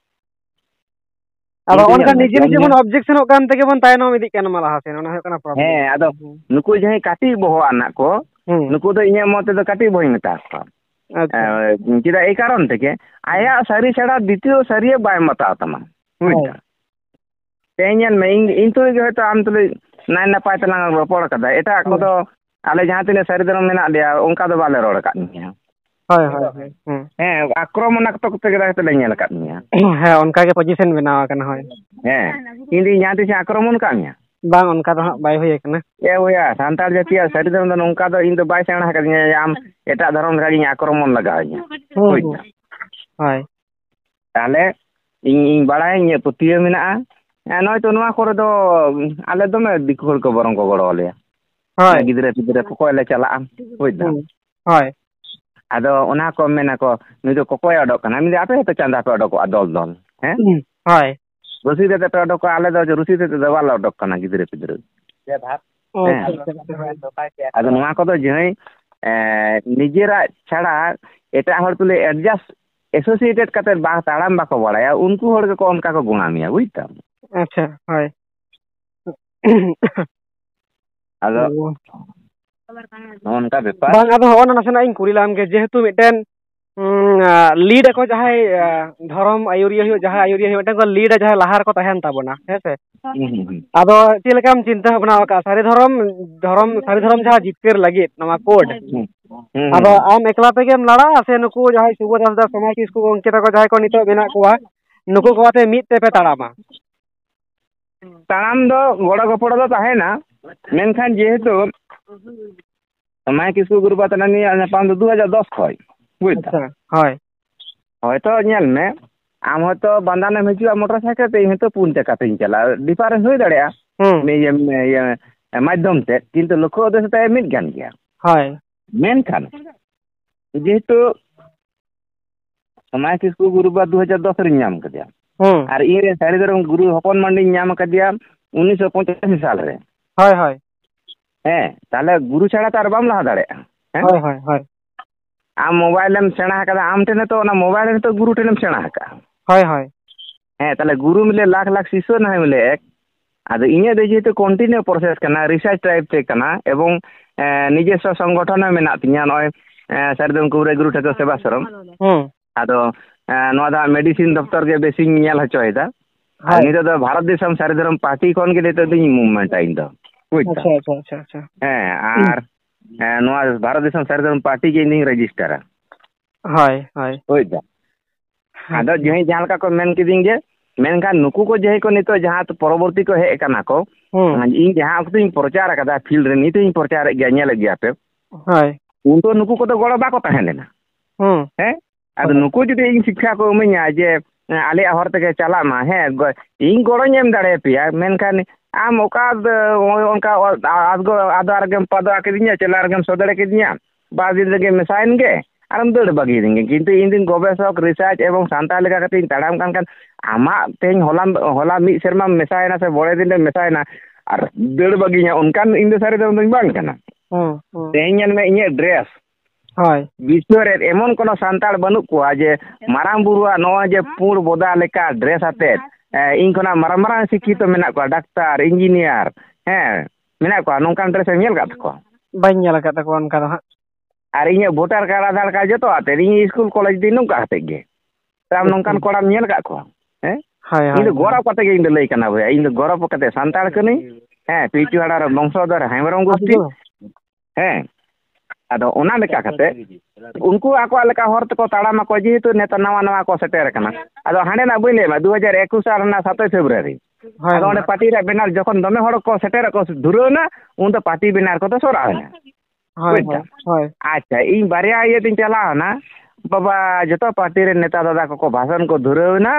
ᱟᱫᱚ ᱚᱱᱠᱟ ᱱᱤᱡᱮ ᱱᱤᱡᱮ ᱵᱚᱱ ᱠᱟᱱ ᱛᱮᱜᱮ ᱵᱚᱱ ᱛᱟᱭᱱᱚᱢ ᱤᱫᱤᱜ ᱠᱟᱱᱟ ᱞᱟᱦᱟ ᱥᱮᱱ ᱚᱱᱟ ᱦᱩᱭᱩᱜ ᱠᱟᱱᱟ ᱯᱨᱚᱵᱞᱮᱢ ᱦᱮᱸ ᱟᱫᱚ ᱱᱩᱠᱩ ᱡᱟᱦᱟᱸᱭ ᱠᱟᱹᱴᱤᱡ ᱵᱚᱦᱚᱜ ᱠᱚ ᱱᱩᱠᱩ ᱫᱚ ᱤᱧᱟᱹᱜ ᱢᱚᱛ ᱛᱮᱫᱚ ᱠᱟᱹᱴᱤᱡ ᱵᱚᱦᱚᱜ ᱤᱧ ᱢᱮᱛᱟ ᱠᱚᱣᱟ ᱪᱮᱫᱟᱜ ᱮᱭ ᱠᱟᱨᱚᱱ ᱛᱮᱜᱮ ᱟᱭᱟᱜ ᱥᱟᱹᱨᱤ ᱪᱷᱟᱲᱟ ᱫᱤᱛᱤᱭᱚ ᱥᱟᱹᱨᱤᱭᱟᱜ ᱵᱟᱭ ᱢᱮᱛᱟᱣ ᱛᱟᱢᱟ ᱢᱤᱫᱴᱟᱝ ᱛᱮᱦᱮᱧ ᱧᱮᱞ ᱢᱮ ᱤᱧ ᱤᱧ ᱛᱩᱞᱩᱡ ᱜᱮ ᱦᱚᱭᱛᱳ ᱟᱢ ᱛᱩᱞᱩᱡ ᱱᱟᱭ ᱱᱟᱯᱟᱭ ᱛᱮᱞᱟᱝ ᱨᱚᱯᱚᱲ ᱠᱟᱫᱟ ᱮᱴᱟᱜ ᱠᱚᱫᱚ ᱟᱞᱮ ᱡᱟᱦᱟᱸ ᱛᱤᱱᱟᱹᱜ ᱥᱟᱹᱨᱤ ᱫᱷᱚᱨᱚᱢ ᱢᱮᱱᱟᱜ ᱞᱮᱭᱟ ᱚᱱᱠᱟ ᱫᱚ ᱵᱟᱞᱮ ᱨᱚᱲ ᱟᱠᱟᱫ ᱢᱮᱭᱟ ᱦᱳᱭ ᱦᱳᱭ ᱦᱮᱸ ᱟᱠᱨᱚᱢᱚᱱᱟᱠᱛᱚᱠ ᱛᱮᱜᱮ ᱦᱚᱭᱛᱳ ᱞᱮ ᱧᱮᱞ ᱟᱠᱟᱫ ᱢᱮᱭᱟ ᱦᱮᱸ ᱚᱱᱠᱟ ᱜᱮ ᱯᱚজিশন ᱵᱮᱱᱟᱣ ᱟᱠᱟᱱᱟ ᱦᱳᱭ ᱦᱮᱸ ᱤᱧ ᱫᱚ ᱡᱟᱦᱟᱸ ᱛᱤᱥ ᱟᱠᱨᱚᱢᱚᱱ ᱠᱟᱜ ᱢᱮᱭᱟ ᱵᱟᱝ ᱚᱱᱠᱟ ᱫᱚ ᱦᱟᱸᱜ ᱵᱟᱭ ᱦᱩᱭ ᱟᱠᱟᱱᱟ ᱮ ᱵᱚᱭᱟ ᱥᱟᱱᱛᱟᱲ ᱡᱟᱹᱛᱤᱭᱟᱜ ᱥᱟᱹᱨᱤ ᱫᱷᱚᱨᱚᱢ ᱫᱚ ᱱᱚᱝᱠᱟ ᱫᱚ ᱤᱧ ᱫᱚ ᱵᱟᱭ ᱥᱮᱬᱟ ᱟᱠᱟᱫᱤᱧᱟ ᱡᱮ ᱟᱢ ᱮᱴᱟᱜ ᱫᱷᱚᱨᱚᱢ ᱞᱮᱠᱟᱜᱤᱧ ᱟᱠᱨᱚᱢᱚᱱ ᱞᱟᱜᱟᱣ ᱤᱧᱟ ᱦᱳᱭ ᱛᱟᱦᱞᱮ ᱤᱧ ᱤᱧ ᱤᱧᱟᱹᱜ ᱯᱟᱹᱛᱭᱟᱹᱣ ᱢᱮᱱᱟᱜᱼᱟ ᱱᱚᱜᱼᱚᱭ ᱛᱚ ᱱᱚᱣᱟ ᱠᱚᱨᱮ ᱫᱚ ᱟᱞᱮ ᱫᱚᱢᱮ ᱫᱤᱠᱩ ᱦᱚᱲ ᱠᱚ ᱵᱚᱨᱚᱝ ᱠᱚ ᱜᱚᱲᱚ ᱟᱞᱮᱭᱟ ᱦᱳᱭ ᱜᱤᱫᱽᱨᱟᱹ ᱯᱤᱫᱽᱨᱟᱹ ᱠᱚᱠᱚᱭ ᱞᱮ ᱪᱟᱞᱟᱜᱼᱟ ᱵᱩᱡᱽ ᱫᱟᱢ ᱦᱳᱭ ᱟᱫᱚ ᱚᱱᱟ ᱠᱚ ᱢᱮᱱᱟ ᱠᱚ ᱱᱩᱭ ᱫᱚ ᱠᱚᱠᱚᱭ ᱚᱰᱚᱠ ᱠᱟᱱᱟ ᱢᱮᱱᱫᱟ ᱟᱯᱮ ᱦᱚᱸᱛᱚ ᱪᱟᱸᱫᱟ ᱯᱮ ᱚᱰᱚᱠᱚᱜᱼᱟ ᱫᱚᱞ ᱫᱚᱞ ᱦᱮᱸ ᱦᱳᱭ ᱨᱩᱥᱤ ᱛᱮᱫᱚ ᱯᱮ ᱚᱰᱚᱠᱚᱜᱼᱟ ᱟᱞᱮ ᱫᱚ ᱨᱩᱥᱤ ᱛᱮᱫᱚ ᱵᱟᱞᱮ ᱚᱰᱚᱠ ᱠᱟᱱᱟ ᱜᱤᱫᱽᱨᱟᱹ ᱯᱤᱫᱽᱨᱟᱹ ᱟᱫᱚ ᱱᱚᱣᱟ ᱠᱚᱫᱚ ᱡᱟᱦᱟᱸᱭ ᱱᱤᱡᱮᱨᱟᱜ ᱪᱷᱟᱲᱟ ᱮᱴᱟᱜ ᱦᱚᱲ ᱛᱩᱞᱩᱡ ᱮᱰᱡᱟᱥᱴ ᱮᱥᱳᱥᱤᱭᱮᱴᱮᱰ ᱠᱟᱛᱮᱫ ᱵᱟ ᱛᱟᱲᱟᱢ ᱵᱟᱠᱚ ᱵᱟᱲᱟᱭᱟ ᱩᱱᱠᱩ ᱦᱚᱲ ᱜᱮᱠᱚ ᱚᱱᱠᱟ ᱠᱚ ᱜᱩᱱᱟ ᱢᱮᱭᱟ ᱵᱩᱡᱽᱫᱟᱢ ᱟᱪᱪᱷᱟ ᱦᱳᱭ ᱟᱫᱚ ᱱᱚᱝᱠᱟ ᱵᱮᱯᱟᱨ ᱵᱟᱝ ᱟᱫᱚ ᱦᱚᱜᱼᱚᱭ ᱱᱟᱥᱮᱱᱟᱜ ᱤᱧ ᱠᱩᱞᱤ ᱞᱮᱢ ᱜᱮ ᱡᱮᱦᱮᱛᱩ ᱢᱤᱫᱴᱮᱱ ᱞᱤᱰ ᱟᱠᱚ ᱡᱟᱦᱟᱸᱭ ᱫᱷᱚᱨᱚᱢ ᱟᱹᱭᱩᱨᱤᱭᱟᱹ ᱦᱩᱭᱩᱜ ᱡᱟᱦᱟᱸᱭ ᱟᱹᱭᱩᱨᱤᱭᱟᱹ ᱦᱩᱭᱩᱜ ᱢᱤᱫᱴᱟᱝ ᱠᱚ ᱞᱤᱰᱟ ᱡᱟᱦᱟᱸᱭ ᱞᱟᱦᱟ ᱨᱮᱠᱚ ᱛᱟᱦᱮᱱ ᱛᱟᱵᱚᱱᱟ ᱦᱮᱸ ᱥᱮ ᱟᱫᱚ ᱪᱮᱫ ᱞᱮᱠᱟᱢ ᱪᱤᱱᱛᱟᱹ ᱵᱷᱟᱵᱱᱟ ᱟᱠᱟᱫᱼᱟ ᱥᱟᱹᱨᱤ ᱫᱷᱚᱨᱚᱢ ᱫᱷᱚᱨᱚᱢ ᱥᱟᱹᱨᱤ ᱫᱷᱚᱨᱚᱢ ᱡᱟᱦᱟᱸ ᱡᱤᱛᱠᱟᱹᱨ ᱞᱟᱹᱜᱤᱫ ᱱᱚᱣᱟ ᱠᱳᱰ ᱟᱫᱚ ᱟᱢ ᱮᱠᱞᱟ ᱛᱮᱜᱮᱢ ᱞᱟᱲᱟᱜᱼᱟ ᱥᱮ ᱱᱩᱠᱩ ᱡᱟᱦᱟᱸᱭ ᱥᱩᱵᱚᱫ ᱦᱟᱸᱥᱫᱟ ᱥᱚᱢᱟᱡᱽ ᱠᱤᱥᱠᱩ ᱜᱚᱝᱠᱮ ᱛᱟᱠᱚ ᱡᱟᱦᱟᱸᱭ ᱠᱚ ᱱᱤᱛᱚᱜ ᱢᱮᱱᱟᱜ ᱠᱚᱣᱟ ᱱᱩᱠᱩ ᱠᱚ ᱟᱛᱮ ᱢᱤᱫ ᱛᱮᱯᱮ ᱛᱟᱲᱟᱢᱟ ᱛᱟᱲᱟᱢ ᱫᱚ ᱜᱚᱲᱚ ᱜᱚᱯᱚᱲᱚ ᱫᱚ ᱛᱟᱦᱮᱱᱟ ᱢᱮᱱᱠᱷᱟᱱ ᱡᱮᱦᱮᱛᱩ ᱥᱚᱢᱟᱭ ᱠᱤᱥᱠᱩ ᱜᱩᱨᱩ ᱵᱟᱛᱟᱱᱟ ᱱᱤᱭᱟᱹ ᱧᱟᱯᱟᱢ ᱫᱚ ᱫᱩ ᱦᱟᱡᱟᱨ ᱫᱚᱥ ᱠᱷᱚᱡ ᱵᱩᱡᱫᱟ ᱦᱳᱭ ᱦᱳᱭ ᱛᱚ ᱧᱮᱞ ᱢᱮ ᱟᱢ ᱦᱚᱭᱛᱚ ᱵᱟᱸᱫᱟᱱᱮᱢ ᱦᱤᱡᱩᱜᱼᱟ ᱢᱚᱴᱚᱨ ᱥᱟᱭᱠᱮᱞ ᱛᱮ ᱤᱧ ᱦᱚᱭᱛᱚ ᱯᱩᱱ ᱪᱟᱠᱟ ᱛᱤᱧ ᱪᱟᱞᱟᱜᱼᱟ ᱰᱤᱯᱷᱟᱨᱮᱱᱥ ᱦᱩᱭ ᱫᱟᱲᱮᱭᱟᱜᱼᱟ ᱤᱭᱟᱹ ᱤᱭᱟᱹ ᱢᱟᱫᱽᱫᱷᱚᱢ ᱛᱮ ᱠᱤᱱᱛᱩ ᱞᱚᱠᱠᱷᱚ ᱩᱫᱽᱫᱮᱥᱥᱚ ᱛᱟᱭ ᱢᱤᱫ ᱜᱟᱱ ᱜᱮᱭᱟ ᱦᱳᱭ ᱢᱮᱱᱠᱷᱟᱱ ᱡᱮᱦᱮᱛᱩ ᱥᱚᱢᱟᱭ ᱠᱤᱥᱠᱩ ᱜᱩᱨᱩᱵᱟ ᱫᱩ ᱦᱟᱡᱟᱨ ᱫᱚᱥ ᱨᱤᱧ ᱧᱟᱢ ᱠᱮᱫᱮᱭᱟ আর ইয়ে সারি ধরুন গুরু হপন মান্ডির নাম কাদিয়া উনিশশো পঁচাশি সালে হয় হয় হ্যাঁ তাহলে গুরু ছাড়া তো আর বাম লাহা দাঁড়ে হ্যাঁ হয় হয় ᱟᱢ ᱢᱳᱵᱟᱭᱤᱞ ᱮᱢ ᱥᱮᱬᱟ ᱟᱠᱟᱫᱟ ᱟᱢ ᱴᱷᱮᱱ ᱛᱚ ᱚᱱᱟ ᱢᱳᱵᱟᱭᱤᱞ ᱨᱮ ᱛᱚ ᱜᱩᱨᱩ ᱴᱷᱮᱱᱮᱢ ᱥᱮᱬᱟ ᱟᱠᱟᱫᱼᱟ ᱦᱳᱭ ᱦᱳᱭ ᱦᱮᱸ ᱛᱟᱦᱚᱞᱮ ᱜᱩᱨᱩ ᱢᱤᱞᱮ ᱞᱟᱠᱷ ᱞᱟᱠᱷ ᱥᱤᱥᱥᱚ ᱱᱟᱦᱮ ᱢᱤᱞᱮ ᱮᱠ ᱟᱫᱚ ᱤᱧᱟᱹᱜ ᱫᱚ ᱡᱮᱦᱮᱛᱩ ᱠᱚᱱᱴᱤᱱᱤᱭᱩ ᱯᱨᱚᱥᱮᱥ ᱠᱟᱱᱟ ᱨᱤᱥᱟᱨᱪ ᱴᱟᱭᱤᱯ ᱛᱮ ᱠᱟᱱᱟ ᱮᱵᱚᱝ ᱱᱤᱡᱮᱥᱥᱚ ᱥᱚᱝᱜᱚᱴᱷᱚᱱ ᱦᱚᱸ ᱢᱮᱱᱟᱜ ᱛᱤᱧᱟ ᱱᱚᱜᱼᱚᱭ ᱥᱟᱨᱤᱫᱚᱢ ᱠᱩᱵᱨᱟᱹ ᱜᱩᱨᱩ ᱴᱷᱟᱹᱠᱩᱨ ᱥᱮᱵᱟᱥᱨᱚᱢ ᱟᱫᱚ ᱱᱚᱣᱟ ᱫᱚ ᱢᱮᱰᱤᱥᱤᱱ ᱫᱚᱯᱛᱚᱨ ᱜᱮ ᱵᱮᱥᱤᱧ ᱧᱮᱞ ᱦᱚᱪᱚᱭᱮᱫᱟ ᱟᱨ ᱱᱤᱛᱚᱜ ᱫᱚ ᱵᱷᱟᱨᱚᱛ ᱫᱤᱥᱚᱢ ᱥᱟᱨᱤ ᱫᱷᱚᱨᱚᱢ ᱯᱟᱨᱴᱤ ᱠᱷᱚᱱ ᱜᱮ ᱱᱤᱛᱚᱜ ᱫᱚᱧ ᱢᱩᱵᱷᱢᱮᱱᱴᱟ ᱤᱧ ᱫᱚ ᱵᱩᱡᱽ ᱫᱟᱢ ᱦᱮᱸ ᱟᱨ ᱦᱮᱸ ᱱᱚᱣᱟ ᱵᱷᱟᱨᱚᱛ ᱫᱤᱥᱚᱢ ᱥᱟᱨᱤ ᱫᱷᱚᱨᱚᱢ ᱯᱟᱨᱴᱤ ᱜᱮ ᱤᱧᱫᱩᱧ ᱨᱮᱡᱤᱥᱴᱟᱨᱟ ᱦᱳᱭ ᱦᱳᱭ ᱵᱩᱡᱽᱫᱟ ᱟᱫᱚ ᱡᱟᱦᱟᱸᱭ ᱡᱟᱦᱟᱸ ᱞᱮᱠᱟ ᱠᱚ ᱢᱮᱱ ᱠᱤᱫᱤᱧ ᱡᱮ ᱢᱮᱱᱠᱷᱟᱱ ᱱᱩᱠᱩ ᱠᱚ ᱡᱟᱦᱟᱸᱭ ᱠᱚ ᱱᱤᱛᱚᱜ ᱡᱟᱦᱟᱸ ᱯᱚᱨᱚᱵᱚᱨᱛᱤ ᱠᱚ ᱦᱮᱡ ᱟᱠᱟᱱᱟ ᱠᱚ ᱤᱧ ᱡᱟᱦᱟᱸ ᱚᱠᱛᱚᱧ ᱯᱨᱚᱪᱟᱨ ᱟᱠᱟᱫᱟ ᱯᱷᱤᱞᱰ ᱨᱮ ᱱᱤᱛ ᱦᱚᱸᱧ ᱯᱨᱚᱪᱟᱨᱮᱫ ᱜᱮᱭᱟ ᱧᱮᱞᱮᱫ ᱜᱮᱭᱟ ᱯᱮ ᱦᱳᱭ ᱩᱱᱫᱚ ᱱᱩᱠᱩ ᱠᱚᱫᱚ ᱜᱚᱲᱚ ᱵᱟᱠᱚ ᱛᱟᱦᱮᱸ ᱞᱮᱱᱟ ᱦᱮᱸ ᱟᱫᱚ ᱱᱩᱠᱩ ᱡᱩᱫᱤ ᱤᱧ ᱥᱤᱠᱠᱷᱟ ᱠᱚ ᱤᱢᱟᱹᱧᱟ ᱡᱮ ᱟᱞᱮᱭᱟᱜ ᱦᱚᱨ ᱛᱮᱜᱮ ᱪᱟᱞᱟᱜ ᱢᱟ ᱦᱮᱸ ᱤᱧ ᱜᱚᱲᱚᱧ ᱮᱢ ᱫᱟᱲᱮᱭᱟᱯᱮᱭᱟ ᱢᱮᱱᱠᱷᱟᱱ ᱟᱢ ᱚᱠᱟ ᱚᱱᱠᱟ ᱟᱫᱽᱜᱚ ᱟᱫᱽᱣᱟ ᱨᱮᱜᱮᱢ ᱯᱟᱸᱫᱟ ᱠᱤᱫᱤᱧᱟ ᱪᱮᱞᱟᱝ ᱨᱮᱜᱮᱢ ᱥᱚ ᱫᱟᱲᱮ ᱠᱤᱫᱤᱧᱟ ᱵᱟᱨ ᱫᱤᱱ ᱨᱮᱜᱮ ᱢᱮᱥᱟᱭᱮᱱ ᱜᱮ ᱟᱨᱮᱢ ᱫᱟᱹᱲ ᱵᱟᱹᱜᱤᱭᱟᱹᱫᱤᱧ ᱜᱮ ᱠᱤᱱᱛᱩ ᱤᱧ ᱫᱚᱧ ᱜᱚᱵᱮᱥᱚᱠ ᱨᱤᱥᱟᱨᱪ ᱮᱵᱚᱝ ᱥᱟᱱᱛᱟᱲ ᱞᱮᱠᱟ ᱠᱟᱛᱮᱧ ᱛᱟᱲᱟᱢ ᱠᱟᱱ ᱠᱷᱟᱱ ᱟᱢᱟᱜ ᱛᱮᱦᱮᱧ ᱦᱚᱞᱟ ᱦᱚᱞᱟ ᱢᱤᱫ ᱥᱮᱨᱢᱟᱢ ᱢᱮᱥᱟᱭᱮᱱᱟ ᱥᱮ ᱢᱚᱬᱮ ᱫᱤᱱ ᱨᱮᱢ ᱢᱮᱥᱟᱭᱮᱱᱟ ᱟᱨ ᱫᱟᱹᱲ ᱵᱟᱹᱜᱤᱧᱟ ᱚᱱᱠᱟᱱ ᱤᱧ ᱫᱚ ᱥᱟᱹᱨᱤ ᱫᱚ ᱫᱚᱧ ᱵᱟᱝ ᱠᱟᱱᱟ ᱛᱮᱦᱮᱧ ᱧᱮᱞ ᱢᱮ ᱤᱧᱟᱹᱜ ᱰᱨᱮᱥ ᱦᱳᱭ ᱵᱤᱥᱥᱚ ᱨᱮ ᱮᱢᱚᱱ ᱠᱳᱱᱳ ᱥᱟᱱᱛᱟᱲ ᱵᱟᱹᱱᱩᱜ ᱠᱚᱣᱟ ᱡᱮ ᱢᱟᱨᱟᱝ ᱵᱩᱨᱩᱣᱟᱜ ᱱᱚᱜᱼᱚᱭ ᱡᱮ ᱯᱩᱬ ᱵᱚᱫᱟ ᱞᱮᱠᱟ ᱰᱨᱮᱥ ᱟᱛᱮᱫ ᱤᱧ ᱠᱷᱚᱱᱟᱜ ᱢᱟᱨᱟᱝ ᱢᱟᱨᱟᱝ ᱥᱤᱠᱠᱷᱤᱛᱚ ᱢᱮᱱᱟᱜ ᱠᱚᱣᱟ ᱰᱟᱠᱛᱟᱨ ᱤᱧᱡᱤᱱᱤᱭᱟᱨ ᱦᱮᱸ ᱢᱮᱱᱟᱜ ᱠᱚᱣᱟ ᱱᱚᱝᱠᱟᱱ ᱰᱨᱮᱥ ᱮᱢ ᱧᱮᱞ ᱟᱠᱟᱫ ᱛᱟᱠᱚᱣᱟ ᱵᱟᱹᱧ ᱧᱮᱞ ᱟᱠᱟᱫ ᱛᱟᱠᱚᱣᱟ ᱚᱱᱠᱟ ᱫᱚ ᱦᱟᱸᱜ ᱟᱨ ᱤᱧᱟᱹᱜ ᱵᱷᱳᱴᱟᱨ ᱠᱟᱨᱰ ᱟᱫᱷᱟᱨ ᱠᱟᱨᱰ ᱡᱚᱛᱚ ᱟᱛᱮ ᱤᱧ ᱥᱠᱩᱞ ᱠᱚᱞᱮᱡᱽ ᱫᱤᱱ ᱱᱚᱝᱠᱟ ᱠᱟᱛᱮᱫ ᱜᱮ ᱟᱢ ᱱᱚᱝᱠᱟᱱ ᱠᱚᱲᱟᱢ ᱧᱮᱞ ᱟᱠᱟᱫ ᱠᱚᱣᱟ ᱦᱮᱸ ᱤᱧ ᱫᱚ ᱜᱚᱨᱚᱵᱽ ᱠᱟᱛᱮ ᱜᱮ ᱤᱧ ᱫᱚ ᱞᱟᱹᱭ ᱠᱟᱱᱟ ᱵᱚᱭᱦᱟ ᱤᱧ ᱫᱚ ᱜᱚᱨᱚᱵᱽ ᱠᱟᱛᱮ ᱥᱟᱱᱛᱟᱲ ᱠᱟᱹᱱᱟᱹᱧ ᱦᱮᱸ ᱯᱤᱞᱪᱩ ᱦᱟᱲᱟᱜ ᱵᱚᱝᱥᱚᱫᱷᱚᱨ ᱦᱮᱢᱵᱨᱚᱢ ᱜᱳᱥᱴᱤ ᱦᱮᱸ ᱟᱫᱚ ᱚᱱᱟ ᱞᱮᱠᱟ ᱠᱟᱛᱮᱫ ᱩᱱᱠᱩ ᱟᱠᱚᱣᱟᱜ ᱞᱮᱠᱟ ᱦᱚᱨ ᱛᱮᱠᱚ ᱛᱟᱲᱟᱢ ᱟᱠᱚ ᱡᱮᱦᱮᱛᱩ ᱱᱮᱛᱟᱨ ᱱᱟᱣᱟ ᱱᱟᱣᱟ ᱠᱚ ᱥᱮᱴᱮᱨ ᱟᱠᱟᱱᱟ ᱟᱫᱚ ᱦᱟᱸᱰᱮᱱᱟᱜ ᱵᱟᱹᱧ ᱞᱟᱹᱭᱟᱢᱟ ᱫᱩ ᱦᱟᱡᱟᱨ ᱮᱠᱩᱥ ᱥᱟᱞ ᱨᱮᱱᱟᱜ ᱥᱟᱛᱳᱭ ᱯᱷᱮᱵᱽᱨᱩᱣᱟᱨᱤ ᱟᱫᱚ ᱚᱸᱰᱮ ᱯᱟᱨᱴᱤ ᱨᱮᱭᱟᱜ ᱵᱮᱱᱟᱨ ᱡᱚᱠᱷᱚᱱ ᱫᱚᱢᱮ ᱦᱚᱲ ᱠᱚ ᱥᱮᱴᱮᱨ ᱟᱠᱚ ᱫᱷᱩᱨᱟᱹᱣᱱᱟ ᱩᱱᱫᱚ ᱯᱟᱨᱴᱤ ᱵᱮᱱᱟᱨ ᱠᱚᱫᱚ ᱥᱚᱨᱟᱣᱮᱱᱟ ᱵᱩᱡᱽᱫᱟᱢ ᱟᱪᱪᱷᱟ ᱤᱧ ᱵᱟᱨᱭᱟ ᱤᱭᱟᱹᱛᱤᱧ ᱪᱟᱞᱟᱣᱮᱱᱟ ᱵᱟᱵᱟ ᱡᱚᱛᱚ ᱯᱟᱨᱴᱤ ᱨᱮᱱ ᱱᱮᱛᱟ ᱫᱟᱫᱟ ᱠᱚᱠᱚ ᱵᱷᱟᱥᱚᱱ ᱠᱚ ᱫᱷᱩᱨᱟᱹᱣᱮᱱᱟ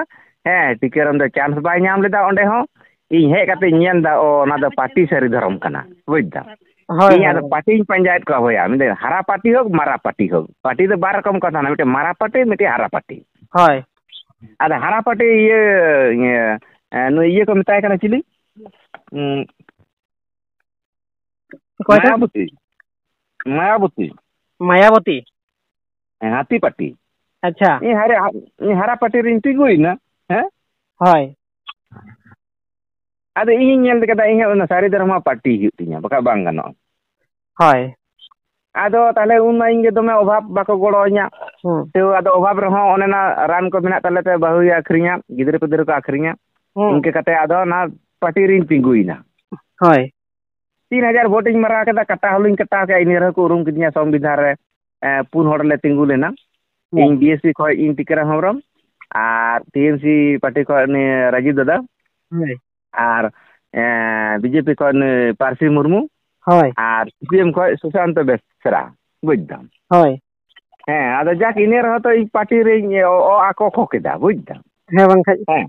ᱦᱮᱸ ᱴᱤᱠᱟᱹᱨᱟᱢ ᱫᱚ ᱪᱟᱱᱥ ᱵᱟᱭ ᱧᱟᱢ ᱞᱮᱫᱟ ᱚᱸᱰᱮ ᱦᱚᱸ ᱤᱧ ᱦᱮᱡ ᱠᱟᱛᱮᱧ ᱧᱮᱞ ᱮᱫᱟ ᱚ ᱚᱱᱟ ᱫᱚ ᱯᱟᱨᱴᱤ ᱥᱟᱹᱨᱤ ᱫᱷᱚᱨᱚᱢ ᱠᱟᱱᱟ ᱵᱩᱡᱽᱫᱟᱢ ᱦᱳᱭ ᱤᱧᱟᱹᱜ ᱫᱚ ᱯᱟᱴᱤᱧ ᱯᱟᱸᱡᱟᱭᱮᱫ ᱠᱚᱣᱟ ᱵᱚᱭᱟ ᱢᱤᱫᱴᱮᱡ ᱦᱟᱨᱟ ᱯᱟᱴᱤ ᱦᱳᱠ ᱢᱟᱨᱟ ᱯᱟᱴᱤ ᱦᱳᱠ ᱯᱟᱴᱤ ᱫᱚ ᱵᱟᱨ ᱨᱚᱠᱚᱢ ᱠᱟᱛᱷᱟ ᱢᱤᱫᱴᱮᱡ ᱢᱟᱨᱟ ᱯᱟᱴᱤ ᱢᱤᱫᱴᱮᱡ ᱦᱟᱨᱟ ᱯᱟᱴᱤ ᱦᱳᱭ ᱟᱫᱚ ᱦᱟᱨᱟ ᱯᱟᱴᱤ ᱤᱭᱟᱹ ᱱᱩᱭ ᱤᱭᱟᱹ ᱠᱚ ᱢᱮᱛᱟᱭ ᱠᱟᱱᱟ ᱪᱤᱞᱤ मायावती मायावती मायावती हाथी पट्टी अच्छा ये हरे ये हरा पट्टी रिंटी कोई ना है हाय ᱟᱫᱚ ᱤᱧᱤᱧ ᱧᱮᱞ ᱠᱮᱫᱟ ᱤᱧᱟᱹᱜ ᱚᱱᱟ ᱥᱟᱹᱨᱤ ᱫᱷᱚᱨᱢᱟ ᱯᱟᱴᱤ ᱦᱩᱭᱩᱜ ᱛᱤᱧᱟ ᱵᱟᱠᱷᱟᱡ ᱵᱟᱝ ᱜᱟᱱᱚᱜᱼᱟ ᱦᱳᱭ ᱟᱫᱚ ᱛᱟᱦᱞᱮ ᱩᱱᱢᱟ ᱤᱧᱜᱮ ᱫᱚᱢᱮ ᱚᱵᱷᱟᱵᱽ ᱵᱟᱠᱚ ᱜᱚᱲᱚ ᱟᱹᱧᱟ ᱛᱚ ᱟᱫᱚ ᱚᱵᱷᱟᱵᱽ ᱨᱮᱦᱚᱸ ᱚᱱᱮ ᱚᱱᱟ ᱨᱟᱱ ᱠᱚ ᱢᱮᱱᱟᱜ ᱛᱟᱞᱮᱛᱮ ᱵᱟᱹᱦᱩᱭ ᱟᱹᱠᱷᱨᱤᱧᱟ ᱜᱤᱫᱽᱨᱟᱹ ᱯᱤᱫᱽᱨᱟᱹ ᱠᱚ ᱟᱹᱠᱷᱨᱤᱧᱟ ᱤᱱᱠᱟᱹ ᱠᱟᱛᱮ ᱟᱫᱚ ᱚᱱᱟ ᱯᱟᱴᱤ ᱨᱤᱧ ᱛᱤᱸᱜᱩᱭᱮᱱᱟ ᱦᱳᱭ ᱛᱤᱱ ᱦᱟᱡᱟᱨ ᱵᱷᱳᱴᱤᱧ ᱢᱟᱨᱟᱣ ᱠᱮᱫᱟ ᱠᱟᱴᱟ ᱦᱚᱞᱤᱧ ᱠᱟᱴᱟᱣ ᱠᱮᱫᱟ ᱤᱱᱟᱹ ᱨᱮᱦᱚᱸ ᱠᱚ ᱩᱨᱩᱢ ᱠᱤᱫᱤᱧᱟ ᱥᱚᱝᱵᱤᱫᱷᱟᱱ ᱨᱮ ᱯᱩᱱ ᱦᱚᱲᱞᱮ ᱛᱤᱸᱜᱩ ᱞᱮᱱᱟ ᱤᱧ ᱵᱤᱮᱥᱯᱤ ᱠᱷᱚᱡ ᱤᱧ ᱴᱤᱠᱟᱹᱨᱟᱢ ᱦᱮᱢᱵᱨᱚᱢ ᱟᱨ ᱴᱤ ᱮᱢ ᱥᱤ ᱯᱟᱴᱤ ᱠᱷᱚᱡ ᱩᱱᱤ ᱨᱟᱡᱤᱵ ᱫᱟᱫᱟ ᱦᱳᱭ ᱟᱨ ᱵᱤᱡᱮᱯᱤ ᱠᱷᱚᱱ ᱯᱟᱹᱨᱥᱤ ᱢᱩᱨᱢᱩ ᱦᱳᱭ ᱟᱨ ᱥᱤᱯᱤᱮᱢ ᱠᱷᱚᱱ ᱥᱩᱥᱟᱱᱛᱚ ᱵᱮᱥᱨᱟ ᱵᱩᱡᱽ ᱫᱟᱢ ᱦᱳᱭ ᱦᱮᱸ ᱟᱫᱚ ᱡᱟᱠ ᱤᱱᱟᱹ ᱨᱮᱦᱚᱸ ᱛᱚ ᱤᱧ ᱯᱟᱴᱤ ᱨᱤᱧ ᱟᱠᱚ ᱠᱚ ᱠᱮᱫᱟ ᱵᱩᱡᱽ ᱫᱟᱢ ᱦᱮᱸ ᱵᱟᱝᱠᱷᱟᱡ ᱦᱮᱸ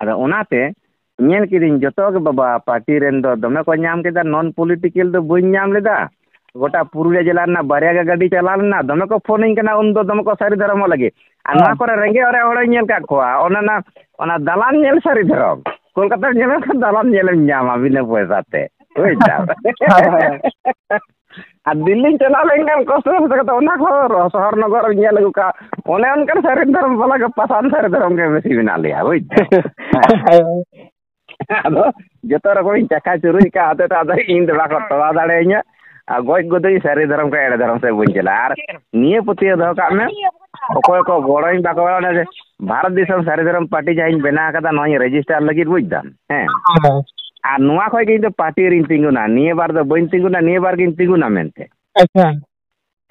ᱟᱫᱚ ᱚᱱᱟᱛᱮ ᱧᱮᱞ ᱠᱤᱫᱟᱹᱧ ᱡᱚᱛᱚ ᱜᱮ ᱵᱟᱵᱟ ᱯᱟᱴᱤ ᱨᱮᱱ ᱫᱚ ᱫᱚᱢᱮ ᱠᱚ ᱧᱟᱢ ᱠᱮᱫᱟ ᱱᱚᱱ ᱯᱚᱞᱤᱴᱤᱠᱮᱞ ᱫᱚ ᱵᱟᱹᱧ ᱧᱟᱢ ᱞᱮᱫᱟ ᱜᱚᱴᱟ ᱯᱩᱨᱩᱞᱤᱭᱟᱹ ᱡᱮᱞᱟ ᱨᱮᱱᱟᱜ ᱵᱟᱨᱭᱟ ᱜᱮ ᱜᱟᱹᱰᱤ ᱪᱟᱞᱟᱣ ᱞᱮᱱᱟ ᱫᱚᱢᱮ ᱠᱚ ᱯᱷᱳᱱᱟᱹᱧ ᱠᱟᱱᱟ ᱩᱱᱫᱚ ᱫᱚᱢᱮ ᱠᱚ ᱥᱟᱹᱨᱤ ᱫᱷᱚᱨᱚᱢᱚᱜ ᱞᱟᱹᱜᱤᱫ ᱟᱨ ᱱᱚᱣᱟ ᱠᱚᱨᱮ ᱨᱮᱸᱜᱮᱡ ᱚᱨᱮᱡ ᱦᱚᱲᱤᱧ ᱧᱮᱞ ᱠᱟᱜ ᱠᱚᱣᱟ ᱚᱱᱟ ᱚᱱᱟ ᱫᱟᱞᱟᱱ ᱧᱮᱞ ᱥᱟᱹᱨᱤ ᱫᱷᱚᱨᱚᱢ ᱠᱳᱞᱠᱟᱛᱟ ᱧᱮᱞᱮᱢ ᱠᱷᱟᱱ ᱫᱟᱬᱟᱱ ᱧᱮᱞᱮᱢ ᱧᱟᱢᱟ ᱵᱤᱱᱟᱹ ᱯᱚᱭᱥᱟᱛᱮ ᱵᱩᱡᱷᱟᱹᱣ ᱟᱨ ᱫᱤᱞᱞᱤᱧ ᱪᱟᱞᱟᱣ ᱞᱮᱱᱠᱷᱟᱱ ᱠᱚᱥᱴᱚ ᱢᱮᱥᱟ ᱠᱟᱛᱮ ᱚᱱᱟ ᱠᱚ ᱥᱚᱦᱚᱨ ᱱᱚᱜᱚᱨ ᱨᱮᱧ ᱧᱮᱞ ᱟᱹᱜᱩ ᱠᱟᱜᱼᱟ ᱚᱱᱮ ᱚᱱᱠᱟᱱ ᱥᱟᱹᱨᱤ ᱫᱷᱚᱨᱚᱢ ᱵᱟᱞᱟ ᱜᱮ ᱯᱟᱥᱟᱱ ᱥᱟᱹᱨᱤ ᱫᱷᱚᱨᱚᱢ ᱜᱮ ᱵᱮᱥᱤ ᱢᱮᱱᱟᱜ ᱞᱮᱭᱟ ᱵᱩᱡᱽ ᱟᱫᱚ ᱡᱚᱛᱚ ᱨᱚᱠᱚᱢᱤᱧ ᱪᱟᱠᱟ ᱪᱩᱨᱩᱡ ᱠᱟᱜ ᱦᱚᱛᱮᱡ ᱛᱮ ᱟᱫᱚ ᱤᱧ ᱫᱚ ᱵᱟᱠᱚ ᱛᱚᱲᱟ ᱫᱟᱲᱮᱭᱟᱹᱧᱟ ᱟᱨ ᱜᱚᱡ ᱜᱚᱫᱟᱹᱧ ᱥᱟᱹᱨᱤ ᱫᱷᱚᱨᱚᱢ ᱠᱷᱚᱱ ᱮᱲᱮ ᱫᱷᱚᱨᱚᱢ ᱥᱮᱫ ᱵᱟᱹᱧ ᱪᱟᱞᱟᱜᱼᱟ ᱟᱨ ᱱᱤᱭᱟᱹ ᱯᱟᱹᱛᱭᱟᱹᱣ ᱫᱚᱦᱚ ᱠᱟᱜ ᱢᱮ ᱚᱠᱚᱭ ᱠᱚ ᱜᱚᱲᱚᱧ ᱵᱟᱠᱚ ᱜᱚᱲᱚ ᱚᱱᱮ ᱡᱮ ᱵᱷᱟᱨᱚᱛ ᱫᱤᱥᱚᱢ ᱥᱟᱹᱨᱤ ᱫᱷᱚᱨᱚᱢ ᱯᱟᱨᱴᱤ ᱡᱟᱦᱟᱸᱧ ᱵᱮᱱᱟᱣ ᱟᱠᱟᱫᱟ ᱱᱚᱣᱟᱧ ᱨᱮᱡᱤᱥᱴᱟᱨ ᱞᱟᱹᱜᱤᱫ ᱵᱩᱡᱽ ᱫᱟᱢ ᱦᱮᱸ ᱟᱨ ᱱᱚᱣᱟ ᱠᱷᱚᱡ ᱜᱮ ᱤᱧ ᱫᱚ ᱯᱟᱨᱴᱤ ᱨᱤᱧ ᱛᱤᱸᱜᱩᱱᱟ ᱱᱤᱭᱟᱹ ᱵᱟᱨ ᱫᱚ ᱵᱟᱹᱧ ᱛᱤᱸᱜᱩᱱᱟ ᱱᱤᱭᱟᱹ ᱵᱟᱨ ᱜᱤᱧ ᱛᱤᱸᱜᱩᱱᱟ ᱢᱮᱱᱛᱮ ᱟᱪᱪᱷᱟ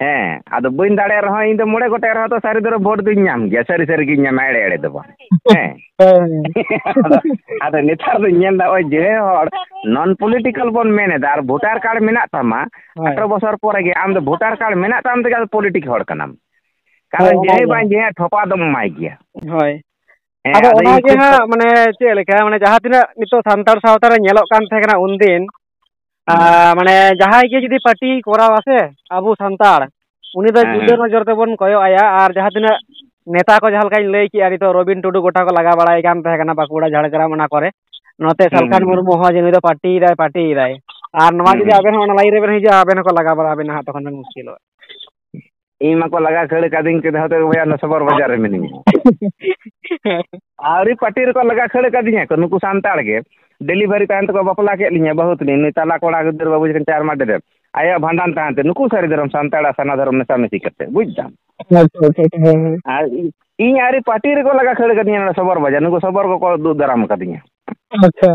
ᱦᱮᱸ ᱟᱫᱚ ᱵᱟᱹᱧ ᱫᱟᱲᱮᱭᱟᱜ ᱨᱮᱦᱚᱸ ᱤᱧ ᱫᱚ ᱢᱚᱬᱮ ᱜᱚᱴᱮᱡ ᱨᱮᱦᱚᱸ ᱛᱚ ᱥᱟᱹᱨᱤ ᱫᱷᱚᱨᱚᱢ ᱵᱷᱳᱴ ᱫᱩᱧ ᱧᱟᱢ ᱜᱮᱭᱟ ᱥᱟᱹᱨᱤ ᱥᱟᱹᱨᱤ ᱜᱤᱧ ᱧᱟᱢᱟ ᱮᱲᱮ ᱮᱲᱮ ᱫᱚ ᱵᱟᱝ ᱦᱮᱸ ᱟᱫᱚ ᱱᱮᱛᱟᱨ ᱫᱚᱧ ᱧᱮᱞ ᱮᱫᱟ ᱱᱚᱜᱼᱚᱭ ᱡᱮ ᱦᱚᱲ ᱱᱚᱱ ᱯᱚᱞᱤᱴᱤᱠᱮᱞ ᱵᱚᱱ ᱢᱮᱱᱮᱫᱟ ᱟᱨ ᱵᱷᱳᱴᱟᱨ ᱠᱟᱨᱰ ᱢᱮᱱᱟᱜ ᱛᱟᱢᱟ ᱟᱴᱷᱨᱚ ᱵᱚছᱚᱨ ᱯᱚᱨᱮ ᱜᱮ ᱟᱢ ᱫᱚ ᱵᱷᱳᱴᱟᱨ ᱠᱟᱨᱰ ᱢᱮᱱᱟᱜ ᱛᱟᱢ ᱛᱮᱜᱮ ᱯᱚᱞᱤᱴᱤᱠ ᱦᱚᱲ ᱠᱟᱱᱟᱢ ᱠᱟᱨᱚᱱ ᱡᱮ ᱵᱟᱝ ᱡᱮ ᱛᱷᱚᱯᱟ ᱫᱚᱢ ᱮᱢᱟᱭ ᱜᱮᱭᱟ ᱦᱳᱭ ᱟᱫᱚ ᱚᱱᱟ ᱜᱮ ᱦᱟᱸᱜ ᱢᱟᱱᱮ ᱪᱮᱫ ᱞᱮᱠᱟ ᱢᱟᱱᱮ ᱡᱟᱦᱟᱸ ᱛᱤᱱᱟᱹᱜ ᱱᱤᱛᱚᱜ ᱥᱟᱱᱛᱟᱲ ᱥᱟᱶᱛᱟ ᱨᱮ ᱧᱮᱞᱚᱜ ᱠᱟᱱ ᱛᱟᱦᱮᱸ ᱠᱟᱱᱟ ᱩᱱᱫᱤᱱ ᱢᱟᱱᱮ ᱡᱟᱦᱟᱸᱭ ᱜᱮ ᱡᱩᱫᱤ ᱯᱟᱴᱤ ᱠᱚᱨᱟᱣᱟ ᱥᱮ ᱟᱵᱚ ᱥᱟᱱᱛᱟᱲ ᱩᱱᱤ ᱫᱚ ᱡᱩᱫᱟᱹ ᱱᱚᱡᱚᱨ ᱛᱮᱵᱚᱱ ᱠᱚᱭᱚᱜ ᱟᱭᱟ ᱟᱨ ᱡᱟᱦᱟᱸ ᱛᱤᱱᱟᱹᱜ ᱱᱮᱛᱟ ᱠᱚ ᱡᱟᱦᱟᱸ ᱞᱮᱠᱟᱧ ᱞᱟᱹᱭ ᱠᱮᱜᱼᱟ ᱱᱤᱛᱚᱜ ᱨᱚᱵᱤᱱ ᱴᱩᱰᱩ ᱜᱚᱴᱟ ᱠᱚ ᱞᱟᱜᱟ ᱵᱟᱲᱟᱭ ᱠᱟᱱ ᱛᱟᱦᱮᱸ ᱠᱟᱱᱟ ᱵᱟᱸᱠᱩᱲᱟ ᱡᱷᱟᱲᱜᱨᱟम ᱚᱱᱟ ᱠᱚᱨᱮ ᱱᱚᱛᱮ ᱥᱟᱞᱠᱷᱟᱱ ᱢᱩᱨᱢᱩ ᱦᱚᱸ ᱡᱮ ᱱᱩᱭ ᱫᱚ ᱯᱟᱴᱤᱭᱮᱫᱟᱭ ᱯᱟᱴᱤᱭᱮᱫᱟᱭ ᱟᱨ ᱱᱚᱣᱟ ᱡᱩᱫᱤ ᱟᱵᱮᱱ ᱦᱚᱸ ᱚᱱᱟ ᱞᱟᱭᱤᱱ ᱨᱮᱵᱮᱱ ᱦᱤᱡᱩᱜᱼᱟ ᱟᱵᱮᱱ ᱦᱚᱸᱠᱚ ᱞᱟᱜᱟ ᱵᱟᱲᱟ ᱟᱵᱮᱱᱟ ᱦᱟᱸᱜ ᱛᱚᱠᱷᱚᱱ ᱵᱮᱱ ᱢᱩᱥᱠᱤᱞᱚᱜᱼᱟ ᱤᱧ ᱢᱟᱠᱚ ᱞᱟᱜᱟ ᱠᱷᱟᱹᱲ ᱠᱟᱹᱫᱤᱧ ᱠᱮᱫᱟ ᱦᱚᱛᱮ ᱵᱚᱭᱟ ᱱᱚᱥᱵᱚᱨ ᱵᱟᱡᱟᱨ ᱨᱮ ᱢᱤᱱᱟᱹᱧᱟ ᱟᱹᱣᱨᱤ ᱯᱟᱴᱤ ᱨᱮᱠᱚ ᱞᱟᱜᱟ ᱠᱷᱟᱹᱲ ᱠᱟᱹᱫᱤᱧᱟ ᱠᱚ ᱱᱩᱠᱩ ᱥᱟᱱᱛᱟᱲ ᱜᱮ ᱰᱮᱞᱤᱵᱷᱟᱨᱤ ᱛᱟᱦᱮᱱ ᱛᱮᱠᱚ ᱵᱟᱯᱞᱟ ᱠᱮᱫ ᱞᱤᱧᱟ ᱵᱟᱹᱦᱩ ᱛᱟᱹᱞᱤᱧ ᱱᱩᱭ ᱛᱟᱞᱟ ᱠᱚᱲᱟ ᱜᱤᱫᱟᱹᱨ ᱵᱟᱹᱵᱩ ᱡᱮᱠᱷᱟᱱ ᱪᱟᱨ ᱢᱟᱰᱮ ᱨᱮ ᱟᱭᱟᱜ ᱵᱷᱟᱸᱰᱟᱱ ᱛᱟᱦᱮᱱ ᱛᱮ ᱱᱩᱠᱩ ᱥᱟᱹᱨᱤ ᱫᱷᱚᱨᱚᱢ ᱥᱟᱱᱛᱟᱲᱟᱜ ᱥᱟᱱᱟ ᱫᱷᱚᱨᱚᱢ ᱢᱮᱥᱟᱢᱤᱥᱤ ᱠᱟᱛᱮ ᱵᱩᱡᱽ ᱫᱟᱢ ᱟᱨ ᱤᱧ ᱟᱹᱣᱨᱤ ᱯᱟᱴᱤ ᱨᱮᱠᱚ ᱞᱟᱜᱟ ᱠᱷᱟᱹᱲ ᱠᱟᱹᱫᱤᱧᱟ ᱱᱚᱰᱮ ᱥᱚᱵᱚᱨ ᱵᱟᱡᱟᱨ ᱱᱩᱠᱩ ᱥᱚᱵᱚᱨ ᱠᱚᱠᱚ ᱫᱩᱜ ᱫᱟᱨᱟᱢ ᱠᱟᱹᱫᱤᱧᱟ ᱟᱪᱪᱷᱟ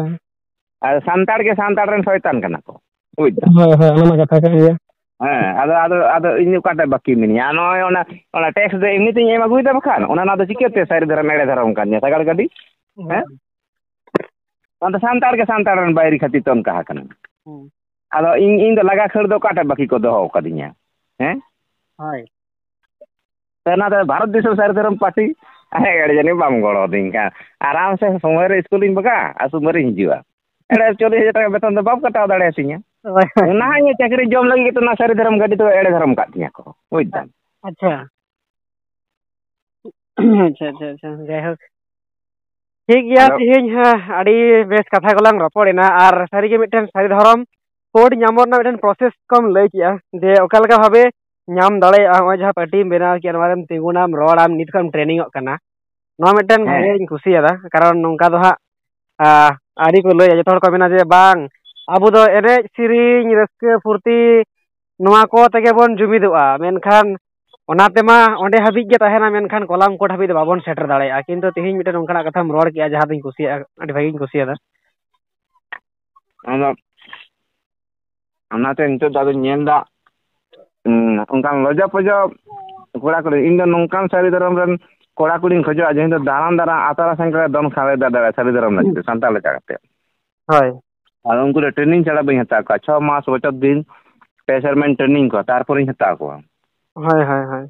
ᱟᱨ ᱥᱟᱱᱛᱟᱲ ᱜᱮ ᱥᱟᱱᱛᱟᱲ ᱨᱮᱱ ᱥᱚᱭᱛᱟᱱ ᱠᱟᱱᱟ ᱠᱚ ᱵᱩᱡᱽ ᱫᱟᱢ ᱦᱳᱭ ᱦᱳᱭ ᱚᱱᱟ ᱠᱟᱛᱷᱟ ᱠᱟᱱ ᱜᱮᱭᱟ ᱦᱮᱸ ᱟᱫᱚ ᱟᱫᱚ ᱟᱫᱚ ᱤᱧ ᱚᱠᱟᱴᱟᱜ ᱵᱟᱹᱠᱤ ᱢᱤᱱᱟᱹᱧᱟ ᱱᱚᱜᱼᱚᱭ ᱚᱱᱟ ᱚᱱᱟ ᱴᱮᱠᱥ ᱫᱚ ᱮᱢᱱᱤ ᱛᱤᱧ ᱮᱢ ᱟᱹᱜᱩᱭᱮᱫᱟ ᱵᱟᱠᱷᱟᱱ ᱚᱱᱟ ᱚᱱᱟ ᱫᱚ ᱪᱤᱠᱟᱹᱛᱮ ᱥᱟᱹᱨᱤ ᱫᱷᱟᱨᱟ ᱮᱲᱮ ᱫᱷᱟᱨᱟ ᱚᱱᱠᱟᱧᱟ ᱥᱟᱜᱟᱲ ᱜᱟᱹᱰᱤ ᱦᱮᱸ ᱚᱱᱟ ᱥᱟᱱᱛᱟᱲ ᱜᱮ ᱥᱟᱱᱛᱟᱲ ᱨᱮᱱ ᱵᱟᱭᱨᱤ ᱠᱷᱟᱹᱛᱤᱨ ᱛᱮ ᱚᱱᱠᱟ ᱟᱠᱟᱱᱟ ᱟᱫᱚ ᱤᱧ ᱤᱧ ᱫᱚ ᱞᱟᱜᱟ ᱠᱷᱟᱹᱲ ᱫᱚ ᱚᱠᱟᱴᱟᱜ ᱵᱟᱹᱠᱤ ᱠᱚ ᱫᱚᱦᱚ ᱟᱠᱟᱫᱤᱧᱟ ᱦᱮᱸ ᱦᱳᱭ ᱚᱱᱟ ᱫᱚ ᱵᱷᱟᱨᱚᱛ ᱫᱤᱥᱚᱢ ᱥᱟᱹᱨᱤ ᱫᱷᱚᱨᱚᱢ ᱯᱟᱹᱴᱤ ᱦᱮᱸ ᱮᱲᱮ ᱡᱟᱹᱱᱤᱡ ᱵᱟᱢ ᱜᱚᱲᱚᱣᱟᱫᱤᱧ ᱠᱟᱱ ᱟᱨᱟᱢ ᱥᱮ ᱥᱚᱢᱚᱭ ᱨᱮ ᱤᱥᱠᱩᱞᱤᱧ ᱵᱟᱜᱟᱜᱼᱟ ᱟᱨ ᱥᱚᱢᱚᱭ ᱨᱤᱧ ᱦᱤᱡᱩᱜᱼᱟ ᱮᱲᱮ ᱪᱚᱞᱞᱤᱥ ᱦᱟᱡᱟᱨ ᱴᱟᱠᱟ ᱵᱮᱛᱚᱱ ᱫᱚ ᱵᱟᱢ ᱠᱟᱴᱟᱣ ᱫᱟᱲᱮᱭᱟᱛᱤᱧᱟ ᱚᱱᱟ ᱤᱭᱟᱹ ᱪᱟᱹᱠᱨᱤ ᱡᱚᱢ ᱞᱟᱹᱜᱤᱫ ᱛᱮ ᱚᱱᱟ ᱥᱟᱹᱨᱤ ᱫᱷᱚᱨᱚᱢ ᱜᱟᱹᱰᱤ ᱫᱚ ᱮᱲᱮ ᱫᱷᱚᱨᱚᱢ ᱠᱟᱜ ᱛᱤᱧᱟᱹ ᱠᱚ ᱵᱩᱡᱽ ᱫᱟᱢ ᱟᱪᱪᱷᱟ ᱟᱪᱪᱷᱟ ᱟᱪᱪᱷᱟ ᱟᱪᱪᱷᱟ ᱡᱟᱭᱦᱳᱠ ᱴᱷᱤᱠ ᱜᱮᱭᱟ ᱛᱮᱦᱮᱧ ᱟᱹᱰᱤ ᱵᱮᱥ ᱠᱟᱛᱷᱟ ᱠᱚᱞᱟᱝ ᱨᱚᱯᱚᱲᱮᱱᱟ ᱟᱨ ᱥᱟᱹᱨᱤᱜᱮ ᱢᱤᱫᱴᱮᱱ ᱥᱟᱹᱨᱤ ᱫᱷᱚᱨᱚᱢ ᱠᱳᱰ ᱧᱟᱢᱚᱜ ᱨᱮᱱᱟᱜ ᱢᱤᱫᱴᱮᱱ ᱯᱨᱚᱥᱮᱥ ᱠᱚᱢ ᱞᱟᱹᱭ ᱠᱮᱜᱼᱟ ᱡᱮ ᱚᱠᱟ ᱞᱮᱠᱟ ᱵᱷᱟᱵᱮ ᱧᱟᱢ ᱫᱟᱲᱮᱭᱟᱜᱼᱟ ᱱᱚᱜᱼᱚᱭ ᱡᱟᱦᱟᱸ ᱯᱟᱴᱤᱢ ᱵᱮᱱᱟᱣ ᱠᱮᱜᱼᱟ ᱱᱚᱣᱟ ᱨᱮᱢ ᱛᱤᱸᱜᱩᱱᱟᱢ ᱨᱚᱲᱟᱢ ᱱᱤᱛ ᱠᱷᱚᱱ ᱴᱨᱮᱱᱤᱝᱚᱜ ᱠᱟᱱᱟ ᱱᱚᱣᱟ ᱢᱤᱫᱴᱮᱱ ᱵᱷᱟᱜᱮᱧ ᱠᱩᱥᱤᱭᱟᱫᱟ ᱠᱟᱨᱚᱱ ᱱᱚᱝᱠᱟ ᱫᱚ ᱦᱟᱸᱜ ᱟᱹᱰᱤ ᱠᱚ ᱞᱟᱹᱭᱟ ᱡᱚᱛᱚ ᱦᱚᱲ ᱠᱚ ᱢᱮᱱᱟ ᱡᱮ ᱵᱟᱝ ᱟᱵᱚ ᱫᱚ ᱮᱱᱮᱡ ᱥᱮᱨᱮᱧ ᱨᱟᱹᱥᱠᱟᱹ ᱯᱷᱩᱨᱛᱤ ᱱᱚᱣᱟ ᱠᱚ ᱛᱮᱜᱮ ᱵᱚᱱ ᱡᱩᱢᱤᱫᱚᱜᱼᱟ ᱢᱮᱱᱠᱷᱟᱱ ᱚᱱᱟᱛᱮᱢᱟ ᱚᱸᱰᱮ ᱦᱟᱹᱵᱤᱡ ᱜᱮ ᱛᱟᱦᱮᱱᱟ ᱢᱮᱱᱠᱷᱟᱱ ᱠᱚᱞᱟᱢ ᱠᱳᱴ ᱦᱟᱹᱵᱤᱡ ᱫᱚ ᱵᱟᱵᱚᱱ ᱥᱮᱴᱮᱨ ᱫᱟᱲᱮᱭᱟᱜᱼᱟ ᱠᱤᱱᱛᱩ ᱛᱮᱦᱮᱧ ᱢᱤᱫᱴᱮᱱ ᱚᱱᱠᱟᱱᱟᱜ ᱠᱟᱛᱷᱟᱢ ᱨᱚᱲ ᱠᱮᱜᱼᱟ ᱡᱟᱦᱟᱸ ᱫᱚᱧ ᱠᱩᱥᱤᱭᱟᱜᱼᱟ ᱟᱹᱰᱤ ᱵᱷᱟᱹᱜᱤᱧ ᱠᱩᱥᱤᱭᱟᱫᱟ ᱟᱫᱚ ᱚᱱᱟᱛᱮ ᱱᱤᱛᱚᱜ ᱫᱚ ᱟᱫᱚᱧ ᱧᱮᱞᱫᱟ ᱚᱱᱠᱟᱱ ᱞᱚᱡᱟ ᱯᱚᱡᱟ ᱠᱚᱲᱟ ᱠᱩᱲᱤ ᱤᱧ ᱫᱚ ᱱᱚᱝᱠᱟᱱ ᱥᱟᱹᱨᱤ ᱫᱷᱚᱨᱚᱢ ᱨᱮᱱ ᱠᱚᱲᱟ ᱠᱩᱲᱤᱧ ᱠᱷᱚᱡᱚᱜᱼᱟ ᱡᱟᱦᱟᱸᱭ ᱫᱚ ᱫᱟᱬᱟᱱ ᱫᱟᱬᱟ ᱟᱛᱟᱨᱟ ᱥᱟᱸᱜᱮ ᱫᱚᱱ ᱠᱷᱟᱣᱮ ᱫᱟᱲᱮᱭᱟᱜᱼᱟ ᱥᱟᱹᱨᱤ ᱫᱷᱚᱨᱚᱢ ᱞᱟᱹᱜᱤᱫ ᱥᱟᱱᱛᱟᱲ ᱞᱮᱠᱟ ᱠᱟᱛᱮ ᱦᱳᱭ ᱟᱨ ᱩᱱᱠᱩ ᱫᱚ ᱴᱨᱮᱱᱤᱝ ᱪᱷᱟᱲᱟ ᱵᱟᱹᱧ ᱦᱟᱛᱟᱣ ᱠᱚᱣᱟ ᱪᱷᱚ ᱢᱟᱥ ᱵᱚᱪᱷᱚᱨ ᱫᱤᱱ ᱯᱮ ᱥᱮᱨᱢᱟᱧ ᱴᱨᱮᱱᱤᱝ ᱠᱚᱣᱟ ᱛᱟᱨᱯᱚᱨᱮᱧ ᱦᱟᱛᱟᱣ ᱠᱚᱣᱟ ᱦᱳᱭ ᱦᱳᱭ ᱦᱳᱭ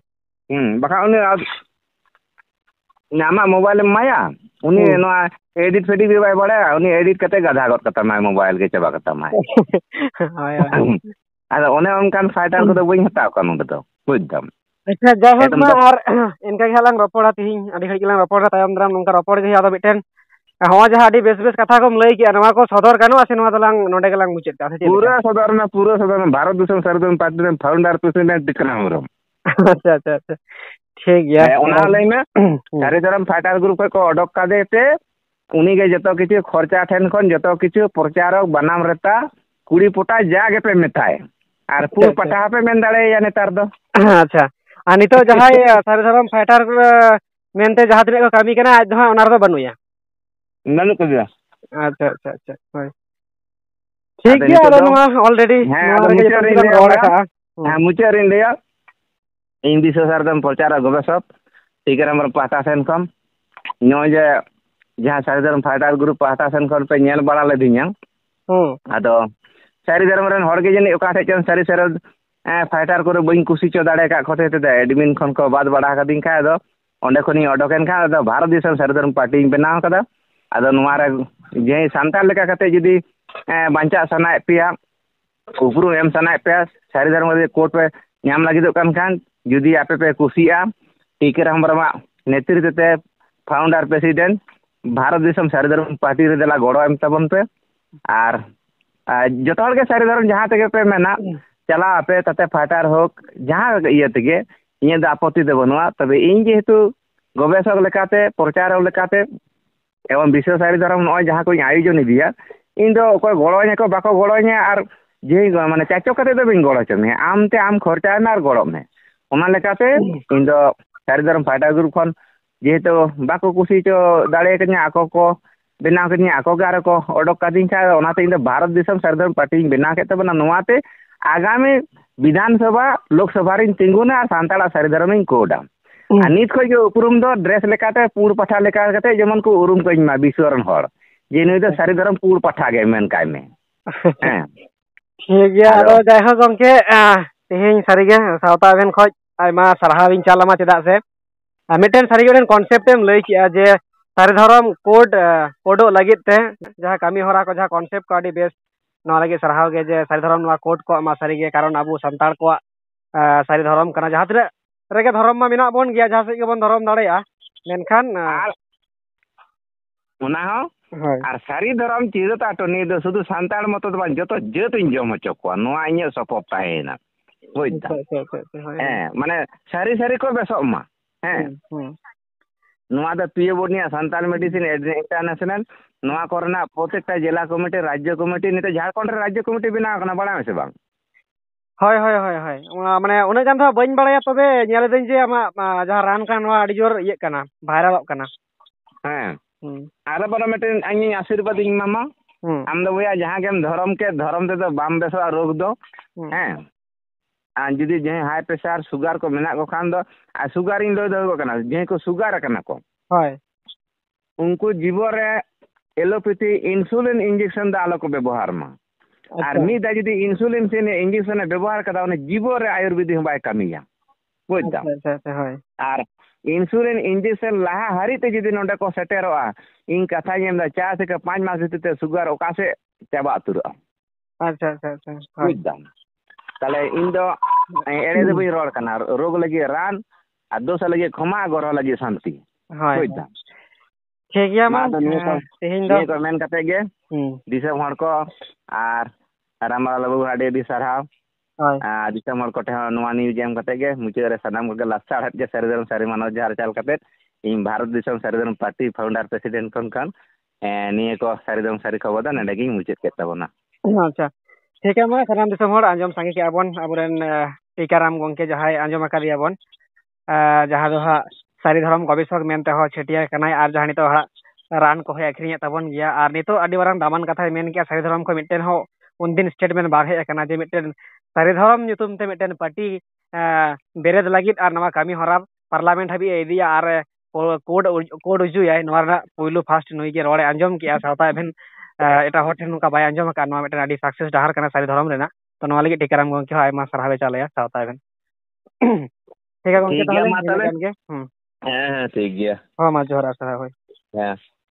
ᱦᱩᱸ ᱵᱟᱠᱷᱟᱱ ᱩᱱᱤ ᱟᱢᱟᱜ ᱢᱳᱵᱟᱭᱤᱞᱮᱢ ᱮᱢᱟᱭᱟ ᱩᱱᱤ ᱱᱚᱣᱟ ᱮᱰᱤᱴ ᱯᱷᱮᱰᱤᱴ ᱜᱮ ᱵᱟᱭ ᱵᱟᱲᱟᱭᱟ ᱩᱱᱤ ᱮᱰᱤᱴ ᱠᱟᱛᱮ ᱜᱟᱫᱷᱟ ᱜᱚᱫ ᱠᱟᱛᱟᱢᱟᱭ ᱢᱳᱵᱟᱭᱤᱞ ᱜᱮ ᱪᱟᱵᱟ ᱠᱟᱛᱟᱢᱟᱭ ᱦᱳᱭ ᱦᱳᱭ ᱟᱫᱚ ᱚᱱᱮ ᱚᱱᱠᱟᱱ ᱥᱟᱭᱴᱟᱨ ᱠᱚᱫᱚ ᱵᱟᱹᱧ ᱦᱟᱛᱟᱣ ᱠᱚᱣᱟ ᱱᱚᱰᱮ ᱫᱚ ᱵᱩᱡᱽ ᱫᱟᱢ ᱟᱪᱪᱷᱟ ᱡᱟᱭᱦᱳᱠ ᱢᱟ ᱟᱨ ᱤᱱᱠᱟ ᱜᱮ ᱦᱟᱸᱜ ᱞᱟᱝ ᱨᱚᱯᱚᱲᱟ ᱛᱤᱦᱤᱧ ᱟᱹᱰᱤ ᱜᱷᱟᱹᱲᱤᱡ ᱜᱮᱞᱟᱝ ᱨᱚᱯᱚᱲᱟ ᱛᱟᱭᱚᱢ ᱫᱟᱨᱟᱢ ᱱᱚᱝᱠᱟ ᱨᱚᱯᱚᱲ ᱜᱮ ᱟᱫᱚ ᱢᱤᱫᱴᱮᱱ हाँ जहाँ बेस बेस कथा को लई किया सदर कानो आसे नवा पूरा सदर ना पूरा सदर भारत दुसन पार्टी ना फाउंडर प्रेसिडेंट अच्छा अच्छा ठीक है सारे धर्म फाटार ग्रुप को अडक का देते उनी खर्चा ठेन कोन जतो प्रचारक बनाम रहता कुड़ी पोटा जागे पे मिथाय आर पुर पटा पे मेंदाले याने अच्छा आनी तो सारे धर्म फाइटर मेंते जहाँ तेरे कमी करना आज जहाँ उनार तो ᱢᱮᱱᱟᱜ ᱠᱟᱫᱮᱭᱟ ᱟᱪᱪᱷᱟ ᱟᱪᱪᱷᱟ ᱟᱪᱪᱷᱟ ᱦᱳᱭ ᱴᱷᱤᱠ ᱜᱮᱭᱟ ᱟᱫᱚ ᱱᱚᱣᱟ ᱚᱞᱨᱮᱰᱤ ᱱᱚᱣᱟ ᱨᱮᱜᱮ ᱡᱚᱛᱚ ᱠᱚ ᱨᱚᱲ ᱠᱟᱜᱼᱟ ᱦᱮᱸ ᱢᱩᱪᱟᱹᱫ ᱨᱮᱧ ᱞᱟᱹᱭᱟ ᱤᱧ ᱵᱤᱥᱥᱚ ᱥᱟᱨᱫᱚᱢ ᱯᱨᱚᱪᱟᱨᱟ ᱜᱚᱵᱮᱥᱚᱠ ᱴᱤᱠᱟᱨᱟᱢ ᱯᱟᱦᱴᱟ ᱥᱮᱱ ᱠᱷᱚᱱ ᱱᱚᱜᱼᱚᱭ ᱡᱮ ᱡᱟᱦᱟᱸ ᱥᱟᱨᱤ ᱫᱷᱚᱨᱚᱢ ᱯᱷᱟᱭᱴᱟᱨ ᱜᱨᱩᱯ ᱯᱟᱦᱴᱟ ᱥᱮᱱ ᱠᱷᱚᱱ ᱯᱮ ᱧᱮᱞ ᱵᱟᱲᱟ ᱞᱤᱫᱤᱧᱟ ᱟᱫᱚ ᱥᱟᱹᱨᱤ ᱫᱷᱚᱨᱚᱢ ᱨᱮᱱ ᱦᱚᱲ ᱜᱮ ᱡᱟᱹᱱᱤᱡ ᱚᱠᱟ ᱴᱷᱮᱡ ᱪᱚᱝ ᱥᱟᱹᱨᱤ ᱥᱟᱹᱨᱤ ᱯᱷᱟᱭᱴᱟᱨ ᱠᱚᱨᱮ ᱵᱟᱹᱧ ᱠᱩᱥᱤ ᱪᱚ ᱫᱟᱲᱮ ᱠᱟᱜ ᱠᱚᱛᱮ ᱛᱮ ᱮᱰᱢᱤᱱ ᱠᱷᱚᱱ ᱠᱚ ᱵᱟᱫ ᱵᱟᱲᱟ ᱠᱟᱹᱫᱤᱧ ᱠᱷᱟᱡ ᱟᱫᱚ ᱚᱸᱰᱮ ᱠᱷᱚᱱᱤᱧ ᱚᱰᱚᱠᱮᱱ ᱠᱷᱟᱱ ᱟᱫᱚ ᱵᱷᱟᱨᱚᱛ ᱫᱤᱥᱚᱢ ᱥᱟᱹᱨᱤ ᱫᱷᱚᱨᱚᱢ ᱯᱟᱨᱴᱤᱧ ᱵᱮᱱᱟᱣ ᱠᱟᱫᱟ जी फाउंडर प्रेसिडेंट भारत पे सारी धर्म कोर्ट पार्टी रे देला गोड़ो एम तबन पे आर जतहल भारत सारी धर्म पार्टी जहां तक पे मेना चला आपे तते फाटार होक जहां ये तके ये द आपत्ति बनू तब इन जेहेतु गवेशक प्रचारक एवं विश्व सारी धरम जहाँ को आयोजन दिया इन गड़ोने को बाको गड़ोने और जे मान चाचकते गड़ो चमे आम ते आम खर्चा और गड़ो में इन सारी धरम पाटा ग्रुप खन जेहेतु बाको कुसी चो दाड़े आको को बनाव कि आको के आरो को ओडक कदी छाते भारत दिसम सारी धर्म पार्टी बना के आगामी विधानसभा लोकसभा तिंगुना और सानता सारी धर्म कोडाम ᱟᱨ ᱱᱤᱛ ᱠᱷᱚᱡ ᱜᱮ ᱩᱯᱨᱩᱢ ᱫᱚ ᱰᱨᱮᱥ ᱞᱮᱠᱟᱛᱮ ᱯᱩᱲ ᱯᱟᱴᱷᱟ ᱞᱮᱠᱟ ᱠᱟᱛᱮ ᱡᱮᱢᱚᱱ ᱠᱚ ᱩᱨᱩᱢ ᱠᱟᱹᱧ ᱢᱟ ᱵᱤᱥᱥᱚ ᱨᱮᱱ ᱦᱚᱲ ᱡᱮ ᱱᱩᱭ ᱫᱚ ᱥᱟᱹᱨᱤ ᱫᱷᱚᱨᱚᱢ ᱯᱩᱲ ᱯᱟᱴᱷᱟ ᱜᱮ ᱢᱮᱱ ᱠᱟᱭ ᱢᱮ ᱦᱮᱸ ᱴᱷᱤᱠ ᱜᱮᱭᱟ ᱟᱫᱚ ᱡᱟᱭᱦᱳᱠ ᱜᱚᱢᱠᱮ ᱛᱮᱦᱮᱧ ᱥᱟᱹᱨᱤᱜᱮ ᱥᱟᱶᱛᱟ ᱟᱵᱮᱱ ᱠᱷᱚᱡ ᱟᱭᱢᱟ ᱥᱟᱨᱦᱟᱣᱤᱧ ᱪᱟᱞ ᱟᱢᱟ ᱪᱮᱫᱟᱜ ᱥᱮ ᱢᱤᱫᱴᱮᱱ ᱥᱟᱹᱨᱤᱜᱮ ᱢᱤᱫᱴᱮᱱ ᱠᱚᱱᱥᱮᱯᱴ ᱮᱢ ᱞᱟᱹᱭ ᱠᱮᱜᱼᱟ ᱡᱮ ᱥᱟᱹᱨᱤ ᱫᱷᱚᱨᱚᱢ ᱠᱳᱰ ᱠᱳᱰᱚᱜ ᱞᱟᱹᱜᱤᱫ ᱛᱮ ᱡᱟᱦᱟᱸ ᱠᱟᱹᱢᱤ ᱦᱚᱨᱟ ᱠᱚ ᱡᱟᱦᱟᱸ ᱠᱚᱱᱥᱮᱯᱴ ᱠᱚ ᱟᱹᱰᱤ ᱵᱮᱥ ᱱᱚᱣᱟ ᱞᱟᱹᱜᱤᱫ ᱥᱟᱨᱦᱟᱣ ᱜᱮ ᱡᱮ ᱥᱟᱹᱨᱤ ᱫᱷᱚᱨᱚᱢ ᱱᱚᱣᱟ ᱠᱳᱰ ᱠᱚ ᱮᱢᱟ ᱥᱟᱹᱨᱤᱜᱮ ᱠᱟᱨᱚᱱ ᱟᱵᱚ ᱥᱟᱱᱛᱟᱲ ᱠᱚᱣᱟᱜ ᱥᱟᱹᱨᱤ ᱫᱷᱚᱨᱚᱢ ᱠᱟᱱᱟ ᱡᱟᱦᱟᱸ ᱛᱤᱱᱟᱹᱜ ᱨᱮᱜᱮ ᱫᱷᱚᱨᱚᱢ ᱢᱟ ᱢᱮᱱᱟᱜ ᱵᱚᱱ ᱜᱮᱭᱟ ᱡᱟᱦᱟᱸ ᱥᱮᱫ ᱜᱮᱵᱚᱱ ᱫᱷᱚᱨᱚᱢ ᱫᱟᱲᱮᱭᱟᱜᱼᱟ ᱢᱮᱱᱠᱷᱟᱱ ᱚᱱᱟ ᱦᱚᱸ ᱟᱨ ᱥᱟᱹᱨᱤ ᱫᱷᱚᱨᱚᱢ ᱪᱤᱨᱟᱹᱛ ᱟᱴᱚᱱᱤ ᱫᱚ ᱥᱩᱫᱷᱩ ᱥᱟᱱᱛᱟᱲ ᱢᱚᱛᱚ ᱫᱚ ᱵᱟᱝ ᱡᱚᱛᱚ ᱡᱟᱹᱛᱤᱧ ᱡᱚᱢ ᱦᱚᱪᱚ ᱠᱚᱣᱟ ᱱᱚᱣᱟ ᱤᱧᱟᱹᱜ ᱥᱚᱯᱚᱦᱚᱫ ᱛᱟᱦᱮᱸᱭᱮᱱᱟ ᱵᱩᱡᱽᱫᱟ ᱦᱮᱸ ᱢᱟᱱᱮ ᱥᱟᱹᱨᱤ ᱥᱟᱹᱨᱤ ᱠᱚ ᱵᱮᱥᱚᱜ ᱢᱟ ᱦᱮᱸ ᱱᱚᱣᱟ ᱫᱚ ᱯᱤᱭᱳᱵᱚᱱᱤᱭᱟ ᱥᱟᱱᱛᱟᱲ ᱢᱮᱰᱤᱥᱤᱱ ᱤᱱᱴᱟᱨᱱᱮᱥᱱᱮᱞ ᱱᱚᱣᱟ ᱠᱚᱨᱮᱱᱟᱜ ᱯᱨᱚᱛᱮᱠᱴᱟ ᱡᱮᱞᱟ ᱠᱚᱢᱤᱴᱤ ᱨᱟᱡᱽᱡᱚ ᱠᱚᱢᱤᱴᱤ ᱱᱤᱛᱚᱜ ᱡᱷᱟᱲᱠᱷᱚᱸᱰ ᱨᱮ ᱨᱟᱡᱽᱡᱚ ᱠᱚᱢᱤᱴᱤ ᱵᱮᱱᱟᱣ ᱟᱠᱟᱱᱟ ᱵᱟᱲᱟᱭ ᱢᱮ ᱥᱮ ᱵᱟᱝ ᱦᱳᱭ ᱦᱳᱭ ᱦᱳᱭ ᱦᱳᱭ ᱢᱟᱱᱮ ᱩᱱᱟᱹᱜ ᱜᱟᱱ ᱫᱚ ᱦᱟᱸᱜ ᱵᱟᱹᱧ ᱵᱟᱲᱟᱭᱟ ᱛᱚᱵᱮ ᱧᱮᱞᱮᱫᱟᱹᱧ ᱡᱮ ᱟᱢᱟᱜ ᱡᱟᱦᱟᱸ ᱨᱟᱱ ᱠᱟᱱ ᱱᱚᱣᱟ ᱟᱹᱰᱤ ᱡᱳᱨ ᱤᱭᱟᱹᱜ ᱠᱟᱱᱟ ᱵᱷᱟᱭᱨᱟᱞᱚᱜ ᱠᱟᱱᱟ ᱦᱮᱸ ᱟᱨᱚ ᱵᱚᱨᱚ ᱢᱤᱫᱴᱮᱱ ᱤᱧᱤᱧ ᱟᱥᱤᱨᱵᱟᱫᱤᱧ ᱮᱢᱟᱢᱟ ᱟᱢ ᱫᱚ ᱵᱚᱭᱦᱟ ᱡᱟᱦᱟᱸ ᱜᱮᱢ ᱫᱷᱚᱨᱚᱢ ᱠᱮᱫ ᱫᱷᱚᱨᱚᱢ ᱛᱮᱫᱚ ᱵᱟᱢ ᱵᱮᱥᱚᱜᱼᱟ ᱨᱳᱜᱽ ᱫᱚ ᱦᱮᱸ ᱟᱨ ᱡᱩᱫᱤ ᱡᱟᱦᱟᱸᱭ ᱦᱟᱭ ᱯᱨᱮᱥᱟᱨ ᱥᱩᱜᱟᱨ ᱠᱚ ᱢᱮᱱᱟᱜ ᱠᱚ ᱠᱷᱟᱱ ᱫᱚ ᱟᱨ ᱥᱩᱜᱟᱨᱤᱧ ᱞᱟᱹᱭ ᱫᱟᱲᱮᱭᱟᱠᱚ ᱠᱟᱱᱟ ᱡᱟᱦᱟᱸᱭ ᱠᱚ ᱥᱩᱜᱟᱨ ᱟᱠᱟᱱᱟ ᱠᱚ ᱦᱳᱭ ᱩᱱᱠᱩ ᱡᱤᱵᱚᱱ ᱨᱮ ᱮᱞᱳᱯᱮᱛᱷᱤ ᱤᱱᱥᱩᱞᱤᱱ ᱤᱧᱡᱮᱠᱥᱚᱱ ᱫᱚ ᱟᱞᱚ ᱠᱚ ᱵᱮᱵᱚᱦᱟᱨ ᱢᱟ ᱟᱨ ᱢᱤᱫ ᱫᱷᱟᱣ ᱡᱩᱫᱤ ᱤᱱᱥᱩᱞᱤᱱ ᱥᱮ ᱤᱧᱡᱮᱠᱥᱚᱱᱮ ᱵᱮᱵᱚᱦᱟᱨ ᱠᱟᱫᱟ ᱚᱱᱟ ᱡᱤᱵᱚᱱ ᱨᱮ ᱟᱭᱩᱨᱵᱮᱫᱤ ᱦᱚᱸ ᱵᱟᱭ ᱠᱟᱹᱢᱤᱭᱟ ᱵᱩᱡᱽ ᱫᱟᱢ ᱟᱨ ᱤᱱᱥᱩᱞᱤᱱ ᱤᱧᱡᱮᱠᱥᱚᱱ ᱞᱟᱦᱟ ᱦᱟᱹᱨᱤᱡ ᱛᱮ ᱡᱩᱫᱤ ᱱᱚᱸᱰᱮ ᱠᱚ ᱥᱮᱴᱮᱨᱚᱜᱼᱟ ᱤᱧ ᱠᱟᱛᱷᱟᱧ ᱮᱢᱫᱟ ᱪᱟᱨ ᱛᱷᱮᱠᱮ ᱯᱟᱸᱪ ᱢᱟᱥ ᱵᱷᱤᱛᱤᱨ ᱛᱮ ᱥᱩᱜᱟᱨ ᱚᱠᱟ ᱥᱮᱫ ᱪᱟᱵᱟ ᱩᱛᱟᱹᱨᱚᱜᱼᱟ ᱟᱪᱪᱷᱟ ᱟᱪᱪᱷᱟ ᱟᱪᱪᱷᱟ ᱵᱩᱡᱽ ᱫᱟᱢ ᱛᱟᱦᱚᱞᱮ ᱤᱧ ᱫᱚ ᱮᱲᱮ ᱫᱚ ᱵᱟᱹᱧ ᱨᱚᱲ ᱠᱟᱱᱟ ᱨᱳᱜᱽ ᱞᱟᱹᱜᱤᱫ ᱨᱟᱱ ᱟᱨ ᱫᱳᱥ ᱞᱟᱹᱜᱤᱫ ᱠᱷᱚᱢᱟ ᱜᱚᱨᱦᱚ ᱞᱟᱹᱜᱤᱫ ᱥᱟᱱᱛᱤ ᱵᱩᱡᱽ ᱫᱟᱢ ᱴᱷᱤᱠ ᱜᱮᱭᱟ ᱢᱟ ᱛᱮᱦᱮᱧ ᱫᱚ ᱱᱤᱭᱟᱹ ᱠᱚ ᱢᱮᱱ ᱠᱟᱛᱮ ᱜᱮ ᱫᱤᱥᱚᱢ ᱦᱚᱲ ᱠᱚ ᱟᱨ ᱟᱨ ᱥᱟᱨᱦᱟᱣ ᱞᱟᱹᱵᱩ ᱟᱹᱰᱤ ᱟᱹᱰᱤ ᱥᱟᱨᱦᱟᱣ ᱟᱨ ᱫᱤᱥᱚᱢ ᱦᱚᱲ ᱠᱚᱴᱷᱮᱱ ᱦᱚᱸ ᱱᱚᱣᱟ ᱱᱤᱭᱩᱡᱽ ᱮᱢ ᱠᱟᱛᱮᱫ ᱜᱮ ᱢᱩᱪᱟᱹᱫ ᱨᱮ ᱥᱟᱱᱟᱢ ᱠᱚᱜᱮ ᱞᱟᱥᱴᱟ ᱟᱲᱦᱮᱫ ᱜᱮ ᱥᱟᱹᱨᱤ ᱫᱷᱚᱨᱚᱢ ᱥᱟᱹᱨᱤ ᱢᱟᱱᱚᱛ ᱡᱚᱦᱟᱨ ᱪᱟᱞ ᱠᱟᱛᱮᱫ ᱤᱧ ᱵᱷᱟᱨᱚᱛ ᱫᱤᱥᱚᱢ ᱥᱟᱹᱨᱤ ᱫᱷᱚᱨᱚᱢ ᱯᱟᱨᱴᱤ ᱯᱷᱟᱣᱩᱱᱰᱟᱨ ᱯᱨᱮᱥᱤᱰᱮᱱᱴ ᱠᱷᱚᱱ ᱠᱷᱚᱱ ᱱᱤᱭᱟᱹ ᱠᱚ ᱥᱟᱹᱨᱤ ᱫᱷᱚᱨᱚᱢ ᱥᱟᱹᱨᱤ ᱠᱷᱚᱵᱚᱨ ᱫᱚ ᱱᱚᱰᱮᱜᱤᱧ ᱢᱩᱪᱟᱹᱫ ᱠᱮᱫ ᱛᱟᱵᱚᱱᱟ ᱟᱪᱪᱷᱟ ᱴᱷᱤᱠ ᱟᱢᱟ ᱥᱟᱱᱟᱢ ᱫᱤᱥᱚᱢ ᱦᱚᱲ ᱟᱸᱡᱚᱢ ᱥᱟᱸᱜᱮ ᱠᱮᱜᱼᱟ ᱵᱚᱱ ᱟᱵᱚᱨᱮᱱ ᱴᱤᱠᱟᱨᱟᱢ ᱜᱚᱢᱠᱮ ᱡᱟᱦᱟᱸᱭ ᱟᱸᱡᱚᱢ ᱟᱠᱟᱫᱮᱭᱟ ᱵᱚᱱ ᱡᱟᱦᱟᱸ ᱫᱚ ᱦᱟᱸᱜ ᱥᱟᱹᱨᱤ ᱫᱷᱚᱨᱚᱢ ᱜᱚᱵᱮᱥᱚᱠ ᱢᱮᱱᱛᱮ ᱦᱚᱸ ᱪᱷᱟᱹᱴᱭᱟᱹᱨ ᱠᱟᱱᱟᱭ ᱟᱨ ᱡᱟᱦᱟᱸ ᱱᱤᱛᱚᱜ ᱦᱟᱸᱜ ᱨᱟᱱ ᱠᱚᱦᱚᱸᱭ ᱟᱹᱠᱷᱨᱤᱧᱮᱫ ᱛᱟᱵᱚᱱ ᱜᱮᱭᱟ ᱟᱨ ᱱᱤᱛᱚᱜ ᱟᱹᱰᱤ ᱢᱟᱨᱟᱝ ᱫᱟᱢᱟᱱ ᱠᱟᱛᱷᱟᱭ ᱢᱮᱱ ᱠᱮᱜᱼᱟ ᱥᱟᱹᱨᱤ ᱫᱷᱚᱨᱚᱢ ᱠᱷᱚᱱ ᱢᱤᱫᱴᱮᱱ ᱦᱚᱸ ᱩᱱᱫᱤᱱ ᱥᱴᱮᱴ ᱵᱮᱱ ᱵᱟᱨᱦᱮ ᱟᱠᱟᱱᱟ ᱡᱮ ᱢᱤᱫᱴᱮᱱ ᱥᱟᱹᱨᱤ ᱫᱷᱚᱨᱚᱢ ᱧᱩᱛᱩᱢ ᱛᱮ ᱢᱤᱫᱴᱮᱱ ᱯᱟᱹᱴᱤ ᱵᱮᱨᱮᱫ ᱞᱟᱹᱜᱤᱫ ᱟᱨ ᱱᱚᱣᱟ ᱠᱟᱹᱢᱤ ᱦᱚᱨᱟ ᱯᱟᱨᱞᱟᱢᱮᱱᱴ ᱦᱟᱹᱵᱤᱡ ᱮ ᱤᱫᱤᱭᱟ ᱟᱨ ᱠᱳᱰ ᱠᱳᱰ ᱩᱡᱩᱭᱟᱭ ᱱᱚᱣᱟ ᱨᱮᱱᱟᱜ ᱯᱳᱭᱞᱳ ᱯᱷᱟᱥᱴ ᱱᱩᱭ ᱜᱮ ᱨᱚᱲᱮ ᱟᱸᱡᱚᱢ ᱠᱮᱜᱼᱟ ᱥᱟᱶᱛᱟ ᱮᱵᱷᱮᱱ ᱮᱴᱟᱜ ᱦᱚᱲ ᱴᱷᱮᱱ ᱱᱚᱝᱠᱟ ᱵᱟᱭ ᱟᱸᱡᱚᱢ ᱟᱠᱟᱫᱼᱟ ᱱᱚᱣᱟ ᱢᱤᱫᱴᱮᱱ ᱟᱹᱰᱤ ᱥᱟᱠᱥᱮᱥ ᱰᱟᱦᱟᱨ ᱠᱟᱱᱟ ᱥᱟᱹᱨᱤ ᱫᱷᱚᱨᱚᱢ ᱨᱮᱱᱟᱜ ᱛᱚ ᱱᱚᱣᱟ ᱞᱟᱹᱜᱤᱫ ᱴᱤᱠᱟᱨᱟᱢ ᱜᱚᱢᱠᱮ ᱦᱚᱸ ᱟᱭᱢᱟ ᱥᱟᱨᱦᱟᱣ ᱮ ᱪᱟᱞᱟᱭᱟ ᱥᱟᱶᱛᱟ ᱮᱵᱷᱮᱱ ᱴᱷᱤᱠ ᱜᱮᱭᱟ ᱜᱚᱢᱠᱮ ᱛᱟᱦᱚᱞᱮ ᱤᱱᱟᱹ ᱜᱟᱱ ᱜᱮ ᱦᱮᱸ ᱦᱮᱸ ᱴᱷᱤᱠ ᱜᱮᱭᱟ ᱦᱚᱸ ᱢᱟ ᱡᱚᱦᱟᱨ ᱟᱨ ᱥᱟᱨᱦᱟᱣ ᱦᱳᱭ ᱦᱮᱸ